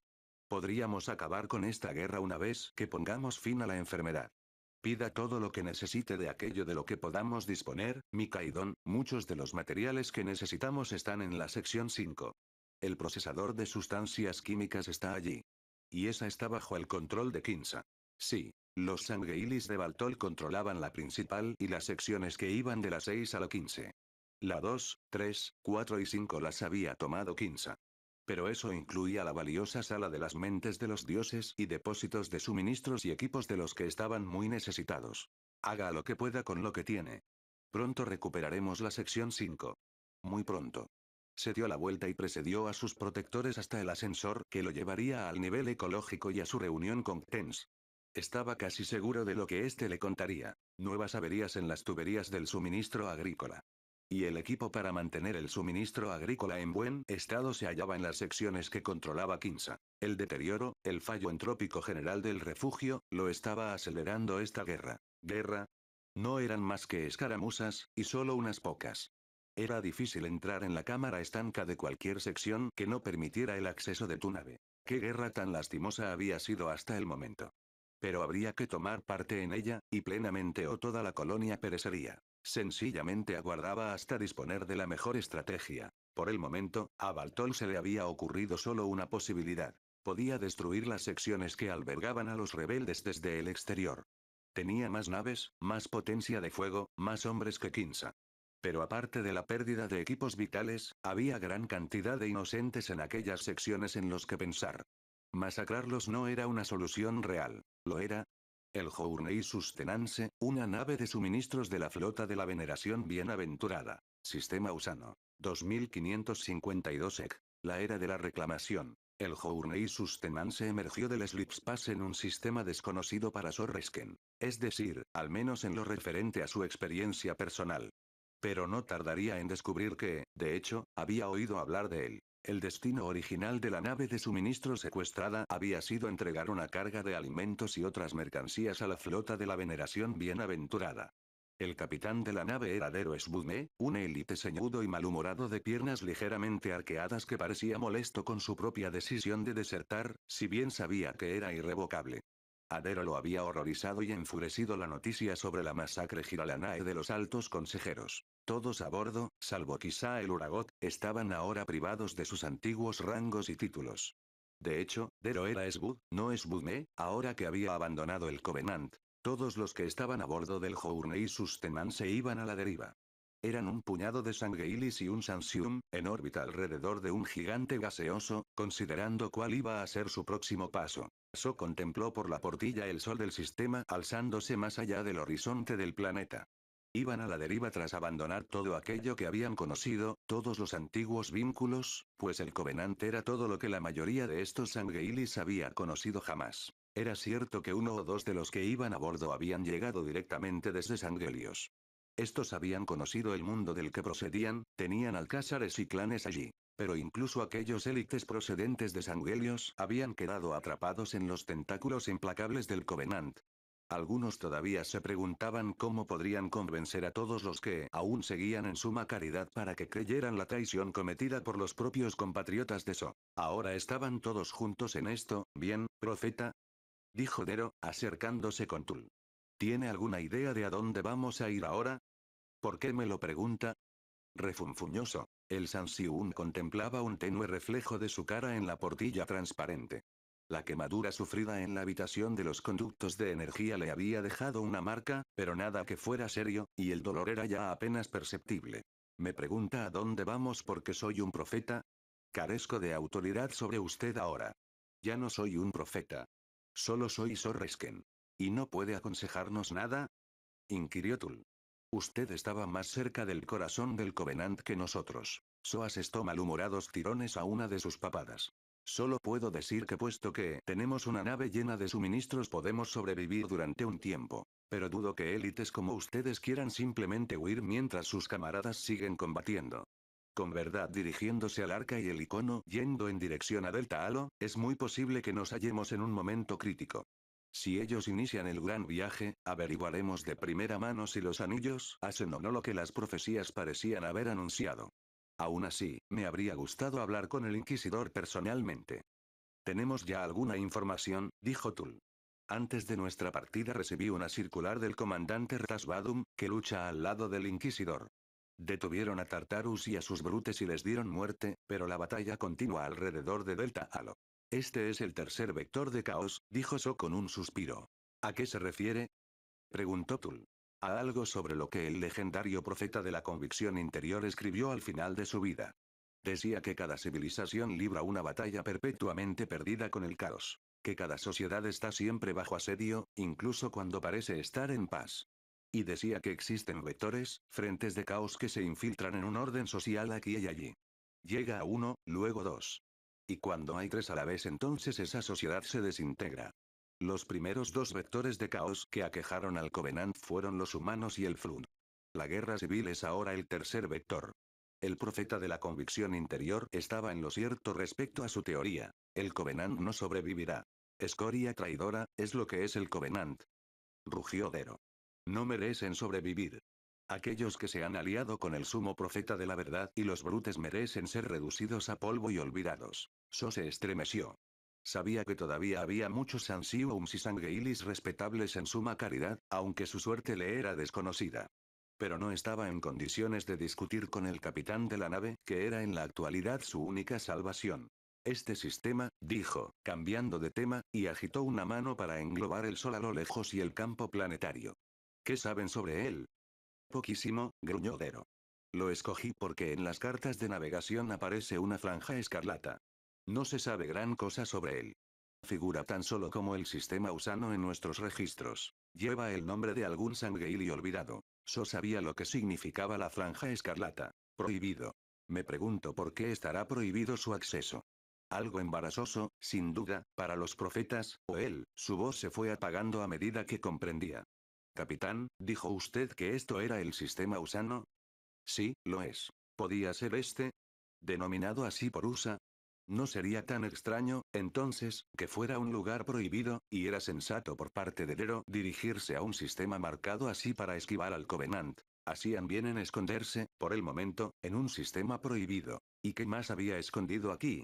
Podríamos acabar con esta guerra una vez que pongamos fin a la enfermedad. Pida todo lo que necesite de aquello de lo que podamos disponer, Mikaidon, muchos de los materiales que necesitamos están en la sección 5. El procesador de sustancias químicas está allí. Y esa está bajo el control de Kinsa. Sí, los Sangheilis de Baltol controlaban la principal y las secciones que iban de la 6 a la 15. La 2, 3, 4 y 5 las había tomado Kinsa pero eso incluía la valiosa sala de las mentes de los dioses y depósitos de suministros y equipos de los que estaban muy necesitados. Haga lo que pueda con lo que tiene. Pronto recuperaremos la sección 5. Muy pronto. Se dio la vuelta y precedió a sus protectores hasta el ascensor que lo llevaría al nivel ecológico y a su reunión con Tens. Estaba casi seguro de lo que éste le contaría. Nuevas averías en las tuberías del suministro agrícola y el equipo para mantener el suministro agrícola en buen estado se hallaba en las secciones que controlaba Kinsa. El deterioro, el fallo entrópico general del refugio, lo estaba acelerando esta guerra. Guerra. No eran más que escaramuzas, y solo unas pocas. Era difícil entrar en la cámara estanca de cualquier sección que no permitiera el acceso de tu nave. Qué guerra tan lastimosa había sido hasta el momento. Pero habría que tomar parte en ella, y plenamente o toda la colonia perecería. Sencillamente aguardaba hasta disponer de la mejor estrategia. Por el momento, a Baltol se le había ocurrido solo una posibilidad. Podía destruir las secciones que albergaban a los rebeldes desde el exterior. Tenía más naves, más potencia de fuego, más hombres que Kinsa. Pero aparte de la pérdida de equipos vitales, había gran cantidad de inocentes en aquellas secciones en los que pensar. Masacrarlos no era una solución real. Lo era, el Journey Sustenance, una nave de suministros de la flota de la veneración bienaventurada. Sistema Usano. 2552 EC. La era de la reclamación. El Journey Sustenance emergió del Slipspace en un sistema desconocido para Sorresken. Es decir, al menos en lo referente a su experiencia personal. Pero no tardaría en descubrir que, de hecho, había oído hablar de él. El destino original de la nave de suministro secuestrada había sido entregar una carga de alimentos y otras mercancías a la flota de la veneración bienaventurada. El capitán de la nave era Dero Esbudme, un élite señudo y malhumorado de piernas ligeramente arqueadas que parecía molesto con su propia decisión de desertar, si bien sabía que era irrevocable. Adero lo había horrorizado y enfurecido la noticia sobre la masacre giralanae de los altos consejeros. Todos a bordo, salvo quizá el Uragot, estaban ahora privados de sus antiguos rangos y títulos. De hecho, Dero era Esbud, no Esbudme, ahora que había abandonado el Covenant. Todos los que estaban a bordo del Journey y sus Tenan se iban a la deriva. Eran un puñado de Sangeilis y un Sansium, en órbita alrededor de un gigante gaseoso, considerando cuál iba a ser su próximo paso. So contempló por la portilla el sol del sistema alzándose más allá del horizonte del planeta. Iban a la deriva tras abandonar todo aquello que habían conocido, todos los antiguos vínculos, pues el Covenant era todo lo que la mayoría de estos Sangeilis había conocido jamás. Era cierto que uno o dos de los que iban a bordo habían llegado directamente desde Sanghelios. Estos habían conocido el mundo del que procedían, tenían alcázares y clanes allí. Pero incluso aquellos élites procedentes de Sanghelios habían quedado atrapados en los tentáculos implacables del Covenant. Algunos todavía se preguntaban cómo podrían convencer a todos los que aún seguían en suma caridad para que creyeran la traición cometida por los propios compatriotas de So. Ahora estaban todos juntos en esto, bien, profeta. Dijo Dero, acercándose con Tul. ¿Tiene alguna idea de a dónde vamos a ir ahora? ¿Por qué me lo pregunta? Refunfuñoso. El Sansiun contemplaba un tenue reflejo de su cara en la portilla transparente. La quemadura sufrida en la habitación de los conductos de energía le había dejado una marca, pero nada que fuera serio, y el dolor era ya apenas perceptible. Me pregunta a dónde vamos porque soy un profeta. Carezco de autoridad sobre usted ahora. Ya no soy un profeta. Solo soy Sorresken. ¿Y no puede aconsejarnos nada? inquirió Tul. Usted estaba más cerca del corazón del Covenant que nosotros. Soas asestó malhumorados tirones a una de sus papadas. Solo puedo decir que puesto que tenemos una nave llena de suministros podemos sobrevivir durante un tiempo. Pero dudo que élites como ustedes quieran simplemente huir mientras sus camaradas siguen combatiendo. Con verdad dirigiéndose al arca y el icono yendo en dirección a Delta Halo, es muy posible que nos hallemos en un momento crítico. Si ellos inician el gran viaje, averiguaremos de primera mano si los anillos hacen o no lo que las profecías parecían haber anunciado. Aún así, me habría gustado hablar con el inquisidor personalmente. Tenemos ya alguna información, dijo Tul. Antes de nuestra partida recibí una circular del comandante Ratasbadum, que lucha al lado del inquisidor. Detuvieron a Tartarus y a sus brutes y les dieron muerte, pero la batalla continúa alrededor de Delta Halo. Este es el tercer vector de caos, dijo So con un suspiro. ¿A qué se refiere? Preguntó Tul a algo sobre lo que el legendario profeta de la convicción interior escribió al final de su vida. Decía que cada civilización libra una batalla perpetuamente perdida con el caos, que cada sociedad está siempre bajo asedio, incluso cuando parece estar en paz. Y decía que existen vectores, frentes de caos que se infiltran en un orden social aquí y allí. Llega a uno, luego dos. Y cuando hay tres a la vez entonces esa sociedad se desintegra. Los primeros dos vectores de caos que aquejaron al Covenant fueron los humanos y el Flood. La guerra civil es ahora el tercer vector. El profeta de la convicción interior estaba en lo cierto respecto a su teoría. El Covenant no sobrevivirá. Escoria traidora, es lo que es el Covenant. Rugió Dero. No merecen sobrevivir. Aquellos que se han aliado con el sumo profeta de la verdad y los brutes merecen ser reducidos a polvo y olvidados. So se estremeció. Sabía que todavía había muchos ansiums y Sangueilis respetables en suma caridad, aunque su suerte le era desconocida. Pero no estaba en condiciones de discutir con el capitán de la nave, que era en la actualidad su única salvación. Este sistema, dijo, cambiando de tema, y agitó una mano para englobar el sol a lo lejos y el campo planetario. ¿Qué saben sobre él? Poquísimo, gruñó Dero. Lo escogí porque en las cartas de navegación aparece una franja escarlata. No se sabe gran cosa sobre él. Figura tan solo como el sistema usano en nuestros registros. Lleva el nombre de algún y olvidado. So sabía lo que significaba la franja escarlata. Prohibido. Me pregunto por qué estará prohibido su acceso. Algo embarazoso, sin duda, para los profetas, o él, su voz se fue apagando a medida que comprendía. Capitán, ¿dijo usted que esto era el sistema usano? Sí, lo es. ¿Podía ser este? Denominado así por USA, no sería tan extraño, entonces, que fuera un lugar prohibido, y era sensato por parte de Dero dirigirse a un sistema marcado así para esquivar al Covenant. Hacían bien en esconderse, por el momento, en un sistema prohibido. ¿Y qué más había escondido aquí?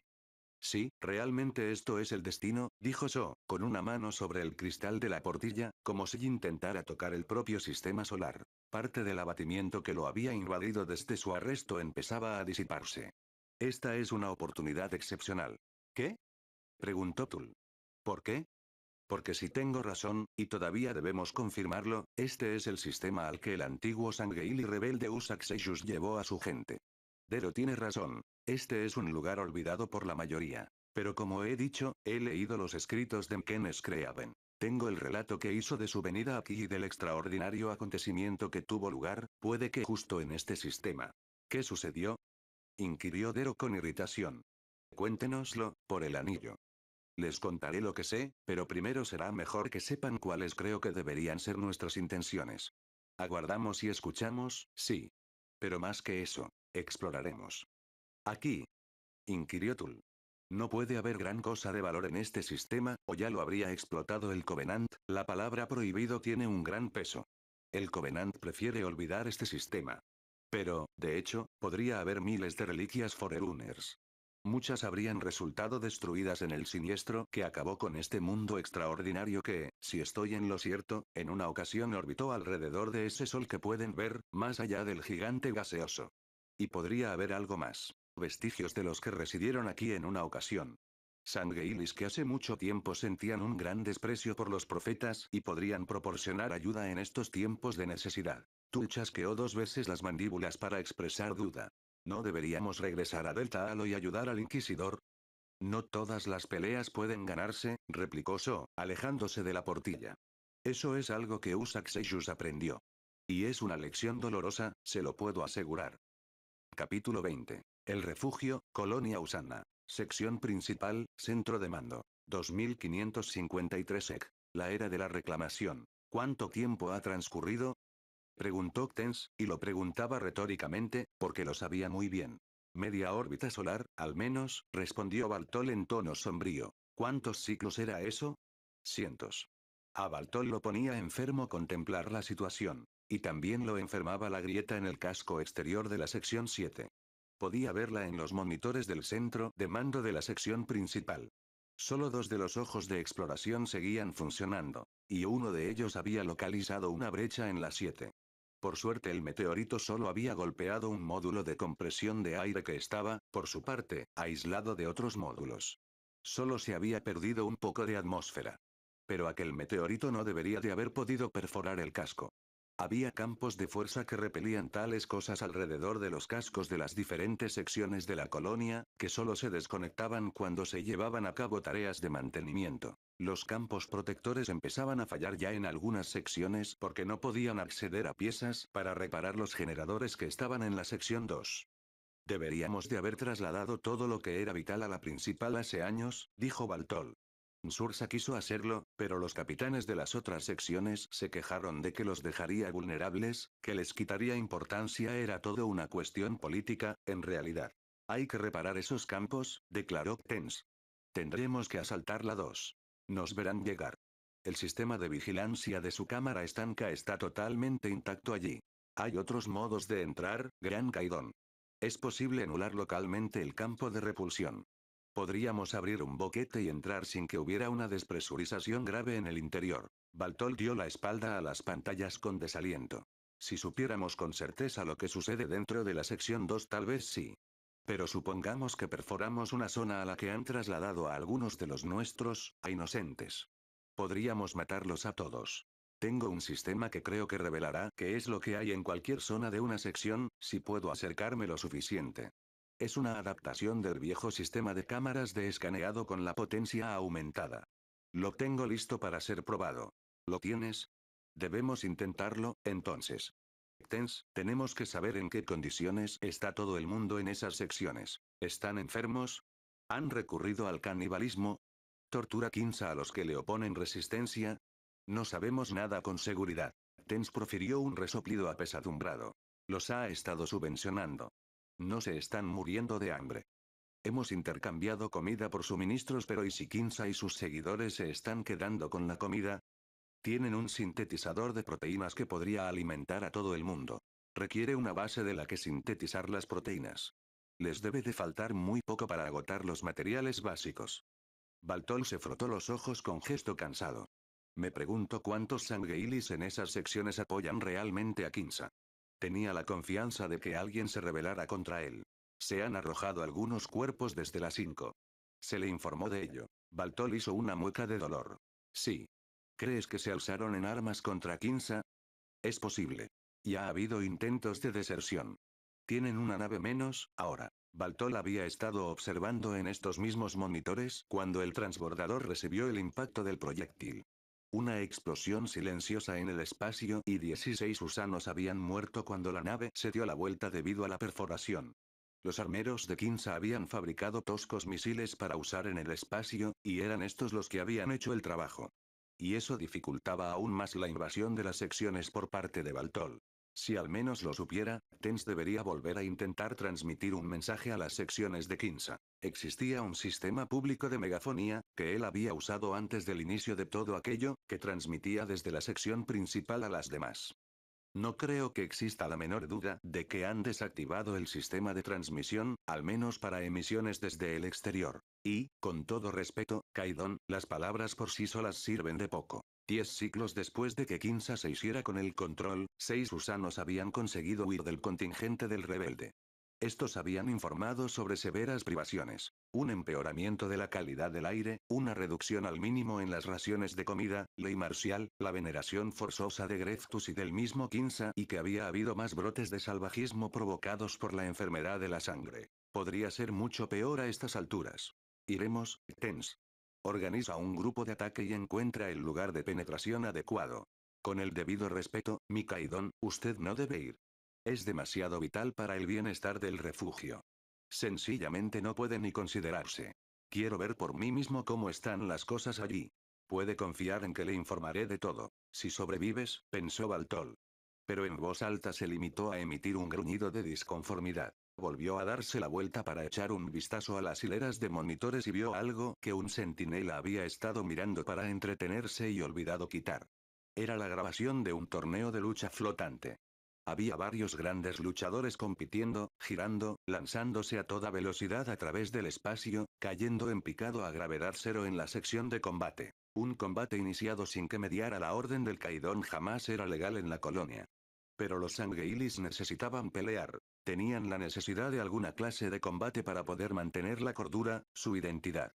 Sí, realmente esto es el destino, dijo So, con una mano sobre el cristal de la portilla, como si intentara tocar el propio sistema solar. Parte del abatimiento que lo había invadido desde su arresto empezaba a disiparse. Esta es una oportunidad excepcional. ¿Qué? preguntó Tul. ¿Por qué? Porque si tengo razón, y todavía debemos confirmarlo, este es el sistema al que el antiguo sangueili rebelde Usakseius llevó a su gente. Dero tiene razón. Este es un lugar olvidado por la mayoría. Pero como he dicho, he leído los escritos de Mken Screaven. Tengo el relato que hizo de su venida aquí y del extraordinario acontecimiento que tuvo lugar, puede que justo en este sistema. ¿Qué sucedió? inquirió Dero con irritación. Cuéntenoslo, por el anillo. Les contaré lo que sé, pero primero será mejor que sepan cuáles creo que deberían ser nuestras intenciones. Aguardamos y escuchamos, sí. Pero más que eso, exploraremos. Aquí. Inquirió Tul. No puede haber gran cosa de valor en este sistema, o ya lo habría explotado el Covenant, la palabra prohibido tiene un gran peso. El Covenant prefiere olvidar este sistema. Pero, de hecho, podría haber miles de reliquias Forerunners. Muchas habrían resultado destruidas en el siniestro que acabó con este mundo extraordinario que, si estoy en lo cierto, en una ocasión orbitó alrededor de ese sol que pueden ver, más allá del gigante gaseoso. Y podría haber algo más. Vestigios de los que residieron aquí en una ocasión. Sangeilis que hace mucho tiempo sentían un gran desprecio por los profetas y podrían proporcionar ayuda en estos tiempos de necesidad. Tu chasqueó dos veces las mandíbulas para expresar duda. ¿No deberíamos regresar a Delta Halo y ayudar al Inquisidor? No todas las peleas pueden ganarse, replicó So, alejándose de la portilla. Eso es algo que Usax aprendió. Y es una lección dolorosa, se lo puedo asegurar. Capítulo 20. El refugio, Colonia Usana. Sección principal, centro de mando. 2553 EC La era de la reclamación. ¿Cuánto tiempo ha transcurrido? Preguntó Tens, y lo preguntaba retóricamente, porque lo sabía muy bien. Media órbita solar, al menos, respondió Baltol en tono sombrío. ¿Cuántos ciclos era eso? Cientos. A Baltol lo ponía enfermo contemplar la situación. Y también lo enfermaba la grieta en el casco exterior de la sección 7. Podía verla en los monitores del centro de mando de la sección principal. Solo dos de los ojos de exploración seguían funcionando, y uno de ellos había localizado una brecha en la 7. Por suerte el meteorito solo había golpeado un módulo de compresión de aire que estaba, por su parte, aislado de otros módulos. Solo se había perdido un poco de atmósfera. Pero aquel meteorito no debería de haber podido perforar el casco. Había campos de fuerza que repelían tales cosas alrededor de los cascos de las diferentes secciones de la colonia, que solo se desconectaban cuando se llevaban a cabo tareas de mantenimiento. Los campos protectores empezaban a fallar ya en algunas secciones porque no podían acceder a piezas para reparar los generadores que estaban en la sección 2. Deberíamos de haber trasladado todo lo que era vital a la principal hace años, dijo Baltol. Sursa quiso hacerlo, pero los capitanes de las otras secciones se quejaron de que los dejaría vulnerables, que les quitaría importancia era todo una cuestión política, en realidad. Hay que reparar esos campos, declaró Tens. Tendremos que asaltar la 2. Nos verán llegar. El sistema de vigilancia de su cámara estanca está totalmente intacto allí. Hay otros modos de entrar, Gran Caidón. Es posible anular localmente el campo de repulsión. Podríamos abrir un boquete y entrar sin que hubiera una despresurización grave en el interior. Baltol dio la espalda a las pantallas con desaliento. Si supiéramos con certeza lo que sucede dentro de la sección 2 tal vez sí. Pero supongamos que perforamos una zona a la que han trasladado a algunos de los nuestros, a inocentes. Podríamos matarlos a todos. Tengo un sistema que creo que revelará qué es lo que hay en cualquier zona de una sección, si puedo acercarme lo suficiente. Es una adaptación del viejo sistema de cámaras de escaneado con la potencia aumentada. Lo tengo listo para ser probado. ¿Lo tienes? Debemos intentarlo, entonces. Tens, tenemos que saber en qué condiciones está todo el mundo en esas secciones. ¿Están enfermos? ¿Han recurrido al canibalismo? ¿Tortura quinza a los que le oponen resistencia? No sabemos nada con seguridad. Tens profirió un resoplido apesadumbrado. Los ha estado subvencionando. No se están muriendo de hambre. Hemos intercambiado comida por suministros pero ¿y si Kinsa y sus seguidores se están quedando con la comida? Tienen un sintetizador de proteínas que podría alimentar a todo el mundo. Requiere una base de la que sintetizar las proteínas. Les debe de faltar muy poco para agotar los materiales básicos. Baltol se frotó los ojos con gesto cansado. Me pregunto cuántos ilis en esas secciones apoyan realmente a Kinsa. Tenía la confianza de que alguien se rebelara contra él. Se han arrojado algunos cuerpos desde las 5. Se le informó de ello. Baltol hizo una mueca de dolor. Sí, ¿Crees que se alzaron en armas contra Kinsa? Es posible. Ya ha habido intentos de deserción. Tienen una nave menos, ahora. Baltol había estado observando en estos mismos monitores cuando el transbordador recibió el impacto del proyectil. Una explosión silenciosa en el espacio y 16 usanos habían muerto cuando la nave se dio la vuelta debido a la perforación. Los armeros de Kinsa habían fabricado toscos misiles para usar en el espacio, y eran estos los que habían hecho el trabajo. Y eso dificultaba aún más la invasión de las secciones por parte de Baltol. Si al menos lo supiera, Tens debería volver a intentar transmitir un mensaje a las secciones de Kinsa. Existía un sistema público de megafonía, que él había usado antes del inicio de todo aquello, que transmitía desde la sección principal a las demás. No creo que exista la menor duda de que han desactivado el sistema de transmisión, al menos para emisiones desde el exterior. Y, con todo respeto, Kaidon, las palabras por sí solas sirven de poco. Diez siglos después de que Kinsa se hiciera con el control, seis gusanos habían conseguido huir del contingente del rebelde. Estos habían informado sobre severas privaciones un empeoramiento de la calidad del aire, una reducción al mínimo en las raciones de comida, ley marcial, la veneración forzosa de Greftus y del mismo Quinza y que había habido más brotes de salvajismo provocados por la enfermedad de la sangre. Podría ser mucho peor a estas alturas. Iremos, TENS. Organiza un grupo de ataque y encuentra el lugar de penetración adecuado. Con el debido respeto, Mikaidon, usted no debe ir. Es demasiado vital para el bienestar del refugio. Sencillamente no puede ni considerarse. Quiero ver por mí mismo cómo están las cosas allí. Puede confiar en que le informaré de todo. Si sobrevives, pensó Baltol. Pero en voz alta se limitó a emitir un gruñido de disconformidad. Volvió a darse la vuelta para echar un vistazo a las hileras de monitores y vio algo que un centinela había estado mirando para entretenerse y olvidado quitar. Era la grabación de un torneo de lucha flotante. Había varios grandes luchadores compitiendo, girando, lanzándose a toda velocidad a través del espacio, cayendo en picado a gravedad cero en la sección de combate. Un combate iniciado sin que mediara la orden del Caidón jamás era legal en la colonia. Pero los Sangeilis necesitaban pelear. Tenían la necesidad de alguna clase de combate para poder mantener la cordura, su identidad.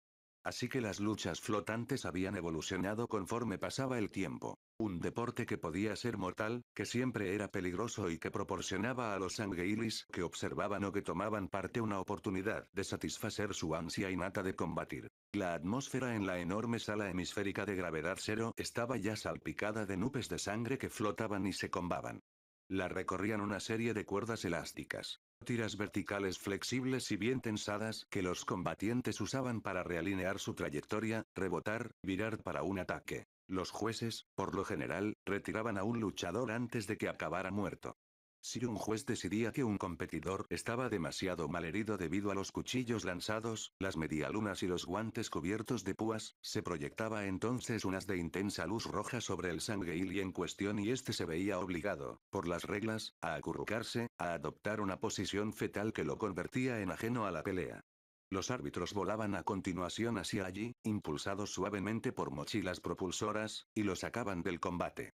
Así que las luchas flotantes habían evolucionado conforme pasaba el tiempo. Un deporte que podía ser mortal, que siempre era peligroso y que proporcionaba a los sangeilis que observaban o que tomaban parte una oportunidad de satisfacer su ansia innata de combatir. La atmósfera en la enorme sala hemisférica de gravedad cero estaba ya salpicada de nubes de sangre que flotaban y se combaban. La recorrían una serie de cuerdas elásticas tiras verticales flexibles y bien tensadas que los combatientes usaban para realinear su trayectoria, rebotar, virar para un ataque. Los jueces, por lo general, retiraban a un luchador antes de que acabara muerto. Si un juez decidía que un competidor estaba demasiado malherido debido a los cuchillos lanzados, las medialunas y los guantes cubiertos de púas, se proyectaba entonces unas de intensa luz roja sobre el y en cuestión y este se veía obligado, por las reglas, a acurrucarse, a adoptar una posición fetal que lo convertía en ajeno a la pelea. Los árbitros volaban a continuación hacia allí, impulsados suavemente por mochilas propulsoras, y lo sacaban del combate.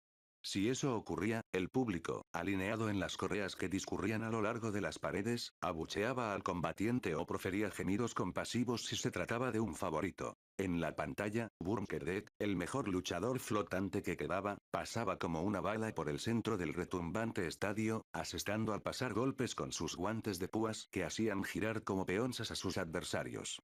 Si eso ocurría, el público, alineado en las correas que discurrían a lo largo de las paredes, abucheaba al combatiente o profería gemidos compasivos si se trataba de un favorito. En la pantalla, Bunker Dead, el mejor luchador flotante que quedaba, pasaba como una bala por el centro del retumbante estadio, asestando al pasar golpes con sus guantes de púas que hacían girar como peonzas a sus adversarios.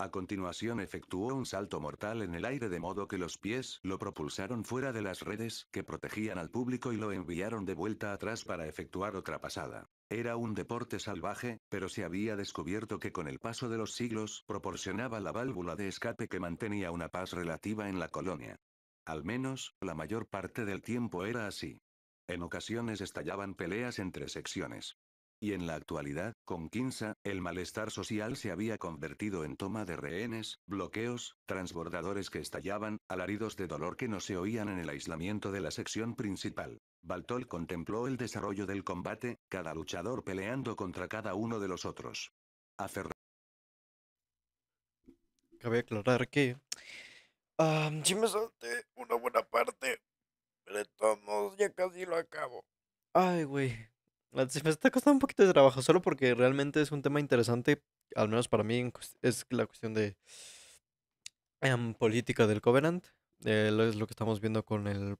A continuación efectuó un salto mortal en el aire de modo que los pies lo propulsaron fuera de las redes que protegían al público y lo enviaron de vuelta atrás para efectuar otra pasada. Era un deporte salvaje, pero se había descubierto que con el paso de los siglos proporcionaba la válvula de escape que mantenía una paz relativa en la colonia. Al menos, la mayor parte del tiempo era así. En ocasiones estallaban peleas entre secciones. Y en la actualidad, con Kinsa, el malestar social se había convertido en toma de rehenes, bloqueos, transbordadores que estallaban, alaridos de dolor que no se oían en el aislamiento de la sección principal. Baltol contempló el desarrollo del combate, cada luchador peleando contra cada uno de los otros. Aferra Cabe aclarar que... Um, si me salté una buena parte, pero todos ya casi lo acabo. Ay, güey. Ah, me está costando un poquito de trabajo, solo porque realmente es un tema interesante, al menos para mí, es la cuestión de em, política del Covenant. Eh, es lo que estamos viendo con el,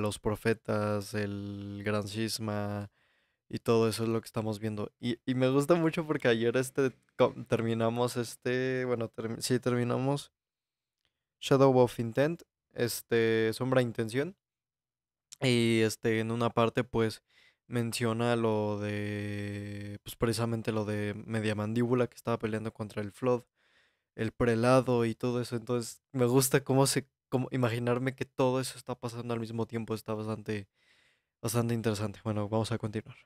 los profetas, el gran cisma y todo eso es lo que estamos viendo. Y, me gusta mucho porque ayer este terminamos este, bueno, sí, terminamos Shadow of Intent, este, Sombra e Intención. Y este, en una parte, pues menciona lo de, pues precisamente lo de media mandíbula que estaba peleando contra el Flood, el prelado y todo eso. Entonces me gusta cómo se, cómo imaginarme que todo eso está pasando al mismo tiempo. Está bastante, bastante interesante. Bueno, vamos a continuar.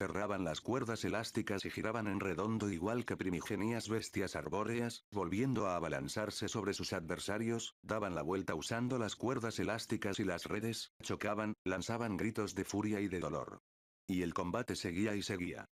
Cerraban las cuerdas elásticas y giraban en redondo igual que primigenias bestias arbóreas, volviendo a abalanzarse sobre sus adversarios, daban la vuelta usando las cuerdas elásticas y las redes, chocaban, lanzaban gritos de furia y de dolor. Y el combate seguía y seguía.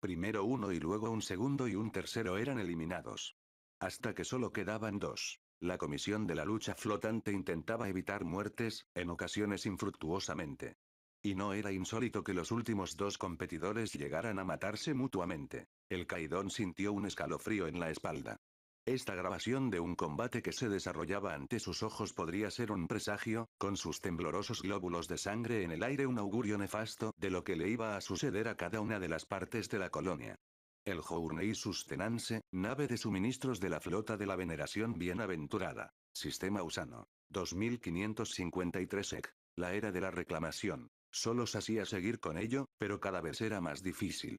Primero uno y luego un segundo y un tercero eran eliminados. Hasta que solo quedaban dos. La comisión de la lucha flotante intentaba evitar muertes, en ocasiones infructuosamente. Y no era insólito que los últimos dos competidores llegaran a matarse mutuamente. El Caidón sintió un escalofrío en la espalda. Esta grabación de un combate que se desarrollaba ante sus ojos podría ser un presagio, con sus temblorosos glóbulos de sangre en el aire un augurio nefasto de lo que le iba a suceder a cada una de las partes de la colonia. El Journey Sustenance, nave de suministros de la flota de la veneración bienaventurada. Sistema Usano. 2553 EC. La era de la reclamación se hacía seguir con ello, pero cada vez era más difícil.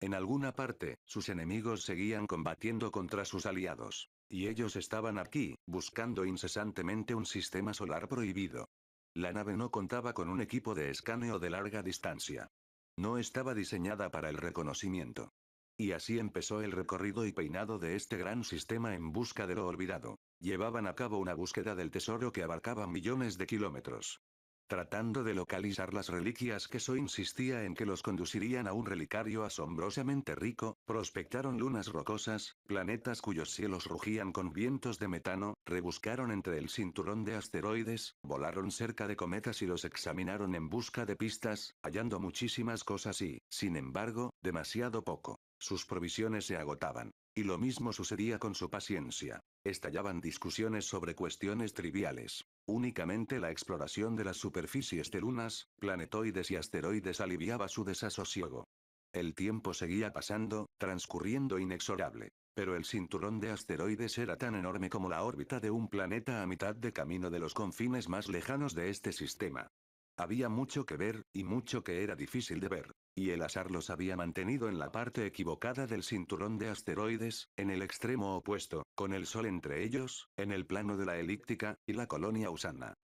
En alguna parte, sus enemigos seguían combatiendo contra sus aliados. Y ellos estaban aquí, buscando incesantemente un sistema solar prohibido. La nave no contaba con un equipo de escaneo de larga distancia. No estaba diseñada para el reconocimiento. Y así empezó el recorrido y peinado de este gran sistema en busca de lo olvidado. Llevaban a cabo una búsqueda del tesoro que abarcaba millones de kilómetros tratando de localizar las reliquias que So insistía en que los conducirían a un relicario asombrosamente rico, prospectaron lunas rocosas, planetas cuyos cielos rugían con vientos de metano, rebuscaron entre el cinturón de asteroides, volaron cerca de cometas y los examinaron en busca de pistas, hallando muchísimas cosas y, sin embargo, demasiado poco. Sus provisiones se agotaban. Y lo mismo sucedía con su paciencia. Estallaban discusiones sobre cuestiones triviales. Únicamente la exploración de las superficies de lunas, planetoides y asteroides aliviaba su desasosiego. El tiempo seguía pasando, transcurriendo inexorable. Pero el cinturón de asteroides era tan enorme como la órbita de un planeta a mitad de camino de los confines más lejanos de este sistema. Había mucho que ver, y mucho que era difícil de ver. Y el azar los había mantenido en la parte equivocada del cinturón de asteroides, en el extremo opuesto, con el Sol entre ellos, en el plano de la elíptica, y la colonia usana.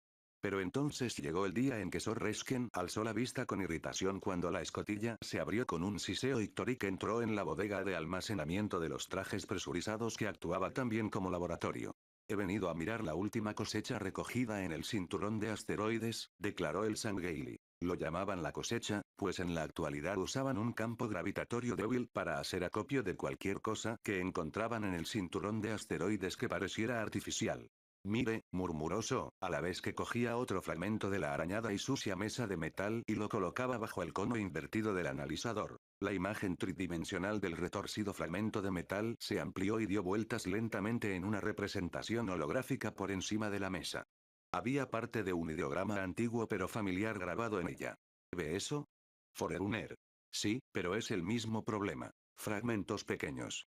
Pero entonces llegó el día en que Sor Resken alzó la vista con irritación cuando la escotilla se abrió con un siseo y Torik entró en la bodega de almacenamiento de los trajes presurizados que actuaba también como laboratorio. He venido a mirar la última cosecha recogida en el cinturón de asteroides, declaró el Sangeili. Lo llamaban la cosecha, pues en la actualidad usaban un campo gravitatorio débil para hacer acopio de cualquier cosa que encontraban en el cinturón de asteroides que pareciera artificial. Mire, murmuró a la vez que cogía otro fragmento de la arañada y sucia mesa de metal y lo colocaba bajo el cono invertido del analizador. La imagen tridimensional del retorcido fragmento de metal se amplió y dio vueltas lentamente en una representación holográfica por encima de la mesa. Había parte de un ideograma antiguo pero familiar grabado en ella. ¿Ve eso? Forerunner. Sí, pero es el mismo problema. Fragmentos pequeños.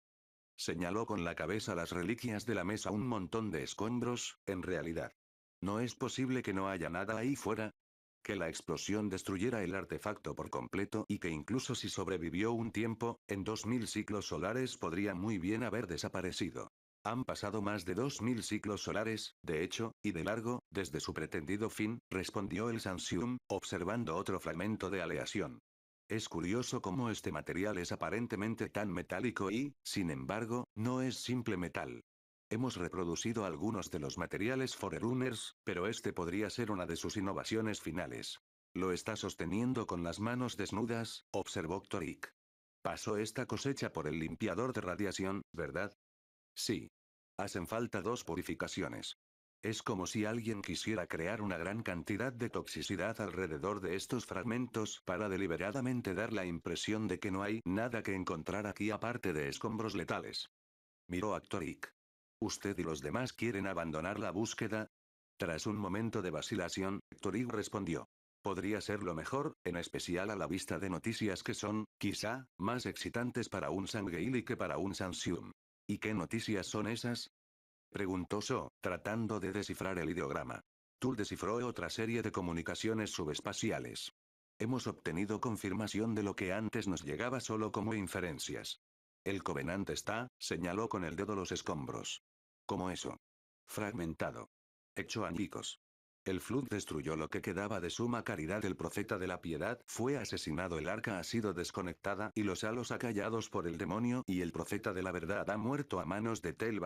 Señaló con la cabeza las reliquias de la mesa un montón de escombros, en realidad. ¿No es posible que no haya nada ahí fuera? Que la explosión destruyera el artefacto por completo y que incluso si sobrevivió un tiempo, en 2000 ciclos solares podría muy bien haber desaparecido. Han pasado más de 2000 ciclos solares, de hecho, y de largo, desde su pretendido fin, respondió el Sansium, observando otro fragmento de aleación. Es curioso cómo este material es aparentemente tan metálico y, sin embargo, no es simple metal. Hemos reproducido algunos de los materiales Forerunners, pero este podría ser una de sus innovaciones finales. Lo está sosteniendo con las manos desnudas, observó Torik. Pasó esta cosecha por el limpiador de radiación, ¿verdad? Sí. Hacen falta dos purificaciones. Es como si alguien quisiera crear una gran cantidad de toxicidad alrededor de estos fragmentos para deliberadamente dar la impresión de que no hay nada que encontrar aquí aparte de escombros letales. Miró a Torik. ¿Usted y los demás quieren abandonar la búsqueda? Tras un momento de vacilación, Torik respondió. Podría ser lo mejor, en especial a la vista de noticias que son, quizá, más excitantes para un Sangheili que para un Sansium. ¿Y qué noticias son esas? Preguntó So, tratando de descifrar el ideograma. Tull descifró otra serie de comunicaciones subespaciales. Hemos obtenido confirmación de lo que antes nos llegaba solo como inferencias. El Covenant está, señaló con el dedo los escombros. ¿Cómo eso. Fragmentado. Hecho añicos. El Flood destruyó lo que quedaba de suma caridad. El profeta de la piedad fue asesinado. El arca ha sido desconectada y los halos acallados por el demonio. Y el profeta de la verdad ha muerto a manos de Tel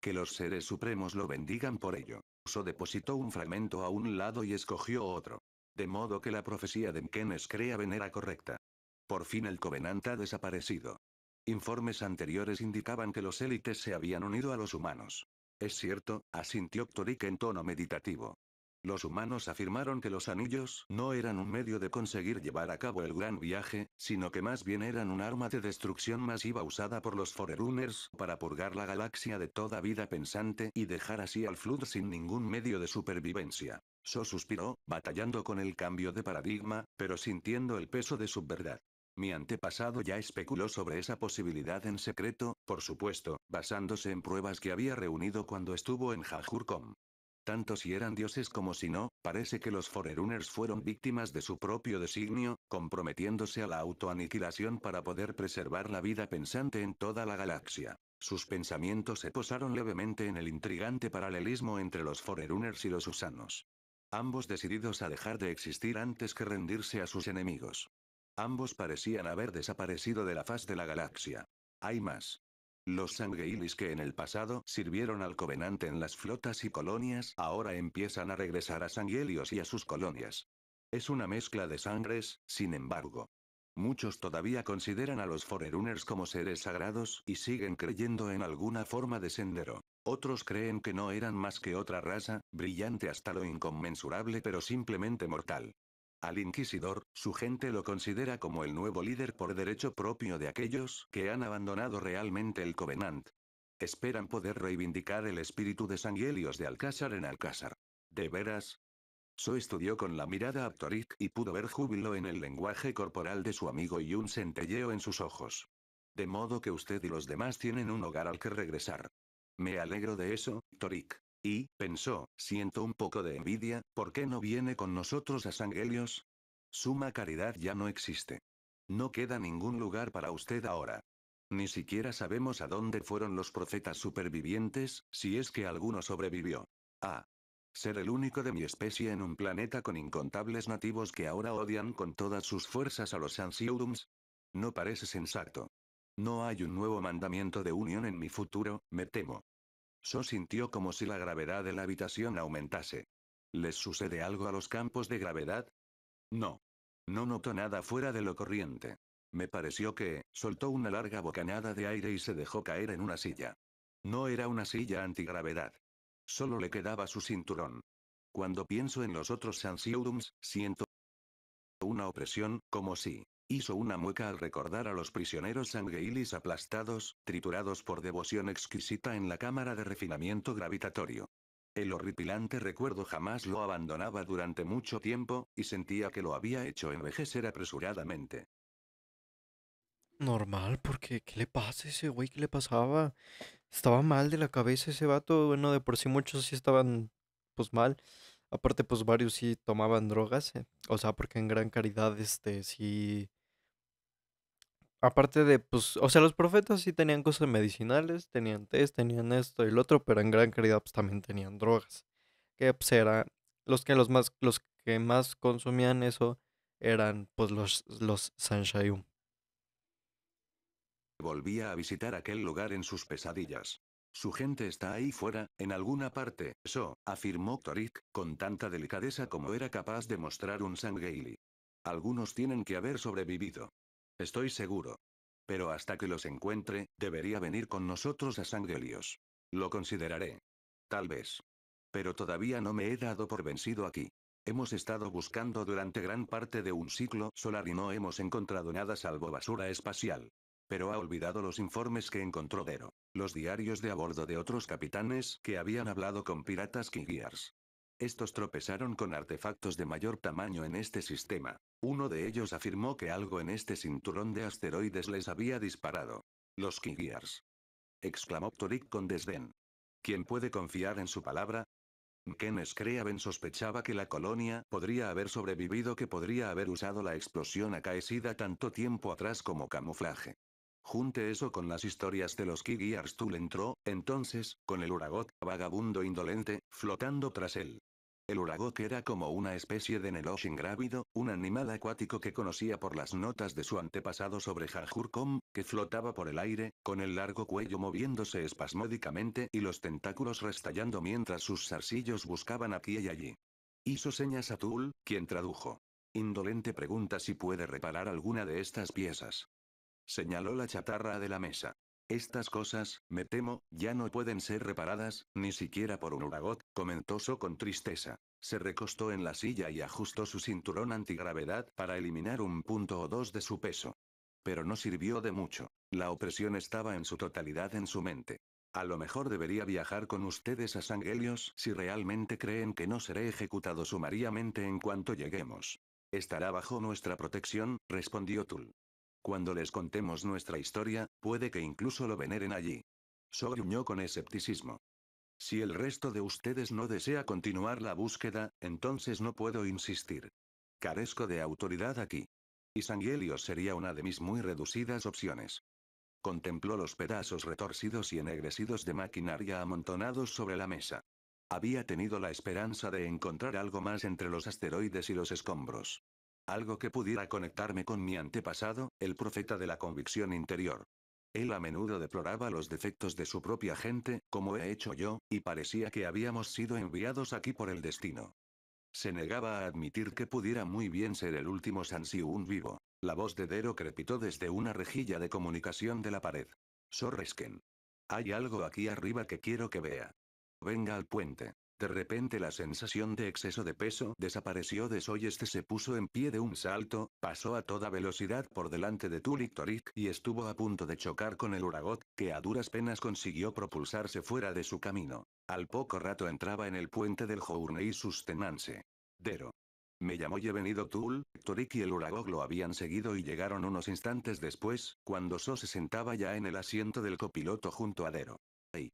Que los seres supremos lo bendigan por ello. So depositó un fragmento a un lado y escogió otro. De modo que la profecía de Mkenes crea venera correcta. Por fin el Covenant ha desaparecido. Informes anteriores indicaban que los élites se habían unido a los humanos. Es cierto, asintió Torik en tono meditativo. Los humanos afirmaron que los anillos no eran un medio de conseguir llevar a cabo el gran viaje, sino que más bien eran un arma de destrucción masiva usada por los Forerunners para purgar la galaxia de toda vida pensante y dejar así al Flood sin ningún medio de supervivencia. So suspiró, batallando con el cambio de paradigma, pero sintiendo el peso de su verdad. Mi antepasado ya especuló sobre esa posibilidad en secreto, por supuesto, basándose en pruebas que había reunido cuando estuvo en Jajurcom tanto si eran dioses como si no, parece que los Forerunners fueron víctimas de su propio designio, comprometiéndose a la autoaniquilación para poder preservar la vida pensante en toda la galaxia. Sus pensamientos se posaron levemente en el intrigante paralelismo entre los Forerunners y los Usanos. Ambos decididos a dejar de existir antes que rendirse a sus enemigos. Ambos parecían haber desaparecido de la faz de la galaxia. Hay más. Los sangueilis que en el pasado sirvieron al Covenante en las flotas y colonias ahora empiezan a regresar a Sanguelios y a sus colonias. Es una mezcla de sangres, sin embargo. Muchos todavía consideran a los Forerunners como seres sagrados y siguen creyendo en alguna forma de sendero. Otros creen que no eran más que otra raza, brillante hasta lo inconmensurable pero simplemente mortal. Al inquisidor, su gente lo considera como el nuevo líder por derecho propio de aquellos que han abandonado realmente el Covenant. Esperan poder reivindicar el espíritu de Sanguelios de Alcázar en Alcázar. ¿De veras? So estudió con la mirada a Torik y pudo ver júbilo en el lenguaje corporal de su amigo y un centelleo en sus ojos. De modo que usted y los demás tienen un hogar al que regresar. Me alegro de eso, Torik. Y, pensó, siento un poco de envidia, ¿por qué no viene con nosotros a San Suma Caridad ya no existe. No queda ningún lugar para usted ahora. Ni siquiera sabemos a dónde fueron los profetas supervivientes, si es que alguno sobrevivió. Ah. Ser el único de mi especie en un planeta con incontables nativos que ahora odian con todas sus fuerzas a los Ansiurums. No parece sensato. No hay un nuevo mandamiento de unión en mi futuro, me temo sintió como si la gravedad de la habitación aumentase. ¿Les sucede algo a los campos de gravedad? No. No notó nada fuera de lo corriente. Me pareció que, soltó una larga bocanada de aire y se dejó caer en una silla. No era una silla antigravedad. Solo le quedaba su cinturón. Cuando pienso en los otros Sansiudums, siento una opresión, como si Hizo una mueca al recordar a los prisioneros sangueilis aplastados, triturados por devoción exquisita en la cámara de refinamiento gravitatorio. El horripilante recuerdo jamás lo abandonaba durante mucho tiempo, y sentía que lo había hecho envejecer apresuradamente. Normal, porque ¿qué le pasa a ese güey? ¿Qué le pasaba? Estaba mal de la cabeza ese vato. Bueno, de por sí muchos sí estaban, pues mal. Aparte, pues varios sí tomaban drogas. Eh. O sea, porque en gran caridad, este, sí aparte de, pues, o sea, los profetas sí tenían cosas medicinales, tenían test, tenían esto y el otro, pero en gran calidad pues también tenían drogas. Que pues era, los que, los más, los que más consumían eso eran pues los, los Volvía a visitar aquel lugar en sus pesadillas. Su gente está ahí fuera, en alguna parte, eso, afirmó Torik, con tanta delicadeza como era capaz de mostrar un Sangeili. Algunos tienen que haber sobrevivido. Estoy seguro. Pero hasta que los encuentre, debería venir con nosotros a Sangelios. Lo consideraré. Tal vez. Pero todavía no me he dado por vencido aquí. Hemos estado buscando durante gran parte de un ciclo solar y no hemos encontrado nada salvo basura espacial. Pero ha olvidado los informes que encontró Dero, los diarios de a bordo de otros capitanes que habían hablado con piratas Kigiars. Estos tropezaron con artefactos de mayor tamaño en este sistema. Uno de ellos afirmó que algo en este cinturón de asteroides les había disparado. Los Kigears, exclamó Torik con desdén. ¿Quién puede confiar en su palabra? Ken Screaven sospechaba que la colonia podría haber sobrevivido, que podría haber usado la explosión acaecida tanto tiempo atrás como camuflaje. Junte eso con las historias de los Kiguiars, Tul entró, entonces, con el Uragot, vagabundo indolente, flotando tras él. El que era como una especie de Nelosh ingrávido, un animal acuático que conocía por las notas de su antepasado sobre Kom, que flotaba por el aire, con el largo cuello moviéndose espasmódicamente y los tentáculos restallando mientras sus zarcillos buscaban aquí y allí. Hizo señas a Tul, quien tradujo. Indolente pregunta si puede reparar alguna de estas piezas. Señaló la chatarra de la mesa. Estas cosas, me temo, ya no pueden ser reparadas, ni siquiera por un Uragot, comentó So con tristeza. Se recostó en la silla y ajustó su cinturón antigravedad para eliminar un punto o dos de su peso. Pero no sirvió de mucho. La opresión estaba en su totalidad en su mente. A lo mejor debería viajar con ustedes a San si realmente creen que no seré ejecutado sumariamente en cuanto lleguemos. Estará bajo nuestra protección, respondió Tul. Cuando les contemos nuestra historia, puede que incluso lo veneren allí. sogruñó con escepticismo. Si el resto de ustedes no desea continuar la búsqueda, entonces no puedo insistir. Carezco de autoridad aquí. Y Sanghelios sería una de mis muy reducidas opciones. Contempló los pedazos retorcidos y ennegrecidos de maquinaria amontonados sobre la mesa. Había tenido la esperanza de encontrar algo más entre los asteroides y los escombros. Algo que pudiera conectarme con mi antepasado, el profeta de la convicción interior. Él a menudo deploraba los defectos de su propia gente, como he hecho yo, y parecía que habíamos sido enviados aquí por el destino. Se negaba a admitir que pudiera muy bien ser el último un vivo. La voz de Dero crepitó desde una rejilla de comunicación de la pared. Sorresken. Hay algo aquí arriba que quiero que vea. Venga al puente. De repente la sensación de exceso de peso desapareció de Soy este se puso en pie de un salto, pasó a toda velocidad por delante de Tulik Torik y estuvo a punto de chocar con el Uragot, que a duras penas consiguió propulsarse fuera de su camino. Al poco rato entraba en el puente del Journey Sustenance. Dero. Me llamó y he venido Tul, Torik y el Uragot lo habían seguido y llegaron unos instantes después, cuando So se sentaba ya en el asiento del copiloto junto a Dero. ¡Ey!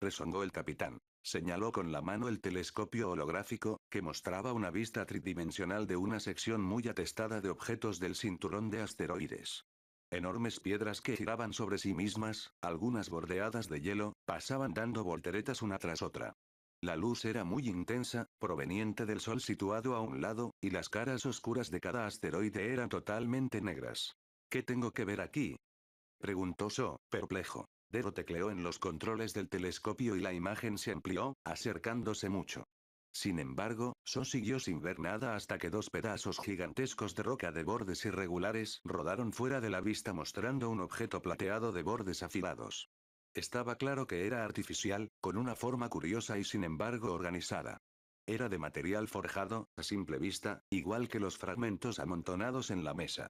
Resongó el capitán señaló con la mano el telescopio holográfico, que mostraba una vista tridimensional de una sección muy atestada de objetos del cinturón de asteroides. Enormes piedras que giraban sobre sí mismas, algunas bordeadas de hielo, pasaban dando volteretas una tras otra. La luz era muy intensa, proveniente del sol situado a un lado, y las caras oscuras de cada asteroide eran totalmente negras. ¿Qué tengo que ver aquí? preguntó So, perplejo tecleó en los controles del telescopio y la imagen se amplió, acercándose mucho. Sin embargo, So siguió sin ver nada hasta que dos pedazos gigantescos de roca de bordes irregulares rodaron fuera de la vista mostrando un objeto plateado de bordes afilados. Estaba claro que era artificial, con una forma curiosa y sin embargo organizada. Era de material forjado, a simple vista, igual que los fragmentos amontonados en la mesa.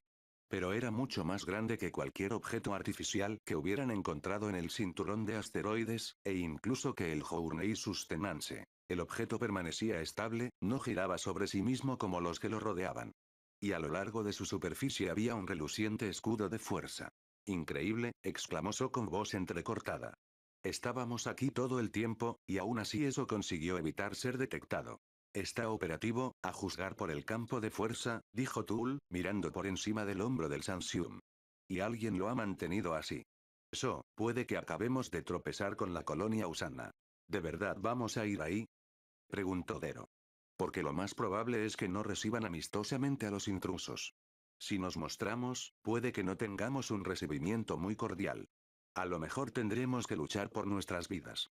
Pero era mucho más grande que cualquier objeto artificial que hubieran encontrado en el cinturón de asteroides, e incluso que el Journey Sustenance. El objeto permanecía estable, no giraba sobre sí mismo como los que lo rodeaban. Y a lo largo de su superficie había un reluciente escudo de fuerza. Increíble, exclamó So con voz entrecortada. Estábamos aquí todo el tiempo, y aún así eso consiguió evitar ser detectado. Está operativo, a juzgar por el campo de fuerza, dijo Tool, mirando por encima del hombro del Sansium. Y alguien lo ha mantenido así. Eso, puede que acabemos de tropezar con la colonia usana. ¿De verdad vamos a ir ahí? Preguntó Dero. Porque lo más probable es que no reciban amistosamente a los intrusos. Si nos mostramos, puede que no tengamos un recibimiento muy cordial. A lo mejor tendremos que luchar por nuestras vidas.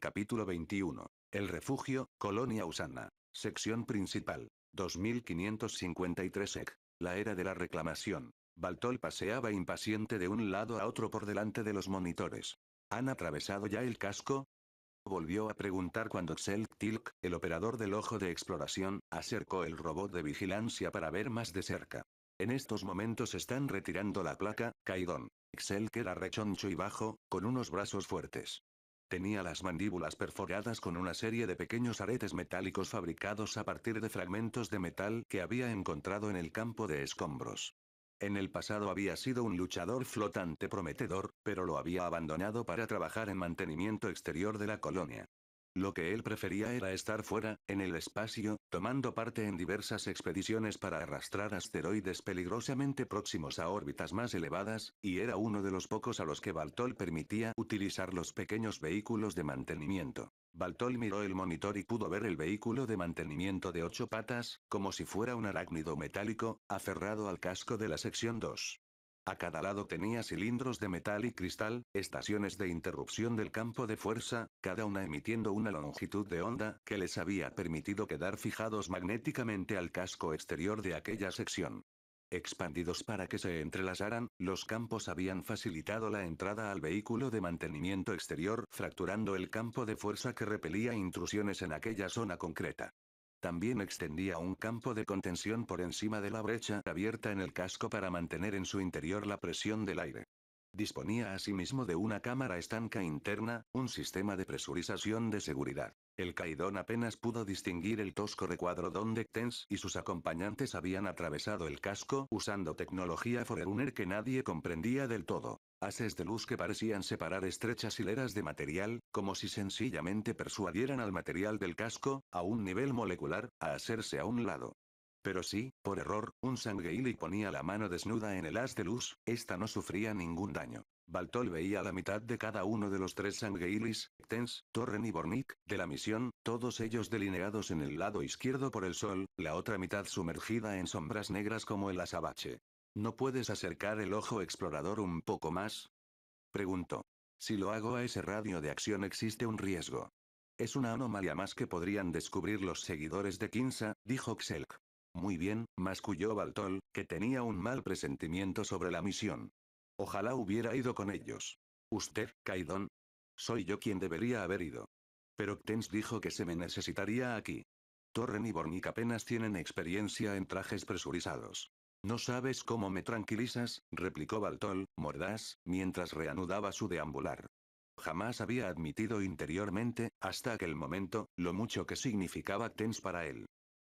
Capítulo 21. El refugio, Colonia Usana. Sección principal. 2553 EC. La era de la reclamación. Baltol paseaba impaciente de un lado a otro por delante de los monitores. ¿Han atravesado ya el casco? Volvió a preguntar cuando Xel Tilk, el operador del ojo de exploración, acercó el robot de vigilancia para ver más de cerca. En estos momentos están retirando la placa, Caidón. Xel queda rechoncho y bajo, con unos brazos fuertes. Tenía las mandíbulas perforadas con una serie de pequeños aretes metálicos fabricados a partir de fragmentos de metal que había encontrado en el campo de escombros. En el pasado había sido un luchador flotante prometedor, pero lo había abandonado para trabajar en mantenimiento exterior de la colonia. Lo que él prefería era estar fuera, en el espacio, tomando parte en diversas expediciones para arrastrar asteroides peligrosamente próximos a órbitas más elevadas, y era uno de los pocos a los que Baltol permitía utilizar los pequeños vehículos de mantenimiento. Baltol miró el monitor y pudo ver el vehículo de mantenimiento de ocho patas, como si fuera un arácnido metálico, aferrado al casco de la sección 2. A cada lado tenía cilindros de metal y cristal, estaciones de interrupción del campo de fuerza, cada una emitiendo una longitud de onda que les había permitido quedar fijados magnéticamente al casco exterior de aquella sección. Expandidos para que se entrelazaran, los campos habían facilitado la entrada al vehículo de mantenimiento exterior, fracturando el campo de fuerza que repelía intrusiones en aquella zona concreta. También extendía un campo de contención por encima de la brecha abierta en el casco para mantener en su interior la presión del aire. Disponía asimismo de una cámara estanca interna, un sistema de presurización de seguridad, el Caidón apenas pudo distinguir el tosco recuadro donde Tens y sus acompañantes habían atravesado el casco usando tecnología Forerunner que nadie comprendía del todo. Haces de luz que parecían separar estrechas hileras de material, como si sencillamente persuadieran al material del casco, a un nivel molecular, a hacerse a un lado. Pero sí, por error, un sangueili ponía la mano desnuda en el haz de luz, esta no sufría ningún daño. Baltol veía la mitad de cada uno de los tres Sangheilis, Tens, Torren y Bornik, de la misión, todos ellos delineados en el lado izquierdo por el sol, la otra mitad sumergida en sombras negras como el azabache. ¿No puedes acercar el ojo explorador un poco más? Preguntó. Si lo hago a ese radio de acción existe un riesgo. Es una anomalía más que podrían descubrir los seguidores de Kinsa, dijo Xelk. Muy bien, masculló Baltol, que tenía un mal presentimiento sobre la misión. Ojalá hubiera ido con ellos. Usted, Kaidon. Soy yo quien debería haber ido. Pero Tens dijo que se me necesitaría aquí. Torren y Bornik apenas tienen experiencia en trajes presurizados. No sabes cómo me tranquilizas, replicó Baltol, mordaz, mientras reanudaba su deambular. Jamás había admitido interiormente, hasta aquel momento, lo mucho que significaba Tens para él.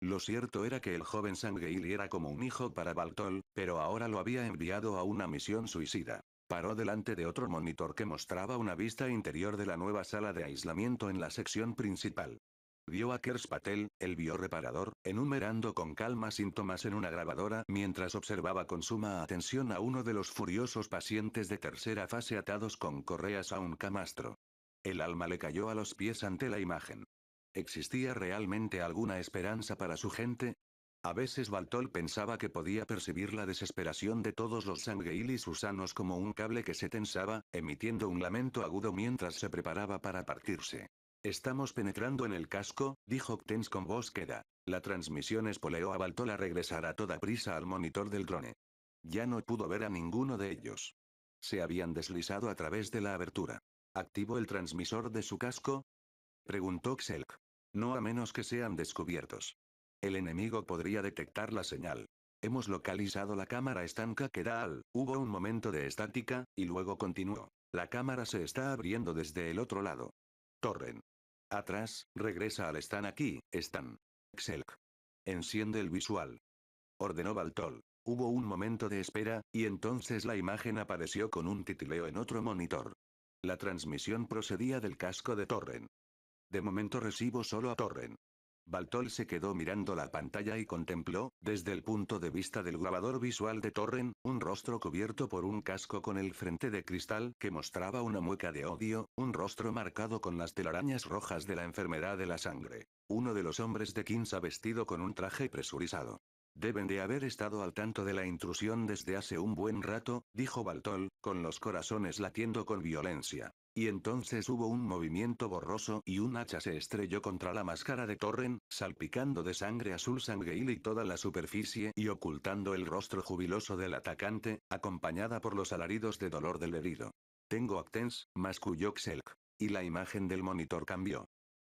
Lo cierto era que el joven Gail era como un hijo para Baltol, pero ahora lo había enviado a una misión suicida. Paró delante de otro monitor que mostraba una vista interior de la nueva sala de aislamiento en la sección principal. Vio a Kers Patel, el bioreparador, enumerando con calma síntomas en una grabadora mientras observaba con suma atención a uno de los furiosos pacientes de tercera fase atados con correas a un camastro. El alma le cayó a los pies ante la imagen. ¿Existía realmente alguna esperanza para su gente? A veces Baltol pensaba que podía percibir la desesperación de todos los sangueilis usanos como un cable que se tensaba, emitiendo un lamento agudo mientras se preparaba para partirse. Estamos penetrando en el casco, dijo Octens con voz queda. La transmisión espoleó a Baltol a regresar a toda prisa al monitor del drone. Ya no pudo ver a ninguno de ellos. Se habían deslizado a través de la abertura. ¿Activo el transmisor de su casco? Preguntó Xelk. No a menos que sean descubiertos. El enemigo podría detectar la señal. Hemos localizado la cámara estanca que da al. Hubo un momento de estática, y luego continuó. La cámara se está abriendo desde el otro lado. Torren. Atrás, regresa al están aquí, están. Excel. Enciende el visual. Ordenó Baltol. Hubo un momento de espera, y entonces la imagen apareció con un titileo en otro monitor. La transmisión procedía del casco de Torren. De momento recibo solo a Torren. Baltol se quedó mirando la pantalla y contempló, desde el punto de vista del grabador visual de Torren, un rostro cubierto por un casco con el frente de cristal que mostraba una mueca de odio, un rostro marcado con las telarañas rojas de la enfermedad de la sangre. Uno de los hombres de Kinsa vestido con un traje presurizado. Deben de haber estado al tanto de la intrusión desde hace un buen rato, dijo Baltol, con los corazones latiendo con violencia. Y entonces hubo un movimiento borroso y un hacha se estrelló contra la máscara de Torren, salpicando de sangre azul Sangueil y toda la superficie y ocultando el rostro jubiloso del atacante, acompañada por los alaridos de dolor del herido. Tengo Actens, masculló Xelk. Y la imagen del monitor cambió.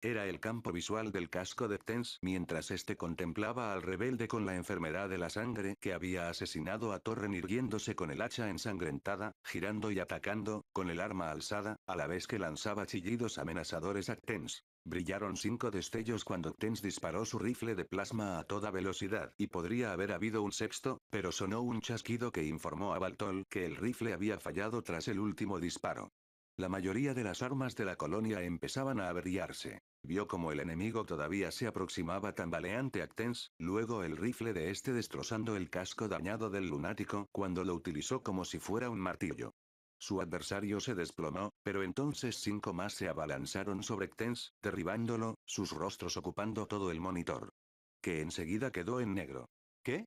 Era el campo visual del casco de Tens mientras este contemplaba al rebelde con la enfermedad de la sangre que había asesinado a Torren irguiéndose con el hacha ensangrentada, girando y atacando, con el arma alzada, a la vez que lanzaba chillidos amenazadores a Tens. Brillaron cinco destellos cuando Tens disparó su rifle de plasma a toda velocidad y podría haber habido un sexto, pero sonó un chasquido que informó a Baltol que el rifle había fallado tras el último disparo. La mayoría de las armas de la colonia empezaban a averiarse. Vio como el enemigo todavía se aproximaba tambaleante a Ctens, luego el rifle de este destrozando el casco dañado del lunático cuando lo utilizó como si fuera un martillo. Su adversario se desplomó, pero entonces cinco más se abalanzaron sobre Ctens, derribándolo, sus rostros ocupando todo el monitor. Que enseguida quedó en negro. ¿Qué?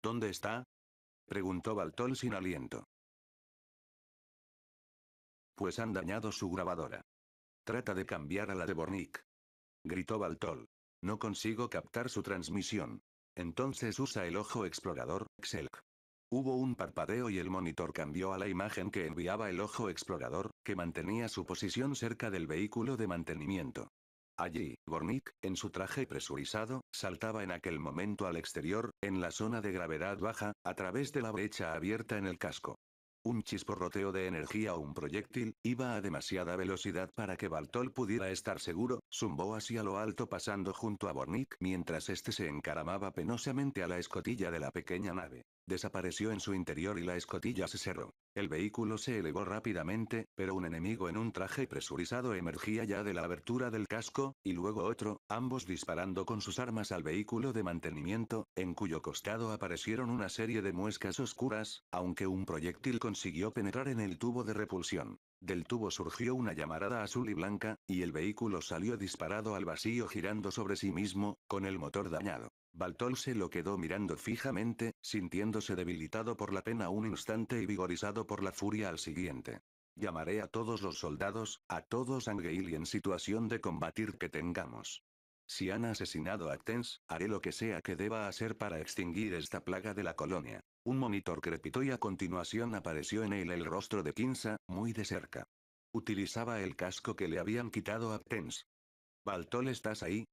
¿Dónde está? preguntó Baltol sin aliento. Pues han dañado su grabadora. Trata de cambiar a la de Bornik gritó Baltol. No consigo captar su transmisión. Entonces usa el ojo explorador, Xelk. Hubo un parpadeo y el monitor cambió a la imagen que enviaba el ojo explorador, que mantenía su posición cerca del vehículo de mantenimiento. Allí, Gornik, en su traje presurizado, saltaba en aquel momento al exterior, en la zona de gravedad baja, a través de la brecha abierta en el casco. Un chisporroteo de energía o un proyectil, iba a demasiada velocidad para que Baltol pudiera estar seguro, zumbó hacia lo alto pasando junto a Bornick mientras este se encaramaba penosamente a la escotilla de la pequeña nave desapareció en su interior y la escotilla se cerró. El vehículo se elevó rápidamente, pero un enemigo en un traje presurizado emergía ya de la abertura del casco, y luego otro, ambos disparando con sus armas al vehículo de mantenimiento, en cuyo costado aparecieron una serie de muescas oscuras, aunque un proyectil consiguió penetrar en el tubo de repulsión. Del tubo surgió una llamarada azul y blanca, y el vehículo salió disparado al vacío girando sobre sí mismo, con el motor dañado. Baltol se lo quedó mirando fijamente, sintiéndose debilitado por la pena un instante y vigorizado por la furia al siguiente. Llamaré a todos los soldados, a todos Angeil y en situación de combatir que tengamos. Si han asesinado a Tens, haré lo que sea que deba hacer para extinguir esta plaga de la colonia. Un monitor crepitó y a continuación apareció en él el rostro de Kinsa, muy de cerca. Utilizaba el casco que le habían quitado a Tens. Baltol, ¿estás ahí?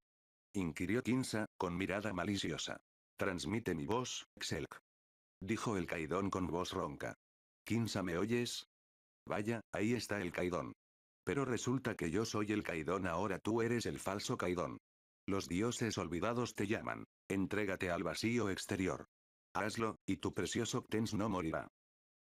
inquirió Kinsa, con mirada maliciosa. Transmite mi voz, Xelk. Dijo el Caidón con voz ronca. Kinsa, ¿me oyes? Vaya, ahí está el Caidón. Pero resulta que yo soy el Caidón ahora tú eres el falso Caidón. Los dioses olvidados te llaman. Entrégate al vacío exterior. Hazlo, y tu precioso Tens no morirá.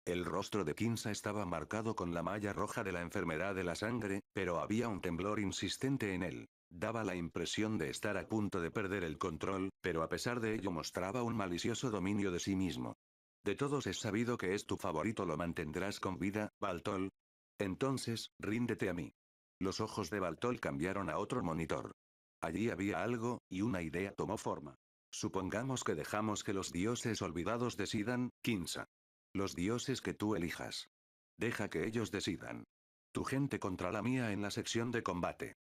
El rostro de Kinsa estaba marcado con la malla roja de la enfermedad de la sangre, pero había un temblor insistente en él. Daba la impresión de estar a punto de perder el control, pero a pesar de ello mostraba un malicioso dominio de sí mismo. De todos es sabido que es tu favorito, lo mantendrás con vida, Baltol. Entonces, ríndete a mí. Los ojos de Baltol cambiaron a otro monitor. Allí había algo, y una idea tomó forma. Supongamos que dejamos que los dioses olvidados decidan, Kinsa. Los dioses que tú elijas. Deja que ellos decidan. Tu gente contra la mía en la sección de combate.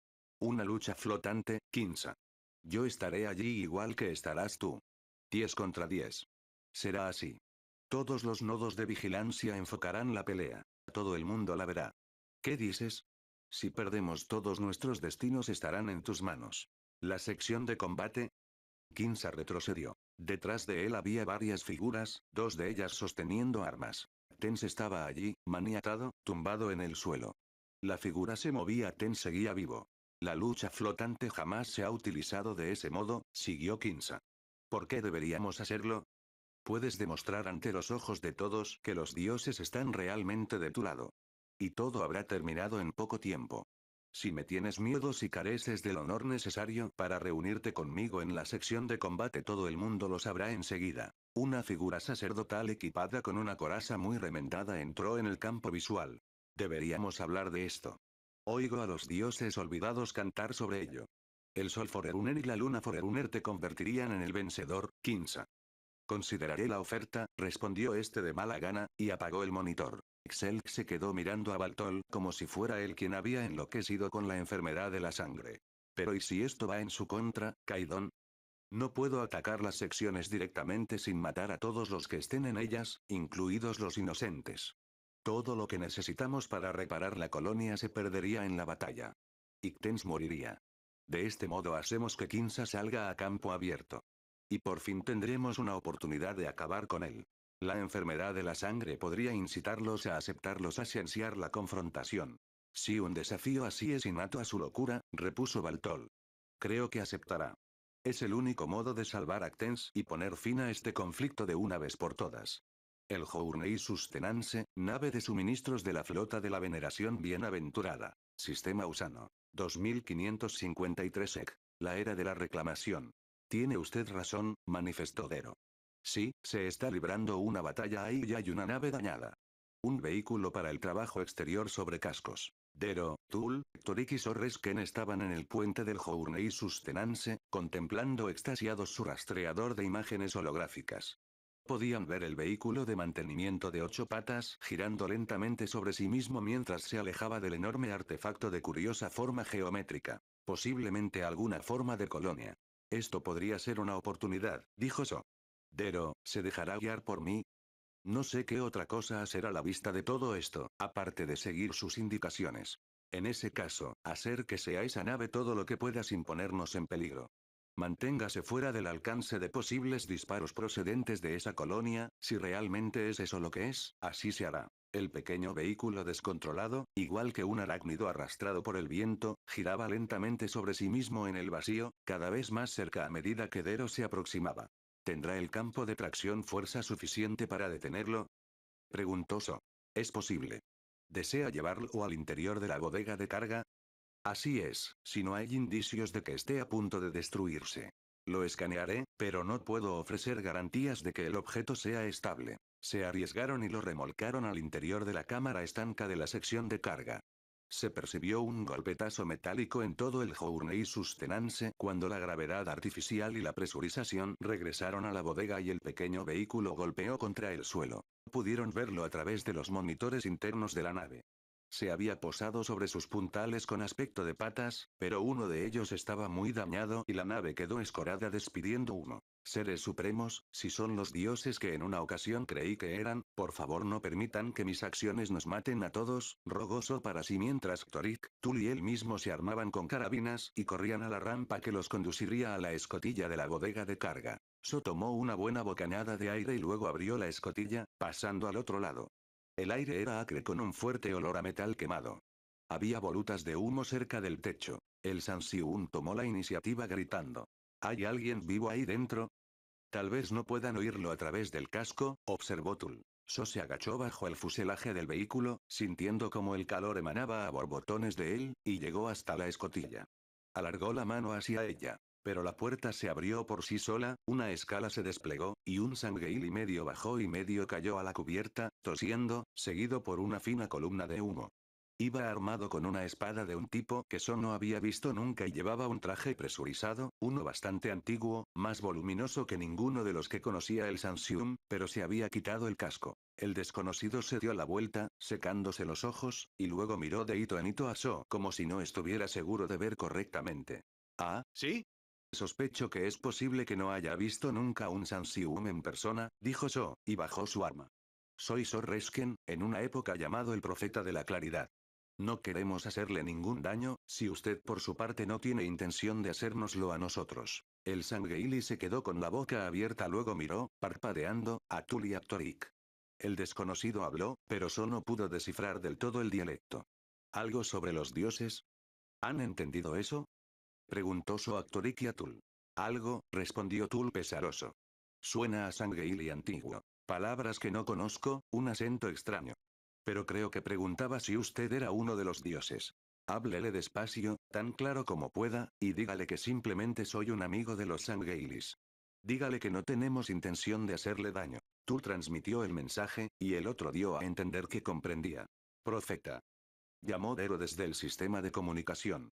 Una lucha flotante, Kinsa. Yo estaré allí igual que estarás tú. 10 contra 10. Será así. Todos los nodos de vigilancia enfocarán la pelea. Todo el mundo la verá. ¿Qué dices? Si perdemos todos nuestros destinos estarán en tus manos. La sección de combate. Kinsa retrocedió. Detrás de él había varias figuras, dos de ellas sosteniendo armas. Tens estaba allí, maniatado, tumbado en el suelo. La figura se movía, Ten seguía vivo. La lucha flotante jamás se ha utilizado de ese modo, siguió Kinsa. ¿Por qué deberíamos hacerlo? Puedes demostrar ante los ojos de todos que los dioses están realmente de tu lado. Y todo habrá terminado en poco tiempo. Si me tienes miedo si careces del honor necesario para reunirte conmigo en la sección de combate todo el mundo lo sabrá enseguida. Una figura sacerdotal equipada con una coraza muy remendada entró en el campo visual. Deberíamos hablar de esto. Oigo a los dioses olvidados cantar sobre ello. El sol Foreruner y la luna Foreruner te convertirían en el vencedor, Kinsa. Consideraré la oferta, respondió este de mala gana, y apagó el monitor. Excel se quedó mirando a Baltol como si fuera él quien había enloquecido con la enfermedad de la sangre. Pero ¿y si esto va en su contra, Kaidon? No puedo atacar las secciones directamente sin matar a todos los que estén en ellas, incluidos los inocentes. Todo lo que necesitamos para reparar la colonia se perdería en la batalla. Ictens moriría. De este modo hacemos que Kinsa salga a campo abierto. Y por fin tendremos una oportunidad de acabar con él. La enfermedad de la sangre podría incitarlos a aceptarlos a cienciar la confrontación. Si un desafío así es innato a su locura, repuso Baltol. Creo que aceptará. Es el único modo de salvar a Actens y poner fin a este conflicto de una vez por todas el Journey Sustenance, nave de suministros de la flota de la veneración bienaventurada. Sistema Usano. 2553 EC. La era de la reclamación. Tiene usted razón, manifestó Dero. Sí, se está librando una batalla ahí y hay una nave dañada. Un vehículo para el trabajo exterior sobre cascos. Dero, Tul, Torikis y Sorresken estaban en el puente del Journey Sustenance, contemplando extasiados su rastreador de imágenes holográficas. Podían ver el vehículo de mantenimiento de ocho patas girando lentamente sobre sí mismo mientras se alejaba del enorme artefacto de curiosa forma geométrica. Posiblemente alguna forma de colonia. Esto podría ser una oportunidad, dijo So. Dero, ¿se dejará guiar por mí? No sé qué otra cosa hacer a la vista de todo esto, aparte de seguir sus indicaciones. En ese caso, hacer que sea esa nave todo lo que pueda sin ponernos en peligro. Manténgase fuera del alcance de posibles disparos procedentes de esa colonia, si realmente es eso lo que es, así se hará. El pequeño vehículo descontrolado, igual que un arácnido arrastrado por el viento, giraba lentamente sobre sí mismo en el vacío, cada vez más cerca a medida que Dero se aproximaba. ¿Tendrá el campo de tracción fuerza suficiente para detenerlo? «Preguntoso. Es posible. ¿Desea llevarlo al interior de la bodega de carga? Así es, si no hay indicios de que esté a punto de destruirse. Lo escanearé, pero no puedo ofrecer garantías de que el objeto sea estable. Se arriesgaron y lo remolcaron al interior de la cámara estanca de la sección de carga. Se percibió un golpetazo metálico en todo el Journey Sustenance cuando la gravedad artificial y la presurización regresaron a la bodega y el pequeño vehículo golpeó contra el suelo. Pudieron verlo a través de los monitores internos de la nave. Se había posado sobre sus puntales con aspecto de patas, pero uno de ellos estaba muy dañado y la nave quedó escorada despidiendo uno. Seres supremos, si son los dioses que en una ocasión creí que eran, por favor no permitan que mis acciones nos maten a todos, rogoso para sí mientras Torik, Tul y él mismo se armaban con carabinas y corrían a la rampa que los conduciría a la escotilla de la bodega de carga. So tomó una buena bocanada de aire y luego abrió la escotilla, pasando al otro lado. El aire era acre con un fuerte olor a metal quemado. Había volutas de humo cerca del techo. El un tomó la iniciativa gritando. ¿Hay alguien vivo ahí dentro? Tal vez no puedan oírlo a través del casco, observó Tul. So se agachó bajo el fuselaje del vehículo, sintiendo como el calor emanaba a borbotones de él, y llegó hasta la escotilla. Alargó la mano hacia ella. Pero la puerta se abrió por sí sola, una escala se desplegó, y un sangueil y medio bajó y medio cayó a la cubierta, tosiendo, seguido por una fina columna de humo. Iba armado con una espada de un tipo que Son no había visto nunca y llevaba un traje presurizado, uno bastante antiguo, más voluminoso que ninguno de los que conocía el Sansium, pero se había quitado el casco. El desconocido se dio la vuelta, secándose los ojos, y luego miró de hito en hito a So como si no estuviera seguro de ver correctamente. Ah, ¿sí? Sospecho que es posible que no haya visto nunca un Sansium en persona, dijo So, y bajó su arma. Soy Sor Resken, en una época llamado el profeta de la claridad. No queremos hacerle ningún daño, si usted por su parte no tiene intención de hacérnoslo a nosotros. El Sangeili se quedó con la boca abierta luego miró, parpadeando, a Tuli Aptorik. El desconocido habló, pero So no pudo descifrar del todo el dialecto. ¿Algo sobre los dioses? ¿Han entendido eso? Preguntó su a Tul. Algo, respondió Tul pesaroso. Suena a Sangheili antiguo. Palabras que no conozco, un acento extraño. Pero creo que preguntaba si usted era uno de los dioses. Háblele despacio, tan claro como pueda, y dígale que simplemente soy un amigo de los Sangheilis. Dígale que no tenemos intención de hacerle daño. Tul transmitió el mensaje, y el otro dio a entender que comprendía. Profeta. Llamó Dero desde el sistema de comunicación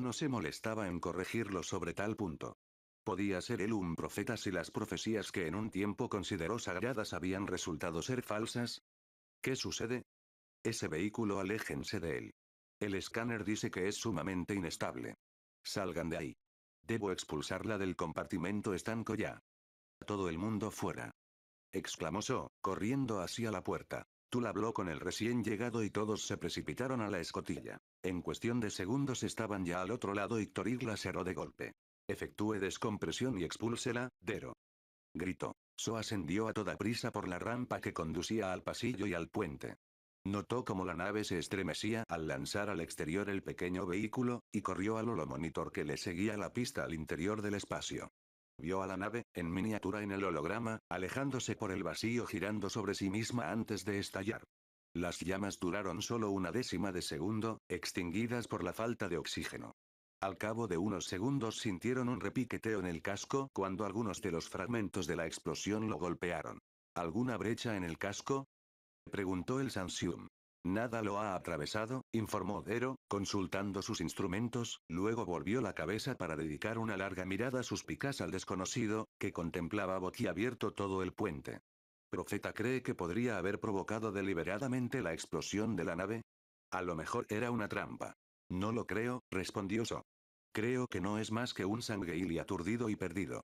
no se molestaba en corregirlo sobre tal punto. Podía ser él un profeta si las profecías que en un tiempo consideró sagradas habían resultado ser falsas. ¿Qué sucede? Ese vehículo aléjense de él. El escáner dice que es sumamente inestable. Salgan de ahí. Debo expulsarla del compartimento estanco ya. A Todo el mundo fuera. Exclamó So, corriendo hacia la puerta. Tul habló con el recién llegado y todos se precipitaron a la escotilla. En cuestión de segundos estaban ya al otro lado y Toril la cerró de golpe. Efectúe descompresión y expúlsela, Dero. Gritó. So ascendió a toda prisa por la rampa que conducía al pasillo y al puente. Notó cómo la nave se estremecía al lanzar al exterior el pequeño vehículo, y corrió al holomonitor que le seguía la pista al interior del espacio. Vio a la nave, en miniatura en el holograma, alejándose por el vacío girando sobre sí misma antes de estallar. Las llamas duraron solo una décima de segundo, extinguidas por la falta de oxígeno. Al cabo de unos segundos sintieron un repiqueteo en el casco cuando algunos de los fragmentos de la explosión lo golpearon. ¿Alguna brecha en el casco? preguntó el Sansium. Nada lo ha atravesado, informó Dero, consultando sus instrumentos, luego volvió la cabeza para dedicar una larga mirada suspicaz al desconocido, que contemplaba boquiabierto todo el puente. ¿Profeta cree que podría haber provocado deliberadamente la explosión de la nave? A lo mejor era una trampa. No lo creo, respondió So. Creo que no es más que un sangueil aturdido y perdido.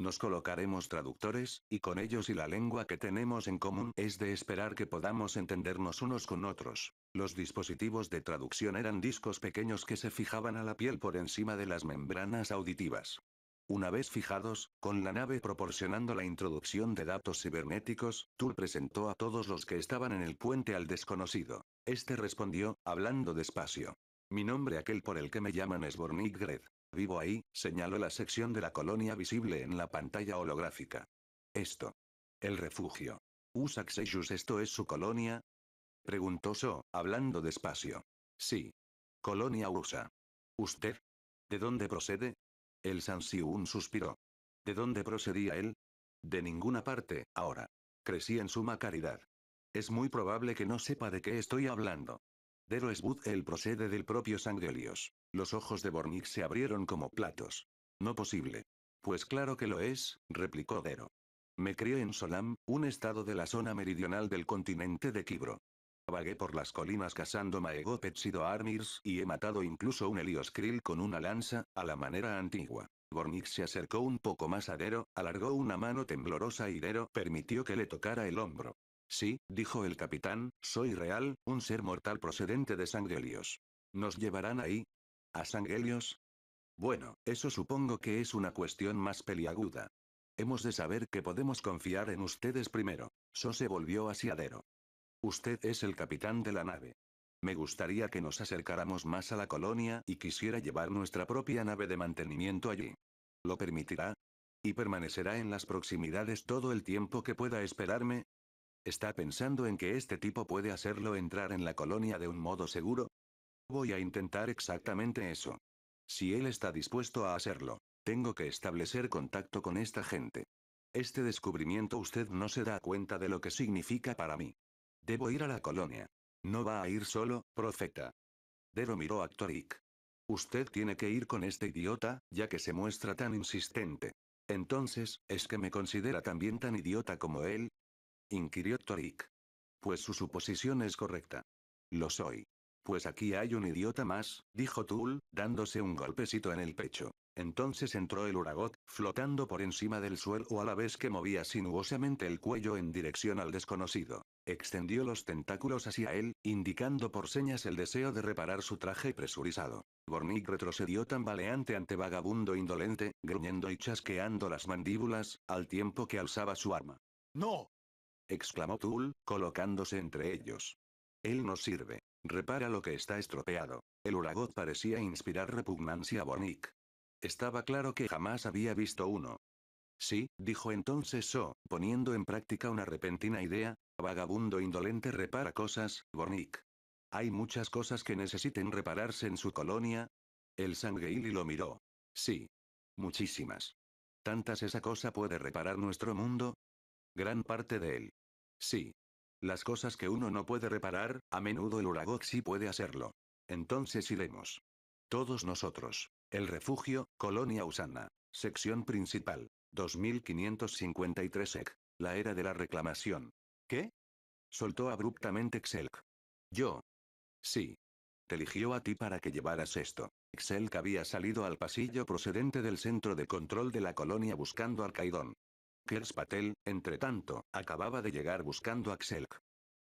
Nos colocaremos traductores, y con ellos y la lengua que tenemos en común es de esperar que podamos entendernos unos con otros. Los dispositivos de traducción eran discos pequeños que se fijaban a la piel por encima de las membranas auditivas. Una vez fijados, con la nave proporcionando la introducción de datos cibernéticos, Tour presentó a todos los que estaban en el puente al desconocido. Este respondió, hablando despacio. Mi nombre aquel por el que me llaman es Bornigred. Vivo ahí, señaló la sección de la colonia visible en la pantalla holográfica. Esto. El refugio. ¿Usax esto es su colonia? Preguntó So, hablando despacio. Sí. Colonia USA. ¿Usted? ¿De dónde procede? El Sansiun suspiró. ¿De dónde procedía él? De ninguna parte, ahora. Crecí en suma caridad. Es muy probable que no sepa de qué estoy hablando. Dero el él procede del propio Sangelios. Los ojos de Bornik se abrieron como platos. No posible. Pues claro que lo es, replicó Dero. Me crié en Solam, un estado de la zona meridional del continente de Kibro. Vagué por las colinas cazando maegopets y doarmirs y he matado incluso un Krill con una lanza, a la manera antigua. Bornik se acercó un poco más a Dero, alargó una mano temblorosa y Dero permitió que le tocara el hombro. Sí, dijo el capitán, soy real, un ser mortal procedente de Sanghelios. Nos llevarán ahí, ¿A Sangelios? Bueno, eso supongo que es una cuestión más peliaguda. Hemos de saber que podemos confiar en ustedes primero. So se volvió asiadero. Usted es el capitán de la nave. Me gustaría que nos acercáramos más a la colonia y quisiera llevar nuestra propia nave de mantenimiento allí. ¿Lo permitirá? ¿Y permanecerá en las proximidades todo el tiempo que pueda esperarme? ¿Está pensando en que este tipo puede hacerlo entrar en la colonia de un modo seguro? Voy a intentar exactamente eso. Si él está dispuesto a hacerlo, tengo que establecer contacto con esta gente. Este descubrimiento usted no se da cuenta de lo que significa para mí. Debo ir a la colonia. No va a ir solo, profeta. Dero miró a Torik. Usted tiene que ir con este idiota, ya que se muestra tan insistente. Entonces, ¿es que me considera también tan idiota como él? Inquirió Torik. Pues su suposición es correcta. Lo soy. Pues aquí hay un idiota más, dijo Tul, dándose un golpecito en el pecho. Entonces entró el Uragot, flotando por encima del suelo a la vez que movía sinuosamente el cuello en dirección al desconocido. Extendió los tentáculos hacia él, indicando por señas el deseo de reparar su traje presurizado. Bornik retrocedió tambaleante ante vagabundo indolente, gruñendo y chasqueando las mandíbulas, al tiempo que alzaba su arma. ¡No! exclamó Tul, colocándose entre ellos. Él no sirve. Repara lo que está estropeado. El uragot parecía inspirar repugnancia a Bonic. Estaba claro que jamás había visto uno. Sí, dijo entonces So, poniendo en práctica una repentina idea, vagabundo indolente repara cosas, Bonic. Hay muchas cosas que necesiten repararse en su colonia. El Sangeili lo miró. Sí. Muchísimas. ¿Tantas esa cosa puede reparar nuestro mundo? Gran parte de él. Sí. Las cosas que uno no puede reparar, a menudo el Uragog sí puede hacerlo. Entonces iremos. Todos nosotros. El refugio, Colonia Usana. Sección principal. 2553 EC. La era de la reclamación. ¿Qué? Soltó abruptamente Xelk. Yo. Sí. Te eligió a ti para que llevaras esto. Xelk había salido al pasillo procedente del centro de control de la colonia buscando al Caidón. Kerspatel, entre tanto, acababa de llegar buscando a Xelk.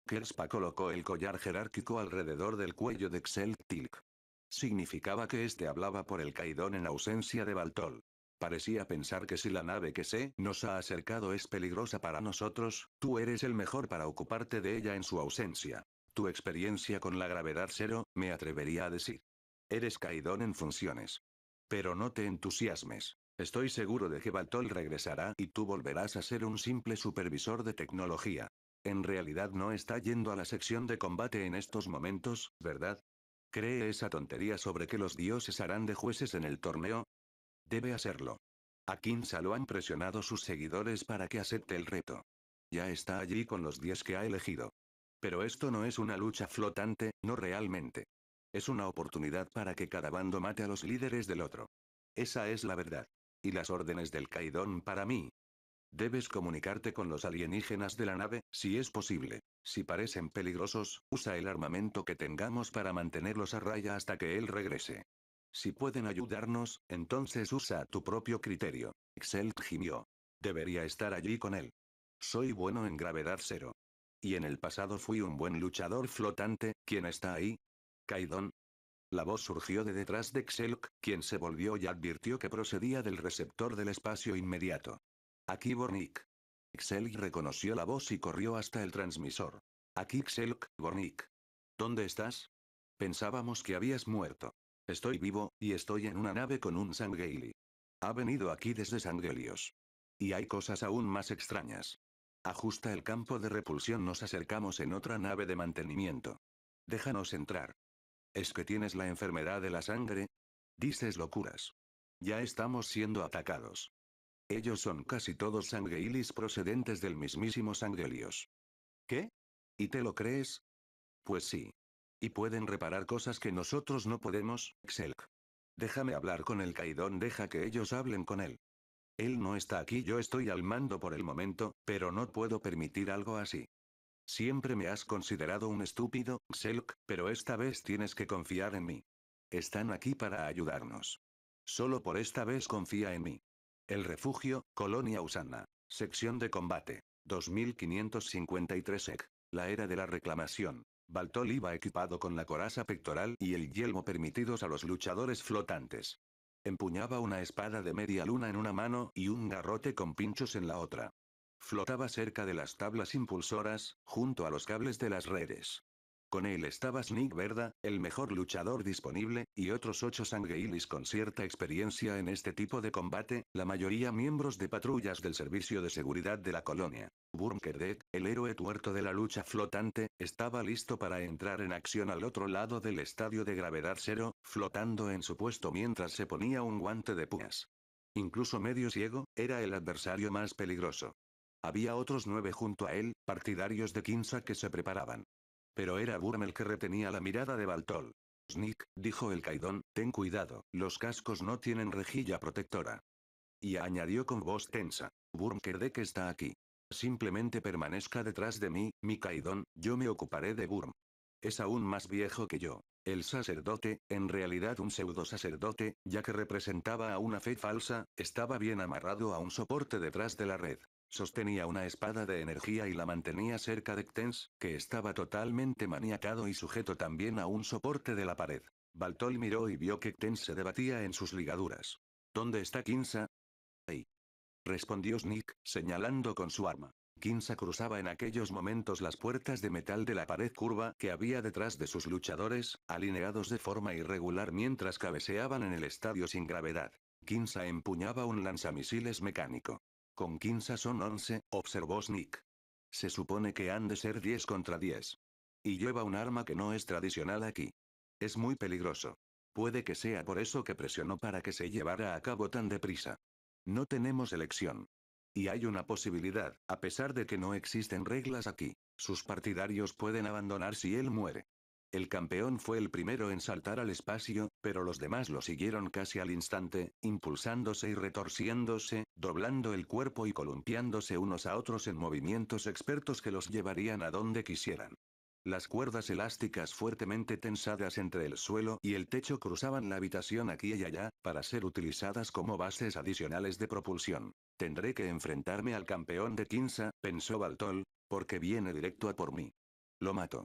Kerspa colocó el collar jerárquico alrededor del cuello de Xelk Tilk. Significaba que este hablaba por el Caidón en ausencia de Baltol. Parecía pensar que si la nave que se nos ha acercado es peligrosa para nosotros, tú eres el mejor para ocuparte de ella en su ausencia. Tu experiencia con la gravedad cero, me atrevería a decir. Eres Caidón en funciones. Pero no te entusiasmes. Estoy seguro de que Baltol regresará y tú volverás a ser un simple supervisor de tecnología. En realidad no está yendo a la sección de combate en estos momentos, ¿verdad? ¿Cree esa tontería sobre que los dioses harán de jueces en el torneo? Debe hacerlo. A Kinsa lo han presionado sus seguidores para que acepte el reto. Ya está allí con los 10 que ha elegido. Pero esto no es una lucha flotante, no realmente. Es una oportunidad para que cada bando mate a los líderes del otro. Esa es la verdad. ¿Y las órdenes del Caidón para mí? Debes comunicarte con los alienígenas de la nave, si es posible. Si parecen peligrosos, usa el armamento que tengamos para mantenerlos a raya hasta que él regrese. Si pueden ayudarnos, entonces usa tu propio criterio. Excel gimió. Debería estar allí con él. Soy bueno en gravedad cero. Y en el pasado fui un buen luchador flotante, ¿quién está ahí? Kaidon. La voz surgió de detrás de Xelk, quien se volvió y advirtió que procedía del receptor del espacio inmediato. Aquí Bornik. Xelk reconoció la voz y corrió hasta el transmisor. Aquí Xelk, Bornik. ¿Dónde estás? Pensábamos que habías muerto. Estoy vivo, y estoy en una nave con un Sangeili. Ha venido aquí desde Sangelios. Y hay cosas aún más extrañas. Ajusta el campo de repulsión, nos acercamos en otra nave de mantenimiento. Déjanos entrar. ¿Es que tienes la enfermedad de la sangre? Dices locuras. Ya estamos siendo atacados. Ellos son casi todos sangreilis procedentes del mismísimo sangrelios. ¿Qué? ¿Y te lo crees? Pues sí. Y pueden reparar cosas que nosotros no podemos, Xelc. Déjame hablar con el Caidón, deja que ellos hablen con él. Él no está aquí, yo estoy al mando por el momento, pero no puedo permitir algo así. Siempre me has considerado un estúpido, Selk, pero esta vez tienes que confiar en mí. Están aquí para ayudarnos. Solo por esta vez confía en mí. El refugio, Colonia Usana. Sección de combate. 2553 EC. La era de la reclamación. Baltol iba equipado con la coraza pectoral y el yelmo permitidos a los luchadores flotantes. Empuñaba una espada de media luna en una mano y un garrote con pinchos en la otra. Flotaba cerca de las tablas impulsoras, junto a los cables de las redes. Con él estaba Snick Verda, el mejor luchador disponible, y otros ocho sangueilis con cierta experiencia en este tipo de combate, la mayoría miembros de patrullas del Servicio de Seguridad de la Colonia. Burmkerdet, el héroe tuerto de la lucha flotante, estaba listo para entrar en acción al otro lado del estadio de gravedad cero, flotando en su puesto mientras se ponía un guante de puñas. Incluso medio ciego, era el adversario más peligroso. Había otros nueve junto a él, partidarios de Kinsa que se preparaban. Pero era Burm el que retenía la mirada de Baltol. Snick, dijo el Caidón, ten cuidado, los cascos no tienen rejilla protectora. Y añadió con voz tensa. Burm que está aquí. Simplemente permanezca detrás de mí, mi Caidón, yo me ocuparé de Burm. Es aún más viejo que yo. El sacerdote, en realidad un pseudo sacerdote, ya que representaba a una fe falsa, estaba bien amarrado a un soporte detrás de la red. Sostenía una espada de energía y la mantenía cerca de Ktens, que estaba totalmente maniacado y sujeto también a un soporte de la pared. Baltol miró y vio que Ktens se debatía en sus ligaduras. ¿Dónde está Kinsa? Ahí. Respondió Snick, señalando con su arma. Kinsa cruzaba en aquellos momentos las puertas de metal de la pared curva que había detrás de sus luchadores, alineados de forma irregular mientras cabeceaban en el estadio sin gravedad. Kinsa empuñaba un lanzamisiles mecánico. Con 15 son 11, observó Snick. Se supone que han de ser 10 contra 10. Y lleva un arma que no es tradicional aquí. Es muy peligroso. Puede que sea por eso que presionó para que se llevara a cabo tan deprisa. No tenemos elección. Y hay una posibilidad, a pesar de que no existen reglas aquí, sus partidarios pueden abandonar si él muere. El campeón fue el primero en saltar al espacio, pero los demás lo siguieron casi al instante, impulsándose y retorciéndose, doblando el cuerpo y columpiándose unos a otros en movimientos expertos que los llevarían a donde quisieran. Las cuerdas elásticas fuertemente tensadas entre el suelo y el techo cruzaban la habitación aquí y allá, para ser utilizadas como bases adicionales de propulsión. Tendré que enfrentarme al campeón de Kinsa, pensó Baltol, porque viene directo a por mí. Lo mato.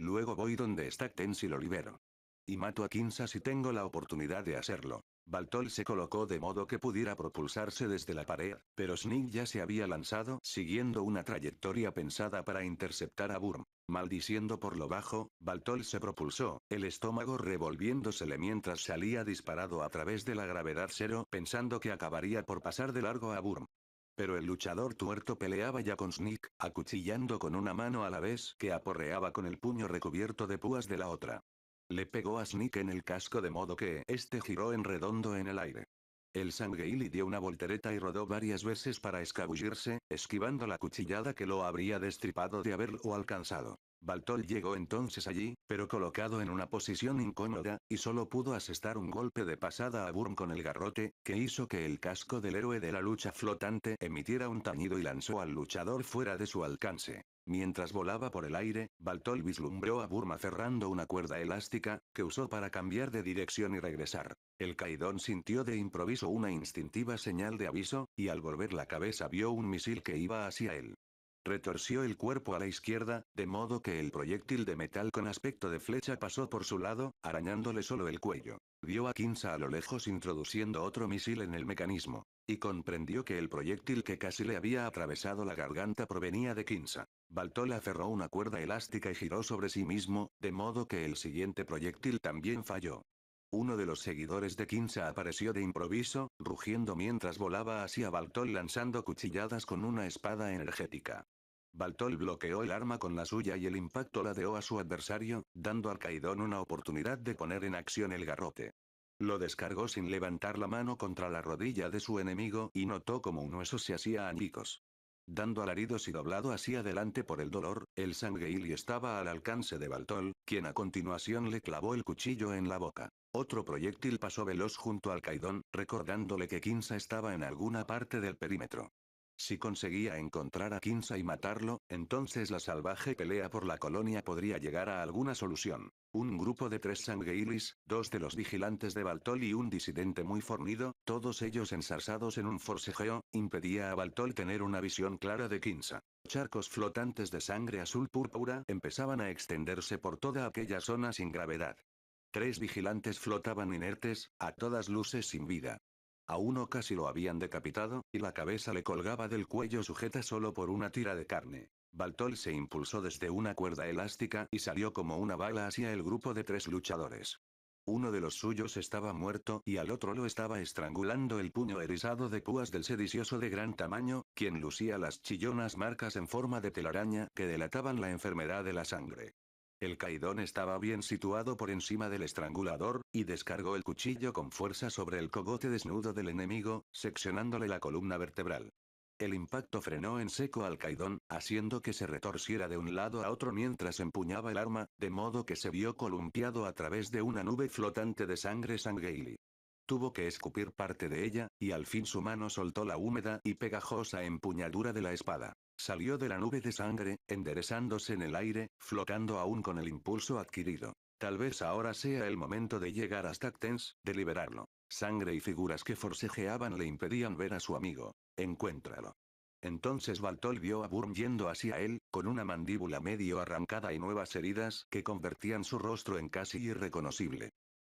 Luego voy donde está Tens y lo libero. Y mato a Kinsa si tengo la oportunidad de hacerlo. Baltol se colocó de modo que pudiera propulsarse desde la pared, pero Sneak ya se había lanzado siguiendo una trayectoria pensada para interceptar a Burm. Maldiciendo por lo bajo, Baltol se propulsó, el estómago revolviéndosele mientras salía disparado a través de la gravedad cero pensando que acabaría por pasar de largo a Burm. Pero el luchador tuerto peleaba ya con Sneak, acuchillando con una mano a la vez que aporreaba con el puño recubierto de púas de la otra. Le pegó a Sneak en el casco de modo que este giró en redondo en el aire. El Sangeili dio una voltereta y rodó varias veces para escabullirse, esquivando la cuchillada que lo habría destripado de haberlo alcanzado. Baltol llegó entonces allí, pero colocado en una posición incómoda, y solo pudo asestar un golpe de pasada a Burm con el garrote, que hizo que el casco del héroe de la lucha flotante emitiera un tañido y lanzó al luchador fuera de su alcance. Mientras volaba por el aire, Baltol vislumbró a Burma cerrando una cuerda elástica, que usó para cambiar de dirección y regresar. El Caidón sintió de improviso una instintiva señal de aviso, y al volver la cabeza vio un misil que iba hacia él. Retorció el cuerpo a la izquierda, de modo que el proyectil de metal con aspecto de flecha pasó por su lado, arañándole solo el cuello. Vio a Kinza a lo lejos introduciendo otro misil en el mecanismo. Y comprendió que el proyectil que casi le había atravesado la garganta provenía de Kinsa. Baltol aferró una cuerda elástica y giró sobre sí mismo, de modo que el siguiente proyectil también falló. Uno de los seguidores de Kinza apareció de improviso, rugiendo mientras volaba hacia Baltol lanzando cuchilladas con una espada energética. Baltol bloqueó el arma con la suya y el impacto ladeó a su adversario, dando al Caidón una oportunidad de poner en acción el garrote. Lo descargó sin levantar la mano contra la rodilla de su enemigo y notó como un hueso se hacía añicos. Dando alaridos y doblado hacia adelante por el dolor, el y estaba al alcance de Baltol, quien a continuación le clavó el cuchillo en la boca. Otro proyectil pasó veloz junto al Caidón, recordándole que Kinsa estaba en alguna parte del perímetro. Si conseguía encontrar a Kinsa y matarlo, entonces la salvaje pelea por la colonia podría llegar a alguna solución. Un grupo de tres sangueilis, dos de los vigilantes de Baltol y un disidente muy fornido, todos ellos ensarzados en un forcejeo, impedía a Baltol tener una visión clara de Kinsa. Charcos flotantes de sangre azul púrpura empezaban a extenderse por toda aquella zona sin gravedad. Tres vigilantes flotaban inertes, a todas luces sin vida. A uno casi lo habían decapitado, y la cabeza le colgaba del cuello sujeta solo por una tira de carne. Baltol se impulsó desde una cuerda elástica y salió como una bala hacia el grupo de tres luchadores. Uno de los suyos estaba muerto y al otro lo estaba estrangulando el puño erizado de púas del sedicioso de gran tamaño, quien lucía las chillonas marcas en forma de telaraña que delataban la enfermedad de la sangre. El caidón estaba bien situado por encima del estrangulador, y descargó el cuchillo con fuerza sobre el cogote desnudo del enemigo, seccionándole la columna vertebral. El impacto frenó en seco al caidón, haciendo que se retorciera de un lado a otro mientras empuñaba el arma, de modo que se vio columpiado a través de una nube flotante de sangre sangueili. Tuvo que escupir parte de ella, y al fin su mano soltó la húmeda y pegajosa empuñadura de la espada. Salió de la nube de sangre, enderezándose en el aire, flotando aún con el impulso adquirido. Tal vez ahora sea el momento de llegar hasta Actens, de liberarlo. Sangre y figuras que forcejeaban le impedían ver a su amigo. Encuéntralo. Entonces Baltol vio a Burm yendo hacia él, con una mandíbula medio arrancada y nuevas heridas que convertían su rostro en casi irreconocible.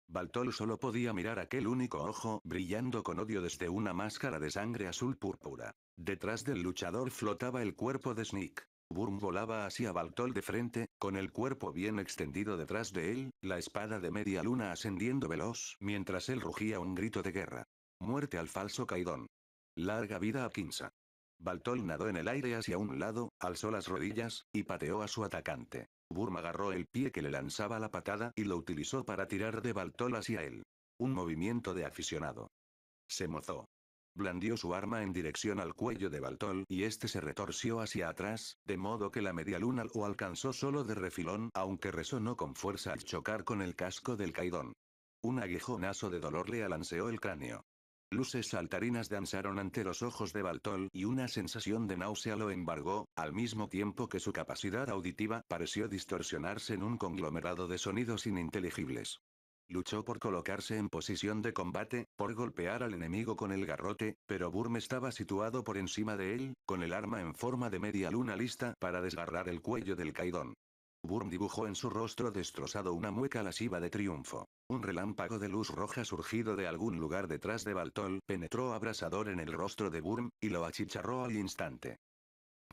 Baltol solo podía mirar aquel único ojo brillando con odio desde una máscara de sangre azul púrpura. Detrás del luchador flotaba el cuerpo de Sneak. Burm volaba hacia Baltol de frente, con el cuerpo bien extendido detrás de él, la espada de media luna ascendiendo veloz mientras él rugía un grito de guerra. Muerte al falso Caidón. Larga vida a Kinsa. Baltol nadó en el aire hacia un lado, alzó las rodillas, y pateó a su atacante. Burma agarró el pie que le lanzaba la patada y lo utilizó para tirar de Baltol hacia él. Un movimiento de aficionado. Se mozó. Blandió su arma en dirección al cuello de Baltol y este se retorció hacia atrás, de modo que la media luna lo alcanzó solo de refilón, aunque resonó con fuerza al chocar con el casco del caidón. Un aguijonazo de dolor le alanceó el cráneo. Luces saltarinas danzaron ante los ojos de Baltol y una sensación de náusea lo embargó, al mismo tiempo que su capacidad auditiva pareció distorsionarse en un conglomerado de sonidos ininteligibles. Luchó por colocarse en posición de combate, por golpear al enemigo con el garrote, pero Burm estaba situado por encima de él, con el arma en forma de media luna lista para desgarrar el cuello del caidón. Burm dibujó en su rostro destrozado una mueca lasciva de triunfo. Un relámpago de luz roja surgido de algún lugar detrás de Baltol penetró abrasador en el rostro de Burm y lo achicharró al instante.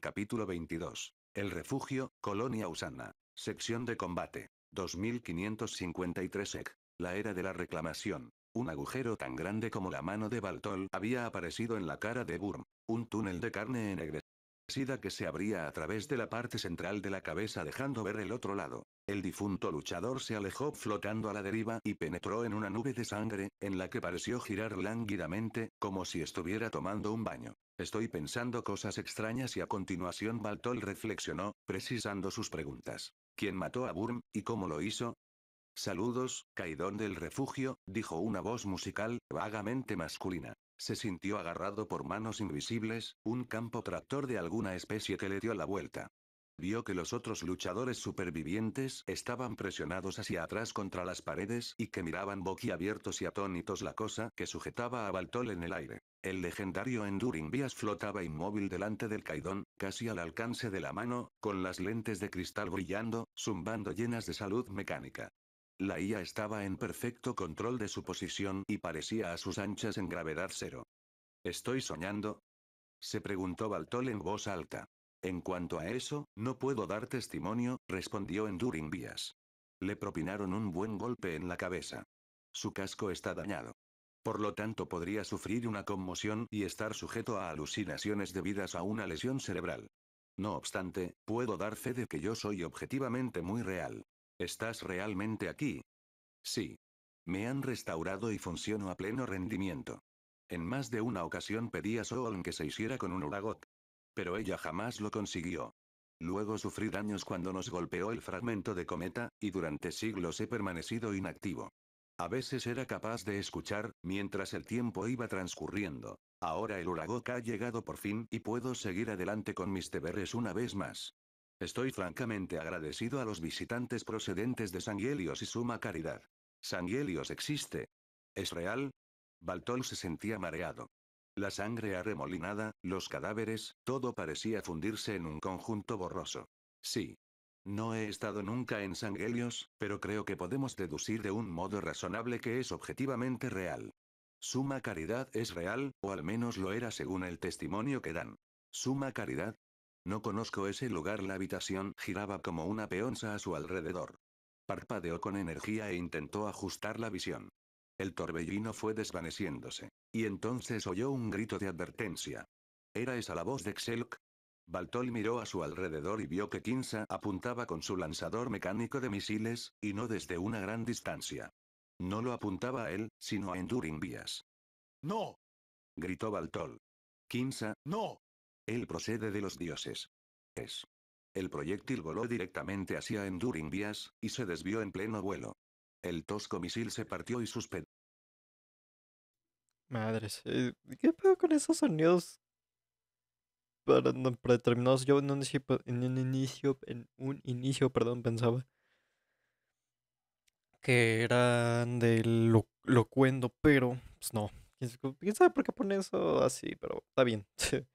Capítulo 22. El refugio, Colonia Usana. Sección de combate. 2553 EC. La era de la reclamación. Un agujero tan grande como la mano de Baltol había aparecido en la cara de Burm. Un túnel de carne negro. Sida que se abría a través de la parte central de la cabeza dejando ver el otro lado. El difunto luchador se alejó flotando a la deriva y penetró en una nube de sangre, en la que pareció girar lánguidamente, como si estuviera tomando un baño. Estoy pensando cosas extrañas y a continuación Baltol reflexionó, precisando sus preguntas. ¿Quién mató a Burm, y cómo lo hizo? Saludos, Caidón del refugio, dijo una voz musical, vagamente masculina. Se sintió agarrado por manos invisibles, un campo tractor de alguna especie que le dio la vuelta. Vio que los otros luchadores supervivientes estaban presionados hacia atrás contra las paredes y que miraban boquiabiertos y atónitos la cosa que sujetaba a Baltol en el aire. El legendario Enduring Bias flotaba inmóvil delante del caidón, casi al alcance de la mano, con las lentes de cristal brillando, zumbando llenas de salud mecánica. La IA estaba en perfecto control de su posición y parecía a sus anchas en gravedad cero. ¿Estoy soñando? Se preguntó Baltol en voz alta. En cuanto a eso, no puedo dar testimonio, respondió Enduring Vías. Le propinaron un buen golpe en la cabeza. Su casco está dañado. Por lo tanto podría sufrir una conmoción y estar sujeto a alucinaciones debidas a una lesión cerebral. No obstante, puedo dar fe de que yo soy objetivamente muy real. ¿Estás realmente aquí? Sí. Me han restaurado y funciono a pleno rendimiento. En más de una ocasión pedí a Soon que se hiciera con un Uragot. Pero ella jamás lo consiguió. Luego sufrí daños cuando nos golpeó el fragmento de cometa, y durante siglos he permanecido inactivo. A veces era capaz de escuchar, mientras el tiempo iba transcurriendo. Ahora el Uragot ha llegado por fin y puedo seguir adelante con mis deberes una vez más. Estoy francamente agradecido a los visitantes procedentes de Sanghelios y Suma Caridad. ¿Sanghelios existe. ¿Es real? Baltol se sentía mareado. La sangre arremolinada, los cadáveres, todo parecía fundirse en un conjunto borroso. Sí. No he estado nunca en Sanghelios, pero creo que podemos deducir de un modo razonable que es objetivamente real. Suma Caridad es real, o al menos lo era según el testimonio que dan. Suma Caridad, no conozco ese lugar. La habitación giraba como una peonza a su alrededor. Parpadeó con energía e intentó ajustar la visión. El torbellino fue desvaneciéndose. Y entonces oyó un grito de advertencia. ¿Era esa la voz de Xelk? Baltol miró a su alrededor y vio que Kinsa apuntaba con su lanzador mecánico de misiles, y no desde una gran distancia. No lo apuntaba a él, sino a Enduring Vías. ¡No! gritó Baltol. Kinza, ¡no! Él procede de los dioses. Es. El proyectil voló directamente hacia Enduring Bias, y se desvió en pleno vuelo. El tosco misil se partió y suspendió. Madres, eh, ¿qué pedo con esos sonidos? Para, yo en un inicio, en un inicio, perdón, pensaba que eran del locuendo, pero pues no. ¿Quién sabe por qué pone eso así? Pero está bien. [laughs]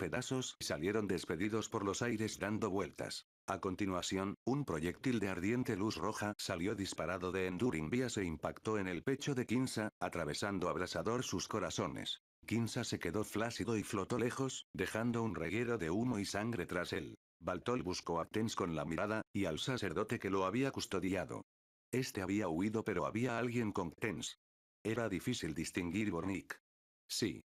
pedazos salieron despedidos por los aires dando vueltas. A continuación, un proyectil de ardiente luz roja salió disparado de Enduring Vía se impactó en el pecho de Kinsa, atravesando abrasador sus corazones. Kinsa se quedó flácido y flotó lejos, dejando un reguero de humo y sangre tras él. Baltol buscó a Tens con la mirada, y al sacerdote que lo había custodiado. Este había huido pero había alguien con Tens. Era difícil distinguir Bornik. Sí,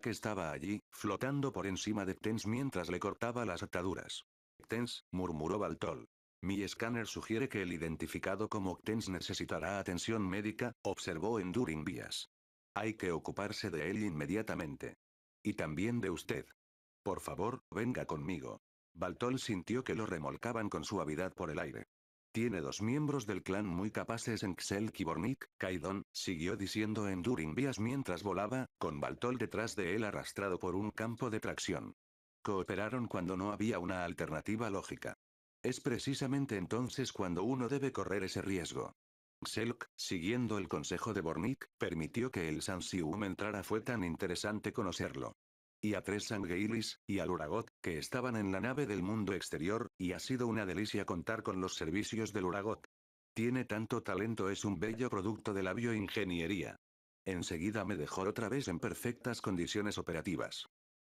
que estaba allí, flotando por encima de Tens mientras le cortaba las ataduras. Tens, murmuró Baltol. Mi escáner sugiere que el identificado como Tens necesitará atención médica, observó Enduring Vías. Hay que ocuparse de él inmediatamente. Y también de usted. Por favor, venga conmigo. Baltol sintió que lo remolcaban con suavidad por el aire. Tiene dos miembros del clan muy capaces en y Kibornik, Kaidon, siguió diciendo Enduring Vías mientras volaba, con Baltol detrás de él arrastrado por un campo de tracción. Cooperaron cuando no había una alternativa lógica. Es precisamente entonces cuando uno debe correr ese riesgo. Xelk, siguiendo el consejo de Bornik, permitió que el Sansium entrara. Fue tan interesante conocerlo y a tres Sangeilis, y al Uragot, que estaban en la nave del mundo exterior, y ha sido una delicia contar con los servicios del Uragot. Tiene tanto talento, es un bello producto de la bioingeniería. Enseguida me dejó otra vez en perfectas condiciones operativas.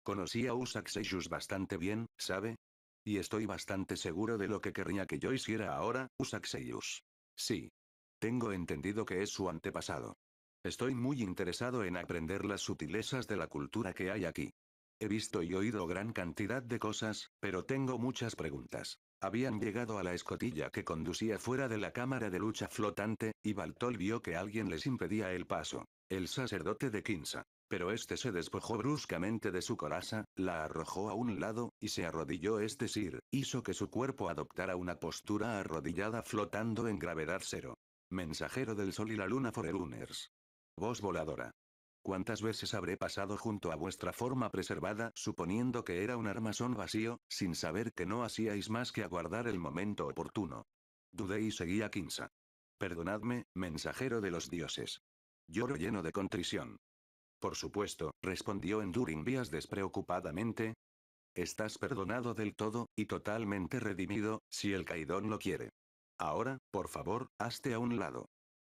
Conocí a usaxeyus bastante bien, ¿sabe? Y estoy bastante seguro de lo que querría que yo hiciera ahora, Usaxeius. Sí. Tengo entendido que es su antepasado. Estoy muy interesado en aprender las sutilezas de la cultura que hay aquí. He visto y oído gran cantidad de cosas, pero tengo muchas preguntas. Habían llegado a la escotilla que conducía fuera de la cámara de lucha flotante, y Baltol vio que alguien les impedía el paso. El sacerdote de Kinsa, Pero este se despojó bruscamente de su coraza, la arrojó a un lado, y se arrodilló, Este Sir hizo que su cuerpo adoptara una postura arrodillada flotando en gravedad cero. Mensajero del Sol y la Luna Foreruners. Voz voladora. ¿Cuántas veces habré pasado junto a vuestra forma preservada, suponiendo que era un armazón vacío, sin saber que no hacíais más que aguardar el momento oportuno? Dudé y seguí a Perdonadme, mensajero de los dioses. Lloro lleno de contrición. Por supuesto, respondió Enduring Vías despreocupadamente. Estás perdonado del todo, y totalmente redimido, si el Caidón lo quiere. Ahora, por favor, hazte a un lado.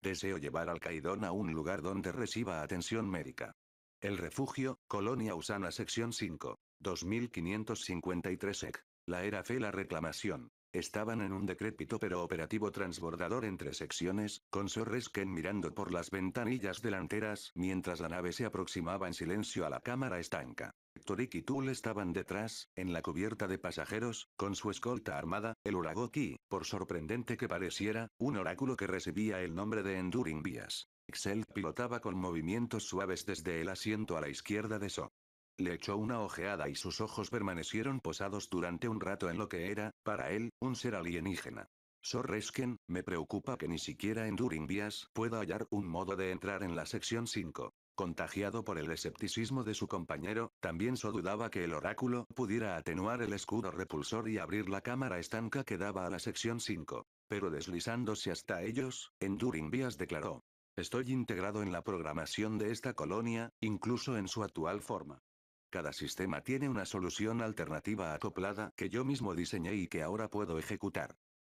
Deseo llevar al Caidón a un lugar donde reciba atención médica. El refugio, Colonia Usana Sección 5. 2553 EC. La era fe la reclamación. Estaban en un decrépito pero operativo transbordador entre secciones, con Sorresken mirando por las ventanillas delanteras mientras la nave se aproximaba en silencio a la cámara estanca. Torik y Tul estaban detrás, en la cubierta de pasajeros, con su escolta armada, el Uragoki, por sorprendente que pareciera, un oráculo que recibía el nombre de Enduring Bias. Excel pilotaba con movimientos suaves desde el asiento a la izquierda de So le echó una ojeada y sus ojos permanecieron posados durante un rato en lo que era, para él, un ser alienígena. Sor me preocupa que ni siquiera Enduring Bias pueda hallar un modo de entrar en la sección 5. Contagiado por el escepticismo de su compañero, también so dudaba que el oráculo pudiera atenuar el escudo repulsor y abrir la cámara estanca que daba a la sección 5. Pero deslizándose hasta ellos, Enduring declaró. Estoy integrado en la programación de esta colonia, incluso en su actual forma. Cada sistema tiene una solución alternativa acoplada que yo mismo diseñé y que ahora puedo ejecutar.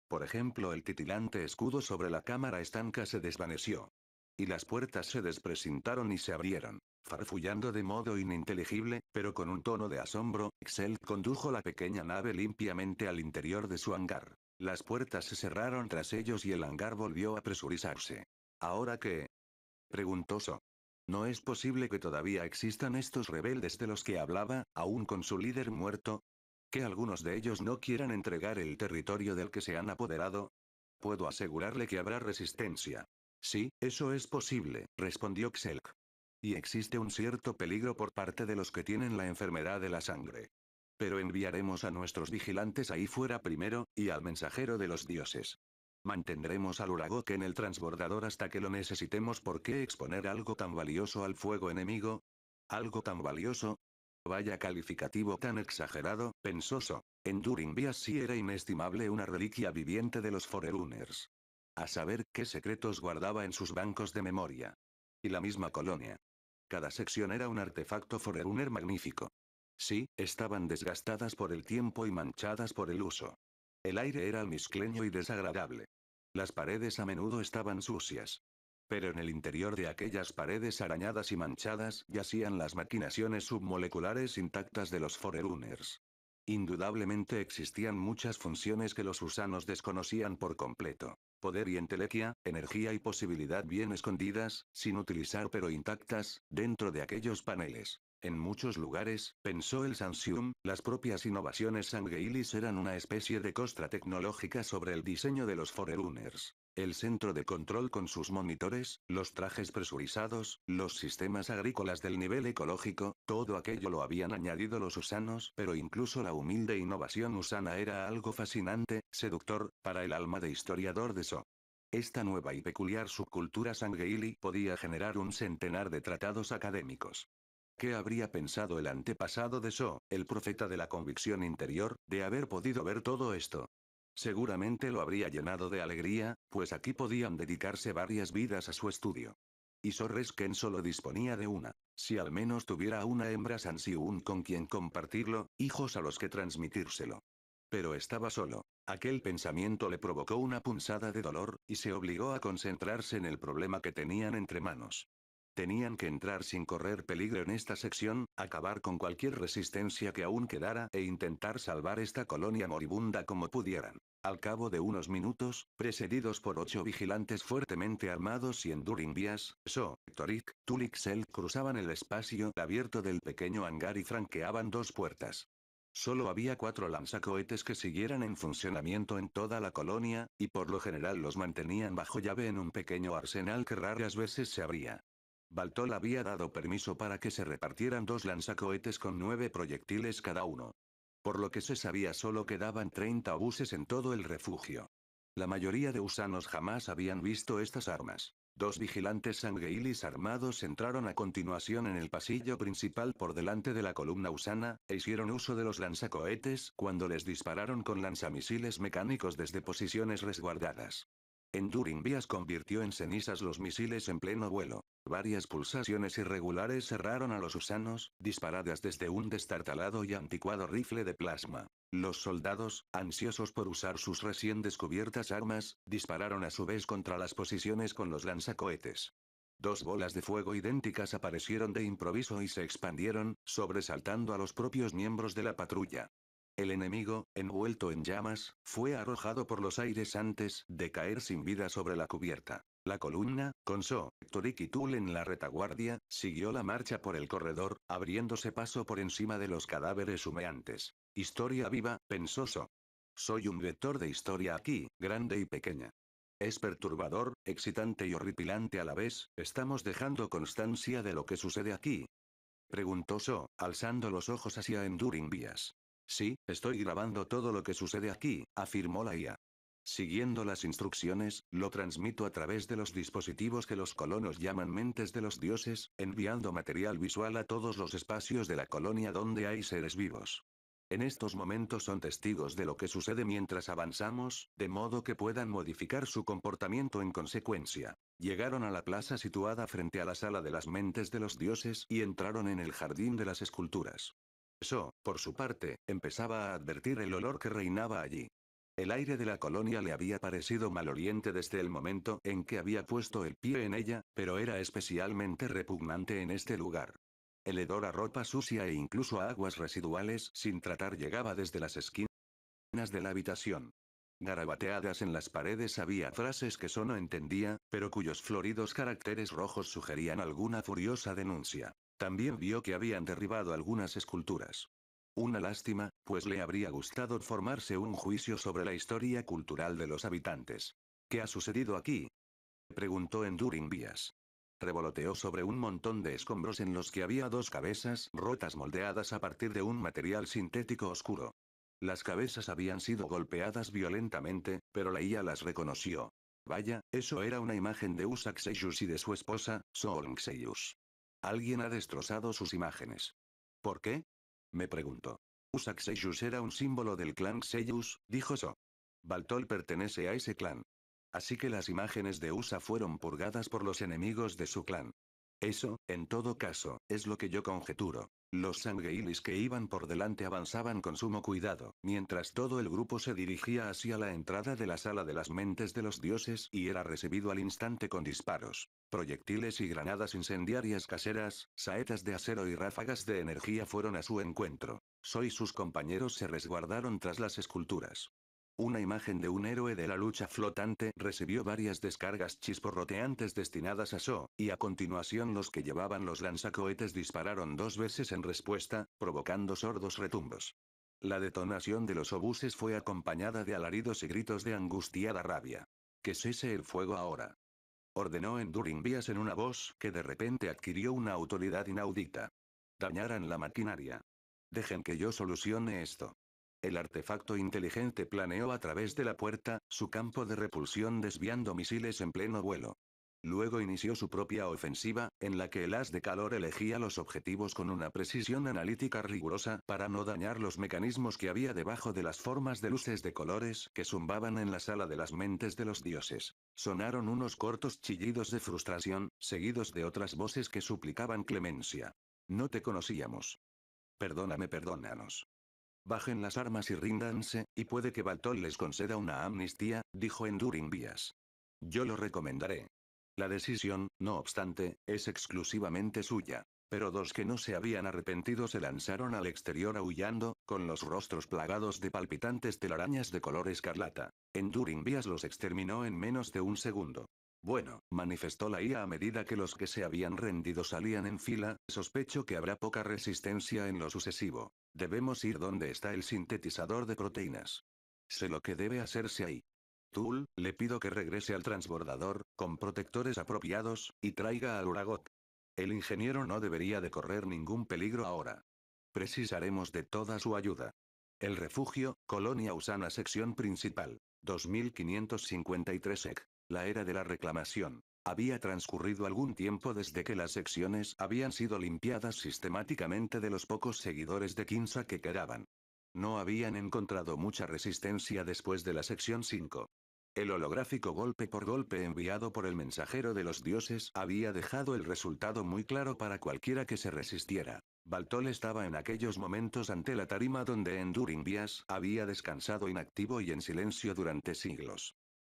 Por ejemplo, el titilante escudo sobre la cámara estanca se desvaneció. Y las puertas se despresintaron y se abrieron. Farfullando de modo ininteligible, pero con un tono de asombro, Excel condujo la pequeña nave limpiamente al interior de su hangar. Las puertas se cerraron tras ellos y el hangar volvió a presurizarse. ¿Ahora qué? preguntó So. No es posible que todavía existan estos rebeldes de los que hablaba, aún con su líder muerto. Que algunos de ellos no quieran entregar el territorio del que se han apoderado. Puedo asegurarle que habrá resistencia. Sí, eso es posible, respondió Xelk. Y existe un cierto peligro por parte de los que tienen la enfermedad de la sangre. Pero enviaremos a nuestros vigilantes ahí fuera primero, y al mensajero de los dioses. Mantendremos al Uragok en el transbordador hasta que lo necesitemos. ¿Por qué exponer algo tan valioso al fuego enemigo? ¿Algo tan valioso? Vaya calificativo tan exagerado, pensoso enduring En sí era inestimable una reliquia viviente de los Forerunners A saber qué secretos guardaba en sus bancos de memoria. Y la misma colonia. Cada sección era un artefacto Forerunner magnífico. Sí, estaban desgastadas por el tiempo y manchadas por el uso, el aire era miscleño y desagradable. Las paredes a menudo estaban sucias. Pero en el interior de aquellas paredes arañadas y manchadas yacían las maquinaciones submoleculares intactas de los Forerunners. Indudablemente existían muchas funciones que los usanos desconocían por completo. Poder y entelequia, energía y posibilidad bien escondidas, sin utilizar pero intactas, dentro de aquellos paneles. En muchos lugares, pensó el Sansium, las propias innovaciones Sangheili eran una especie de costra tecnológica sobre el diseño de los Forerunners. El centro de control con sus monitores, los trajes presurizados, los sistemas agrícolas del nivel ecológico, todo aquello lo habían añadido los usanos, pero incluso la humilde innovación usana era algo fascinante, seductor, para el alma de historiador de So. Esta nueva y peculiar subcultura Sangheili podía generar un centenar de tratados académicos. ¿Qué habría pensado el antepasado de So, el profeta de la convicción interior, de haber podido ver todo esto? Seguramente lo habría llenado de alegría, pues aquí podían dedicarse varias vidas a su estudio. Y resquen solo disponía de una. Si al menos tuviera una hembra Sansiun con quien compartirlo, hijos a los que transmitírselo. Pero estaba solo. Aquel pensamiento le provocó una punzada de dolor, y se obligó a concentrarse en el problema que tenían entre manos. Tenían que entrar sin correr peligro en esta sección, acabar con cualquier resistencia que aún quedara e intentar salvar esta colonia moribunda como pudieran. Al cabo de unos minutos, precedidos por ocho vigilantes fuertemente armados y vías, So, Torik, Tulixel cruzaban el espacio abierto del pequeño hangar y franqueaban dos puertas. Solo había cuatro lanzacohetes que siguieran en funcionamiento en toda la colonia, y por lo general los mantenían bajo llave en un pequeño arsenal que raras veces se abría. Baltol había dado permiso para que se repartieran dos lanzacohetes con nueve proyectiles cada uno. Por lo que se sabía solo quedaban 30 buses en todo el refugio. La mayoría de usanos jamás habían visto estas armas. Dos vigilantes sangueilis armados entraron a continuación en el pasillo principal por delante de la columna usana, e hicieron uso de los lanzacohetes cuando les dispararon con lanzamisiles mecánicos desde posiciones resguardadas. Enduring Vías convirtió en cenizas los misiles en pleno vuelo. Varias pulsaciones irregulares cerraron a los usanos, disparadas desde un destartalado y anticuado rifle de plasma. Los soldados, ansiosos por usar sus recién descubiertas armas, dispararon a su vez contra las posiciones con los lanzacohetes. Dos bolas de fuego idénticas aparecieron de improviso y se expandieron, sobresaltando a los propios miembros de la patrulla. El enemigo, envuelto en llamas, fue arrojado por los aires antes de caer sin vida sobre la cubierta. La columna, con So, Torik y Tul en la retaguardia, siguió la marcha por el corredor, abriéndose paso por encima de los cadáveres humeantes. Historia viva, pensó So. Soy un vector de historia aquí, grande y pequeña. Es perturbador, excitante y horripilante a la vez, estamos dejando constancia de lo que sucede aquí. Preguntó So, alzando los ojos hacia Enduring Vías. Sí, estoy grabando todo lo que sucede aquí, afirmó la IA. Siguiendo las instrucciones, lo transmito a través de los dispositivos que los colonos llaman mentes de los dioses, enviando material visual a todos los espacios de la colonia donde hay seres vivos. En estos momentos son testigos de lo que sucede mientras avanzamos, de modo que puedan modificar su comportamiento en consecuencia. Llegaron a la plaza situada frente a la sala de las mentes de los dioses y entraron en el jardín de las esculturas por su parte, empezaba a advertir el olor que reinaba allí. El aire de la colonia le había parecido oriente desde el momento en que había puesto el pie en ella, pero era especialmente repugnante en este lugar. El hedor a ropa sucia e incluso a aguas residuales sin tratar llegaba desde las esquinas de la habitación. Garabateadas en las paredes había frases que Sono entendía, pero cuyos floridos caracteres rojos sugerían alguna furiosa denuncia. También vio que habían derribado algunas esculturas. Una lástima, pues le habría gustado formarse un juicio sobre la historia cultural de los habitantes. ¿Qué ha sucedido aquí? preguntó Enduring Vías. Revoloteó sobre un montón de escombros en los que había dos cabezas rotas moldeadas a partir de un material sintético oscuro. Las cabezas habían sido golpeadas violentamente, pero la IA las reconoció. Vaya, eso era una imagen de Usaxeyus y de su esposa, Soonxeyus. Alguien ha destrozado sus imágenes. ¿Por qué? Me pregunto. Usa Seyus era un símbolo del clan Seyus, dijo So. Baltol pertenece a ese clan. Así que las imágenes de Usa fueron purgadas por los enemigos de su clan. Eso, en todo caso, es lo que yo conjeturo. Los Sangeilis que iban por delante avanzaban con sumo cuidado, mientras todo el grupo se dirigía hacia la entrada de la sala de las mentes de los dioses y era recibido al instante con disparos. Proyectiles y granadas incendiarias caseras, saetas de acero y ráfagas de energía fueron a su encuentro. Soy sus compañeros se resguardaron tras las esculturas. Una imagen de un héroe de la lucha flotante recibió varias descargas chisporroteantes destinadas a So, y a continuación los que llevaban los lanzacohetes dispararon dos veces en respuesta, provocando sordos retumbos. La detonación de los obuses fue acompañada de alaridos y gritos de angustiada rabia. Que cese el fuego ahora. Ordenó Enduring Vías en una voz que de repente adquirió una autoridad inaudita. Dañaran la maquinaria. Dejen que yo solucione esto. El artefacto inteligente planeó a través de la puerta, su campo de repulsión desviando misiles en pleno vuelo. Luego inició su propia ofensiva, en la que el as de calor elegía los objetivos con una precisión analítica rigurosa para no dañar los mecanismos que había debajo de las formas de luces de colores que zumbaban en la sala de las mentes de los dioses. Sonaron unos cortos chillidos de frustración, seguidos de otras voces que suplicaban clemencia. No te conocíamos. Perdóname, perdónanos. Bajen las armas y ríndanse, y puede que Baltol les conceda una amnistía, dijo Enduring Vías. Yo lo recomendaré. La decisión, no obstante, es exclusivamente suya. Pero dos que no se habían arrepentido se lanzaron al exterior aullando, con los rostros plagados de palpitantes telarañas de color escarlata. Enduring Vías los exterminó en menos de un segundo. Bueno, manifestó la IA a medida que los que se habían rendido salían en fila, sospecho que habrá poca resistencia en lo sucesivo. Debemos ir donde está el sintetizador de proteínas. Sé lo que debe hacerse ahí. Tool, le pido que regrese al transbordador, con protectores apropiados, y traiga al Uragot. El ingeniero no debería de correr ningún peligro ahora. Precisaremos de toda su ayuda. El refugio, Colonia Usana, sección principal. 2553 EC. La era de la reclamación. Había transcurrido algún tiempo desde que las secciones habían sido limpiadas sistemáticamente de los pocos seguidores de Kinsa que quedaban. No habían encontrado mucha resistencia después de la sección 5. El holográfico golpe por golpe enviado por el mensajero de los dioses había dejado el resultado muy claro para cualquiera que se resistiera. Baltol estaba en aquellos momentos ante la tarima donde Enduring Enduringbias había descansado inactivo y en silencio durante siglos.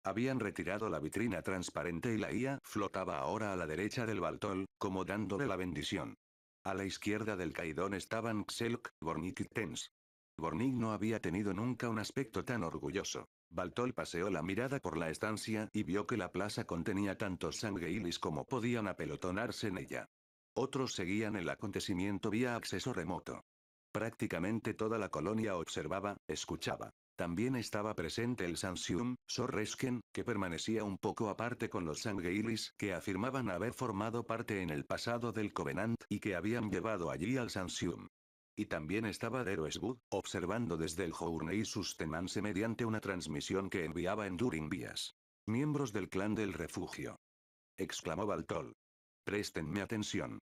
Habían retirado la vitrina transparente y la IA flotaba ahora a la derecha del baltol, como dándole la bendición. A la izquierda del caidón estaban Xelk, Bornik y Tens. Bornik no había tenido nunca un aspecto tan orgulloso. Baltol paseó la mirada por la estancia y vio que la plaza contenía tantos sangueilis como podían apelotonarse en ella. Otros seguían el acontecimiento vía acceso remoto. Prácticamente toda la colonia observaba, escuchaba, también estaba presente el Sansium, sorresken, que permanecía un poco aparte con los Sangeilis que afirmaban haber formado parte en el pasado del Covenant y que habían llevado allí al Sansium. Y también estaba Deroesbud, observando desde el Journey sus mediante una transmisión que enviaba en Durin Vías. Miembros del clan del refugio. Exclamó Baltol. «Préstenme atención.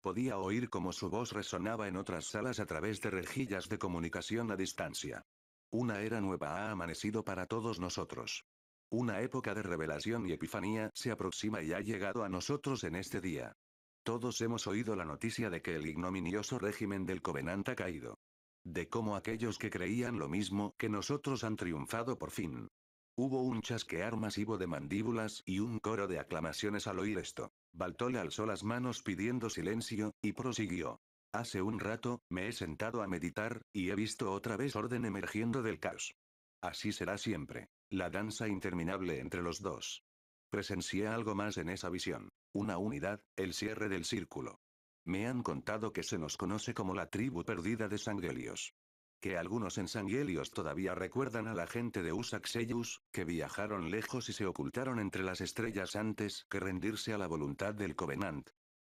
Podía oír cómo su voz resonaba en otras salas a través de rejillas de comunicación a distancia. Una era nueva ha amanecido para todos nosotros. Una época de revelación y epifanía se aproxima y ha llegado a nosotros en este día. Todos hemos oído la noticia de que el ignominioso régimen del Covenant ha caído. De cómo aquellos que creían lo mismo que nosotros han triunfado por fin. Hubo un chasquear masivo de mandíbulas y un coro de aclamaciones al oír esto. Baltol alzó las manos pidiendo silencio, y prosiguió. Hace un rato, me he sentado a meditar, y he visto otra vez orden emergiendo del caos. Así será siempre. La danza interminable entre los dos. Presencié algo más en esa visión. Una unidad, el cierre del círculo. Me han contado que se nos conoce como la tribu perdida de Sangelios. Que algunos en Sangelios todavía recuerdan a la gente de Usaxellus, que viajaron lejos y se ocultaron entre las estrellas antes que rendirse a la voluntad del Covenant,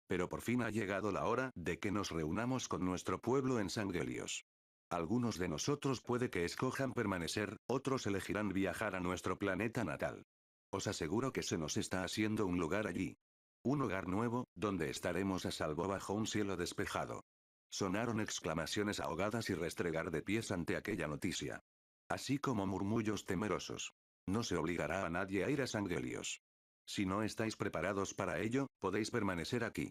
pero por fin ha llegado la hora de que nos reunamos con nuestro pueblo en Sangelios. Algunos de nosotros puede que escojan permanecer, otros elegirán viajar a nuestro planeta natal. Os aseguro que se nos está haciendo un lugar allí. Un hogar nuevo, donde estaremos a salvo bajo un cielo despejado. Sonaron exclamaciones ahogadas y restregar de pies ante aquella noticia. Así como murmullos temerosos. No se obligará a nadie a ir a Sangelios. Si no estáis preparados para ello, podéis permanecer aquí.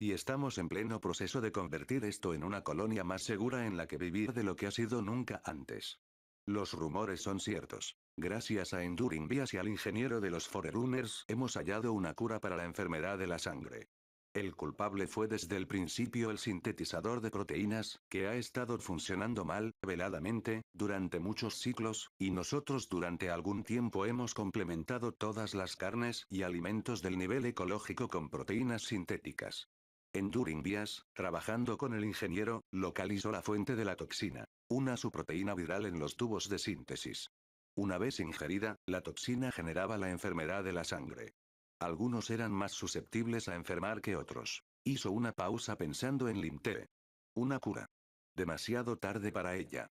Y estamos en pleno proceso de convertir esto en una colonia más segura en la que vivir de lo que ha sido nunca antes. Los rumores son ciertos. Gracias a Enduring Bias y al ingeniero de los Forerunners, hemos hallado una cura para la enfermedad de la sangre. El culpable fue desde el principio el sintetizador de proteínas, que ha estado funcionando mal, veladamente, durante muchos ciclos, y nosotros durante algún tiempo hemos complementado todas las carnes y alimentos del nivel ecológico con proteínas sintéticas. En Bias, trabajando con el ingeniero, localizó la fuente de la toxina, una subproteína viral en los tubos de síntesis. Una vez ingerida, la toxina generaba la enfermedad de la sangre. Algunos eran más susceptibles a enfermar que otros. Hizo una pausa pensando en Limte. Una cura. Demasiado tarde para ella.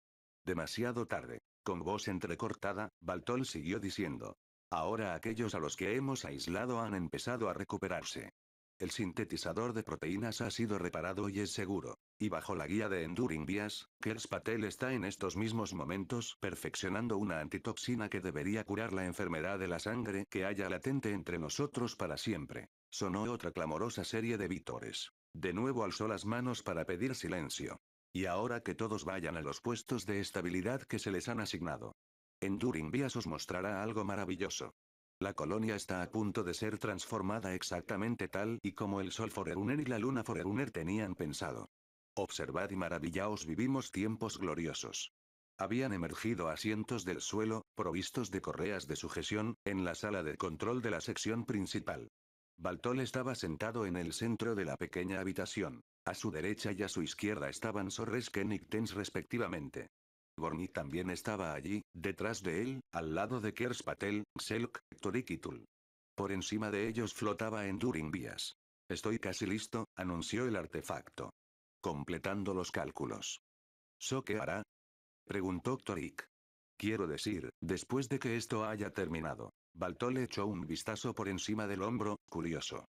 Demasiado tarde. Con voz entrecortada, Baltol siguió diciendo. Ahora aquellos a los que hemos aislado han empezado a recuperarse. El sintetizador de proteínas ha sido reparado y es seguro. Y bajo la guía de Enduring Bias, Kers Patel está en estos mismos momentos perfeccionando una antitoxina que debería curar la enfermedad de la sangre que haya latente entre nosotros para siempre. Sonó otra clamorosa serie de vítores. De nuevo alzó las manos para pedir silencio. Y ahora que todos vayan a los puestos de estabilidad que se les han asignado. Enduring Bias os mostrará algo maravilloso. La colonia está a punto de ser transformada exactamente tal y como el Sol Forerunner y la Luna Forerunner tenían pensado. Observad y maravillaos vivimos tiempos gloriosos. Habían emergido asientos del suelo, provistos de correas de sujeción, en la sala de control de la sección principal. Baltol estaba sentado en el centro de la pequeña habitación. A su derecha y a su izquierda estaban Sorres y Tens respectivamente. Borny también estaba allí, detrás de él, al lado de Kers Patel, Selk, Torik Por encima de ellos flotaba Enduring Vías. Estoy casi listo, anunció el artefacto completando los cálculos. ¿So qué hará? preguntó Torik. Quiero decir, después de que esto haya terminado. Baltol echó un vistazo por encima del hombro, curioso.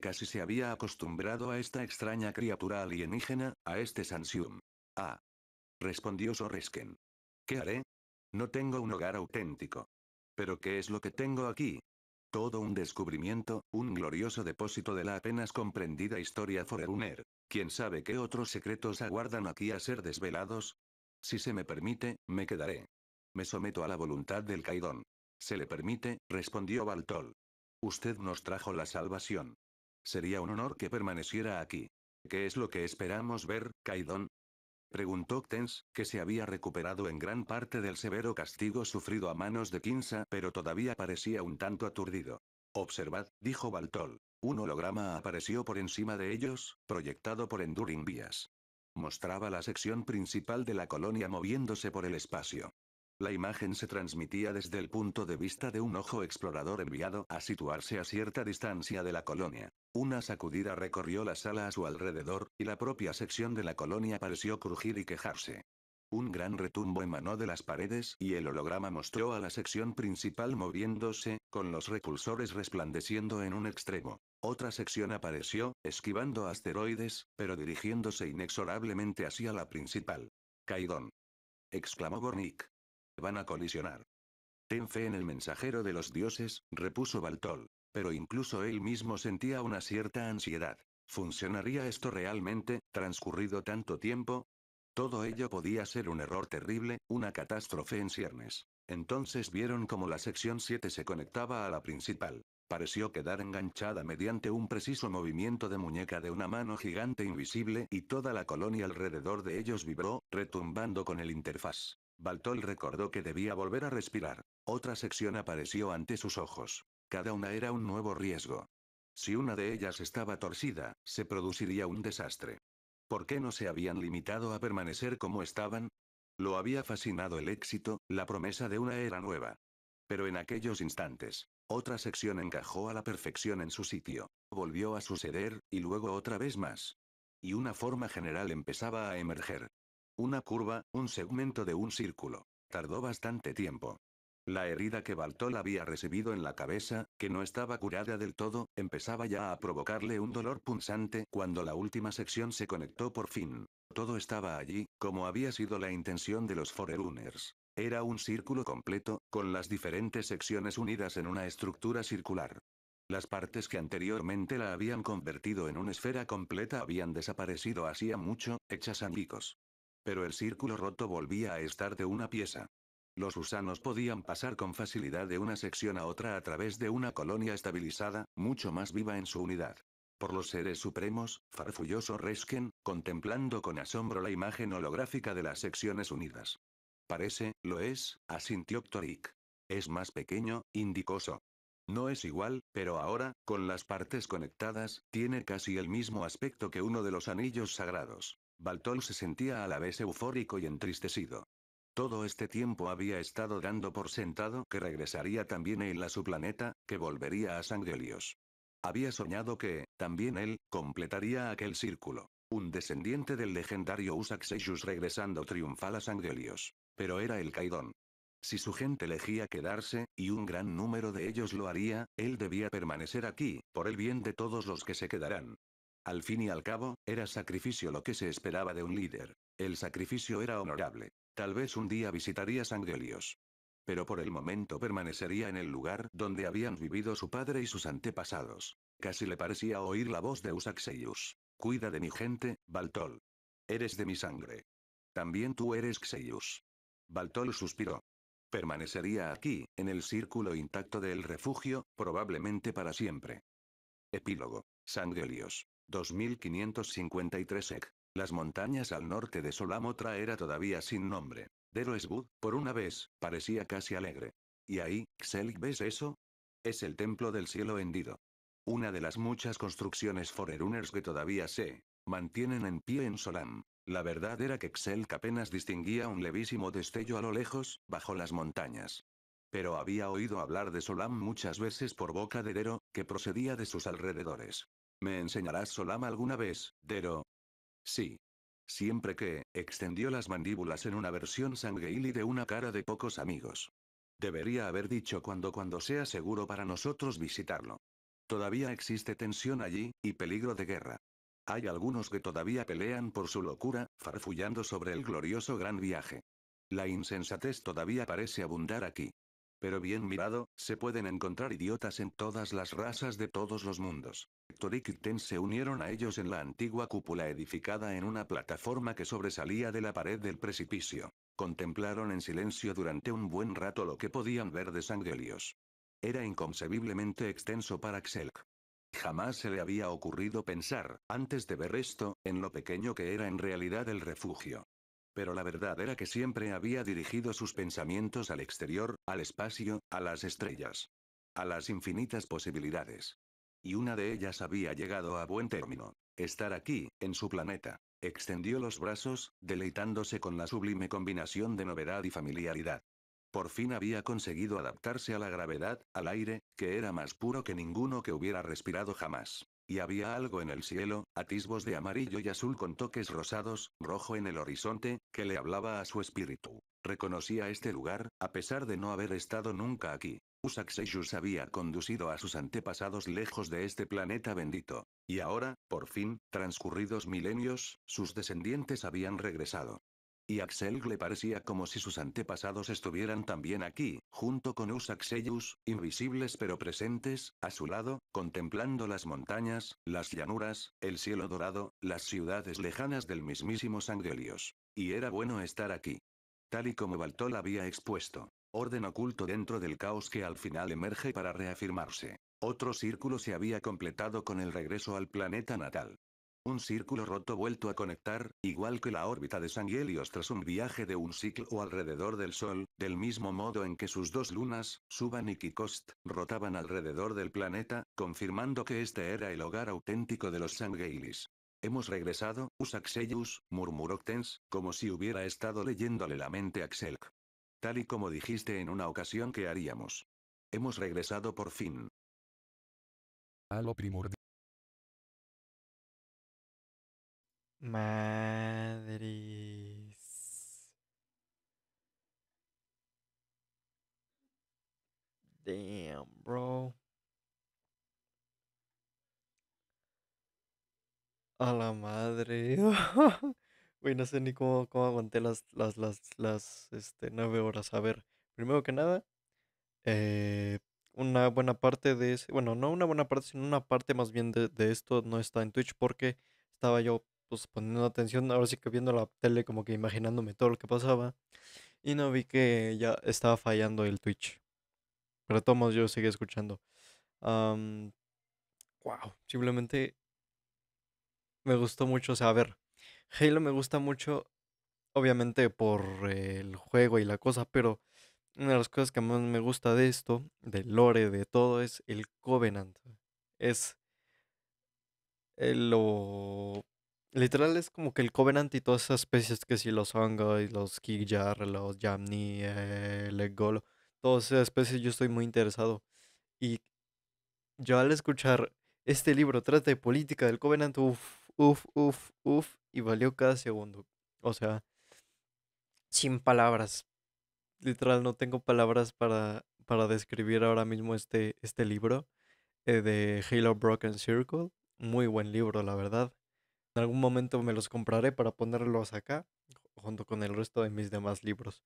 Casi se había acostumbrado a esta extraña criatura alienígena, a este Sansium. Ah. Respondió Sorresken. ¿Qué haré? No tengo un hogar auténtico. ¿Pero qué es lo que tengo aquí? Todo un descubrimiento, un glorioso depósito de la apenas comprendida historia Forerunner. ¿Quién sabe qué otros secretos aguardan aquí a ser desvelados? Si se me permite, me quedaré. Me someto a la voluntad del Caidón. Se le permite, respondió Baltol. Usted nos trajo la salvación. Sería un honor que permaneciera aquí. ¿Qué es lo que esperamos ver, Caidón? preguntó Tens, que se había recuperado en gran parte del severo castigo sufrido a manos de Kinsa pero todavía parecía un tanto aturdido. Observad, dijo Baltol. Un holograma apareció por encima de ellos, proyectado por Enduring Vías. Mostraba la sección principal de la colonia moviéndose por el espacio. La imagen se transmitía desde el punto de vista de un ojo explorador enviado a situarse a cierta distancia de la colonia. Una sacudida recorrió la sala a su alrededor, y la propia sección de la colonia pareció crujir y quejarse. Un gran retumbo emanó de las paredes y el holograma mostró a la sección principal moviéndose, con los repulsores resplandeciendo en un extremo. Otra sección apareció, esquivando asteroides, pero dirigiéndose inexorablemente hacia la principal. Caidón. exclamó Gornik. Van a colisionar. Ten fe en el mensajero de los dioses, repuso Baltol. Pero incluso él mismo sentía una cierta ansiedad. ¿Funcionaría esto realmente, transcurrido tanto tiempo? Todo ello podía ser un error terrible, una catástrofe en ciernes. Entonces vieron cómo la sección 7 se conectaba a la principal. Pareció quedar enganchada mediante un preciso movimiento de muñeca de una mano gigante invisible y toda la colonia alrededor de ellos vibró, retumbando con el interfaz. Baltol recordó que debía volver a respirar. Otra sección apareció ante sus ojos. Cada una era un nuevo riesgo. Si una de ellas estaba torcida, se produciría un desastre. ¿Por qué no se habían limitado a permanecer como estaban? Lo había fascinado el éxito, la promesa de una era nueva. Pero en aquellos instantes, otra sección encajó a la perfección en su sitio, volvió a suceder, y luego otra vez más. Y una forma general empezaba a emerger. Una curva, un segmento de un círculo. Tardó bastante tiempo, la herida que Baltol había recibido en la cabeza, que no estaba curada del todo, empezaba ya a provocarle un dolor punzante cuando la última sección se conectó por fin. Todo estaba allí, como había sido la intención de los Forerunners. Era un círculo completo, con las diferentes secciones unidas en una estructura circular. Las partes que anteriormente la habían convertido en una esfera completa habían desaparecido hacía mucho, hechas añicos. Pero el círculo roto volvía a estar de una pieza. Los gusanos podían pasar con facilidad de una sección a otra a través de una colonia estabilizada, mucho más viva en su unidad. Por los seres supremos, farfulloso Resken, contemplando con asombro la imagen holográfica de las secciones unidas. Parece, lo es, asintió Es más pequeño, indicoso. No es igual, pero ahora, con las partes conectadas, tiene casi el mismo aspecto que uno de los anillos sagrados. Baltol se sentía a la vez eufórico y entristecido. Todo este tiempo había estado dando por sentado que regresaría también él a su planeta, que volvería a Sangelios. Había soñado que, también él, completaría aquel círculo. Un descendiente del legendario Usakseius regresando triunfal a Sangelios. Pero era el Caidón. Si su gente elegía quedarse, y un gran número de ellos lo haría, él debía permanecer aquí, por el bien de todos los que se quedarán. Al fin y al cabo, era sacrificio lo que se esperaba de un líder. El sacrificio era honorable. Tal vez un día visitaría sangrelios Pero por el momento permanecería en el lugar donde habían vivido su padre y sus antepasados. Casi le parecía oír la voz de Usaxeius. Cuida de mi gente, Baltol. Eres de mi sangre. También tú eres Xeius. Baltol suspiró. Permanecería aquí, en el círculo intacto del refugio, probablemente para siempre. Epílogo. Sangelios. 2553 EC. Las montañas al norte de Solamotra era todavía sin nombre. Dero Esbud, por una vez, parecía casi alegre. ¿Y ahí, Xelk, ves eso? Es el templo del cielo hendido. Una de las muchas construcciones Forerunners que todavía se mantienen en pie en Solam. La verdad era que Xelk apenas distinguía un levísimo destello a lo lejos, bajo las montañas. Pero había oído hablar de Solam muchas veces por boca de Dero, que procedía de sus alrededores. ¿Me enseñarás Solam alguna vez, Dero? Sí. Siempre que, extendió las mandíbulas en una versión sangueili de una cara de pocos amigos. Debería haber dicho cuando cuando sea seguro para nosotros visitarlo. Todavía existe tensión allí, y peligro de guerra. Hay algunos que todavía pelean por su locura, farfullando sobre el glorioso gran viaje. La insensatez todavía parece abundar aquí. Pero bien mirado, se pueden encontrar idiotas en todas las razas de todos los mundos. Hector y se unieron a ellos en la antigua cúpula edificada en una plataforma que sobresalía de la pared del precipicio. Contemplaron en silencio durante un buen rato lo que podían ver de Sangelios. Era inconcebiblemente extenso para Xelk. Jamás se le había ocurrido pensar, antes de ver esto, en lo pequeño que era en realidad el refugio. Pero la verdad era que siempre había dirigido sus pensamientos al exterior, al espacio, a las estrellas. A las infinitas posibilidades. Y una de ellas había llegado a buen término. Estar aquí, en su planeta. Extendió los brazos, deleitándose con la sublime combinación de novedad y familiaridad. Por fin había conseguido adaptarse a la gravedad, al aire, que era más puro que ninguno que hubiera respirado jamás. Y había algo en el cielo, atisbos de amarillo y azul con toques rosados, rojo en el horizonte, que le hablaba a su espíritu. Reconocía este lugar, a pesar de no haber estado nunca aquí. Usaxeyus había conducido a sus antepasados lejos de este planeta bendito. Y ahora, por fin, transcurridos milenios, sus descendientes habían regresado. Y Axel le parecía como si sus antepasados estuvieran también aquí, junto con Usak invisibles pero presentes, a su lado, contemplando las montañas, las llanuras, el cielo dorado, las ciudades lejanas del mismísimo Sangelios. Y era bueno estar aquí. Tal y como Baltol había expuesto. Orden oculto dentro del caos que al final emerge para reafirmarse. Otro círculo se había completado con el regreso al planeta natal. Un círculo roto vuelto a conectar, igual que la órbita de Sanghelios tras un viaje de un ciclo alrededor del Sol, del mismo modo en que sus dos lunas, Suban y Kikost, rotaban alrededor del planeta, confirmando que este era el hogar auténtico de los Sanghelis. Hemos regresado, usaxelius, murmuró Tens, como si hubiera estado leyéndole la mente a Xelk. Tal y como dijiste en una ocasión que haríamos. Hemos regresado por fin. A lo primordial. Madres. Damn, bro. A la madre. [laughs] uy no sé ni cómo, aguanté las, las, las, este, nueve horas. A ver, primero que nada, eh, una buena parte de bueno, no una buena parte, sino una parte más bien de, esto no está en Twitch porque estaba yo pues poniendo atención, ahora sí que viendo la tele como que imaginándome todo lo que pasaba y no vi que ya estaba fallando el Twitch. Pero tomos, yo seguí escuchando. wow, simplemente me gustó mucho, o sea, a ver, Halo me gusta mucho, obviamente por el juego y la cosa, pero una de las cosas que más me gusta de esto, del lore, de todo, es el Covenant. Es eh, lo... Literal es como que el Covenant y todas esas especies que si sí, los y los Kigjar, los Yamni, el eh, Golo, todas esas especies yo estoy muy interesado. Y yo al escuchar este libro trata de política del Covenant, uff, uf, uf, uf, y valió cada segundo. O sea, sin palabras. Literal, no tengo palabras para, para describir ahora mismo este, este libro eh, de Halo Broken Circle. Muy buen libro, la verdad. En algún momento me los compraré para ponerlos acá, junto con el resto de mis demás libros.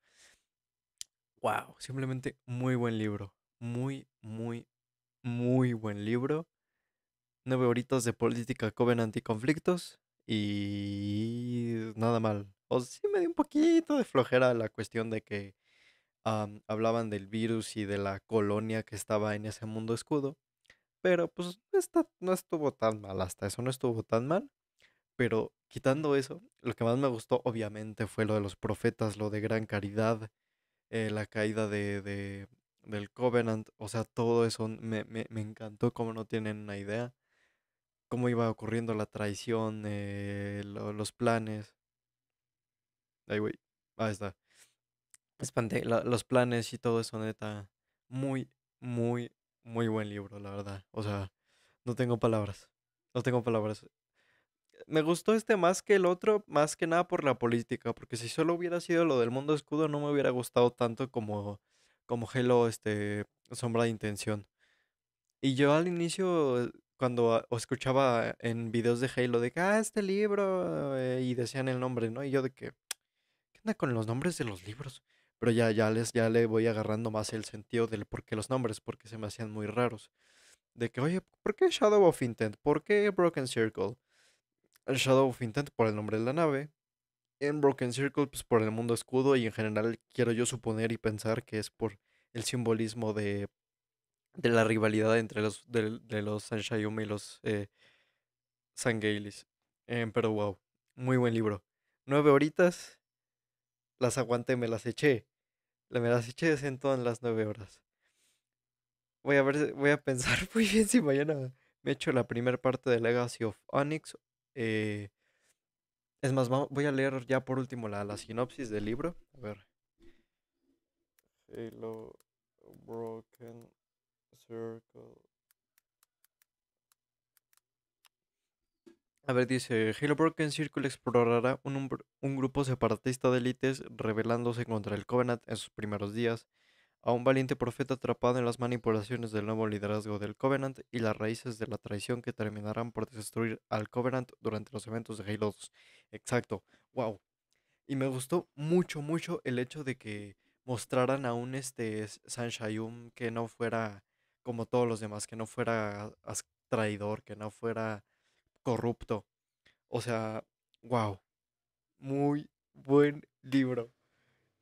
Wow, simplemente muy buen libro. Muy, muy, muy buen libro nueve horitas de política Covenant y conflictos. y nada mal. O si me dio un poquito de flojera la cuestión de que hablaban del virus y de la colonia que estaba en ese mundo escudo. Pero pues está no estuvo tan mal, hasta eso no estuvo tan mal. Pero quitando eso, lo que más me gustó obviamente fue lo de los profetas, lo de gran caridad, eh, la caída de, de, del Covenant, o sea, todo eso me, me encantó como no tienen una idea cómo iba ocurriendo la traición, eh, los planes. Ahí, güey. Ahí está. Espanté. los planes y todo eso, neta. Muy, muy, muy buen libro, la verdad. O sea, no tengo palabras. No tengo palabras. Me gustó este más que el otro, más que nada por la política, porque si solo hubiera sido lo del mundo escudo, no me hubiera gustado tanto como, como Halo, este, Sombra de Intención. Y yo al inicio cuando ah, escuchaba en videos de Halo de que, ah, este libro, eh, y decían el nombre, ¿no? Y yo de que, ¿qué onda con los nombres de los libros? Pero ya, ya, les, ya le voy agarrando más el sentido del por qué los nombres, porque se me hacían muy raros. De que, oye, ¿por qué Shadow of Intent? ¿Por qué Broken Circle? El Shadow of Intent por el nombre de la nave. En Broken Circle, pues por el mundo escudo. Y en general, quiero yo suponer y pensar que es por el simbolismo de de la rivalidad entre los, de, los Sanshayumi y los eh, Sangailis. Em, pero wow, muy buen libro. Nueve horitas, las aguanté, me las eché. Me las eché en todas las nueve horas. Voy a ver, voy a pensar [laughs] muy bien si mañana me echo la primera parte de Legacy of Onyx. Eh, es más, voy a leer ya por último la, la sinopsis del libro. A ver. Halo Broken a ver, dice, Halo Broken Circle explorará un, grupo separatista de élites rebelándose contra el Covenant en sus primeros días, a un valiente profeta atrapado en las manipulaciones del nuevo liderazgo del Covenant y las raíces de la traición que terminarán por destruir al Covenant durante los eventos de Halo 2. Exacto, wow. Y me gustó mucho, mucho el hecho de que mostraran a un este Sanshayum que no fuera como todos los demás, que no fuera traidor, que no fuera corrupto. O sea, wow. Muy buen libro.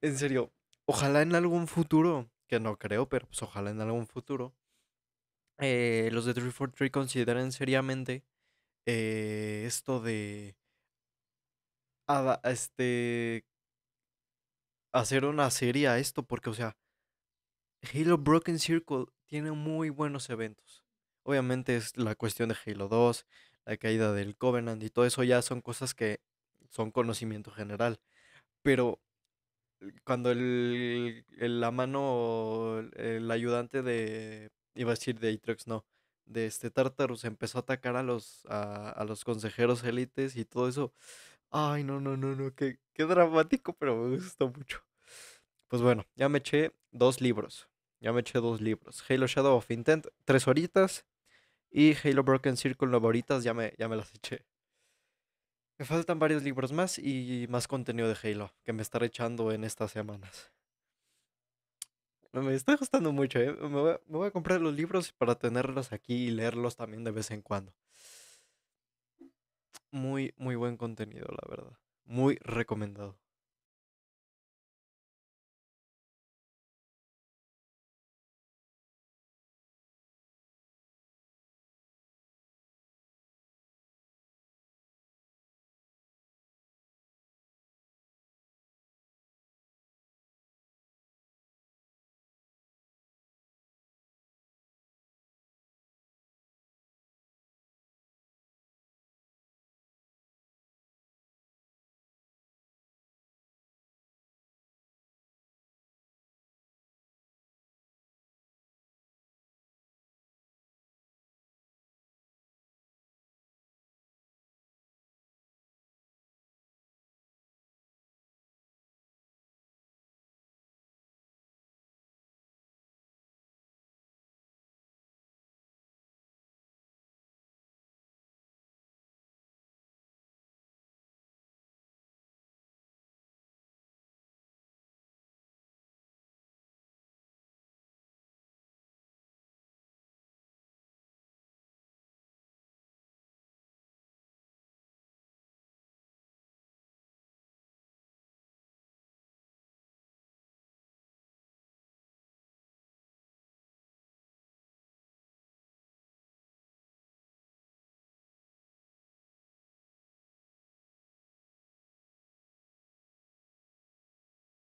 En serio, ojalá en algún futuro, que no creo, pero pues ojalá en algún futuro, eh, los de 343 consideren seriamente eh, esto de este hacer una serie a esto, porque, o sea, Halo Broken Circle tiene muy buenos eventos. Obviamente es la cuestión de Halo 2, la caída del Covenant y todo eso ya son cosas que son conocimiento general. Pero cuando el, la mano, el ayudante de, iba a decir de Itrox, no, de este Tartarus empezó a atacar a los, a los consejeros élites y todo eso. Ay, no, no, no, no, qué, qué dramático, pero me gustó mucho. Pues bueno, ya me eché dos libros. Ya me eché dos libros. Halo Shadow of Intent, tres horitas. Y Halo Broken Circle, nueve horitas, ya me, ya me las eché. Me faltan varios libros más y más contenido de Halo que me estaré echando en estas semanas. Me está gustando mucho, ¿eh? me voy a comprar los libros para tenerlos aquí y leerlos también de vez en cuando. Muy, muy buen contenido, la verdad. Muy recomendado.